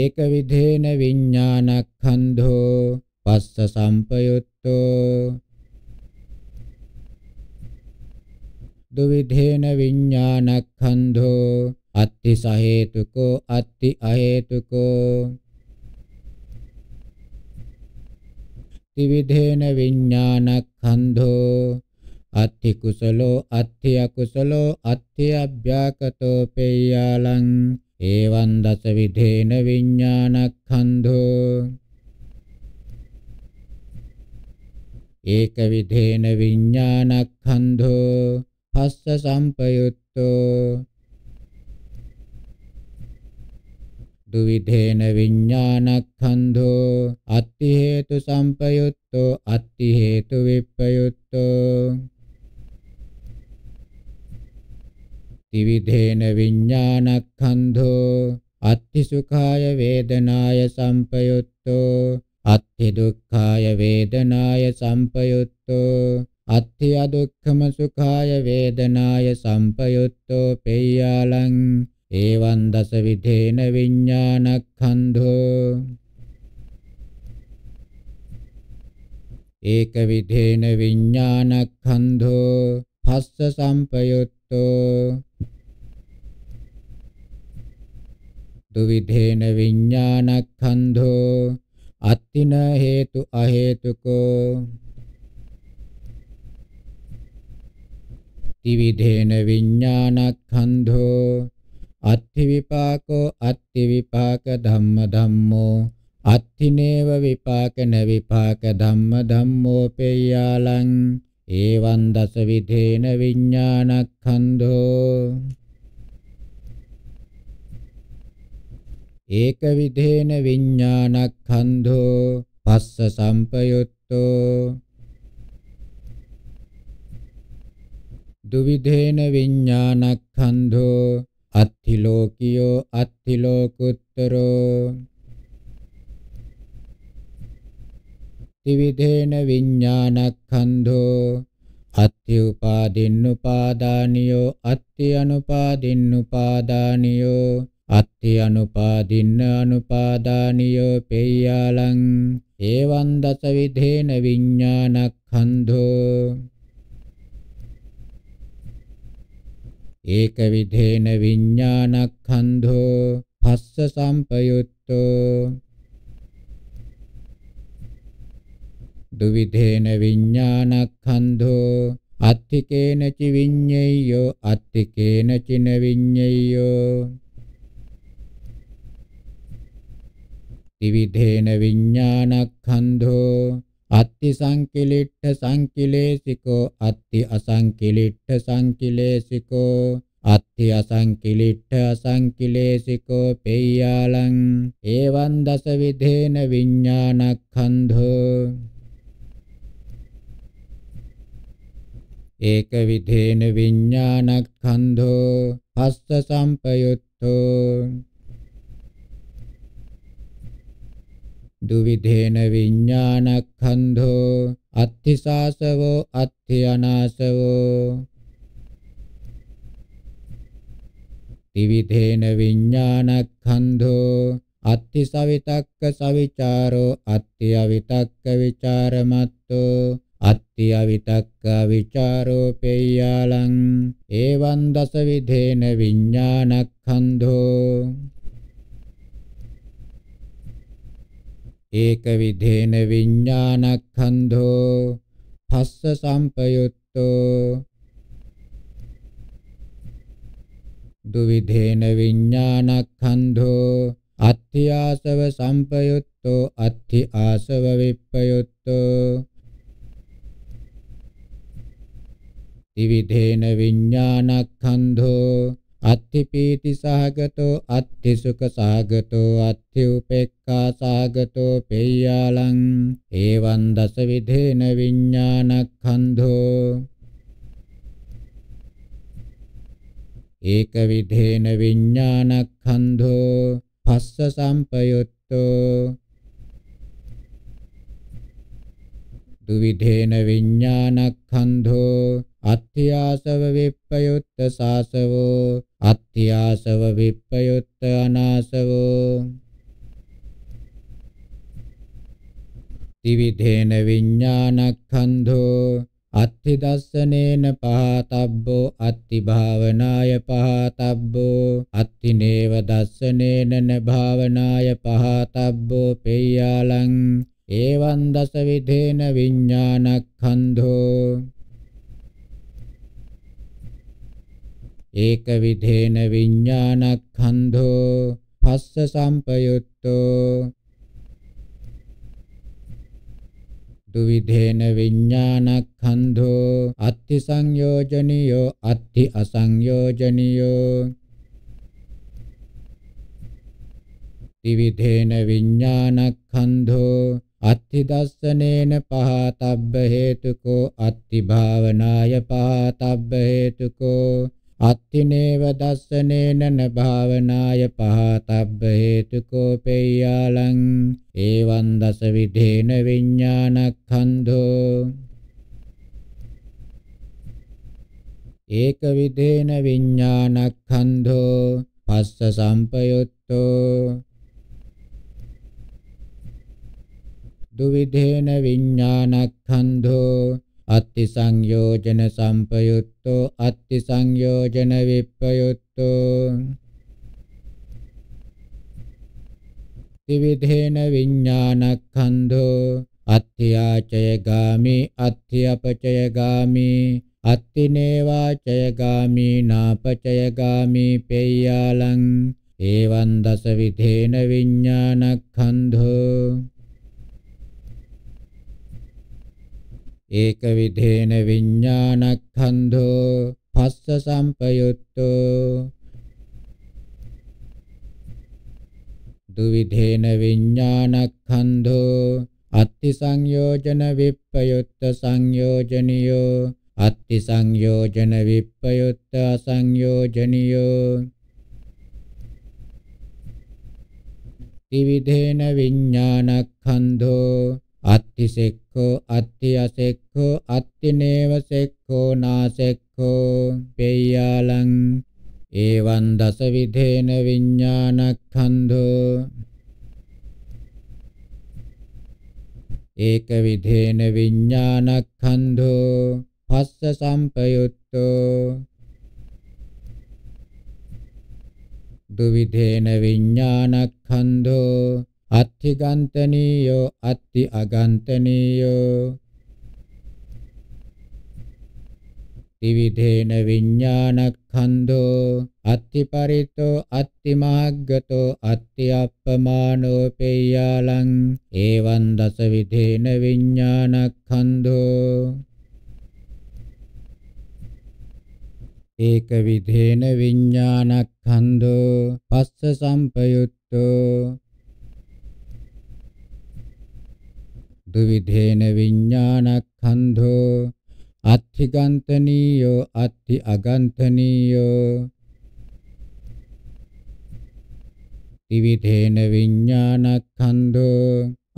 ඒක විධේන විඥානක්ඛන්ධෝ පස්ස සම්පයුත්තෝ දුවිධේන විඤ්ඤාණක්ඛන්ධෝ අත්ති සහේතුකෝ අත්ති අහේතුකෝ ත්‍රිවිධේන විඤ්ඤාණක්ඛන්ධෝ අත්ති කුසලෝ අත්ති අකුසලෝ අත්ති අභ්‍යාකතෝ පේයාලං එවං දස විධේන විඤ්ඤාණක්ඛන්ධෝ ඒක විධේන විඤ්ඤාණක්ඛන්ධෝ පස්ස සම්පයුත්තෝ දුවිධේන විඤ්ඤාණක්ඛන්ධෝ අත්ති හේතු සම්පයුත්තෝ අත්ති හේතු විප්පයුත්තෝ ත්‍රිවිධේන විඤ්ඤාණක්ඛන්ධෝ අත්ති සුඛාය වේදනාය සම්පයුත්තෝ අත්ති දුක්ඛාය වේදනාය සම්පයුත්තෝ අත්ථි අදුක්ඛම සුඛාය වේදනාය සම්පයුත්තෝ පෙය්‍යාලං එවං දස විදේන විඥානක්ඛන්ධෝ ඒක විදේන විඥානක්ඛන්ධෝ පස්ස සම්පයුත්තෝ දුවිදේන විඥානක්ඛන්ධෝ අත්තින හේතු අහේතුකෝ අත්තිවිධේන විඤ්ඤාණක්ඛන්ධෝ අත්ති විපාකෝ අත්ති විපාක ධම්ම ධම්මෝ අත්තිනේව විපාක න විපාක ධම්ම ධම්මෝ පේයාලං ඒවං දස විධේන විඤ්ඤාණක්ඛන්ධෝ ඒක විධේන විඤ්ඤාණක්ඛන්ධෝ පස්ස සම්පයුත්තෝ දුවිධේන විඤ්ඤාණක්ඛන්ධෝ අත්ථි ලෝකියෝ අත්ථි ලෝකුත්තරෝ ත්‍රිවිධේන විඤ්ඤාණක්ඛන්ධෝ අත්ථි උපාදින්නුපාදානියෝ අත්ථි අනුපාදින්නුපාදානියෝ අත්ථි අනුපාදින්න අනුපාදානියෝ පෙය්‍යාලං එවං දස විධේන විඤ්ඤාණක්ඛන්ධෝ ඒක විධේන විඥානක්ඛන්ධෝ පස්ස සම්පයුත්තෝ දුවිධේන විඥානක්ඛන්ධෝ අත්තිකේන චි විඤ්ඤයෝ අත්තිකේන චින විඤ්ඤයෝ ත්‍රිවිධේන විඥානක්ඛන්ධෝ අත්ති සංකිලිට්ඨ සංකිලේසිකෝ අත්ති අසංකිලිට්ඨ සංකිලේසිකෝ අත්ථි අසංකිලිට්ඨ අසංකිලේසිකෝ පෙය්‍යාලං එවං දස විදේන විඥානක්ඛන්ධෝ ඒක විදේන විඥානක්ඛන්ධෝ පස්ස සම්පයුත්තෝ දුවිධේන විඤ්ඤාණක්ඛන්ධෝ අත්ථිසාසවෝ අත්ථ්‍යනාසවෝ ත්‍රිවිධේන විඤ්ඤාණක්ඛන්ධෝ අත්ථි සවිතක්ක සවිචාරෝ අත්ථි අවිතක්ක විචාරමත්තෝ අත්ථි අවිතක්ක විචාරෝ පේයාලං එවං දස විධේන විඤ්ඤාණක්ඛන්ධෝ ඒකවිධේන විඥානක්ඛන්ධෝ පස්ස සම්පයුත්තෝ දුවිධේන විඥානක්ඛන්ධෝ අත්ථිආසව සම්පයුත්තෝ අත්ථි ආසව විප්පයුත්තෝ ත්‍රිවිධේන විඥානක්ඛන්ධෝ අත්ථි පීති සහගතෝ අත්ථි සුඛ සහගතෝ අත්ථි උපේක්ඛා සහගතෝ පේයාලං එවං දස විධේන විඥානක්ඛන්ධෝ ඒක විධේන විඥානක්ඛන්ධෝ පස්ස සම්පයුත්තෝ දුවිධේන විඥානක්ඛන්ධෝ අත්ථ්‍යාසව විප්පයුත්ත සාසවෝ අත්ථ්‍යාසව විප්පයුත්ත අනාසවෝ ත්‍රිවිධේන විඥානක්ඛන්ධෝ අත්ථි දස්සනේන පහතබ්බෝ අත්ථි භාවනාය පහතබ්බෝ අත්ථි නේව දස්සනේන භාවනාය පහතබ්බෝ පෙය්‍යාලං එවං දස විධේන විඥානක්ඛන්ධෝ ඒක විධේන විඥානක්ඛන්ධෝ පස්ස සම්පයුත්තෝ දුවිධේන විඥානක්ඛන්ධෝ අත්ති සංයෝජනියෝ අත්ති අසංයෝජනියෝ ත්‍රිවිධේන විඥානක්ඛන්ධෝ අත්ති දස්සනේන පහතබ්බ හේතුකෝ අත්ති භාවනාය පහතබ්බ හේතුකෝ අත්තිනේව දස්සනේන භාවනාය පහතබ්බ හේතුකෝ පෙය්‍යාලං ඒවං දස විදේන විඥානක්ඛන්ධෝ ඒක විදේන විඥානක්ඛන්ධෝ පස්ස සම්පයුත්තෝ දුවිදේන විඥානක්ඛන්ධෝ අත්ති සංයෝජන සම්පයුත්තෝ අත්ති සංයෝජන විප්පයුත්තෝ ත්‍රිවිධේන විඥානක්ඛන්‍ධෝ අත්ථ්‍යාචය ගාමි අත්ථ්‍යපචය ගාමි අත්තිනේවාචය ගාමි නාපචය ගාමි පේයාලං එවං දස විධේන විඥානක්ඛන්‍ධෝ ඒක විදේන විඥානක්ඛන්‍ධෝ පස්ස සම්පයුත්තෝ දුවිදේන විඥානක්ඛන්‍ධෝ අත්ති සංයෝජන විප්පයුත්ත සංයෝජනියෝ අත්ති සංයෝජන විප්පයුත්ත අසංයෝජනියෝ ත්‍රිවිධේන විඥානක්ඛන්‍ධෝ අත්තිසෙක්ඛෝ අත්තියසෙක්ඛෝ අත්තිනේවසෙක්ඛෝ නාසෙක්ඛෝ පේයාලං ඒවං දස විධේන විඥානක්ඛන්ධෝ ඒක විධේන විඥානක්ඛන්ධෝ පස්ස සම්පයුත්තෝ දුවිධේන විඥානක්ඛන්ධෝ අත්ථි ගන්තනීයෝ අත්ථි අගන්තනීයෝ ත්‍රිවිධේන විඥානක්ඛන්‍தோ අත්ථි පරිතෝ අත්ථි මහග්ගතෝ අත්ථි අප්පමානෝ පේයාලං එවං දස විධේන විඥානක්ඛන්‍தோ ඒක විධේන විඥානක්ඛන්‍தோ පස්ස සම්පයුත්තෝ දුවිධේන විඥානක්ඛන්ධෝ අත්ථිගන්තනීයෝ අත්ථි අගන්තනීයෝ ත්‍රිවිධේන විඥානක්ඛන්ධෝ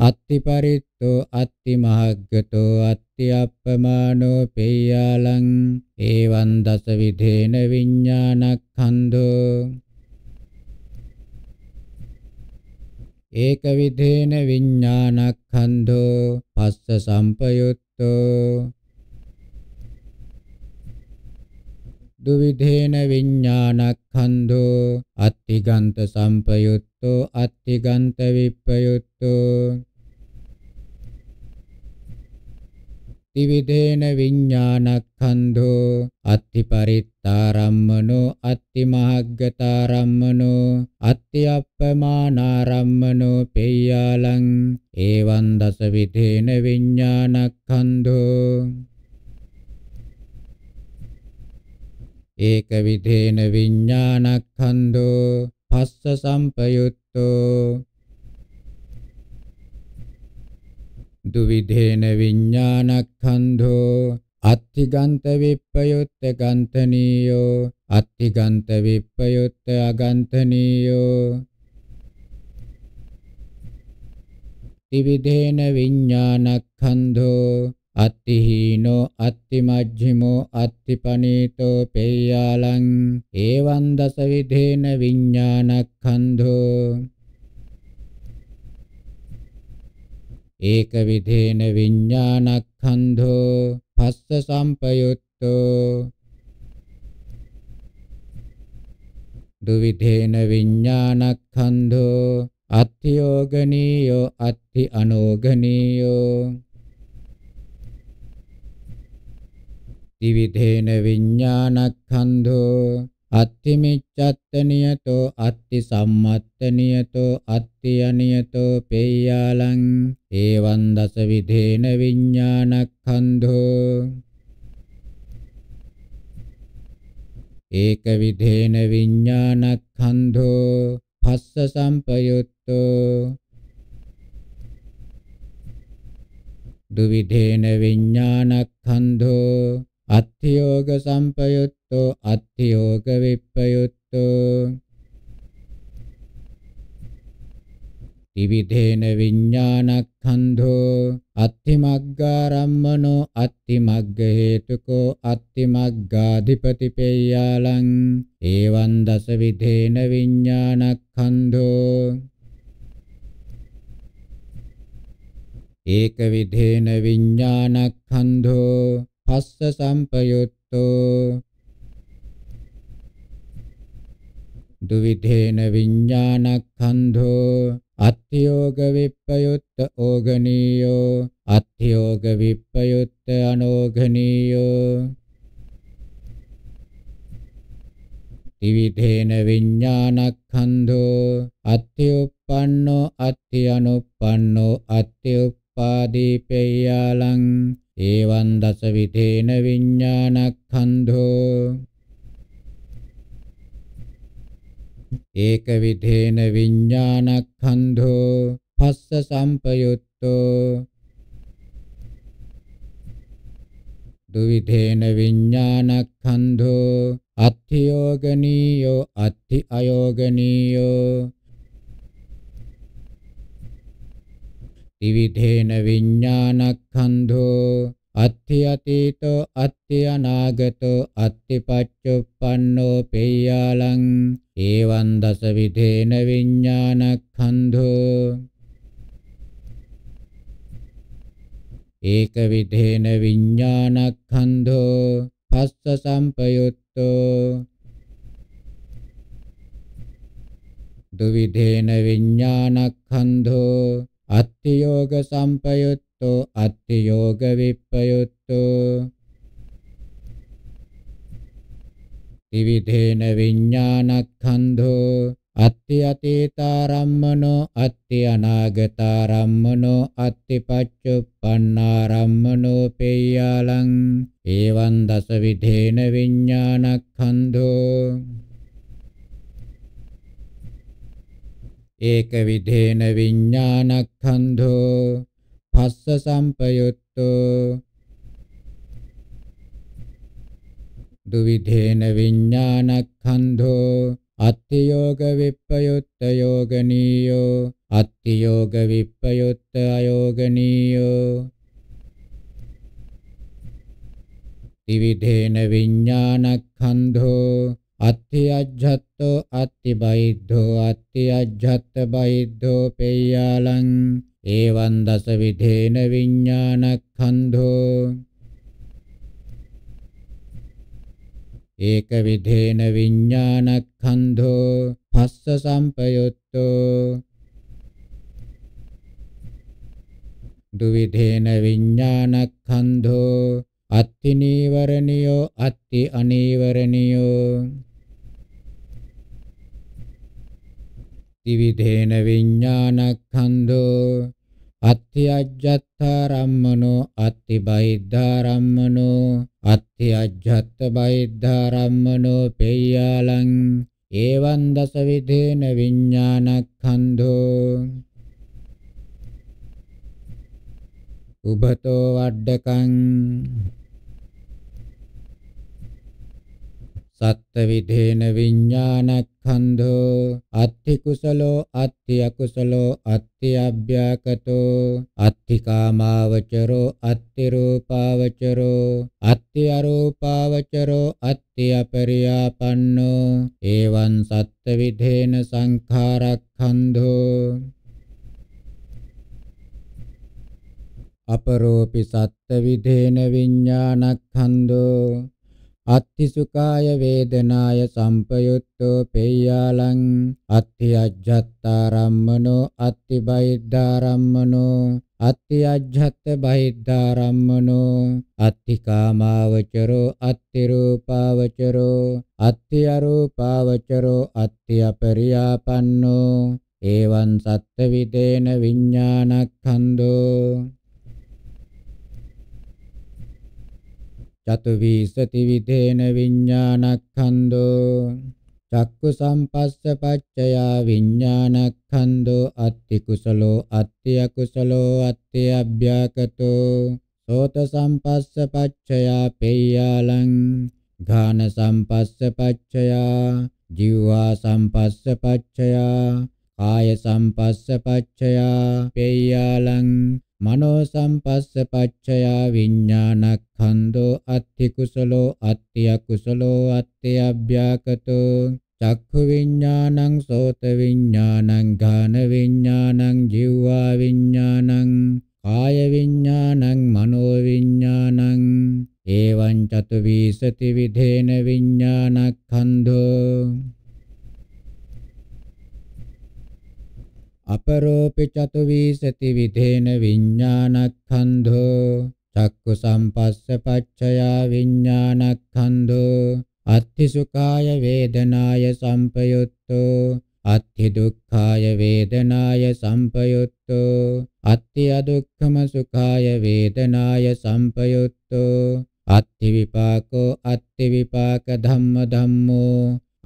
අත්ති පරිත්තෝ අත්ති මහග්ගතෝ අත්ති අප්පමානෝ පේයාලං ඒවං දස විධේන විඥානක්ඛන්ධෝ ඒක විදේන විඥානක්ඛන්‍ධෝ පස්ස සම්පයුත්තෝ දුවිධේන විඥානක්ඛන්‍ධෝ අත්තිගන්ත සම්පයුත්තෝ අත්තිගන්ත විප්පයුත්තෝ අත්තිවිදේන විඤ්ඤාණක්ඛන්ධෝ අත්ති පරිත්තාරම්මනෝ අත්ති මහග්ගතාරම්මනෝ අත්ති අප්පමානාරම්මනෝ පෙය්‍යාලං එවං දස විදේන විඤ්ඤාණක්ඛන්ධෝ ඒක විදේන විඤ්ඤාණක්ඛන්ධෝ පස්ස සම්පයුත්තෝ දුවිධේන විඤ්ඤාණක්ඛන්ධෝ අත්ථිගන්ත විප්පයොත්ත ගන්තනීයෝ අත්ථිගන්ත විප්පයොත්ත අගන්තනීයෝ ත්‍රිවිධේන විඤ්ඤාණක්ඛන්ධෝ අත්තිහීනෝ අත්තිමජ්ජිමෝ අත්තිපනීතෝ පෙය්‍යාලං ඒවං දසවිධේන විඤ්ඤාණක්ඛන්ධෝ ඒක විධේන විඤ්ඤාණක්ඛන්ධෝ පස්ස සම්පයුත්තෝ දුවිධේන විඤ්ඤාණක්ඛන්ධෝ අත්ථයෝගනීයෝ අත්ථි අනෝගනීයෝ දිවිධේන විඤ්ඤාණක්ඛන්ධෝ අත්ති මිච්ඡත්ත නියතෝ අත්ති සම්මත්ත නියතෝ අත්ති අනියතෝ පේයාලං ඒවං දස විදේන විඥානක්ඛන්ධෝ ඒක විදේන විඥානක්ඛන්ධෝ පස්ස සම්පයුත්තෝ දුවිදේන විඥානක්ඛන්ධෝ අත්ථයෝග සම්පයුත්තෝ විප්පයුත්තෝ අත්ථියෝග විප්පයුත්තෝ ත්‍රිවිධේන විඥානක්ඛන්ධෝ අත්ථිමග්ගාරම්මනෝ අත්ථිමග්ග හේතුකෝ අත්ථිමග්ගාධිපතිපේයාලං එවං දස විධේන විඥානක්ඛන්ධෝ ඒක විධේන විඥානක්ඛන්ධෝ පස්ස සම්පයුත්තෝ දුවිධේන විඤ්ඤාණක්ඛන්ධෝ අත්‍යෝග විප්පයුත්ත ඕගනීයෝ අත්‍යෝග විප්පයුත්ත අනෝගනීයෝ ත්‍රිවිධේන විඤ්ඤාණක්ඛන්ධෝ අත්‍යුප්පන්නෝ අත්‍යනුප්පන්නෝ අත්‍යුප්පාදීපේයාලං ඒවං දස විධේන විඤ්ඤාණක්ඛන්ධෝ ඒක විධේන විඥානක්ඛන්ධෝ පස්ස සම්පයුත්තෝ දුවිධේන විඥානක්ඛන්ධෝ අත්ථයෝගනීයෝ අත්ථි අයෝගනීයෝ ත්‍රිවිධේන විඥානක්ඛන්ධෝ අත්ථයතීතෝ අත්ථයනාගතෝ අත්ථිපච්චුප්පන්නෝ පේයාලං ඒවං දස විදේන විඥානක්ඛන්ධෝ ඒක විදේන විඥානක්ඛන්ධෝ පස්ස සම්පයුත්තෝ දුවිදේන විඥානක්ඛන්ධෝ අත්ථියෝග සම්පයුත්තෝ විප්‍රයුක්තෝ අත්ති යෝග විප්‍රයුක්තෝ ත්‍රිවිධේන විඥානක්ඛන්ධෝ අත්ති අතීතාරම්මනෝ අත්ති අනාගතාරම්මනෝ අත්ති පච්චුප්පන්නාරම්මනෝ පේයාලං ඒවං දස විධේන විඥානක්ඛන්ධෝ ඒක විධේන විඥානක්ඛන්ධෝ පස්ස සම්පයුත්තෝ දුවිධේන විඤ්ඤාණක්ඛන්ධෝ අත්තියෝග විප්පයුත්ත යෝගනීයෝ අත්තියෝග විප්පයුත්ත අයෝගනීයෝ ත්‍රිවිධේන විඤ්ඤාණක්ඛන්ධෝ අත්ති අජ්ජත්තෝ අත්ති බයිද්ධෝ අත්ති අජ්ජත්ත බයිද්ධෝ පේයාලං ඒවං දස විධේන විඥානක්ඛන්ධෝ ඒක විධේන විඥානක්ඛන්ධෝ පස්ස සම්පයුත්තෝ දුවිධේන විඥානක්ඛන්ධෝ අත්ති නීවරණියෝ අත්ති අනීවරණියෝ දිවිදේන විඥානක්ඛන්‍தோ අත්‍යජ්ජත්තරම්මනෝ අත්තිබයිද්ධාරම්මනෝ අත්‍යජ්ජත් බයිද්ධාරම්මනෝ පේයාලං ඒවං දස විදේන විඥානක්ඛන්‍தோ උබතෝ වඩ්ඩකං සත්ත විදේන විඥානක්ඛන්ධෝ අත්ථි කුසලෝ අත්ථි අකුසලෝ අත්ථි අභ්‍යකතෝ අත්ථි කාමාවචරෝ අත්ථි රූපාවචරෝ අත්ථි අරූපාවචරෝ අත්ථි අපරියාපන්නෝ එවං සත්ත විදේන සංඛාරක්ඛන්ධෝ අපරෝපි සත්ත විදේන විඥානක්ඛන්‍தோ අත්ති සුඛාය වේදනාය සම්පයුත්තෝ පෙය්‍යාලං අත්ති අජ්ජත්තාරම්මනෝ අත්ති බයිද්ධාරම්මනෝ අත්ති අජ්ජත් බයිද්ධාරම්මනෝ අත්ති කාමාවචරෝ අත්ති රූපාවචරෝ අත්ති අරූපාවචරෝ අත්ති අපරියාපන්නෝ එවං සත්ත්ව විදේන විඥානක්ඛන්தோ චතුවිසති විදේන විඤ්ඤාණක්ඛන්‍தோ චක්කු සම්පස්ස පච්චයා විඤ්ඤාණක්ඛන්‍தோ අත්ති කුසලෝ අත්ති අකුසලෝ අත්ති අභ්‍යකතෝ සෝත සම්පස්ස පච්චයා පේයාලං ඝාන සම්පස්ස පච්චයා ජීවා සම්පස්ස පච්චයා කාය සම්පස්ස පච්චයා පේයාලං මනෝ සම්පස්ස පච්චයා විඥානක්ඛන්தோ අත්ථි කුසලෝ අත්ථි අකුසලෝ අත්ථි අභ්‍යාකතෝ චක්ඛු විඥානං සෝත විඥානං ඝාන විඥානං ජීවා විඥානං කාය විඥානං මනෝ විඥානං එවං චතු විසති විධේන විඥානක්ඛන්தோ අපරෝපි චතු වීසති විදේන විඥානක්ඛන්ධෝ චක්කු සම්පස්ස පච්චයා විඥානක්ඛන්ධෝ අත්ථි සුඛාය වේදනාය සම්පයුත්තෝ අත්ථි දුක්ඛාය වේදනාය සම්පයුත්තෝ අත්ථි අදුක්ඛම සුඛාය වේදනාය සම්පයුත්තෝ අත්ථි විපාකෝ අත්ථි විපාක ධම්ම ධම්මෝ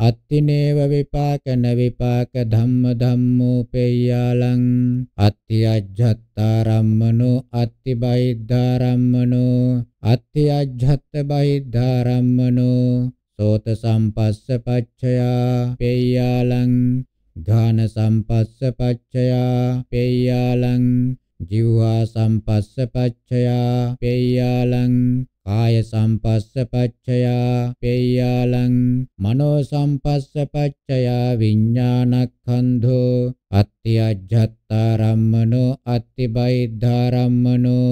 අත්තිනේව විපාකන විපාක ධම්ම ධම්මෝපේයාලං අත්ති අජ්ජත්තාරම්මනෝ අත්ති බයිද්ධාරම්මනෝ අත්ති අජ්ජත්ත බයිද්ධාරම්මනෝ සෝත සම්පස්ස පච්චයා පේයාලං ඝාන සම්පස්ස පච්චයා පේයාලං ජීවා සම්පස්ස පච්චයා පේයාලං කාය සම්පස්ස පච්චයා පේයාලං මනෝ සම්පස්ස පච්චයා විඥානක්ඛන්ධෝ අත්ති අජ්ජත්තරම්මනෝ අත්ති බයිද්ධාරම්මනෝ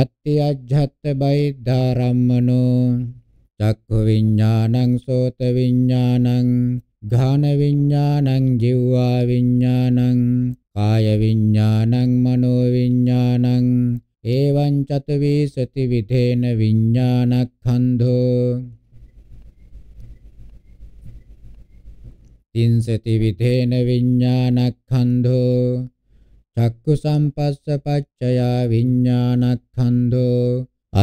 අත්ති අජ්ජත් බයිද්ධාරම්මනෝ චක්ඛු විඥානං සෝත විඥානං ඝාන විඥානං ජීවා විඥානං කාය විඥානං මනෝ විඥානං එවං චතවී සති විදේන විඥානක්ඛන්ධෝ තින් සති විදේන විඥානක්ඛන්ධෝ චක්කු සම්පස්ස පච්චයා විඥානක්ඛන්ධෝ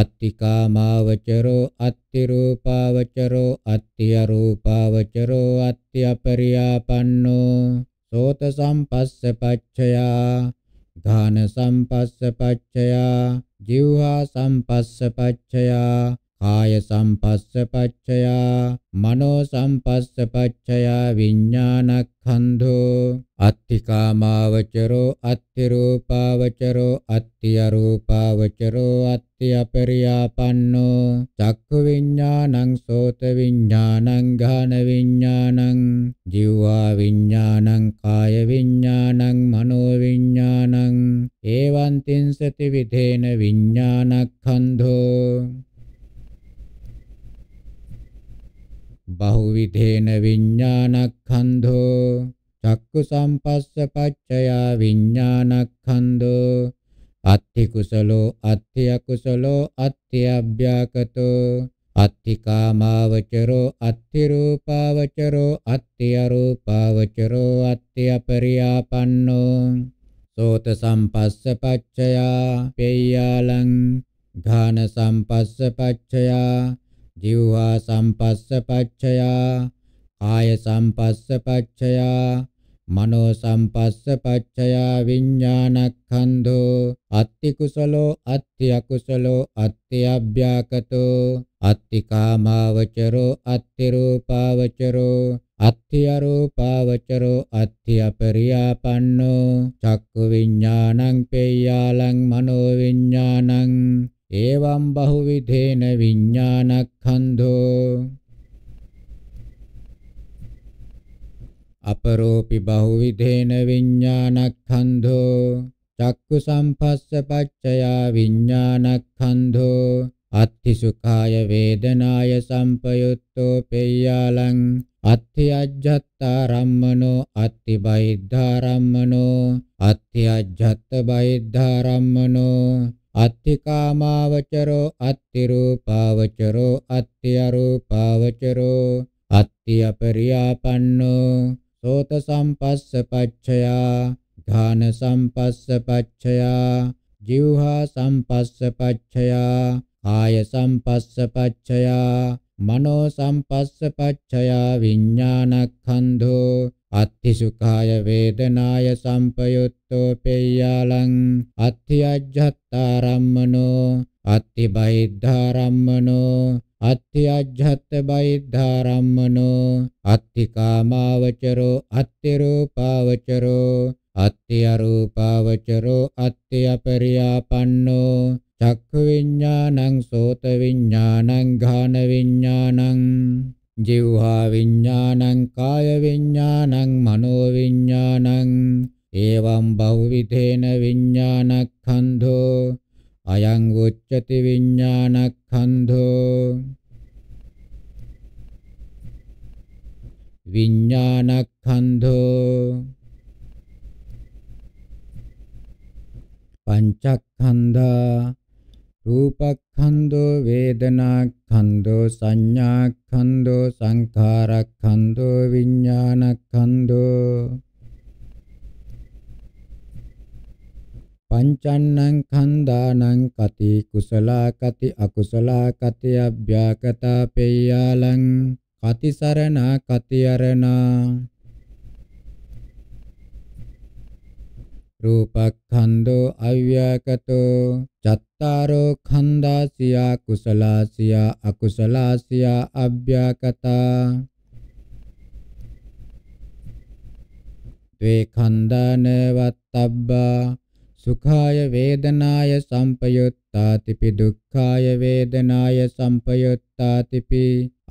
අත්තිකාමාවචරෝ අත්තිරූපාවචරෝ අත්තියරූපාවචරෝ අත්තිපරියාපන්නෝ සෝත සම්පස්ස පච්චයා ධාන සම්පස්ස පච්චයා, ජීවහා සම්පස්ස පච්චයා, කාය සම්පස්ස පච්චයා මනෝ සම්පස්ස පච්චයා විඥානක්ඛන්ධෝ අත්තිකාමාවචරෝ අත්තිරූපාවචරෝ අත්තියරූපාවචරෝ අත්තිඅපරියාපන්නෝ චක්ඛු විඥානං සෝත විඥානං ඝාන විඥානං ජීවා විඥානං කාය විඥානං මනෝ විඥානං ඒවන්තින් සති විදේන විඥානක්ඛන්ධෝ බහුවිධේන විඥානක්ඛන්‍ධෝ චක්කු සම්පස්ස පච්චයා විඥානක්ඛන්‍ධෝ අත්ථි කුසලෝ අත්ථි අකුසලෝ අත්ථි අභ්‍යාකතෝ අත්ථි කාමාවචරෝ අත්ථි රූපාවචරෝ අත්ථි අරූපාවචරෝ අත්ථි අපරියාපන්නෝ සෝත සම්පස්ස පච්චයා පෙය්‍යාලං ඝාන සම්පස්ස පච්චයා ජීවා සම්පස්ස පච්චයා කාය සම්පස්ස පච්චයා මනෝ සම්පස්ස පච්චයා විඤ්ඤාණක්ඛන්ධෝ අත්ති කුසලෝ අත්ති අකුසලෝ අත්ති අභ්‍යාකතෝ අත්ති කාමාවචරෝ අත්ති රූපාවචරෝ අත්ති අරූපාවචරෝ අත්ති අපරියාපන්නෝ චක්කු විඤ්ඤාණං පේයාලං මනෝ විඤ්ඤාණං එවං බහුවිධේන විඥානක්ඛන්‍ධෝ අපරෝපි බහුවිධේන විඥානක්ඛන්‍ධෝ චක්කු සම්පස්ස පච්චයා විඥානක්ඛන්‍ධෝ අත්ථි සුඛාය වේදනාය සම්පයුත්තෝ පෙය්‍යාලං අත්ථි අජ්ජත්තා රම්මනෝ අත්ථි බයිද්ධා රම්මනෝ අත්ථි අජ්ජත්ත බයිද්ධා රම්මනෝ අත්තිකාමාවචරෝ අත්තිරූපාවචරෝ අත්තියරූපාවචරෝ අත්තියපරියාපන්නෝ සෝත සම්පස්ස පච්චයා ධාන සම්පස්ස පච්චයා ජීවහා සම්පස්ස පච්චයා කාය සම්පස්ස පච්චයා මනෝ සම්පස්ස පච්චයා විඥානක්ඛන්ධෝ අත්ථි සුඛාය වේදනාය සම්පයුත්තෝ පෙය්‍යාලං අත්ථි අජ්ජත්තාරම්මනෝ අත්ථි බහිද්ධාරම්මනෝ අත්ථි අජ්ජත් බහිද්ධාරම්මනෝ අත්ථි කාමාවචරෝ අත්ථි රූපාවචරෝ අත්ථි අරූපාවචරෝ අත්ථි අපරියාපන්නෝ චක්ඛු විඤ්ඤාණං සෝත විඤ්ඤාණං ඝාන විඤ්ඤාණං ජීවහා විඥානං කාය විඥානං මනෝ විඥානං එවං බහුවිධේන විඥානක්ඛන්ධෝ අයං උච්චති විඥානක්ඛන්ධෝ විඥානක්ඛන්ධෝ පංචක්ඛන්ධා රූපක්ඛන්‍தෝ වේදනාක්ඛන්‍தෝ සංඥාක්ඛන්‍தෝ සංඛාරක්ඛන්‍தෝ විඥානක්ඛන්‍தෝ පංචන්නං ඛන්දානං කති කුසලා කති අකුසලා කති අභ්‍යාකතා පෙය්‍යාලං කති සරණා කති අරණා රූපක්ඛන්‍தෝ අව්‍යාකතෝ චත්තාරෝ ඛණ්ඩාසියා කුසලාසියා අකුසලාසියා අභ්‍යාකතා ද්වේ ඛණ්ඩාන වත්තබ්බා සුඛාය වේදනාය සම්පයුත්තාතිපි දුක්ඛාය වේදනාය සම්පයුත්තාතිපි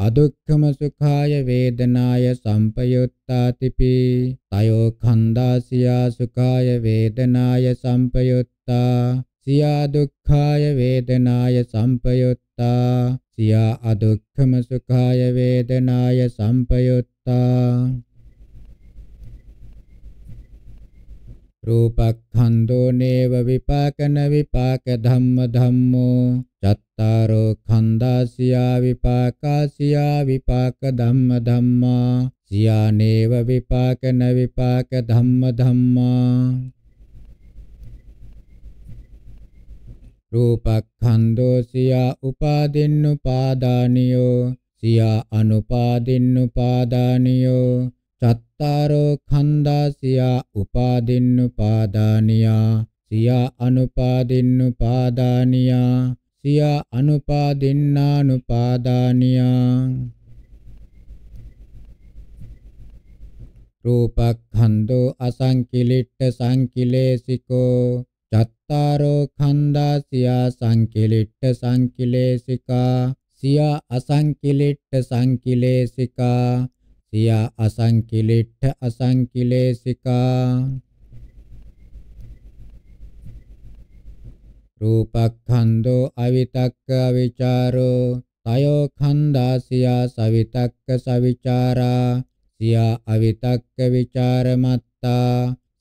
අදුක්ඛම සුඛාය වේදනාය සම්පයුත්තාතිපි තයෝ ඛණ්ඩාසියා සුඛාය වේදනාය සම්පයුත්තා සියා දුක්ඛාය වේදනාය සම්පයුත්තා සියා අදුක්ඛම සුඛාය වේදනාය සම්පයුත්තා රූපක්ඛන්‍தோ නේව විපාකන විපාක ධම්ම ධම්මෝ චත්තාරෝ ඛණ්ඩාසියා විපාකාසියා විපාක ධම්ම ධම්මා සියා නේව විපාකන විපාක ධම්ම ධම්මා රූපක්ඛන්‍தோ සියා උපාදින්නුපාදානියෝ සියා අනුපාදින්නුපාදානියෝ අත්තාරෝ ඛණ්ඩා සියා උපාදින්නුපාදානියා සියා අනුපාදින්නුපාදානියා සියා අනුපාදින්නානුපාදානියා රූපක්ඛන්தோ අසංකිලිට්ඨ සංකිලේසිකෝ චත්තාරෝ ඛණ්ඩා සියා සංකිලිට්ඨ සංකිලේසිකා සියා අසංකිලිට්ඨ සංකිලේසිකා සියා අසංකිලිට්ඨ අසංකිලේසිකා රූපක්ඛන්தோ අවිතක්ක අවිචාරෝ තයෝ ඛණ්ඩා සියා සවිතක්ක සවිචාරා සියා අවිතක්ක විචාරමත්තා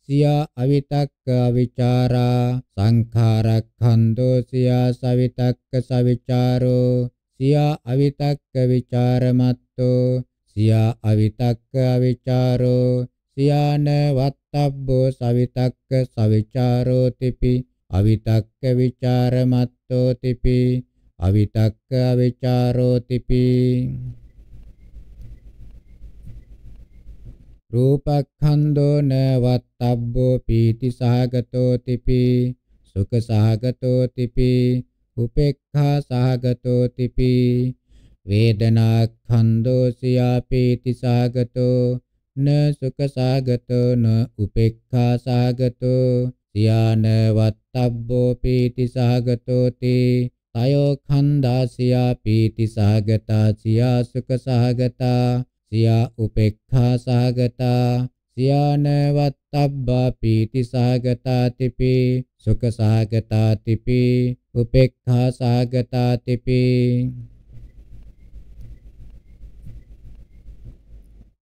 සියා අවිතක්ක අවිචාරා සංඛාරක්ඛන්தோ සියා සවිතක්ක සවිචාරෝ සියා අවිතක්ක විචාරමත්තෝ සියා අවිතක්ක අවිචාරෝ සියාන වත්තබ්බෝ සවිතක්ක සවිචාරෝතිපි අවිතක්ක විචාරමත්තෝ තිපි අවිතක්ක අවිචාරෝතිපි රූපක්ඛන්‍தோ න වත්තබ්බෝ පීති සහගතෝ තිපි සුඛ සහගතෝ තිපි උපේක්ඛා සහගතෝ තිපි වේදනාඛන්‍தෝ සියාපීති සාගතෝ න සුඛ සාගතෝ න උපේක්ඛා සාගතෝ සියාන වත්තබ්බෝ පීති සාගතෝ තේ තයෝ ඛන්දාසියා පීති සාගතා සියා සුඛ සාගතා සියා උපේක්ඛා සාගතා සියාන වත්තබ්බා පීති සාගතා තිපි සුඛ සාගතා තිපි උපේක්ඛා සාගතා තිපි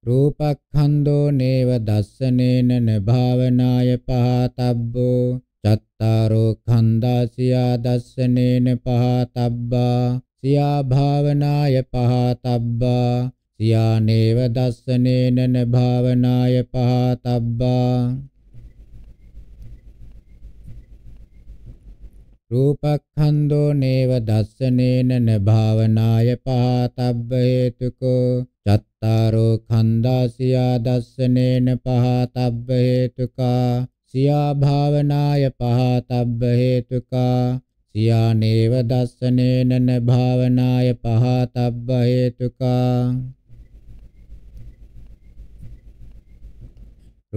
රූපක්ඛන්‍தோ නේව දස්සනේන නභාවනාය පහතබ්බෝ චත්තාරෝ ඛණ්ඩා සියා දස්සනේන පහතබ්බා සියා භාවනාය පහතබ්බා සියා නේව දස්සනේන නභාවනාය පහතබ්බා රූපක්ඛන්தோ නේව දස්සනේන න භාවනාය පහතබ්බ හේතුකෝ චත්තාරෝ ඛණ්ඩාසියා දස්සනේන පහතබ්බ හේතුකා සියා භාවනාය පහතබ්බ හේතුකා සියා නේව දස්සනේන න භාවනාය පහතබ්බ හේතුකා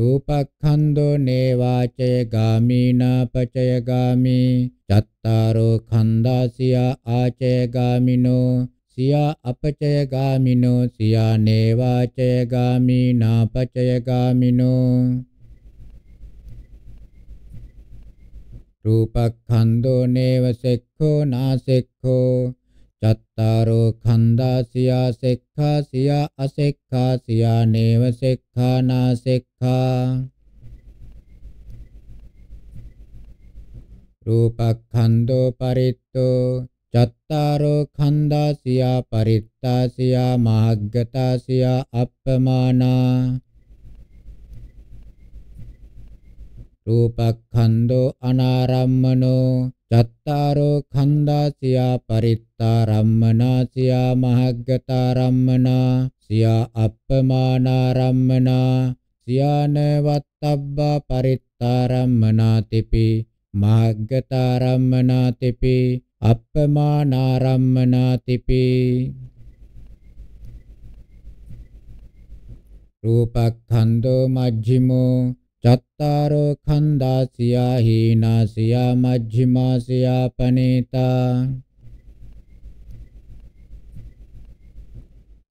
රූපක්ඛන්‍தෝ නේවාචය ගාමීනා පචය ගාමි චත්තාරෝ ඛණ්ඩාසියා ආචය ගාමිනෝ සියා අපචය ගාමිනෝ සියා නේවාචය ගාමීනා පචය ගාමිනෝ රූපක්ඛන්‍தෝ නේව සෙක්ඛෝ නාසෙක්ඛෝ චත්තාරෝ ඛණ්ඩා සියා සෙක්ඛා සියා අසෙක්ඛා සියා නේව සෙක්ඛා නා සෙක්ඛා රූපඛණ්ඩෝ පරිත්තෝ චත්තාරෝ ඛණ්ඩා සියා පරිත්තා සියා මහග්ගතා සියා අප්පමානා රූපඛණ්ඩෝ අනාරම්මනෝ චත්තාරෝ ඛණ්ඩා සියා පරිත්තා රම්මනා සියා මහග්ගතා රම්මනා සියා අප්පමානා රම්මනා සියාන වත්තබ්බා පරිත්තා රම්මනා තිපි මහග්ගතා රම්මනා තිපි අප්පමානා රම්මනා තිපි රූපක්ඛන්தோ මජ්ක්‍ධිමෝ චත්තාරෝ ඛණ්ඩා සියා හීනා සියා මජ්ක්‍ධිමා සියා පනේතා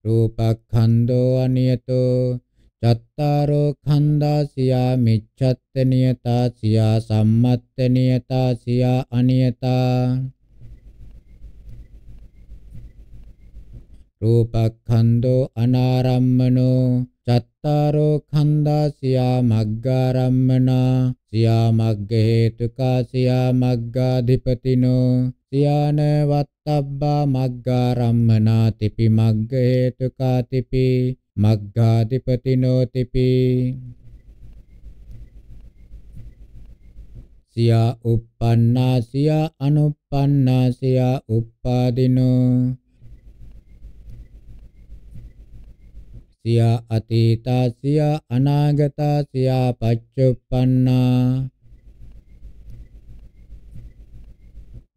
රූපඛණ්ඩෝ අනියතෝ චත්තාරෝ ඛණ්ඩා සියා මිච්ඡත්ත නියතා සියා සම්මත්ත නියතා සියා අනියතා රූපඛණ්ඩෝ අනාරම්මනෝ අත්තාරෝ ඛණ්ඩා සියා මග්ගාරම්මනා සියා මග්ග හේතුකා සියා මග්ගාධිපතිනෝ සියාන වත්තබ්බා මග්ගාරම්මනා තිපි මග්ග හේතුකා තිපි මග්ගාධිපතිනෝ තිපි සියා uppannā සියා අනුppannā සියා uppādinō සියා අතීතා සියා අනාගතා සියා පච්චුප්පන්නා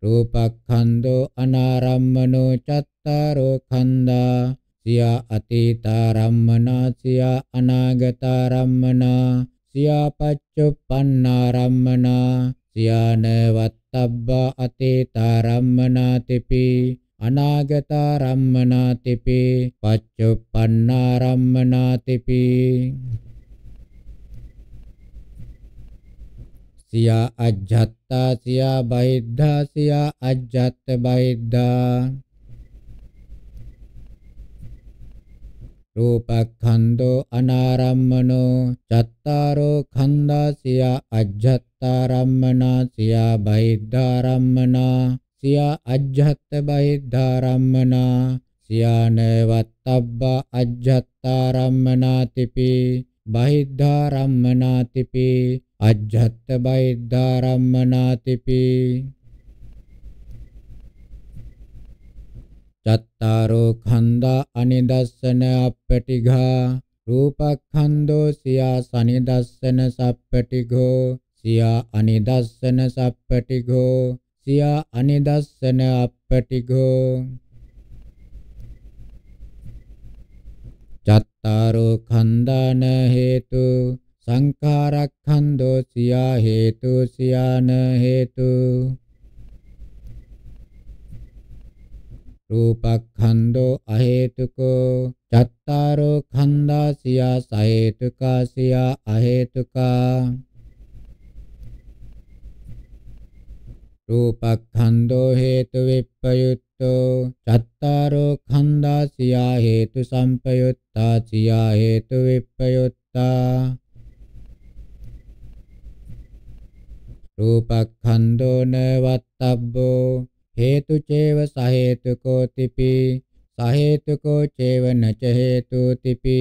රූපක්ඛන්தோ අනාරම්මනෝ චත්තාරෝ ඛණ්ඩා සියා අතීතා රම්මනා සියා අනාගතා රම්මනා සියා පච්චුප්පන්නා රම්මනා සියාන වත්තබ්බා අතීතා රම්මනා තිපී අනාගතා රම්මනාතිපි පච්චුප්පන්නා රම්මනාතිපි සියා අජ්ජත්තා සියා බහිද්ධා සියා අජ්ජත් බහිද්ධා රූපඛන්தோ අනාරම්මනෝ චත්තාරෝ ඛන්දා සියා අජ්ජත්තා රම්මනා සියා බහිද්ධා රම්මනා සියා අජ්ජත්ත බහිද්ධාරම්මනා සියාන වත්තබ්බා අජ්ජත්තාරම්මනාතිපි බහිද්ධාරම්මනාතිපි අජ්ජත්ත බහිද්ධාරම්මනාතිපි චත්තාරෝ ඛණ්ඩා අනිදස්සන අප්පටිඝා රූපඛණ්ඩෝ සියා සනිදස්සන සප්පටිඝෝ සියා අනිදස්සන සප්පටිඝෝ සියා අනිදස්සන අපටිඝෝ චත්තාරෝ ඛණ්ඩාන හේතු සංඛාරක්ඛන්‍தோ සියා හේතු සියාන හේතු රූපක්ඛන්‍தோ අහේතුකෝ චත්තාරෝ ඛණ්ඩා සියා සහේතුකා සියා අහේතුකා රූපක්ඛන්‍தෝ හේතු විප්පයුත්තෝ චත්තාරෝ ඛණ්ඩා සියා හේතු සම්පයුත්තා සියා හේතු විප්පයුත්තා රූපක්ඛන්‍தෝ නවත්තබ්බෝ හේතු චේව සහේතුකෝ තිපි සහේතුකෝ චේව නච හේතු තිපි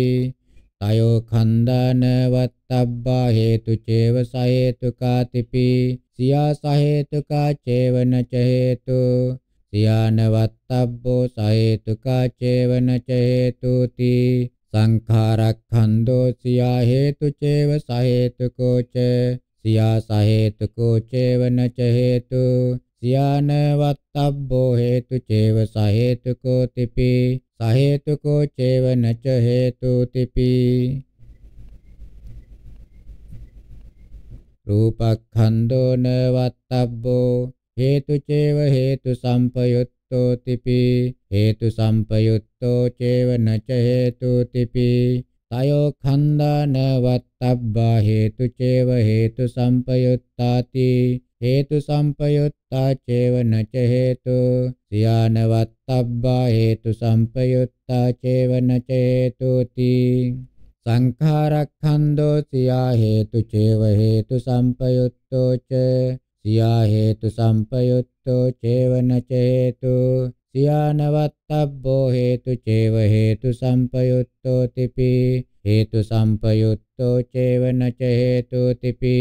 තයෝ ඛණ්ඩාන වත්තබ්බා හේතු චේව සහේතුකා තිපි සියා සහේතුකා චේවන ච හේතු සියානවත්තබ්බෝ සහේතුකා චේවන ච හේතුති සංඛාරක්ඛන්தோ සියා හේතු චේව සහේතුකෝ ච සියා සහේතුකෝ චේවන ච හේතු සියානවත්තබ්බෝ හේතු චේව සහේතුකෝ තිපි සහේතුකෝ චේවන ච හේතු තිපි රූපක්ඛන්‍தෝ න වත්තබ්බෝ හේතු චේව හේතු සම්පයුත්තෝ තිපි හේතු සම්පයුත්තෝ චේව නච හේතු තිපි තයෝ ඛණ්ඩා න වත්තබ්බා හේතු චේව හේතු සම්පයුත්තාති හේතු සම්පයුත්තා චේව නච හේතු සියාන වත්තබ්බා හේතු සම්පයුත්තා චේව නච හේතුති සංඛාරක්ඛන්தோ සියා හේතු චේව හේතු සම්පයුත්තෝ ච සියා හේතු සම්පයුත්තෝ චේවන චේතු සියානවත්තබ්බෝ හේතු චේව හේතු සම්පයුත්තෝ තිපි හේතු සම්පයුත්තෝ චේවන චේතු තිපි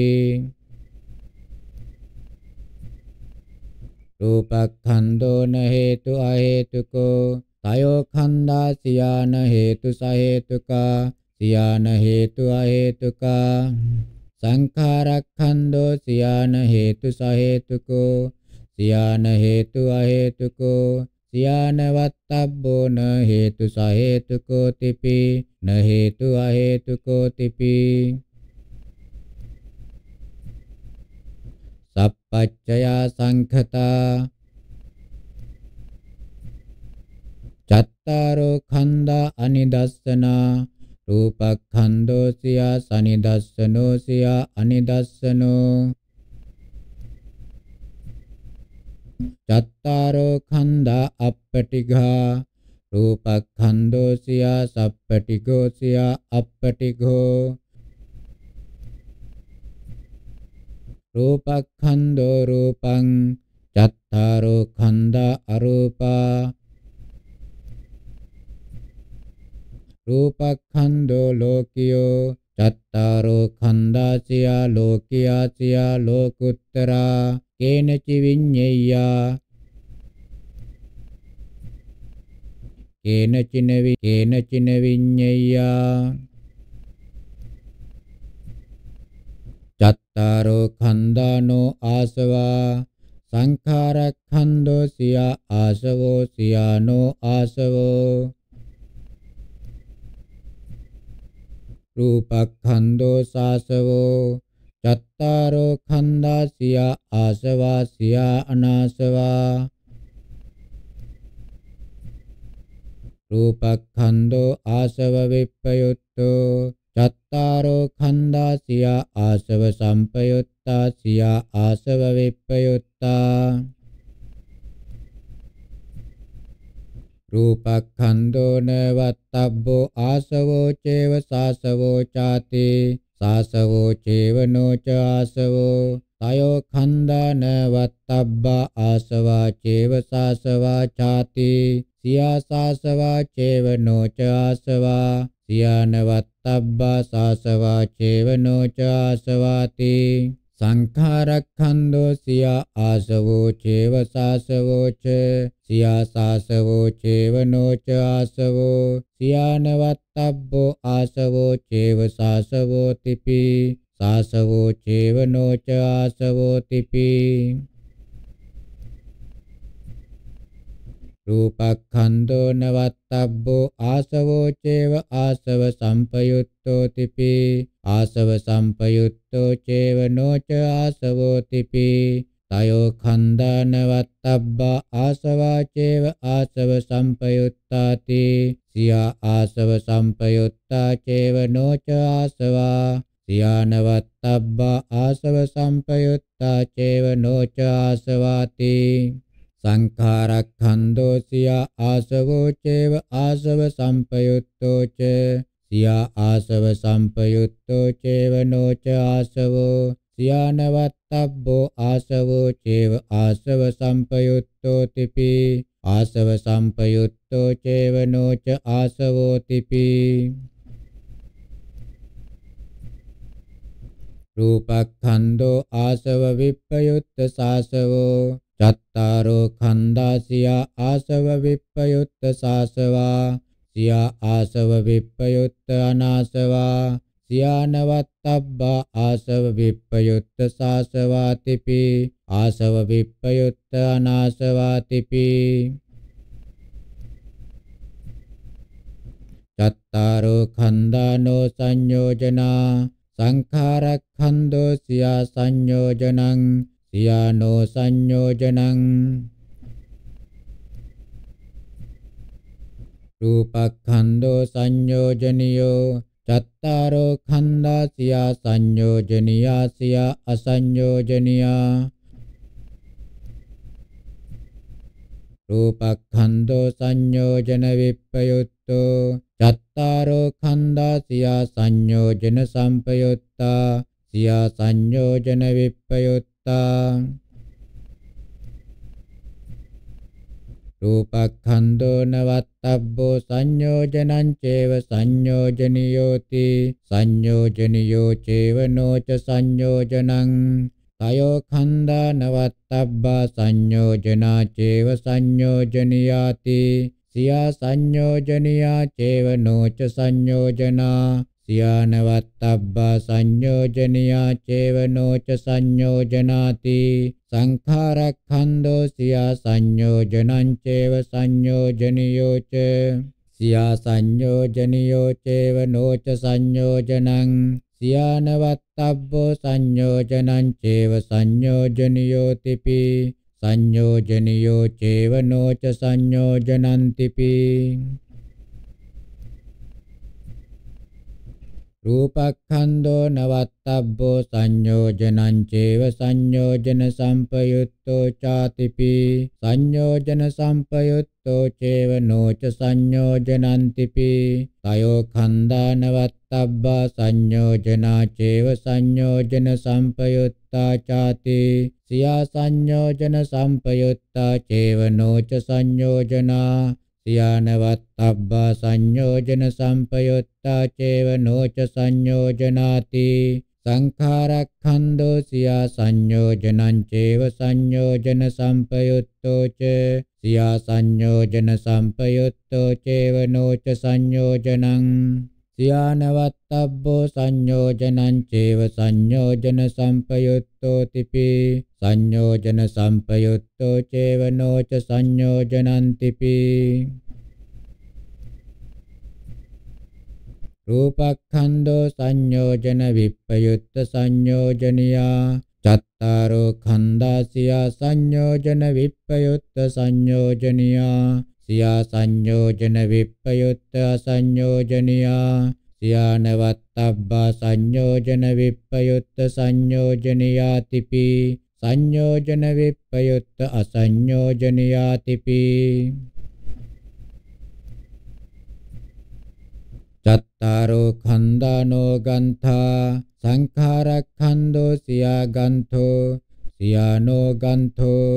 රූපක්ඛන්தோ න හේතු අහේතුකෝ තයෝ ඛණ්ඩා සියාන හේතු සහේතුකා සියාන හේතු අහේතුකා සංඛාරක්ඛන්‍தோ සියාන හේතු සහේතුකෝ සියාන හේතු අහේතුකෝ සියාන වත්තබ්බෝ න හේතු සහේතුකෝ තිපි න හේතු අහේතුකෝ තිපි සප්පච්චයා සංඛතා චත්තාරෝ ඛණ්ඩා අනිදස්සනා රූපක්ඛන්‍தෝ සියා සනිදස්සනෝ සියා අනිදස්සනෝ චත්තාරෝ ඛණ්ඩා අප්පටිඝා රූපක්ඛන්‍தோ සියා සප්පටිඝෝ සියා අප්පටිඝෝ රූපක්ඛන්‍தோ රූපං චත්තාරෝ ඛණ්ඩා අරූපා රූපක්ඛන්‍தோ ලෝකියෝ චත්තාරෝ ඛණ්ඩාසියා ලෝකියාසියා ලෝකුත්තරා කේනචි විඤ්ඤෙය්‍යා කේනචින වි කේනචින විඤ්ඤෙය්‍යා චත්තාරෝ ඛණ්ඩානෝ ආසවා සංඛාරක්ඛන්‍தோ සියා ආසවෝ සියානෝ ආසවෝ රූපක්ඛන්‍தෝ සාසවෝ චත්තාරෝ ඛණ්ඩාසියා ආසවා සියා අනාසවා රූපක්ඛන්‍தෝ ආසව විප්පයුත්තෝ චත්තාරෝ ඛණ්ඩාසියා ආසව සම්පයුත්තා සියා ආසව විප්පයුත්තා රූපක්ඛන්‍தෝ නවත් तब्बो आसवो चेव सासवो चाते सासवो चेव नो च आसवो तयो खन्दनवत्तब्बा आसवा चेव सासवा चाति सिया सासवा चेव नो च आसवा सियानवत्तब्बा सासवा चेव नो च आसवाति සංඛාරක්ඛන්தோ සියා ආසවෝ චේව සාසවෝ ච සියා සාසවෝ චේව නොච ආසවෝ සියානවත්තබ්බෝ ආසවෝ චේව සාසවෝ තිපි සාසවෝ චේව නොච ආසවෝ තිපි රූපක්ඛන්தோ නවත්තබ්බෝ ආසවෝ චේව ආසව සම්පයුත්තෝ තිපි ආසව සම්පයුත්තෝ චේව නොච ආසවෝතිපි තයෝ ඛණ්ඩාන වත්තබ්බා ආසවා චේව ආසව සම්පයුත්තාති සියා ආසව සම්පයුත්තා චේව නොච ආසවා සියාන වත්තබ්බා ආසව සම්පයුත්තා චේව නොච ආසවාති සංඛාරක්ඛන්தோ සියා ආසවෝ චේව ආසව සම්පයුත්තෝ ච සියා ආසව සම්පයුත්තෝ චේවනෝ ච ආසවෝ සියානවත්තබ්බෝ ආසවෝ චේව ආසව සම්පයුත්තෝ තිපි ආසව සම්පයුත්තෝ චේවනෝ ච ආසවෝ තිපි රූපක්ඛන්தோ ආසව විප්පයුත්ත සාසවෝ චත්තාරෝ ඛණ්ඩාසියා ආසව විප්පයුත්ත සාසවා සියා ආසව විප්පයුත්ත අනාසවා සියානවත්තබ්බා ආසව විප්පයුත්ත සාසවාතිපි ආසව විප්පයුත්ත අනාසවාතිපි චත්තාරෝ ඛණ්ඩානෝ සංයෝජනා සංඛාරක්ඛන්தோ සියා සංයෝජනං සියානෝ සංයෝජනං රූපක්ඛන්‍தෝ සංයෝජනියෝ චත්තාරෝ ඛණ්ඩා සියා සංයෝජනියා සියා අසංයෝජනියා රූපක්ඛන්‍தෝ සංයෝජන විප්පයුත්තෝ චත්තාරෝ ඛණ්ඩා සියා සංයෝජන සම්පයුත්තා සියා සංයෝජන විප්පයුත්තා රූපක්ඛන්‍தෝ නවත්තබ්බෝ සංයෝජනං චේව සංයෝජනියෝති සංයෝජනියෝ චේව නොච සංයෝජනං තයෝ ඛණ්ඩා නවත්තබ්බා සංයෝජනා චේව සංයෝජනියාති සියා සංයෝජනියා චේව නොච සංයෝජනා සියානවත්තබ්බා සංයෝජනියා චේවනෝච සංයෝජනාති සංඛාරක්ඛන්தோ සියා සංයෝජනං චේව සංයෝජනියෝච සියා සංයෝජනියෝ චේවනෝච සංයෝජනං සියානවත්තබ්බෝ සංයෝජනං චේව සංයෝජනියෝතිපි සංයෝජනියෝ චේවනෝච සංයෝජනන්තිපි රූපක්ඛන්‍தෝ නවත්තබ්බෝ සංයෝජනං චේව සංයෝජන සම්පයුත්තෝ ചാතිපි සංයෝජන සම්පයුත්තෝ චේව නොච සංයෝජනන්තිපි තයෝ ඛණ්ඩා නවත්තබ්බා සංයෝජනා චේව සංයෝජන සම්පයුත්තා ചാති සියා සංයෝජන සම්පයුත්තා චේව නොච සංයෝජනා සියානවත්තබ්බා සංයෝජන සම්පයොත්තා චේව නොච සංයෝජනාති සංඛාරක්ඛන්தோ සියා සංයෝජනං චේව සංයෝජන සම්පයුත්තෝ ච සියා සංයෝජන සම්පයුත්තෝ චේව නොච සංයෝජනං සියානවත්තබ්බෝ සංයෝජනං චේව සංයෝජන සම්පයුත්තෝ තිපි සංයෝජන සම්පයුත්තෝ චේව නොච සංයෝජනං තිපි රූපක්ඛන්‍தோ සංයෝජන විප්පයුත්ත සංයෝජනියා චත්තාරෝ ඛණ්ඩාසියා සංයෝජන විප්පයුත්ත සංයෝජනියා සියා සංයෝජන විප්පයුත්ත අසංයෝජනියා සියා නවත්තබ්බා සංයෝජන විප්පයුත්ත සංයෝජනියාතිපි සංයෝජන විප්පයුත්ත අසංයෝජනියාතිපි චත්තාරෝ ඛණ්ඩානෝ ගන්ථා සංඛාරඛණ්ඩෝ සියා ගන්ථෝ සියානෝ ගන්ථෝ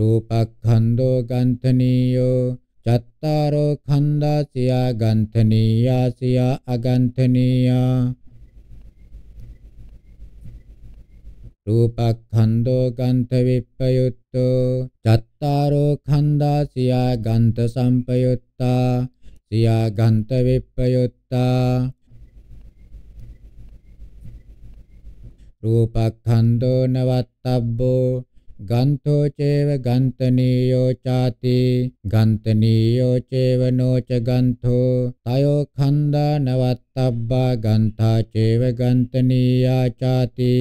රූපක්ඛන්‍தෝ ගන්ඨනීයෝ චත්තාරෝ ඛණ්ඩා සියා ගන්ඨනීයා සියා අගන්ඨනීයා රූපක්ඛන්‍தෝ ගන්ඨ විප්පයුත්තෝ චත්තාරෝ ඛණ්ඩා සියා ගන්ඨ සම්පයුත්තා සියා ගන්ඨ විප්පයුත්තා රූපක්ඛන්‍தෝ නවත්තබ්බෝ ගන්තෝ චේව ගන්තනීයෝ ചാති ගන්තනීයෝ චේව නොච ගන්තෝ තයෝ ඛණ්ඩා නවත්තබ්බා ගන්තා චේව ගන්තනීයා ചാති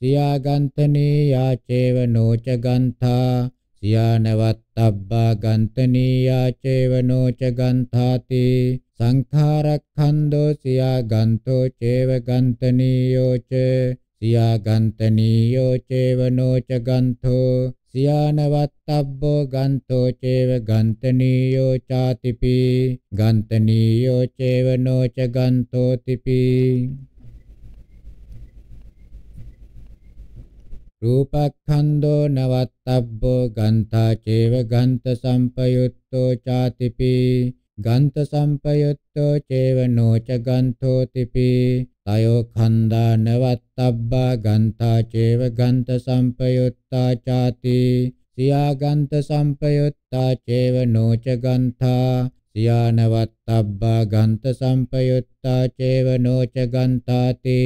සියා ගන්තනීයා චේව නොච ගන්තා සියා නවත්තබ්බා ගන්තනීයා චේව නොච ගන්තාති සංඛාරක්ඛන්தோ සියා ගන්තෝ චේව ගන්තනීයෝ ච සියා ගන්තනියෝ චේවනෝ ච ගන්තෝ සියානවත්තබ්බෝ ගන්තෝ චේව ගන්තනියෝ ചാතිපි ගන්තනියෝ චේවනෝ ච ගන්තෝ තිපි රූපක්ඛන්தோ නවත්තබ්බෝ ගන්තා චේව ගන්ත සම්පයුත්තෝ ചാතිපි ගන්ත සම්පයුත් චිත්තෝ චේව නෝච ගන්තෝතිපි තයෝ ඛණ්ඩා නවත්තබ්බා ගන්තා චේව ගන්ත සම්පයුත්තා ചാති සියා ගන්ත සම්පයුත්තා චේව නෝච ගන්තා සියා නවත්තබ්බා ගන්ත සම්පයුත්තා චේව නෝච ගන්තාති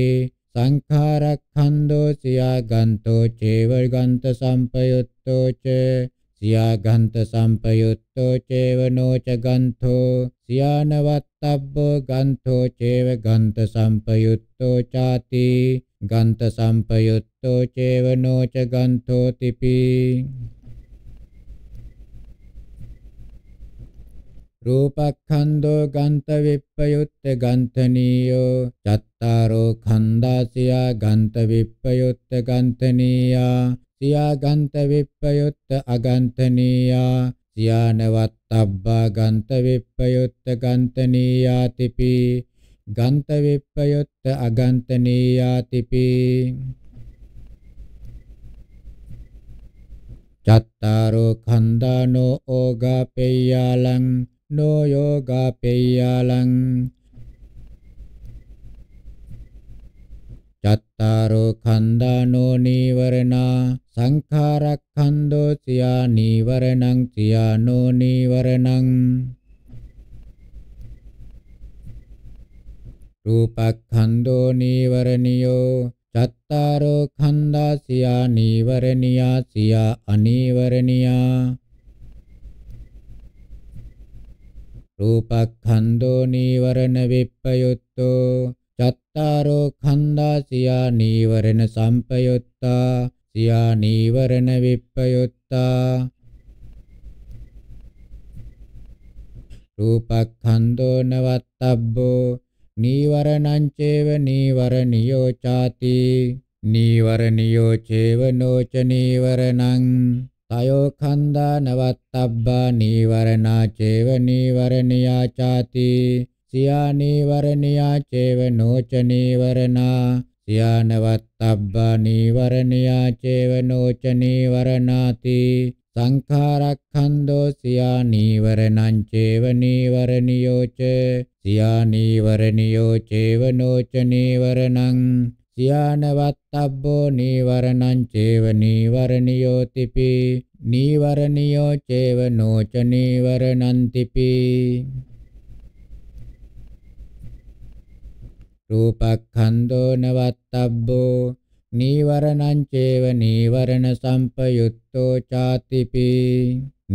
සංඛාරක්ඛන්தோ සියා ගන්තෝ චේව ගන්ත සම්පයුත්තෝ ච සියාගන්ත සම්පයුත්තෝ චේවනෝච ගන්තෝ සියානවත් තබ්බෝ ගන්තෝ චේව ගන්ත සම්පයුත්තෝ ചാති ගන්ත සම්පයුත්තෝ චේව නොච ගන්තෝ තිපි රූපඛන්‍தෝ ගන්ත විප්පයුත්ත ගන්තනීයෝ චත්තාරෝ ඛණ්ඩාසියා ගන්ත විප්පයුත්ත ගන්තනීයා සියා ගන්ත විප්පයුත්ත අගන්තනීයා ධානවත් අබ්බා ගන්ත විප්පයොත්ත ගන්තනීයාතිපි ගන්ත විප්පයොත්ත අගන්තනීයාතිපි චත්තාරෝ කන්දානෝ ඕගාපෙය්‍යාලං නෝ යෝගාපෙය්‍යාලං චත්තාරෝ කන්දානෝ නීවරණා සංඛාරක්ඛන්தோ සියා නීවරණං සියානෝ නීවරණං රූපක්ඛන්தோ නීවරණියෝ චත්තාරෝ ඛණ්ඩා සියා නීවරණියා සියා අනීවරණියා රූපක්ඛන්தோ නීවරණ විප්පයුත්තෝ චත්තාරෝ ඛණ්ඩා සියා නීවරණ සම්පයුත්තා සියා නීවරණ විප්පයුත්තා රූපඛණ්ඩෝ නවත්තබ්බෝ නීවරණං චේව නීවරණියෝ ചാති නීවරණියෝ චේව නොච නීවරණං තයෝ ඛණ්ඩා නවත්තබ්බා නීවරණා චේව නීවරණියා ചാති සියා නීවරණියා චේව නෝච නීවරණා සියානවත්තබ්බා නීවරණියා චේව නෝච නීවරණාති සංඛාරක්ඛන්தோ සියා නීවරණං චේව නීවරණියෝ ච සියා නීවරණියෝ චේව නෝච නීවරණං සියානවත්තබ්බෝ නීවරණං චේව නීවරණියෝ තිපි නීවරණියෝ චේව නෝච නීවරණන්තිපි රූපක්ඛන්தோ නවත්තබ්බෝ නීවරණං චේව නීවරණ සම්පයුත්තෝ ചാතිපි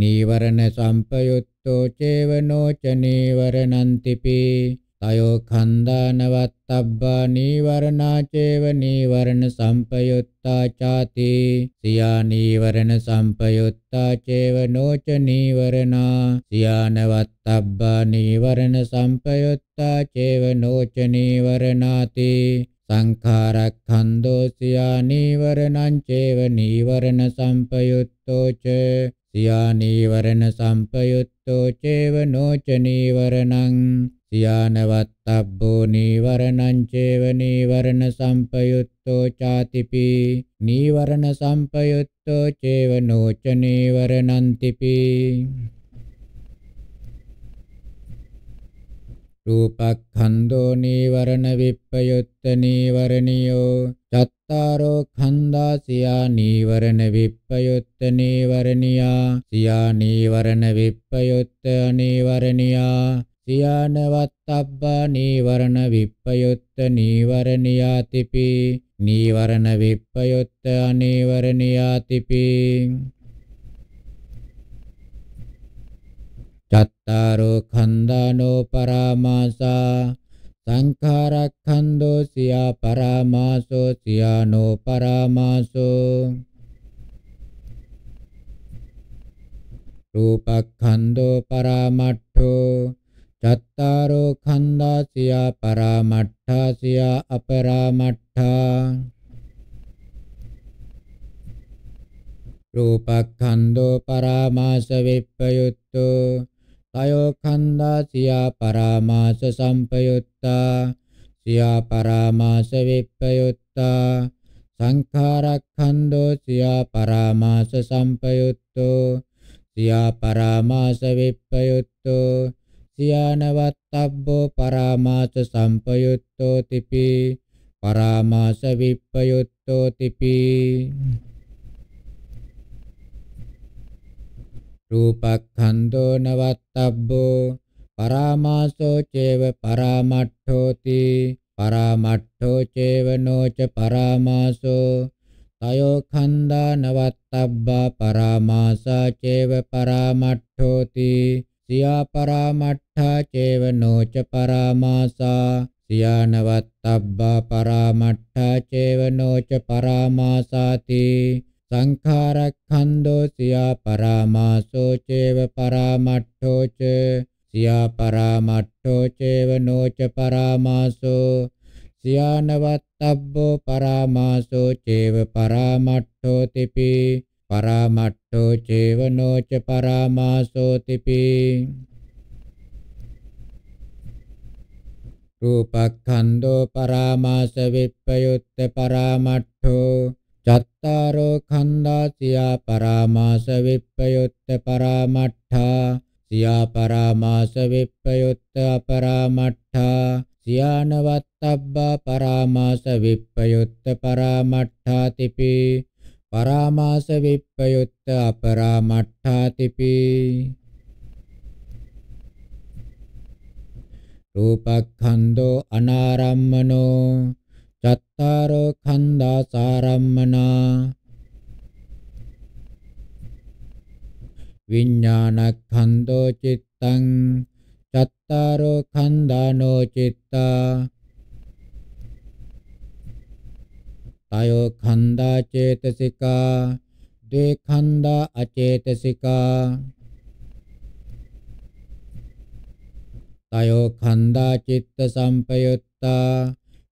නීවරණ සම්පයුත්තෝ චේව නොච නීවරණන්තිපි තයෝ ඛණ්ඩානවත්තබ්බා නීවරණා චේව නීවරණ සම්පයුත්තා ചാති සියා නීවරණ සම්පයුත්තා චේව නොච නීවරණා සියානවත්තබ්බා නීවරණ සම්පයුත් අත්තා චේව නෝච නීවරණාති සංඛාරක්ඛන්தோ සියා නීවරණං චේව නීවරණ සම්පයුත්තෝ ච සියා නීවරණ සම්පයුත්තෝ චේව නෝච නීවරණං සියානවත්තබ්බෝ නීවරණං චේව නීවරණ සම්පයුත්තෝ ചാතිපි නීවරණ සම්පයුත්තෝ චේව නෝච නීවරණන්තිපි රූපක්ඛන්‍தோ නීවරණ විප්පයුත්ත නීවරණියෝ චත්තාරෝ ඛන්‍தா සියා නීවරණ විප්පයුත්ත නීවරණියා සියා නීවරණ විප්පයුත්ත අනීවරණියා සියානවත්තබ්බා නීවරණ විප්පයුත්ත නීවරණියාතිපි නීවරණ විප්පයුත්ත අනීවරණියාතිපි චත්තාරෝ ඛණ්ඩානෝ පරාමාසා සංඛාරක්ඛන්‍தோ සියා පරාමාසෝ සියානෝ පරාමාසෝ රූපක්ඛන්‍தோ පරාමට්ඨෝ චත්තාරෝ ඛණ්ඩා සියා පරාමට්ඨා සියා අපරාමට්ඨා රූපක්ඛන්‍தோ පරාමාස විප්පයුත්තෝ තයෝ ඛණ්ඩා සියා පරාමාස සම්පයුත්තා සියා පරාමාස විප්පයුත්තා සංඛාරක්ඛන්‍தோ සියා පරාමාස සම්පයුත්තෝ සියා පරාමාස විප්පයුත්තෝ සියානවත්තබ්බෝ පරාමාස සම්පයුත්තෝ තිපි පරාමාස විප්පයුත්තෝ තිපි රූපක්ඛන්தோ නවත්තබ්බෝ පරාමාසෝ චේව පරාමට්ඨෝති පරාමට්ඨෝ චේව නොච පරාමාසෝ තයෝ ඛණ්ඩා නවත්තබ්බා පරාමාසා චේව පරාමට්ඨෝති සියා පරාමට්ඨා චේව නොච පරාමාසා සියා නවත්තබ්බා පරාමට්ඨා චේව නොච පරාමාසාති සංඛාරක්ඛන්‍தோ සියා පරාමාසෝ චේව පරාමට්ඨෝ ච සියා පරාමට්ඨෝ චේව නොච පරාමාසෝ සියානවත්තබ්බෝ පරාමාසෝ චේව පරාමට්ඨෝ තිපි පරාමට්ඨෝ චේව නොච පරාමාසෝ තිපි රූපක්ඛන්‍தோ පරාමාස විප්පයුත්ත පරාමට්ඨෝ චත්තාරෝ කන්දා සියා පරාමාස විප්පයුත්ත පරාමට්ඨා සියා පරාමාස විප්පයුත්ත අපරාමට්ඨා සියානවත්තබ්බා පරාමාස විප්පයුත්ත පරාමට්ඨාතිපි පරාමාස විප්පයුත්ත අපරාමට්ඨාතිපි රූපක්ඛන්தோ අනාරම්මනෝ චත්තාරෝ ඛණ්ඩා සාරම්මනා විඤ්ඤාණක්ඛන්தோ චිත්තං චත්තාරෝ ඛණ්ඩානෝ චිත්තා තයෝ ඛණ්ඩා චේතසිකා ද්වේ ඛණ්ඩා අචේතසිකා තයෝ ඛණ්ඩා චිත්ත සම්පයුත්තා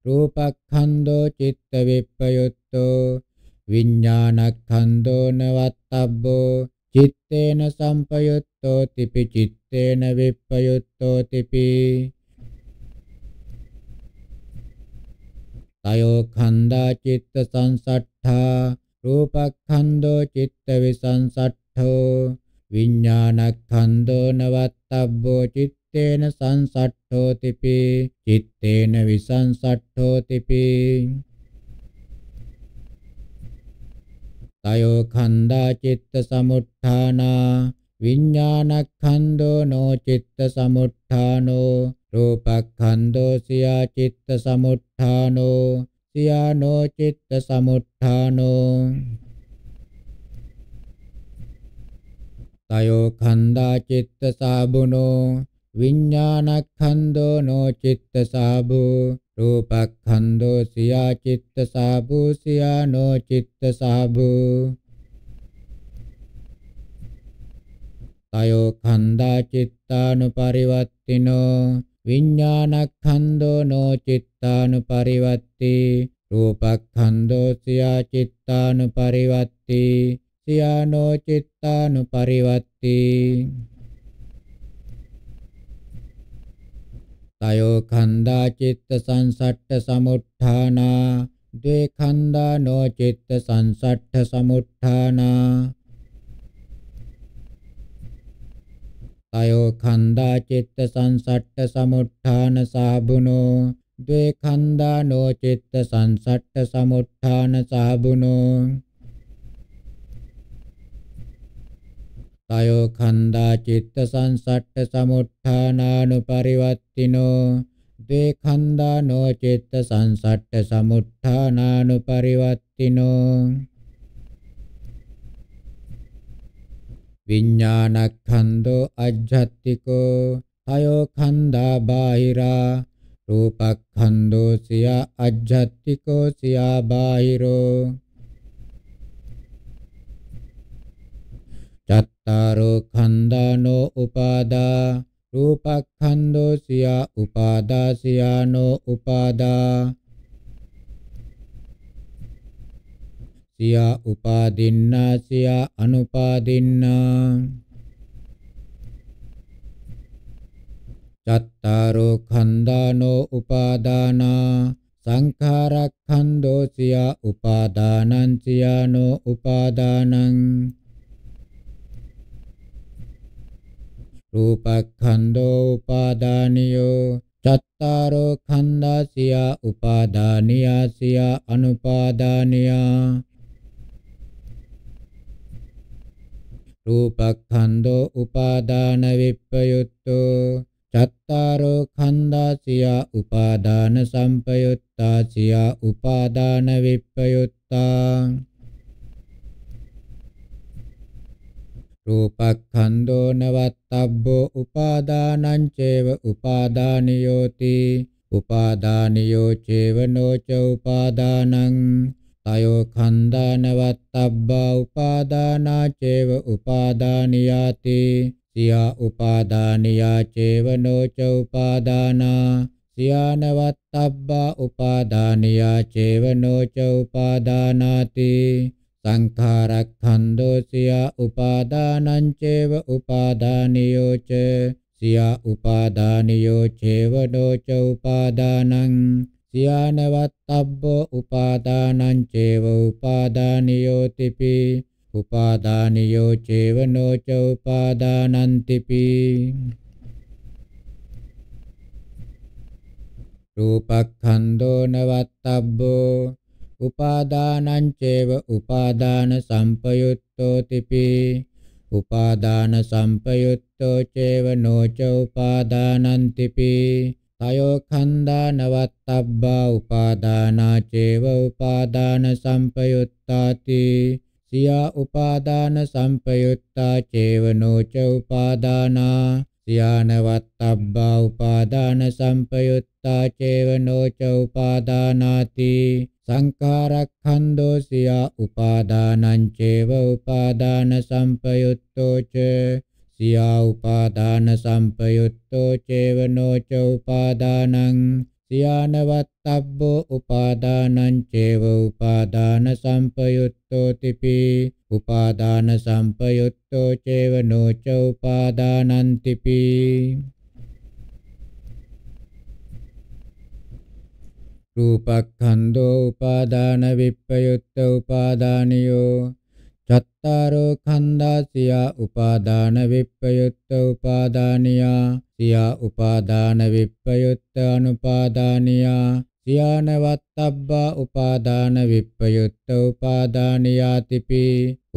රූපක්ඛන්‍தෝ චිත්ත විප්පයුත්තෝ විඥානක්ඛන්‍தෝ නවත්තබ්බෝ චිත්තේන සම්පයුත්තෝ තිපි චිත්තේන විප්පයුත්තෝ තිපි තයෝ ඛණ්ඩා චිත්ත සංසට්ඨා රූපක්ඛන්‍தෝ චිත්ත විසංසට්ඨෝ විඥානක්ඛන්‍தෝ නවත්තබ්බෝ චිත්ත චිත්තේන සංසට්ඨෝති පි චිත්තේන විසංසට්ඨෝති පි තයෝ ඛණ්ඩා චිත්ත සමුත්ථානා විඤ්ඤාණක්ඛන්‍தோ නෝ චිත්ත සමුත්ථානෝ රූපක්ඛන්‍தோ සියා චිත්ත සමුත්ථානෝ සියා නෝ චිත්ත සමුත්ථානෝ තයෝ ඛණ්ඩා චිත්ත සාබුනෝ විඤ්ඤාණක්ඛන්‍தோ නෝ චිත්ත සාභෝ රූපක්ඛන්‍தோ සියා චිත්ත සාභෝ සියා නෝ චිත්ත සාභෝ තයෝ ඛණ්ඩා චිත්තානුපරිවත්තිනෝ විඤ්ඤාණක්ඛන්‍தோ නෝ චිත්තානුපරිවත්ති රූපක්ඛන්‍தோ සියා චිත්තානුපරිවත්ති සියා නෝ චිත්තානුපරිවත්ති තයෝ ඛණ්ඩා චිත්ත සංසට්ඨ සමුත්ථානා ද්වේ ඛණ්ඩා නෝ චිත්ත සංසට්ඨ සමුත්ථානා තයෝ ඛණ්ඩා චිත්ත සංසට්ඨ සමුත්ථාන සාබුනෝ ද්වේ ඛණ්ඩා නෝ චිත්ත සංසට්ඨ සමුත්ථාන සාබුනෝ තයෝ ඛණ්ඩා චිත්ත සංසට්ඨ සමුත්ථානානුපරිවත්තිනෝ ද්වේ ඛණ්ඩා නෝ චිත්ත සංසට්ඨ සමුත්ථානානුපරිවත්තිනෝ විඥානක්ඛන්‍தோ අජ්ජත්තිකෝ තයෝ ඛණ්ඩා බාහිරා රූපක්ඛන්‍தோ සියා අජ්ජත්තිකෝ සියා බාහිරෝ අට්ඨාරෝ ඛණ්ඩානෝ උපාදා රූපක්ඛන්‍தோ සියා උපාදාසියානෝ උපාදා සියා උපාදින්නා සියා අනුපාදින්නා චත්තාරෝ ඛණ්ඩානෝ උපාදානා සංඛාරක්ඛන්‍தோ සියා උපාදානං සියානෝ උපාදානං රූපඛණ්ඩෝ උපාදානියෝ චත්තාරෝ ඛණ්ඩාසියා උපාදානියාසියා අනුපාදානියා රූපඛණ්ඩෝ උපාදාන විප්පයුත්තෝ චත්තාරෝ ඛණ්ඩාසියා උපාදාන සම්පයුත්තාසියා උපාදාන විප්පයුත්තා රූපක්ඛන්‍தෝ නවත්තබ්බෝ උපාදානං චේව උපාදානියෝති උපාදානියෝ චේව නොච උපාදානං තයෝ ඛණ්ඩා නවත්තබ්බා උපාදානා චේව උපාදානියාති සියා උපාදානියා චේව නොච උපාදානා සියා නවත්තබ්බා උපාදානියා චේව නොච උපාදානාති සංඛාරක්ඛන්‍தෝ සියා උපාදානං චේව උපාදානියෝ ච සියා උපාදානියෝ චේව දෝච උපාදානං සියානවත්තබ්බෝ උපාදානං චේව උපාදානියෝ තිපි උපාදානියෝ චේව නෝච උපාදානං තිපි රූපක්ඛන්‍தෝ නවත්තබ්බෝ උපාදානං චේව උපාදාන සම්පයුත්තෝ තිපි උපාදාන සම්පයුත්තෝ චේව නොච උපාදානන්තිපි තයෝ ඛණ්ඩා නවත්තබ්බා උපාදානා චේව උපාදාන සම්පයුත්තාති සියා උපාදාන සම්පයුත්තා චේව නොච උපාදානා සියා නවත්තබ්බා උපාදාන සම්පයුත්තා චේව නොච උපාදානාති සංකාරක්ඛන්‍தෝ සියා උපාදානං චේව උපාදාන සම්පයුත්තෝ ච සියා උපාදාන සම්පයුත්තෝ චේවනෝ ච උපාදානං සියානවත්තබ්බෝ උපාදානං චේව උපාදාන සම්පයුත්තෝ තිපි උපාදාන සම්පයුත්තෝ චේව නොච උපාදානන්තිපි රූපක්ඛන්‍தෝ උපාදාන විප්පයුත්ත උපාදානියෝ චත්තාරෝ ඛණ්ඩා සියා උපාදාන විප්පයුත්ත උපාදානියා සියා උපාදාන විප්පයුත්ත අනුපාදානියා සියානවත්තබ්බා උපාදාන විප්පයුත්ත උපාදානියාතිපි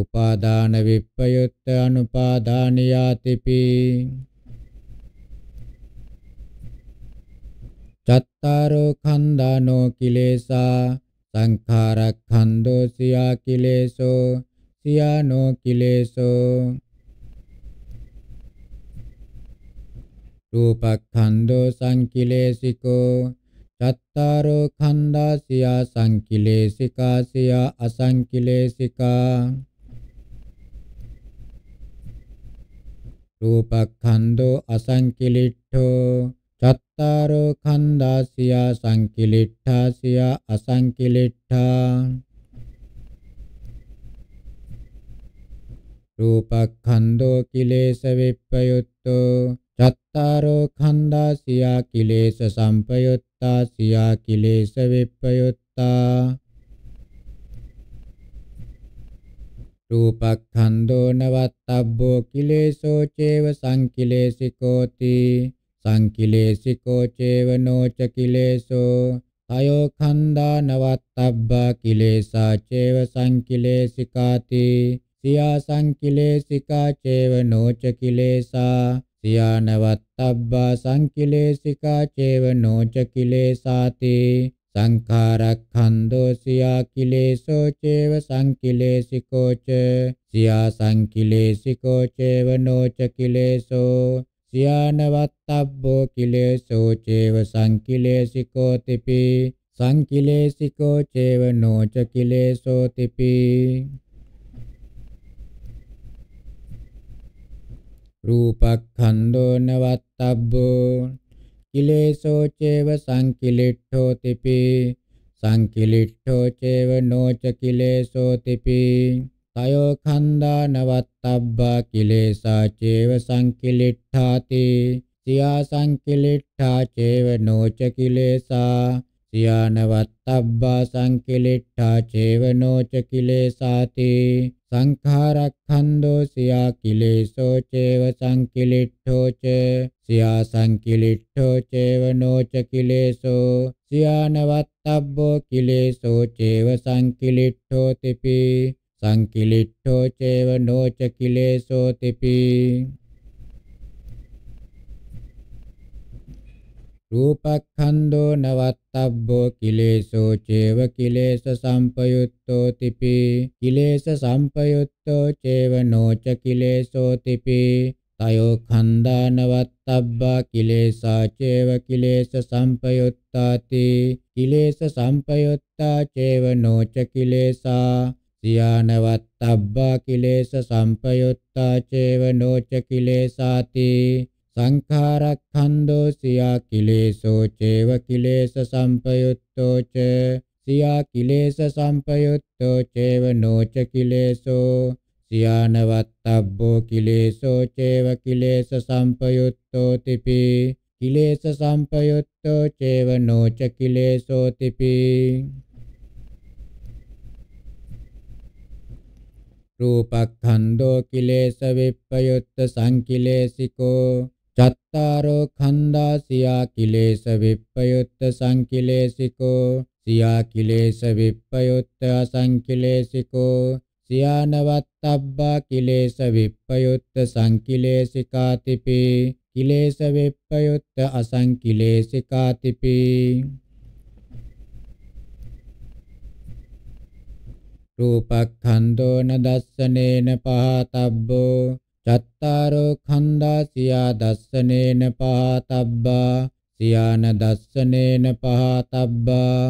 උපාදාන විප්පයුත්ත අනුපාදානියාතිපි චත්තාරෝ කන්දානෝ කිලේසා සංඛාරක්ඛන්‍தோ සියා කිලේසෝ සියානෝ කිලේසෝ රූපක්ඛන්‍தோ සංකිලේසිකෝ චත්තාරෝ ඛණ්ඩා සියා සංකිලේසිකා සියා අසංකිලේසිකා රූපක්ඛන්‍தோ අසංකිලිට්ඨෝ චත්තාරෝ කන්දාසියා සංකිලිට්ඨාසියා අසංකිලිට්ඨා රූපඛන්‍தோ කිලේශ විප්පයුත්තෝ චත්තාරෝ ඛණ්ඩාසියා කිලේශ සම්පයුත්තා සියා කිලේශ විප්පයුත්තා රූපඛන්‍தோ නවත්තබ්බෝ කිලේශෝ චේව සංකිලේශිකෝති සංකිලේසිකෝ චේවනෝච කිලේසෝ තයෝ ඛණ්ඩා නවත්තබ්බා කිලේසා චේව සංකිලේසිකාති සියා සංකිලේසිකා චේවනෝච කිලේසා සියා නවත්තබ්බා සංකිලේසිකා චේවනෝච කිලේසාති සංඛාරක්ඛන්தோ සියා කිලේසෝ චේව සංකිලේසිකෝච සියා සංකිලේසිකෝ චේව නොච කිලේසෝ සියානවත්තබ්බෝ කිලේසෝ චේව සංකිලේසිකෝ තිපි සංකිලේසිකෝ චේව නොච කිලේසෝ තිපි රූපක්ඛන්‍தோ නවත්තබ්බෝ කිලේසෝ චේව සංකිලිට්ඨෝ තිපි සංකිලිට්ඨෝ චේව නොච කිලේසෝ තිපි තයෝ ඛණ්ඩා නවත්තබ්බා කිලේසා චේව සංකිලිට්ඨාති සියා සංකිලිට්ඨා චේව නොච කිලේසා සියා නවත්තබ්බා සංකිලිට්ඨා චේව නොච කිලේසාති සංඛාරක්ඛන්‍தோ සියා කිලේසෝ චේව සංකිලිට්ඨෝ ච සියා සංකිලිට්ඨෝ චේව නොච කිලේසෝ සියා නවත්තබ්බෝ කිලේසෝ චේව සංකිලිට්ඨෝ තිපි සංකිලිට්ඨෝ චේව නොච කිලේසෝ තිපි රූපක්ඛන්தோ නවත්තබ්බෝ කිලේසෝ චේව කිලේස සම්පයුත්තෝ තිපි කිලේස සම්පයුත්තෝ චේව නොච කිලේසෝ තිපි තයෝ ඛණ්ඩා නවත්තබ්බා කිලේසා චේව කිලේස සම්පයුත්තාති කිලේස සම්පයුත්තා චේව නොච කිලේසා තියානවත්තබ්බා කිලේශ සම්පයුත්තා චේව නොච කිලේසාති සංඛාරක්ඛන්தோ සියා කිලේශෝ චේව කිලේශ සම්පයුත්තෝ ච සියා කිලේශ සම්පයුත්තෝ චේව නොච කිලේශෝ සියානවත්තබ්බෝ කිලේශෝ චේව කිලේශ සම්පයුත්තෝ තිපි කිලේශ සම්පයුත්තෝ චේව නොච කිලේශෝ තිපි රූපක්ඛන්‍தෝ කිලේශ විප්පයුත්ත සංකිලේශිකෝ චත්තාරෝ ඛණ්ඩා සියා කිලේශ විප්පයුත්ත සංකිලේශිකෝ සියා කිලේශ විප්පයුත්ත අසංකිලේශිකෝ සියානවත්තබ්බා කිලේශ විප්පයුත්ත සංකිලේශිකාතිපි කිලේශ විප්පයුත්ත අසංකිලේශිකාතිපි රූපක්ඛන්‍தෝ න දස්සනේන පහතබ්බෝ චත්තාරෝ ඛණ්ඩා සියා දස්සනේන පහතබ්බා සියාන දස්සනේන පහතබ්බා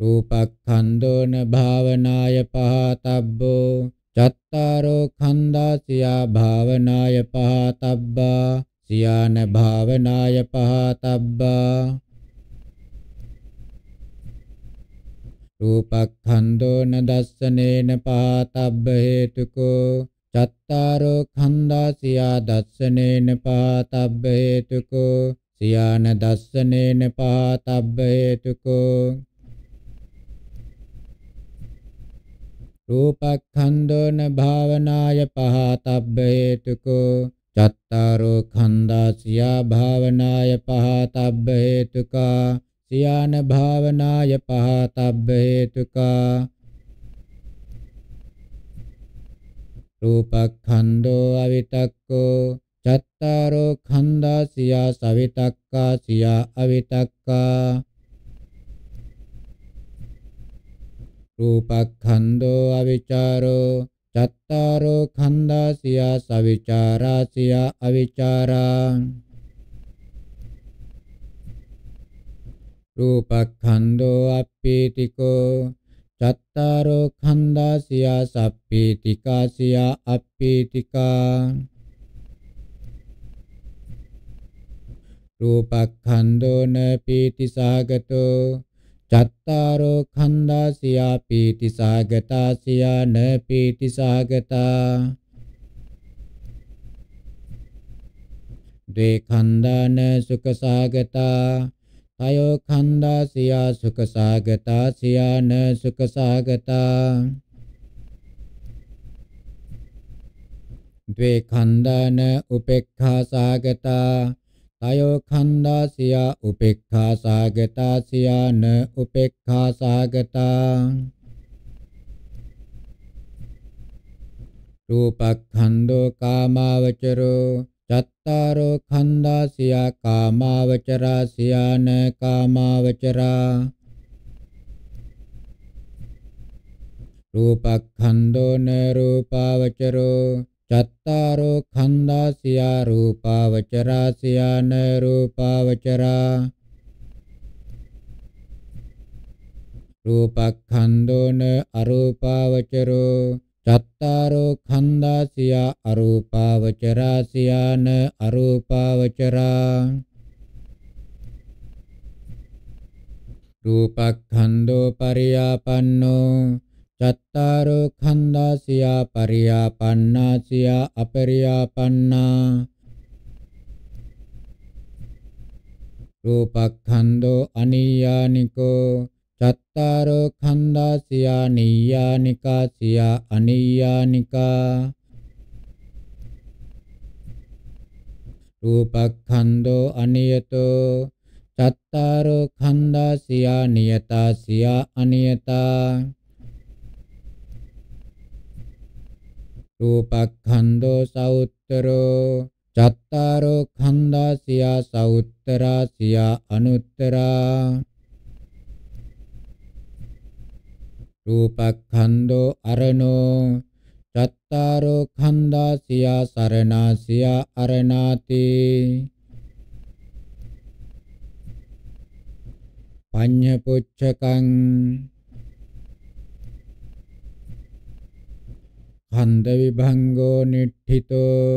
රූපක්ඛන්‍தෝ න භාවනාය පහතබ්බෝ චත්තාරෝ ඛණ්ඩා සියා භාවනාය පහතබ්බා සියාන භාවනාය පහතබ්බා රූපක්ඛන්‍தෝ න දස්සනේන පාතබ්බ හේතුකෝ චත්තාරෝ ඛණ්ඩා සියා දස්සනේන පාතබ්බ හේතුකෝ සියාන දස්සනේන පාතබ්බ හේතුකෝ රූපක්ඛන්‍தෝ න භාවනාය පහතබ්බ හේතුකෝ චත්තාරෝ ඛණ්ඩා සියා භාවනාය පහතබ්බ හේතුකා සියාන භාවනාය පහතබ්බ හේතුකා රූපඛණ්ඩෝ අවිතක්කෝ චත්තාරෝ ඛණ්ඩා සියා සවිතක්කා සියා අවිතක්කා රූපඛණ්ඩෝ අවිචාරෝ චත්තාරෝ ඛණ්ඩා සියා සවිචාරා සියා අවිචාරා රූපක්ඛන්‍தෝ අප්පීතිකෝ චත්තාරෝ ඛණ්ඩාසියා සප්පීතිකාසියා අප්පීතිකා රූපක්ඛන්‍தෝ න පීතිසාගතෝ චත්තාරෝ ඛණ්ඩාසියා පීතිසාගතාසියා න පීතිසාගතා ද්වේ ඛණ්ඩාන සුඛසාගතා අයෝ කන්දා සියා සුඛසාගතා සියාන සුඛසාගතා ද්වේ කන්දාන උපේක්ඛා සාගතා තයෝ කන්දා සියා උපේක්ඛා සාගතා සියාන උපේක්ඛා සාගතා රූපක්ඛන්‍தோ කාමාවචරෝ චත්තාරෝ ඛණ්ඩාසියා කාමාවචරා සියාන කාමාවචරා රූපඛණ්ඩෝ න රූපාවචරෝ චත්තාරෝ ඛණ්ඩාසියා රූපාවචරා සියාන රූපාවචරා රූපඛණ්ඩෝ න අරූපාවචරෝ චත්තාරෝ ඛණ්ඩාසියා අරූපාවචරා සියාන අරූපාවචරා රූපඛණ්ඩෝ පරියාපන්නෝ චත්තාරෝ ඛණ්ඩාසියා පරියාපන්නාසියා අපරියාපන්නා රූපඛණ්ඩෝ අනියානිකෝ චත්තාරෝ ඛණ්ඩාසියා නීයානිකාසියා අනීයානිකා රූපඛණ්ඩෝ අනියතෝ චත්තාරෝ ඛණ්ඩාසියා නියතාසියා අනියතා රූපඛණ්ඩෝ සෞත්තරෝ චත්තාරෝ ඛණ්ඩාසියා සෞත්තරාසියා අනුත්තරා රූපඛණ්ඩෝ අරණෝ චත්තාරෝ ඛණ්ඩා සියා සරණා සියා අරණාති පඤ්ඤ පුච්චකං ඛණ්ඩ විභංගෝ නිට්ඨිතෝ